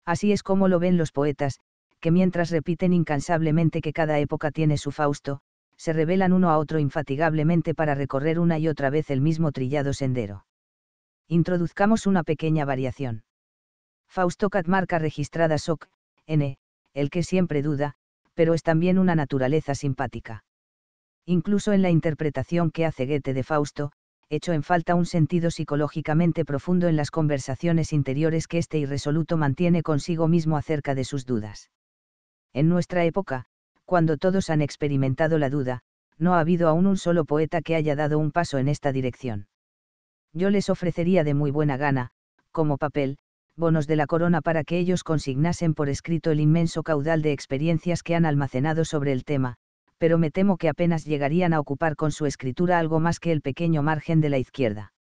Así es como lo ven los poetas, que mientras repiten incansablemente que cada época tiene su Fausto, se revelan uno a otro infatigablemente para recorrer una y otra vez el mismo trillado sendero. Introduzcamos una pequeña variación. Fausto Cat registrada SOC, N, el que siempre duda, pero es también una naturaleza simpática. Incluso en la interpretación que hace Goethe de Fausto, hecho en falta un sentido psicológicamente profundo en las conversaciones interiores que este irresoluto mantiene consigo mismo acerca de sus dudas. En nuestra época, cuando todos han experimentado la duda, no ha habido aún un solo poeta que haya dado un paso en esta dirección. Yo les ofrecería de muy buena gana, como papel, bonos de la corona para que ellos consignasen por escrito el inmenso caudal de experiencias que han almacenado sobre el tema, pero me temo que apenas llegarían a ocupar con su escritura algo más que el pequeño margen de la izquierda.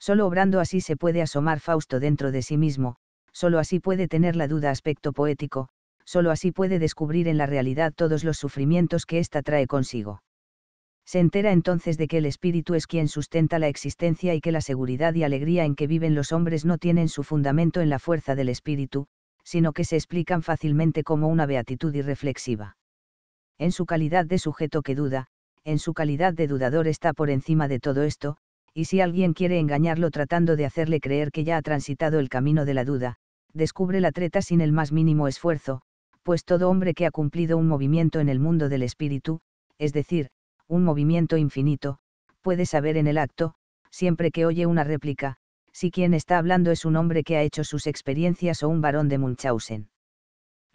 Solo obrando así se puede asomar Fausto dentro de sí mismo, solo así puede tener la duda aspecto poético, solo así puede descubrir en la realidad todos los sufrimientos que ésta trae consigo. Se entera entonces de que el espíritu es quien sustenta la existencia y que la seguridad y alegría en que viven los hombres no tienen su fundamento en la fuerza del espíritu, sino que se explican fácilmente como una beatitud irreflexiva en su calidad de sujeto que duda, en su calidad de dudador está por encima de todo esto, y si alguien quiere engañarlo tratando de hacerle creer que ya ha transitado el camino de la duda, descubre la treta sin el más mínimo esfuerzo, pues todo hombre que ha cumplido un movimiento en el mundo del espíritu, es decir, un movimiento infinito, puede saber en el acto, siempre que oye una réplica, si quien está hablando es un hombre que ha hecho sus experiencias o un varón de Munchausen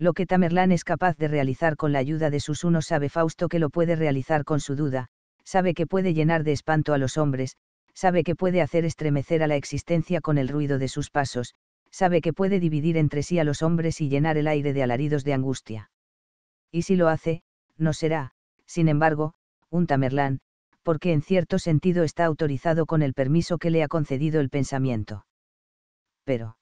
lo que Tamerlán es capaz de realizar con la ayuda de sus unos sabe Fausto que lo puede realizar con su duda, sabe que puede llenar de espanto a los hombres, sabe que puede hacer estremecer a la existencia con el ruido de sus pasos, sabe que puede dividir entre sí a los hombres y llenar el aire de alaridos de angustia. Y si lo hace, no será, sin embargo, un Tamerlán, porque en cierto sentido está autorizado con el permiso que le ha concedido el pensamiento. Pero.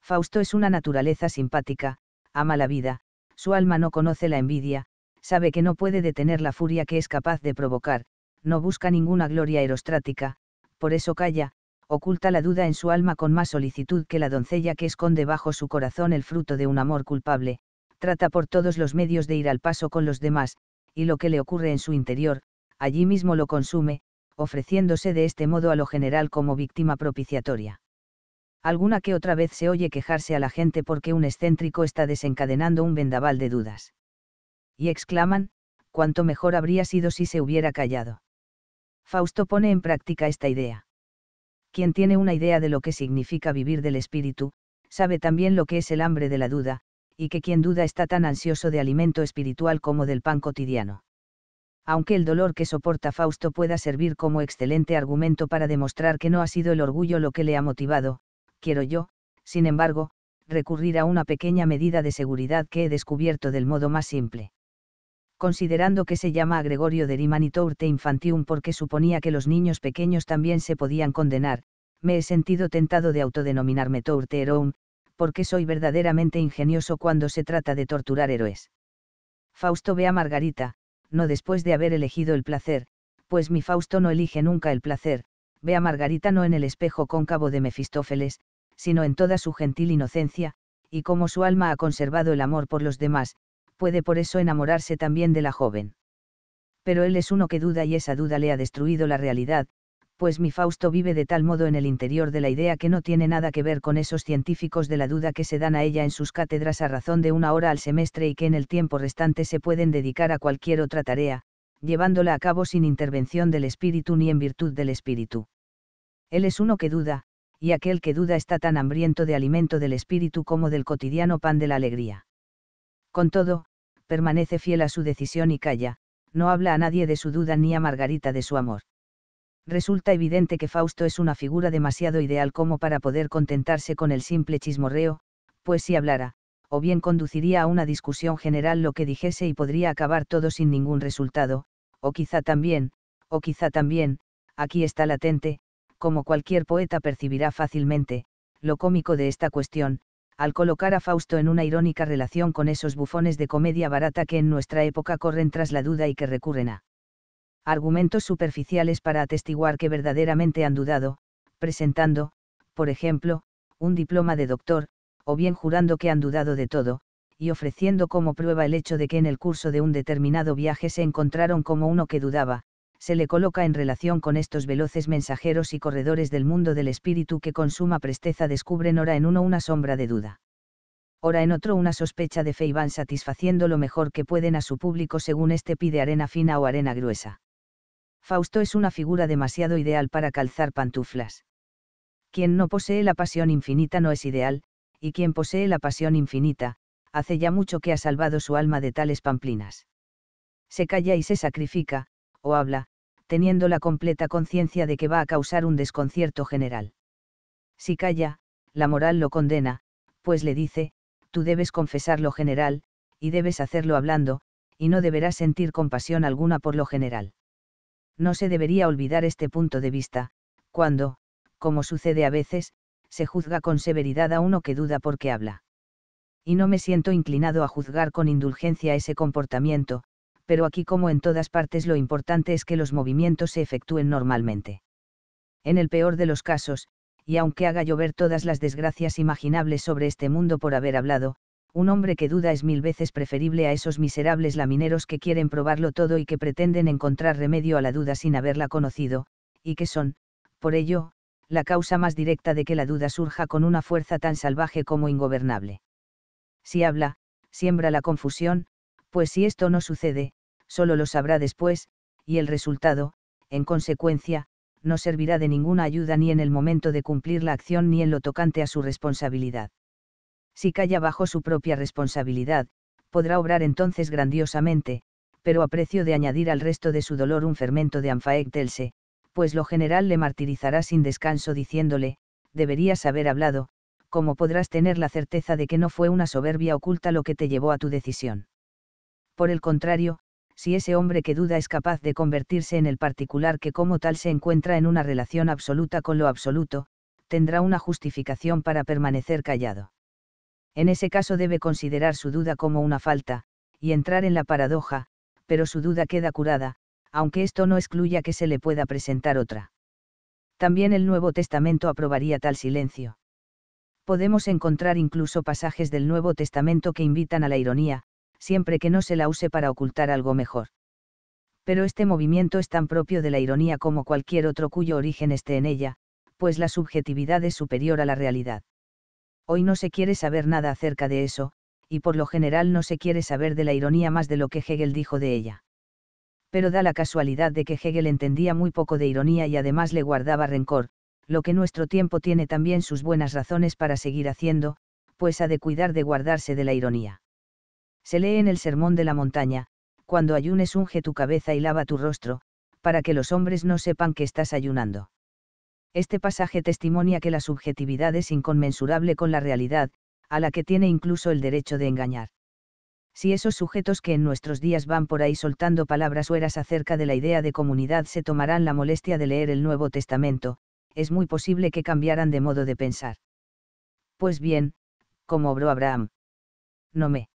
Fausto es una naturaleza simpática, ama la vida, su alma no conoce la envidia, sabe que no puede detener la furia que es capaz de provocar, no busca ninguna gloria erostrática, por eso calla, oculta la duda en su alma con más solicitud que la doncella que esconde bajo su corazón el fruto de un amor culpable, trata por todos los medios de ir al paso con los demás, y lo que le ocurre en su interior, allí mismo lo consume, ofreciéndose de este modo a lo general como víctima propiciatoria alguna que otra vez se oye quejarse a la gente porque un excéntrico está desencadenando un vendaval de dudas. Y exclaman, cuánto mejor habría sido si se hubiera callado. Fausto pone en práctica esta idea. Quien tiene una idea de lo que significa vivir del espíritu, sabe también lo que es el hambre de la duda, y que quien duda está tan ansioso de alimento espiritual como del pan cotidiano. Aunque el dolor que soporta Fausto pueda servir como excelente argumento para demostrar que no ha sido el orgullo lo que le ha motivado, quiero yo, sin embargo, recurrir a una pequeña medida de seguridad que he descubierto del modo más simple. Considerando que se llama a Gregorio de Tourte Infantium porque suponía que los niños pequeños también se podían condenar, me he sentido tentado de autodenominarme Tourte Heroum, porque soy verdaderamente ingenioso cuando se trata de torturar héroes. Fausto ve a Margarita, no después de haber elegido el placer, pues mi Fausto no elige nunca el placer, ve a Margarita no en el espejo cóncavo de Mefistófeles, sino en toda su gentil inocencia, y como su alma ha conservado el amor por los demás, puede por eso enamorarse también de la joven. Pero él es uno que duda y esa duda le ha destruido la realidad, pues mi Fausto vive de tal modo en el interior de la idea que no tiene nada que ver con esos científicos de la duda que se dan a ella en sus cátedras a razón de una hora al semestre y que en el tiempo restante se pueden dedicar a cualquier otra tarea, llevándola a cabo sin intervención del espíritu ni en virtud del espíritu. Él es uno que duda, y aquel que duda está tan hambriento de alimento del espíritu como del cotidiano pan de la alegría. Con todo, permanece fiel a su decisión y calla, no habla a nadie de su duda ni a Margarita de su amor. Resulta evidente que Fausto es una figura demasiado ideal como para poder contentarse con el simple chismorreo, pues si hablara, o bien conduciría a una discusión general lo que dijese y podría acabar todo sin ningún resultado, o quizá también, o quizá también, aquí está latente, como cualquier poeta percibirá fácilmente, lo cómico de esta cuestión, al colocar a Fausto en una irónica relación con esos bufones de comedia barata que en nuestra época corren tras la duda y que recurren a argumentos superficiales para atestiguar que verdaderamente han dudado, presentando, por ejemplo, un diploma de doctor, o bien jurando que han dudado de todo, y ofreciendo como prueba el hecho de que en el curso de un determinado viaje se encontraron como uno que dudaba, se le coloca en relación con estos veloces mensajeros y corredores del mundo del espíritu que con suma presteza descubren ora en uno una sombra de duda. Ora en otro una sospecha de fe y van satisfaciendo lo mejor que pueden a su público según éste pide arena fina o arena gruesa. Fausto es una figura demasiado ideal para calzar pantuflas. Quien no posee la pasión infinita no es ideal, y quien posee la pasión infinita, hace ya mucho que ha salvado su alma de tales pamplinas. Se calla y se sacrifica, o habla, teniendo la completa conciencia de que va a causar un desconcierto general. Si calla, la moral lo condena, pues le dice, tú debes confesar lo general, y debes hacerlo hablando, y no deberás sentir compasión alguna por lo general. No se debería olvidar este punto de vista, cuando, como sucede a veces, se juzga con severidad a uno que duda porque habla. Y no me siento inclinado a juzgar con indulgencia ese comportamiento, pero aquí como en todas partes lo importante es que los movimientos se efectúen normalmente. En el peor de los casos, y aunque haga llover todas las desgracias imaginables sobre este mundo por haber hablado, un hombre que duda es mil veces preferible a esos miserables lamineros que quieren probarlo todo y que pretenden encontrar remedio a la duda sin haberla conocido, y que son, por ello, la causa más directa de que la duda surja con una fuerza tan salvaje como ingobernable. Si habla, siembra la confusión, pues si esto no sucede, solo lo sabrá después, y el resultado, en consecuencia, no servirá de ninguna ayuda ni en el momento de cumplir la acción ni en lo tocante a su responsabilidad. Si calla bajo su propia responsabilidad, podrá obrar entonces grandiosamente, pero a precio de añadir al resto de su dolor un fermento de anfaectelse, pues lo general le martirizará sin descanso diciéndole, deberías haber hablado, como podrás tener la certeza de que no fue una soberbia oculta lo que te llevó a tu decisión. Por el contrario, si ese hombre que duda es capaz de convertirse en el particular que como tal se encuentra en una relación absoluta con lo absoluto, tendrá una justificación para permanecer callado. En ese caso debe considerar su duda como una falta, y entrar en la paradoja, pero su duda queda curada, aunque esto no excluya que se le pueda presentar otra. También el Nuevo Testamento aprobaría tal silencio. Podemos encontrar incluso pasajes del Nuevo Testamento que invitan a la ironía, siempre que no se la use para ocultar algo mejor. Pero este movimiento es tan propio de la ironía como cualquier otro cuyo origen esté en ella, pues la subjetividad es superior a la realidad. Hoy no se quiere saber nada acerca de eso, y por lo general no se quiere saber de la ironía más de lo que Hegel dijo de ella. Pero da la casualidad de que Hegel entendía muy poco de ironía y además le guardaba rencor, lo que nuestro tiempo tiene también sus buenas razones para seguir haciendo, pues ha de cuidar de guardarse de la ironía. Se lee en el Sermón de la Montaña, cuando ayunes unge tu cabeza y lava tu rostro, para que los hombres no sepan que estás ayunando. Este pasaje testimonia que la subjetividad es inconmensurable con la realidad, a la que tiene incluso el derecho de engañar. Si esos sujetos que en nuestros días van por ahí soltando palabras sueras acerca de la idea de comunidad se tomarán la molestia de leer el Nuevo Testamento, es muy posible que cambiaran de modo de pensar. Pues bien, como obró Abraham. No me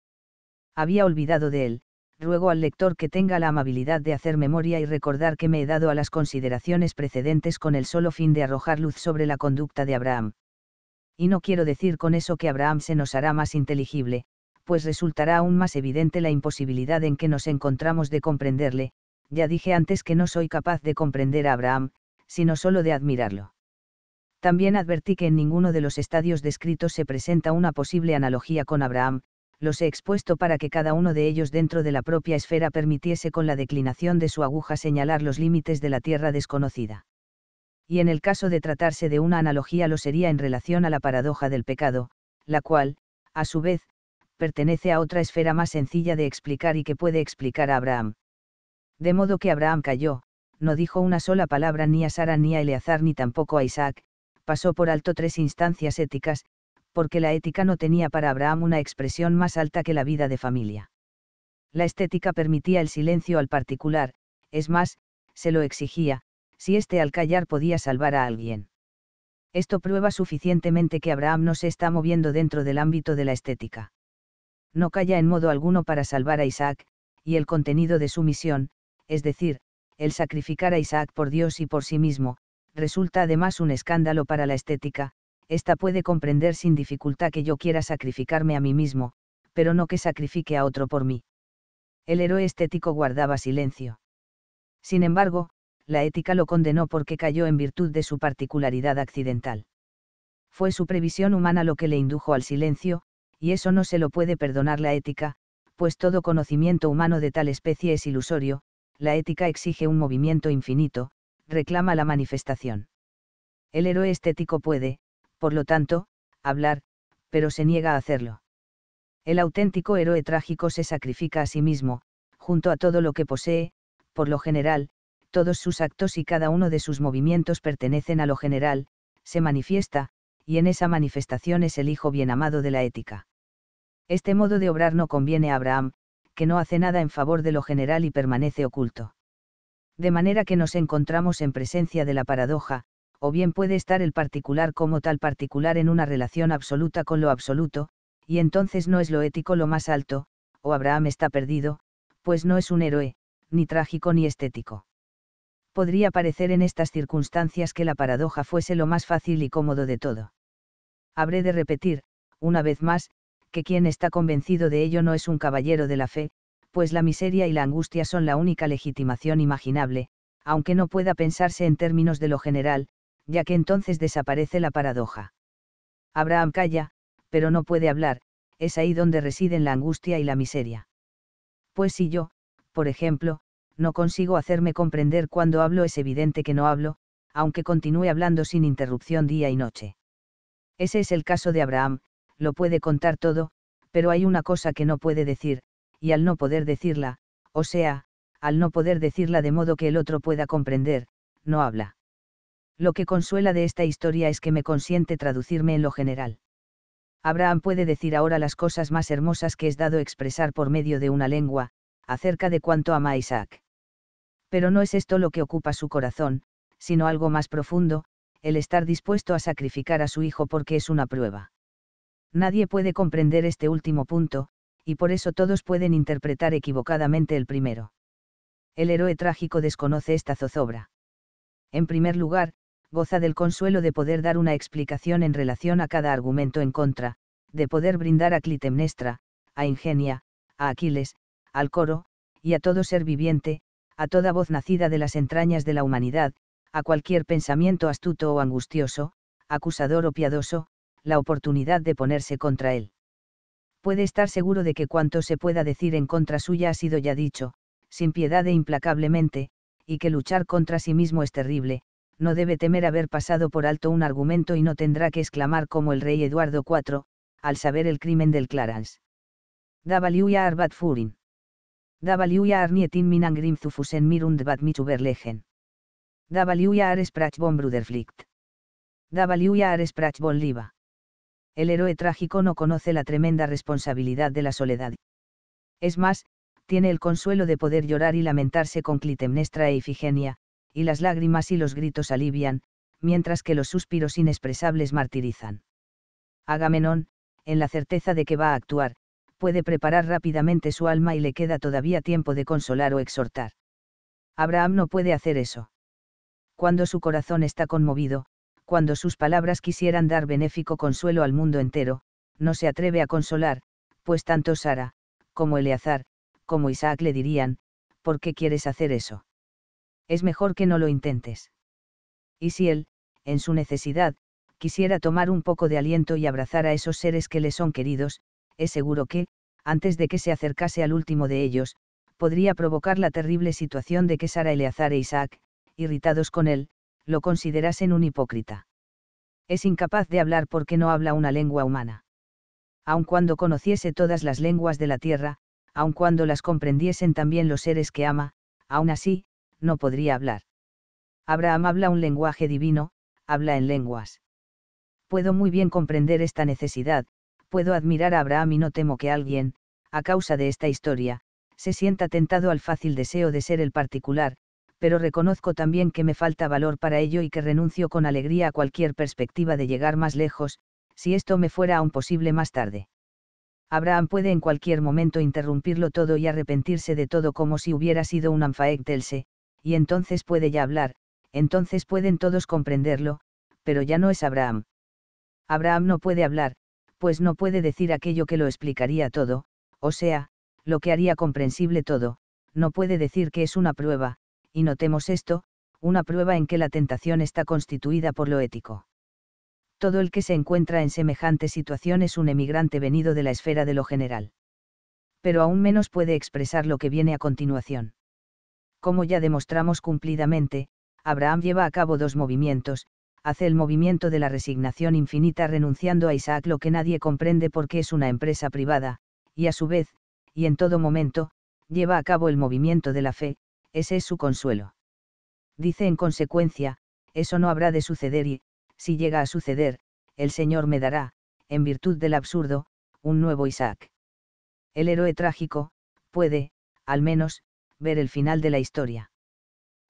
había olvidado de él, ruego al lector que tenga la amabilidad de hacer memoria y recordar que me he dado a las consideraciones precedentes con el solo fin de arrojar luz sobre la conducta de Abraham. Y no quiero decir con eso que Abraham se nos hará más inteligible, pues resultará aún más evidente la imposibilidad en que nos encontramos de comprenderle, ya dije antes que no soy capaz de comprender a Abraham, sino solo de admirarlo. También advertí que en ninguno de los estadios descritos se presenta una posible analogía con Abraham, los he expuesto para que cada uno de ellos dentro de la propia esfera permitiese con la declinación de su aguja señalar los límites de la tierra desconocida. Y en el caso de tratarse de una analogía lo sería en relación a la paradoja del pecado, la cual, a su vez, pertenece a otra esfera más sencilla de explicar y que puede explicar a Abraham. De modo que Abraham cayó, no dijo una sola palabra ni a Sara ni a Eleazar ni tampoco a Isaac, pasó por alto tres instancias éticas, porque la ética no tenía para Abraham una expresión más alta que la vida de familia. La estética permitía el silencio al particular, es más, se lo exigía, si este al callar podía salvar a alguien. Esto prueba suficientemente que Abraham no se está moviendo dentro del ámbito de la estética. No calla en modo alguno para salvar a Isaac, y el contenido de su misión, es decir, el sacrificar a Isaac por Dios y por sí mismo, resulta además un escándalo para la estética, esta puede comprender sin dificultad que yo quiera sacrificarme a mí mismo, pero no que sacrifique a otro por mí. El héroe estético guardaba silencio. Sin embargo, la ética lo condenó porque cayó en virtud de su particularidad accidental. Fue su previsión humana lo que le indujo al silencio, y eso no se lo puede perdonar la ética, pues todo conocimiento humano de tal especie es ilusorio, la ética exige un movimiento infinito, reclama la manifestación. El héroe estético puede, por lo tanto, hablar, pero se niega a hacerlo. El auténtico héroe trágico se sacrifica a sí mismo, junto a todo lo que posee, por lo general, todos sus actos y cada uno de sus movimientos pertenecen a lo general, se manifiesta, y en esa manifestación es el hijo bien amado de la ética. Este modo de obrar no conviene a Abraham, que no hace nada en favor de lo general y permanece oculto. De manera que nos encontramos en presencia de la paradoja, o bien puede estar el particular como tal particular en una relación absoluta con lo absoluto, y entonces no es lo ético lo más alto, o Abraham está perdido, pues no es un héroe, ni trágico ni estético. Podría parecer en estas circunstancias que la paradoja fuese lo más fácil y cómodo de todo. Habré de repetir, una vez más, que quien está convencido de ello no es un caballero de la fe, pues la miseria y la angustia son la única legitimación imaginable, aunque no pueda pensarse en términos de lo general, ya que entonces desaparece la paradoja. Abraham calla, pero no puede hablar, es ahí donde residen la angustia y la miseria. Pues si yo, por ejemplo, no consigo hacerme comprender cuando hablo es evidente que no hablo, aunque continúe hablando sin interrupción día y noche. Ese es el caso de Abraham, lo puede contar todo, pero hay una cosa que no puede decir, y al no poder decirla, o sea, al no poder decirla de modo que el otro pueda comprender, no habla. Lo que consuela de esta historia es que me consiente traducirme en lo general. Abraham puede decir ahora las cosas más hermosas que es dado expresar por medio de una lengua, acerca de cuánto ama a Isaac. Pero no es esto lo que ocupa su corazón, sino algo más profundo, el estar dispuesto a sacrificar a su hijo porque es una prueba. Nadie puede comprender este último punto, y por eso todos pueden interpretar equivocadamente el primero. El héroe trágico desconoce esta zozobra. En primer lugar, goza del consuelo de poder dar una explicación en relación a cada argumento en contra, de poder brindar a Clitemnestra, a Ingenia, a Aquiles, al coro, y a todo ser viviente, a toda voz nacida de las entrañas de la humanidad, a cualquier pensamiento astuto o angustioso, acusador o piadoso, la oportunidad de ponerse contra él. Puede estar seguro de que cuanto se pueda decir en contra suya ha sido ya dicho, sin piedad e implacablemente, y que luchar contra sí mismo es terrible, no debe temer haber pasado por alto un argumento y no tendrá que exclamar como el rey Eduardo IV, al saber el crimen del Clarence. bat Furin. Nietin minan Grimzufusen mirund bat Michuberlegen. Sprach von Bruderflicht. Sprach von Liva. El héroe trágico no conoce la tremenda responsabilidad de la soledad. Es más, tiene el consuelo de poder llorar y lamentarse con Clitemnestra e Ifigenia, y las lágrimas y los gritos alivian, mientras que los suspiros inexpresables martirizan. Agamenón, en la certeza de que va a actuar, puede preparar rápidamente su alma y le queda todavía tiempo de consolar o exhortar. Abraham no puede hacer eso. Cuando su corazón está conmovido, cuando sus palabras quisieran dar benéfico consuelo al mundo entero, no se atreve a consolar, pues tanto Sara, como Eleazar, como Isaac le dirían, ¿por qué quieres hacer eso? es mejor que no lo intentes. Y si él, en su necesidad, quisiera tomar un poco de aliento y abrazar a esos seres que le son queridos, es seguro que, antes de que se acercase al último de ellos, podría provocar la terrible situación de que Sara Eleazar e Isaac, irritados con él, lo considerasen un hipócrita. Es incapaz de hablar porque no habla una lengua humana. Aun cuando conociese todas las lenguas de la tierra, aun cuando las comprendiesen también los seres que ama, aun así, no podría hablar. Abraham habla un lenguaje divino, habla en lenguas. Puedo muy bien comprender esta necesidad, puedo admirar a Abraham y no temo que alguien, a causa de esta historia, se sienta tentado al fácil deseo de ser el particular, pero reconozco también que me falta valor para ello y que renuncio con alegría a cualquier perspectiva de llegar más lejos, si esto me fuera aún posible más tarde. Abraham puede en cualquier momento interrumpirlo todo y arrepentirse de todo como si hubiera sido un se y entonces puede ya hablar, entonces pueden todos comprenderlo, pero ya no es Abraham. Abraham no puede hablar, pues no puede decir aquello que lo explicaría todo, o sea, lo que haría comprensible todo, no puede decir que es una prueba, y notemos esto, una prueba en que la tentación está constituida por lo ético. Todo el que se encuentra en semejante situación es un emigrante venido de la esfera de lo general. Pero aún menos puede expresar lo que viene a continuación como ya demostramos cumplidamente, Abraham lleva a cabo dos movimientos, hace el movimiento de la resignación infinita renunciando a Isaac lo que nadie comprende porque es una empresa privada, y a su vez, y en todo momento, lleva a cabo el movimiento de la fe, ese es su consuelo. Dice en consecuencia, eso no habrá de suceder y, si llega a suceder, el Señor me dará, en virtud del absurdo, un nuevo Isaac. El héroe trágico, puede, al menos, ver el final de la historia.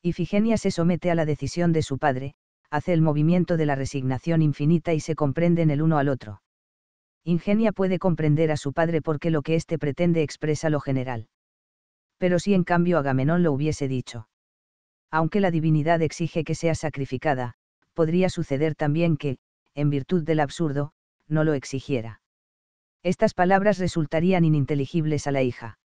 Ifigenia se somete a la decisión de su padre, hace el movimiento de la resignación infinita y se comprenden el uno al otro. Ingenia puede comprender a su padre porque lo que éste pretende expresa lo general. Pero si en cambio Agamenón lo hubiese dicho. Aunque la divinidad exige que sea sacrificada, podría suceder también que, en virtud del absurdo, no lo exigiera. Estas palabras resultarían ininteligibles a la hija.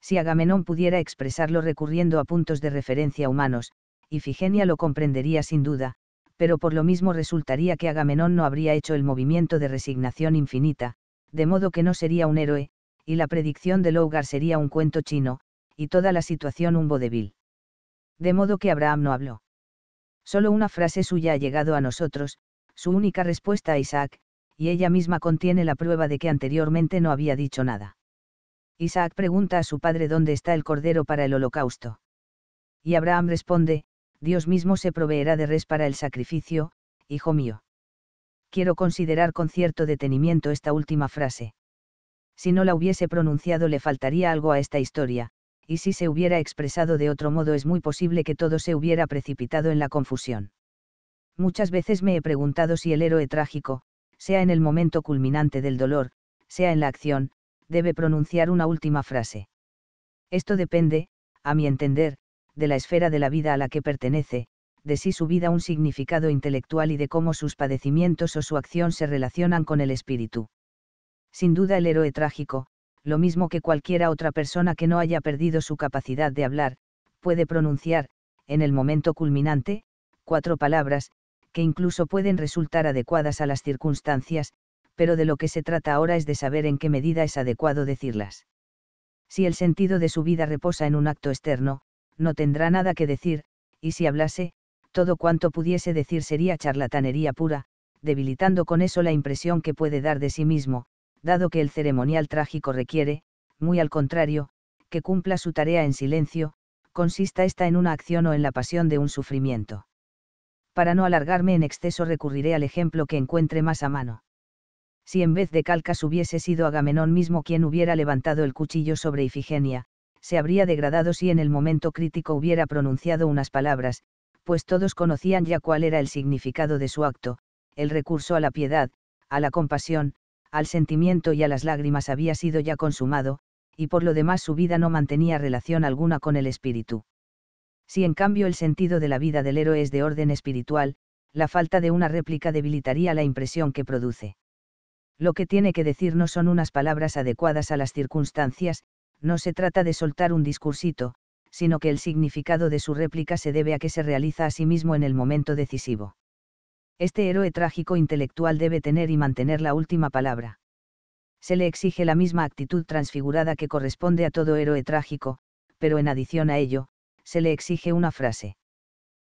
Si Agamenón pudiera expresarlo recurriendo a puntos de referencia humanos, Ifigenia lo comprendería sin duda, pero por lo mismo resultaría que Agamenón no habría hecho el movimiento de resignación infinita, de modo que no sería un héroe, y la predicción de Lougar sería un cuento chino, y toda la situación un vodevil. De modo que Abraham no habló. Solo una frase suya ha llegado a nosotros, su única respuesta a Isaac, y ella misma contiene la prueba de que anteriormente no había dicho nada. Isaac pregunta a su padre dónde está el cordero para el holocausto. Y Abraham responde, Dios mismo se proveerá de res para el sacrificio, hijo mío. Quiero considerar con cierto detenimiento esta última frase. Si no la hubiese pronunciado le faltaría algo a esta historia, y si se hubiera expresado de otro modo es muy posible que todo se hubiera precipitado en la confusión. Muchas veces me he preguntado si el héroe trágico, sea en el momento culminante del dolor, sea en la acción, debe pronunciar una última frase. Esto depende, a mi entender, de la esfera de la vida a la que pertenece, de si su vida un significado intelectual y de cómo sus padecimientos o su acción se relacionan con el espíritu. Sin duda el héroe trágico, lo mismo que cualquiera otra persona que no haya perdido su capacidad de hablar, puede pronunciar, en el momento culminante, cuatro palabras, que incluso pueden resultar adecuadas a las circunstancias, pero de lo que se trata ahora es de saber en qué medida es adecuado decirlas. Si el sentido de su vida reposa en un acto externo, no tendrá nada que decir, y si hablase, todo cuanto pudiese decir sería charlatanería pura, debilitando con eso la impresión que puede dar de sí mismo, dado que el ceremonial trágico requiere, muy al contrario, que cumpla su tarea en silencio, consista esta en una acción o en la pasión de un sufrimiento. Para no alargarme en exceso recurriré al ejemplo que encuentre más a mano si en vez de Calcas hubiese sido Agamenón mismo quien hubiera levantado el cuchillo sobre Ifigenia, se habría degradado si en el momento crítico hubiera pronunciado unas palabras, pues todos conocían ya cuál era el significado de su acto, el recurso a la piedad, a la compasión, al sentimiento y a las lágrimas había sido ya consumado, y por lo demás su vida no mantenía relación alguna con el espíritu. Si en cambio el sentido de la vida del héroe es de orden espiritual, la falta de una réplica debilitaría la impresión que produce. Lo que tiene que decir no son unas palabras adecuadas a las circunstancias, no se trata de soltar un discursito, sino que el significado de su réplica se debe a que se realiza a sí mismo en el momento decisivo. Este héroe trágico intelectual debe tener y mantener la última palabra. Se le exige la misma actitud transfigurada que corresponde a todo héroe trágico, pero en adición a ello, se le exige una frase.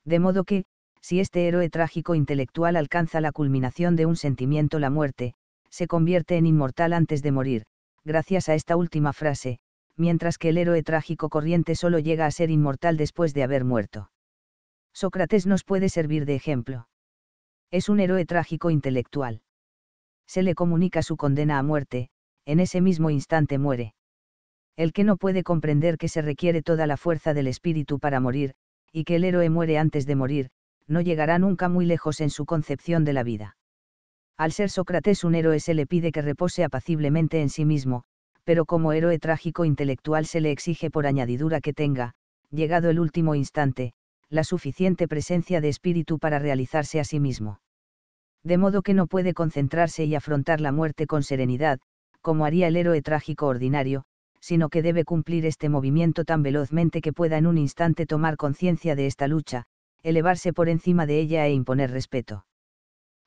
De modo que, si este héroe trágico intelectual alcanza la culminación de un sentimiento, la muerte, se convierte en inmortal antes de morir, gracias a esta última frase, mientras que el héroe trágico corriente solo llega a ser inmortal después de haber muerto. Sócrates nos puede servir de ejemplo. Es un héroe trágico intelectual. Se le comunica su condena a muerte, en ese mismo instante muere. El que no puede comprender que se requiere toda la fuerza del espíritu para morir, y que el héroe muere antes de morir, no llegará nunca muy lejos en su concepción de la vida. Al ser Sócrates un héroe se le pide que repose apaciblemente en sí mismo, pero como héroe trágico intelectual se le exige por añadidura que tenga, llegado el último instante, la suficiente presencia de espíritu para realizarse a sí mismo. De modo que no puede concentrarse y afrontar la muerte con serenidad, como haría el héroe trágico ordinario, sino que debe cumplir este movimiento tan velozmente que pueda en un instante tomar conciencia de esta lucha, elevarse por encima de ella e imponer respeto.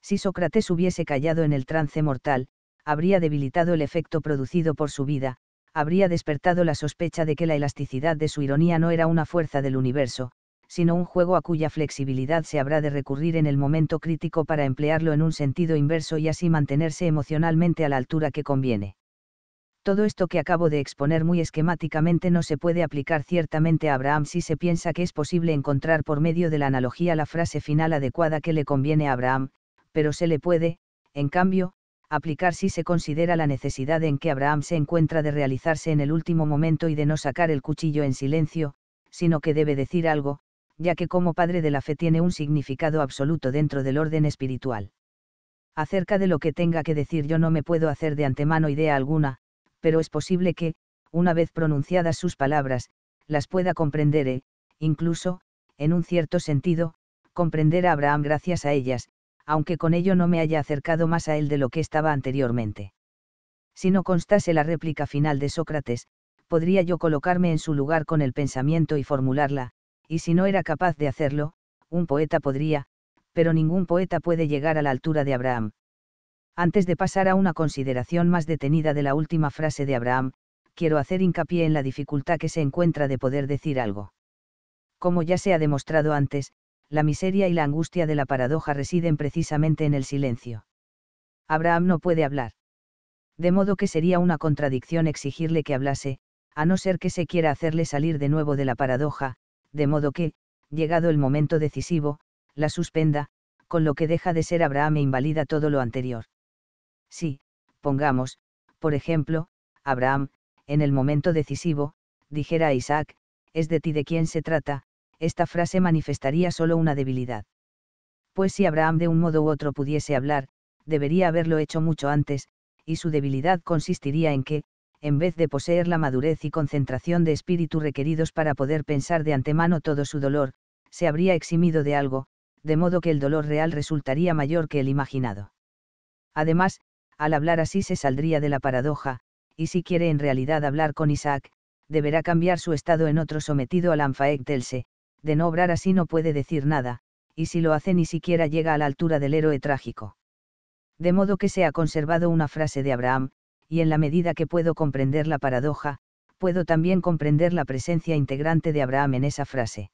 Si Sócrates hubiese callado en el trance mortal, habría debilitado el efecto producido por su vida, habría despertado la sospecha de que la elasticidad de su ironía no era una fuerza del universo, sino un juego a cuya flexibilidad se habrá de recurrir en el momento crítico para emplearlo en un sentido inverso y así mantenerse emocionalmente a la altura que conviene. Todo esto que acabo de exponer muy esquemáticamente no se puede aplicar ciertamente a Abraham si se piensa que es posible encontrar por medio de la analogía la frase final adecuada que le conviene a Abraham, pero se le puede, en cambio, aplicar si se considera la necesidad en que Abraham se encuentra de realizarse en el último momento y de no sacar el cuchillo en silencio, sino que debe decir algo, ya que como padre de la fe tiene un significado absoluto dentro del orden espiritual. Acerca de lo que tenga que decir yo no me puedo hacer de antemano idea alguna, pero es posible que, una vez pronunciadas sus palabras, las pueda comprender él, e, incluso, en un cierto sentido, comprender a Abraham gracias a ellas, aunque con ello no me haya acercado más a él de lo que estaba anteriormente. Si no constase la réplica final de Sócrates, podría yo colocarme en su lugar con el pensamiento y formularla, y si no era capaz de hacerlo, un poeta podría, pero ningún poeta puede llegar a la altura de Abraham. Antes de pasar a una consideración más detenida de la última frase de Abraham, quiero hacer hincapié en la dificultad que se encuentra de poder decir algo. Como ya se ha demostrado antes, la miseria y la angustia de la paradoja residen precisamente en el silencio. Abraham no puede hablar. De modo que sería una contradicción exigirle que hablase, a no ser que se quiera hacerle salir de nuevo de la paradoja, de modo que, llegado el momento decisivo, la suspenda, con lo que deja de ser Abraham e invalida todo lo anterior. Si, pongamos, por ejemplo, Abraham, en el momento decisivo, dijera a Isaac, es de ti de quién se trata, esta frase manifestaría solo una debilidad. Pues si Abraham de un modo u otro pudiese hablar, debería haberlo hecho mucho antes, y su debilidad consistiría en que, en vez de poseer la madurez y concentración de espíritu requeridos para poder pensar de antemano todo su dolor, se habría eximido de algo, de modo que el dolor real resultaría mayor que el imaginado. Además, al hablar así se saldría de la paradoja, y si quiere en realidad hablar con Isaac, deberá cambiar su estado en otro sometido al Anfaek Se de no obrar así no puede decir nada, y si lo hace ni siquiera llega a la altura del héroe trágico. De modo que se ha conservado una frase de Abraham, y en la medida que puedo comprender la paradoja, puedo también comprender la presencia integrante de Abraham en esa frase.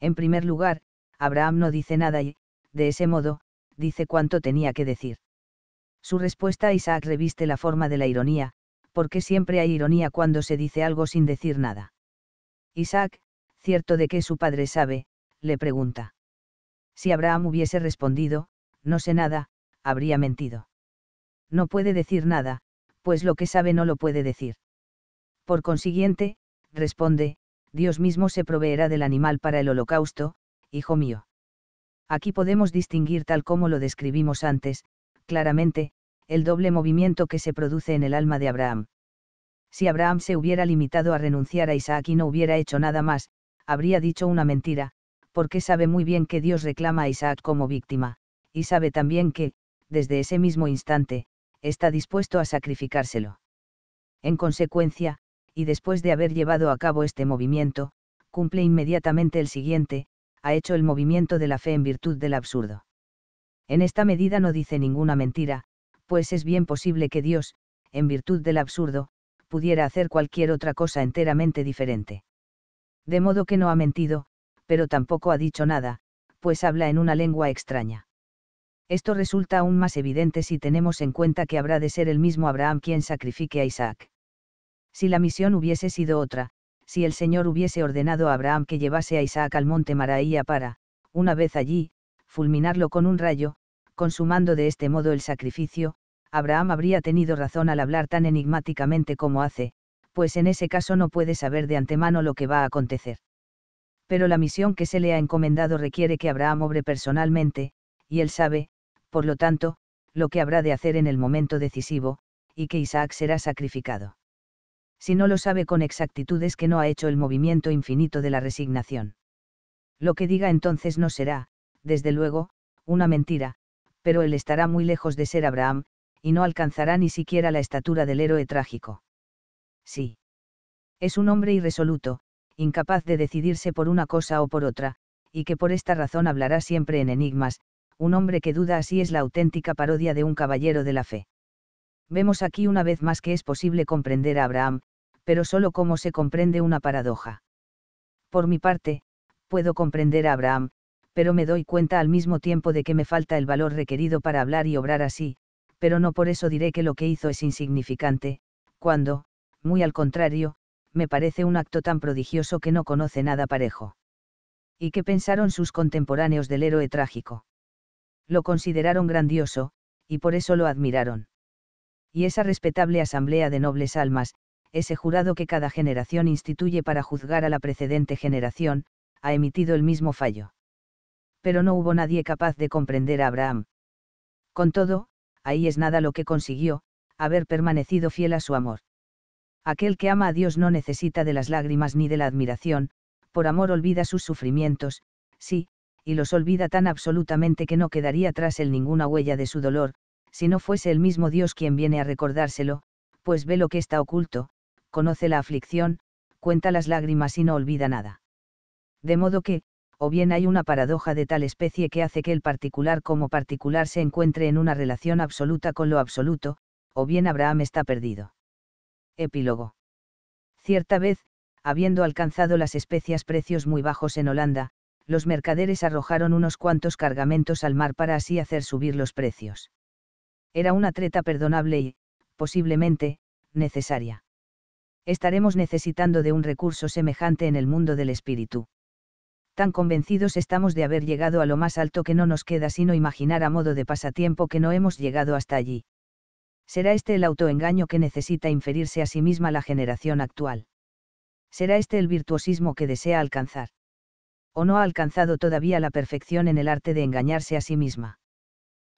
En primer lugar, Abraham no dice nada y, de ese modo, dice cuánto tenía que decir. Su respuesta a Isaac reviste la forma de la ironía, porque siempre hay ironía cuando se dice algo sin decir nada. Isaac, cierto de que su padre sabe, le pregunta. Si Abraham hubiese respondido, no sé nada, habría mentido. No puede decir nada, pues lo que sabe no lo puede decir. Por consiguiente, responde, Dios mismo se proveerá del animal para el holocausto, hijo mío. Aquí podemos distinguir tal como lo describimos antes, claramente, el doble movimiento que se produce en el alma de Abraham. Si Abraham se hubiera limitado a renunciar a Isaac y no hubiera hecho nada más, habría dicho una mentira, porque sabe muy bien que Dios reclama a Isaac como víctima, y sabe también que, desde ese mismo instante, está dispuesto a sacrificárselo. En consecuencia, y después de haber llevado a cabo este movimiento, cumple inmediatamente el siguiente, ha hecho el movimiento de la fe en virtud del absurdo. En esta medida no dice ninguna mentira, pues es bien posible que Dios, en virtud del absurdo, pudiera hacer cualquier otra cosa enteramente diferente de modo que no ha mentido, pero tampoco ha dicho nada, pues habla en una lengua extraña. Esto resulta aún más evidente si tenemos en cuenta que habrá de ser el mismo Abraham quien sacrifique a Isaac. Si la misión hubiese sido otra, si el Señor hubiese ordenado a Abraham que llevase a Isaac al monte Maraía para, una vez allí, fulminarlo con un rayo, consumando de este modo el sacrificio, Abraham habría tenido razón al hablar tan enigmáticamente como hace, pues en ese caso no puede saber de antemano lo que va a acontecer. Pero la misión que se le ha encomendado requiere que Abraham obre personalmente, y él sabe, por lo tanto, lo que habrá de hacer en el momento decisivo, y que Isaac será sacrificado. Si no lo sabe con exactitud es que no ha hecho el movimiento infinito de la resignación. Lo que diga entonces no será, desde luego, una mentira, pero él estará muy lejos de ser Abraham, y no alcanzará ni siquiera la estatura del héroe trágico sí. Es un hombre irresoluto, incapaz de decidirse por una cosa o por otra, y que por esta razón hablará siempre en enigmas, un hombre que duda así es la auténtica parodia de un caballero de la fe. Vemos aquí una vez más que es posible comprender a Abraham, pero solo como se comprende una paradoja. Por mi parte, puedo comprender a Abraham, pero me doy cuenta al mismo tiempo de que me falta el valor requerido para hablar y obrar así, pero no por eso diré que lo que hizo es insignificante, cuando, muy al contrario, me parece un acto tan prodigioso que no conoce nada parejo. ¿Y qué pensaron sus contemporáneos del héroe trágico? Lo consideraron grandioso, y por eso lo admiraron. Y esa respetable asamblea de nobles almas, ese jurado que cada generación instituye para juzgar a la precedente generación, ha emitido el mismo fallo. Pero no hubo nadie capaz de comprender a Abraham. Con todo, ahí es nada lo que consiguió, haber permanecido fiel a su amor aquel que ama a Dios no necesita de las lágrimas ni de la admiración, por amor olvida sus sufrimientos, sí, y los olvida tan absolutamente que no quedaría tras él ninguna huella de su dolor, si no fuese el mismo Dios quien viene a recordárselo, pues ve lo que está oculto, conoce la aflicción, cuenta las lágrimas y no olvida nada. De modo que, o bien hay una paradoja de tal especie que hace que el particular como particular se encuentre en una relación absoluta con lo absoluto, o bien Abraham está perdido. Epílogo. Cierta vez, habiendo alcanzado las especias precios muy bajos en Holanda, los mercaderes arrojaron unos cuantos cargamentos al mar para así hacer subir los precios. Era una treta perdonable y, posiblemente, necesaria. Estaremos necesitando de un recurso semejante en el mundo del espíritu. Tan convencidos estamos de haber llegado a lo más alto que no nos queda sino imaginar a modo de pasatiempo que no hemos llegado hasta allí. Será este el autoengaño que necesita inferirse a sí misma la generación actual. Será este el virtuosismo que desea alcanzar. O no ha alcanzado todavía la perfección en el arte de engañarse a sí misma.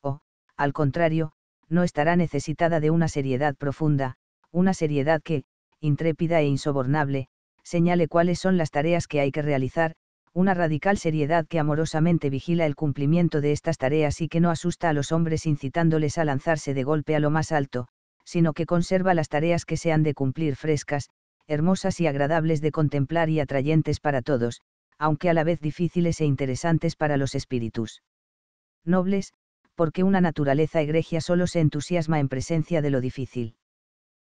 O, al contrario, no estará necesitada de una seriedad profunda, una seriedad que, intrépida e insobornable, señale cuáles son las tareas que hay que realizar, una radical seriedad que amorosamente vigila el cumplimiento de estas tareas y que no asusta a los hombres incitándoles a lanzarse de golpe a lo más alto, sino que conserva las tareas que se han de cumplir frescas, hermosas y agradables de contemplar y atrayentes para todos, aunque a la vez difíciles e interesantes para los espíritus. Nobles, porque una naturaleza egregia solo se entusiasma en presencia de lo difícil.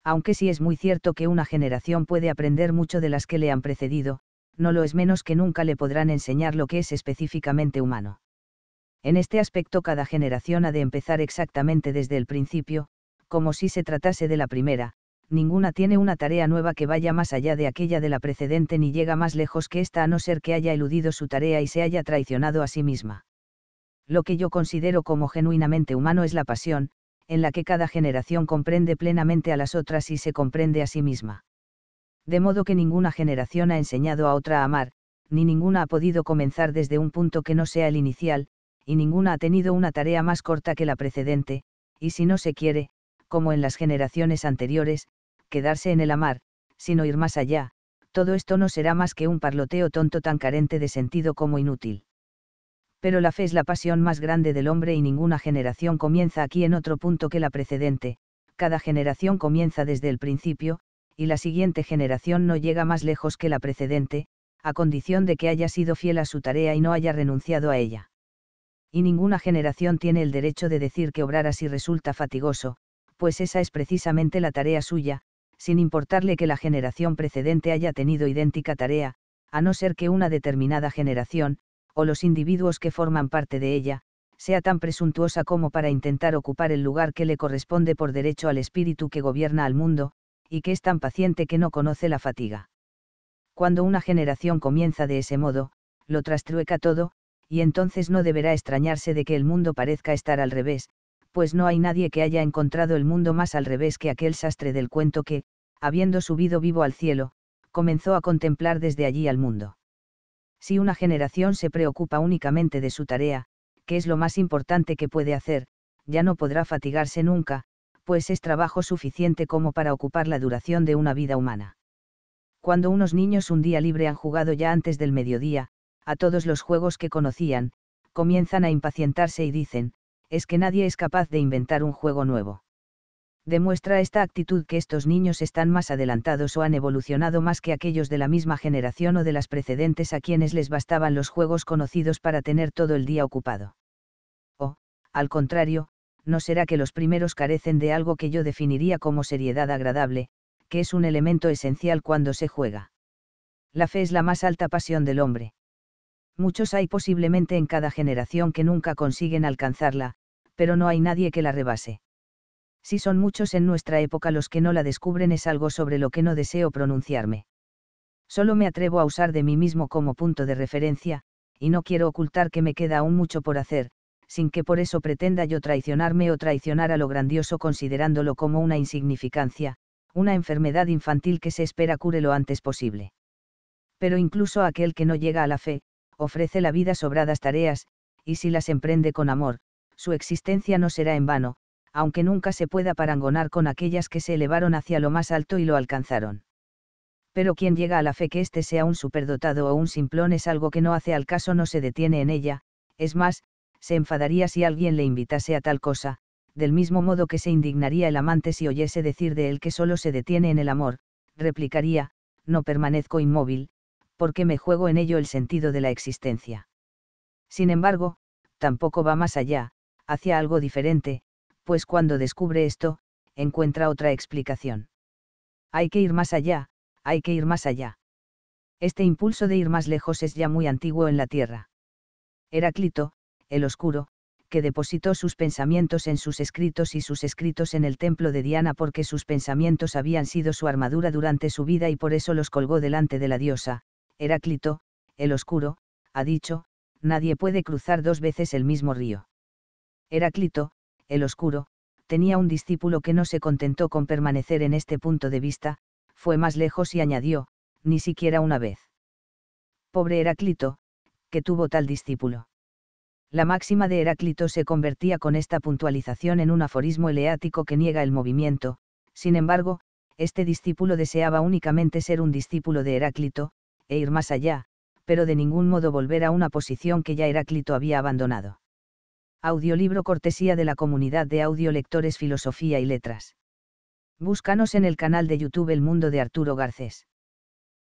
Aunque sí es muy cierto que una generación puede aprender mucho de las que le han precedido, no lo es menos que nunca le podrán enseñar lo que es específicamente humano. En este aspecto cada generación ha de empezar exactamente desde el principio, como si se tratase de la primera, ninguna tiene una tarea nueva que vaya más allá de aquella de la precedente ni llega más lejos que ésta a no ser que haya eludido su tarea y se haya traicionado a sí misma. Lo que yo considero como genuinamente humano es la pasión, en la que cada generación comprende plenamente a las otras y se comprende a sí misma de modo que ninguna generación ha enseñado a otra a amar, ni ninguna ha podido comenzar desde un punto que no sea el inicial, y ninguna ha tenido una tarea más corta que la precedente, y si no se quiere, como en las generaciones anteriores, quedarse en el amar, sino ir más allá, todo esto no será más que un parloteo tonto tan carente de sentido como inútil. Pero la fe es la pasión más grande del hombre y ninguna generación comienza aquí en otro punto que la precedente, cada generación comienza desde el principio, y la siguiente generación no llega más lejos que la precedente, a condición de que haya sido fiel a su tarea y no haya renunciado a ella. Y ninguna generación tiene el derecho de decir que obrar así resulta fatigoso, pues esa es precisamente la tarea suya, sin importarle que la generación precedente haya tenido idéntica tarea, a no ser que una determinada generación, o los individuos que forman parte de ella, sea tan presuntuosa como para intentar ocupar el lugar que le corresponde por derecho al espíritu que gobierna al mundo, y que es tan paciente que no conoce la fatiga. Cuando una generación comienza de ese modo, lo trastrueca todo, y entonces no deberá extrañarse de que el mundo parezca estar al revés, pues no hay nadie que haya encontrado el mundo más al revés que aquel sastre del cuento que, habiendo subido vivo al cielo, comenzó a contemplar desde allí al mundo. Si una generación se preocupa únicamente de su tarea, que es lo más importante que puede hacer, ya no podrá fatigarse nunca, pues es trabajo suficiente como para ocupar la duración de una vida humana. Cuando unos niños un día libre han jugado ya antes del mediodía, a todos los juegos que conocían, comienzan a impacientarse y dicen, es que nadie es capaz de inventar un juego nuevo. Demuestra esta actitud que estos niños están más adelantados o han evolucionado más que aquellos de la misma generación o de las precedentes a quienes les bastaban los juegos conocidos para tener todo el día ocupado. O, al contrario, ¿no será que los primeros carecen de algo que yo definiría como seriedad agradable, que es un elemento esencial cuando se juega? La fe es la más alta pasión del hombre. Muchos hay posiblemente en cada generación que nunca consiguen alcanzarla, pero no hay nadie que la rebase. Si son muchos en nuestra época los que no la descubren es algo sobre lo que no deseo pronunciarme. Solo me atrevo a usar de mí mismo como punto de referencia, y no quiero ocultar que me queda aún mucho por hacer, sin que por eso pretenda yo traicionarme o traicionar a lo grandioso considerándolo como una insignificancia, una enfermedad infantil que se espera cure lo antes posible. Pero incluso aquel que no llega a la fe, ofrece la vida sobradas tareas, y si las emprende con amor, su existencia no será en vano, aunque nunca se pueda parangonar con aquellas que se elevaron hacia lo más alto y lo alcanzaron. Pero quien llega a la fe que éste sea un superdotado o un simplón es algo que no hace al caso no se detiene en ella, es más, se enfadaría si alguien le invitase a tal cosa, del mismo modo que se indignaría el amante si oyese decir de él que solo se detiene en el amor, replicaría, no permanezco inmóvil, porque me juego en ello el sentido de la existencia. Sin embargo, tampoco va más allá, hacia algo diferente, pues cuando descubre esto, encuentra otra explicación. Hay que ir más allá, hay que ir más allá. Este impulso de ir más lejos es ya muy antiguo en la Tierra. Heráclito, el oscuro, que depositó sus pensamientos en sus escritos y sus escritos en el templo de Diana porque sus pensamientos habían sido su armadura durante su vida y por eso los colgó delante de la diosa, Heráclito, el oscuro, ha dicho, nadie puede cruzar dos veces el mismo río. Heráclito, el oscuro, tenía un discípulo que no se contentó con permanecer en este punto de vista, fue más lejos y añadió, ni siquiera una vez. Pobre Heráclito, que tuvo tal discípulo la máxima de Heráclito se convertía con esta puntualización en un aforismo eleático que niega el movimiento, sin embargo, este discípulo deseaba únicamente ser un discípulo de Heráclito, e ir más allá, pero de ningún modo volver a una posición que ya Heráclito había abandonado. Audiolibro cortesía de la comunidad de audiolectores Filosofía y Letras. Búscanos en el canal de YouTube El Mundo de Arturo Garcés.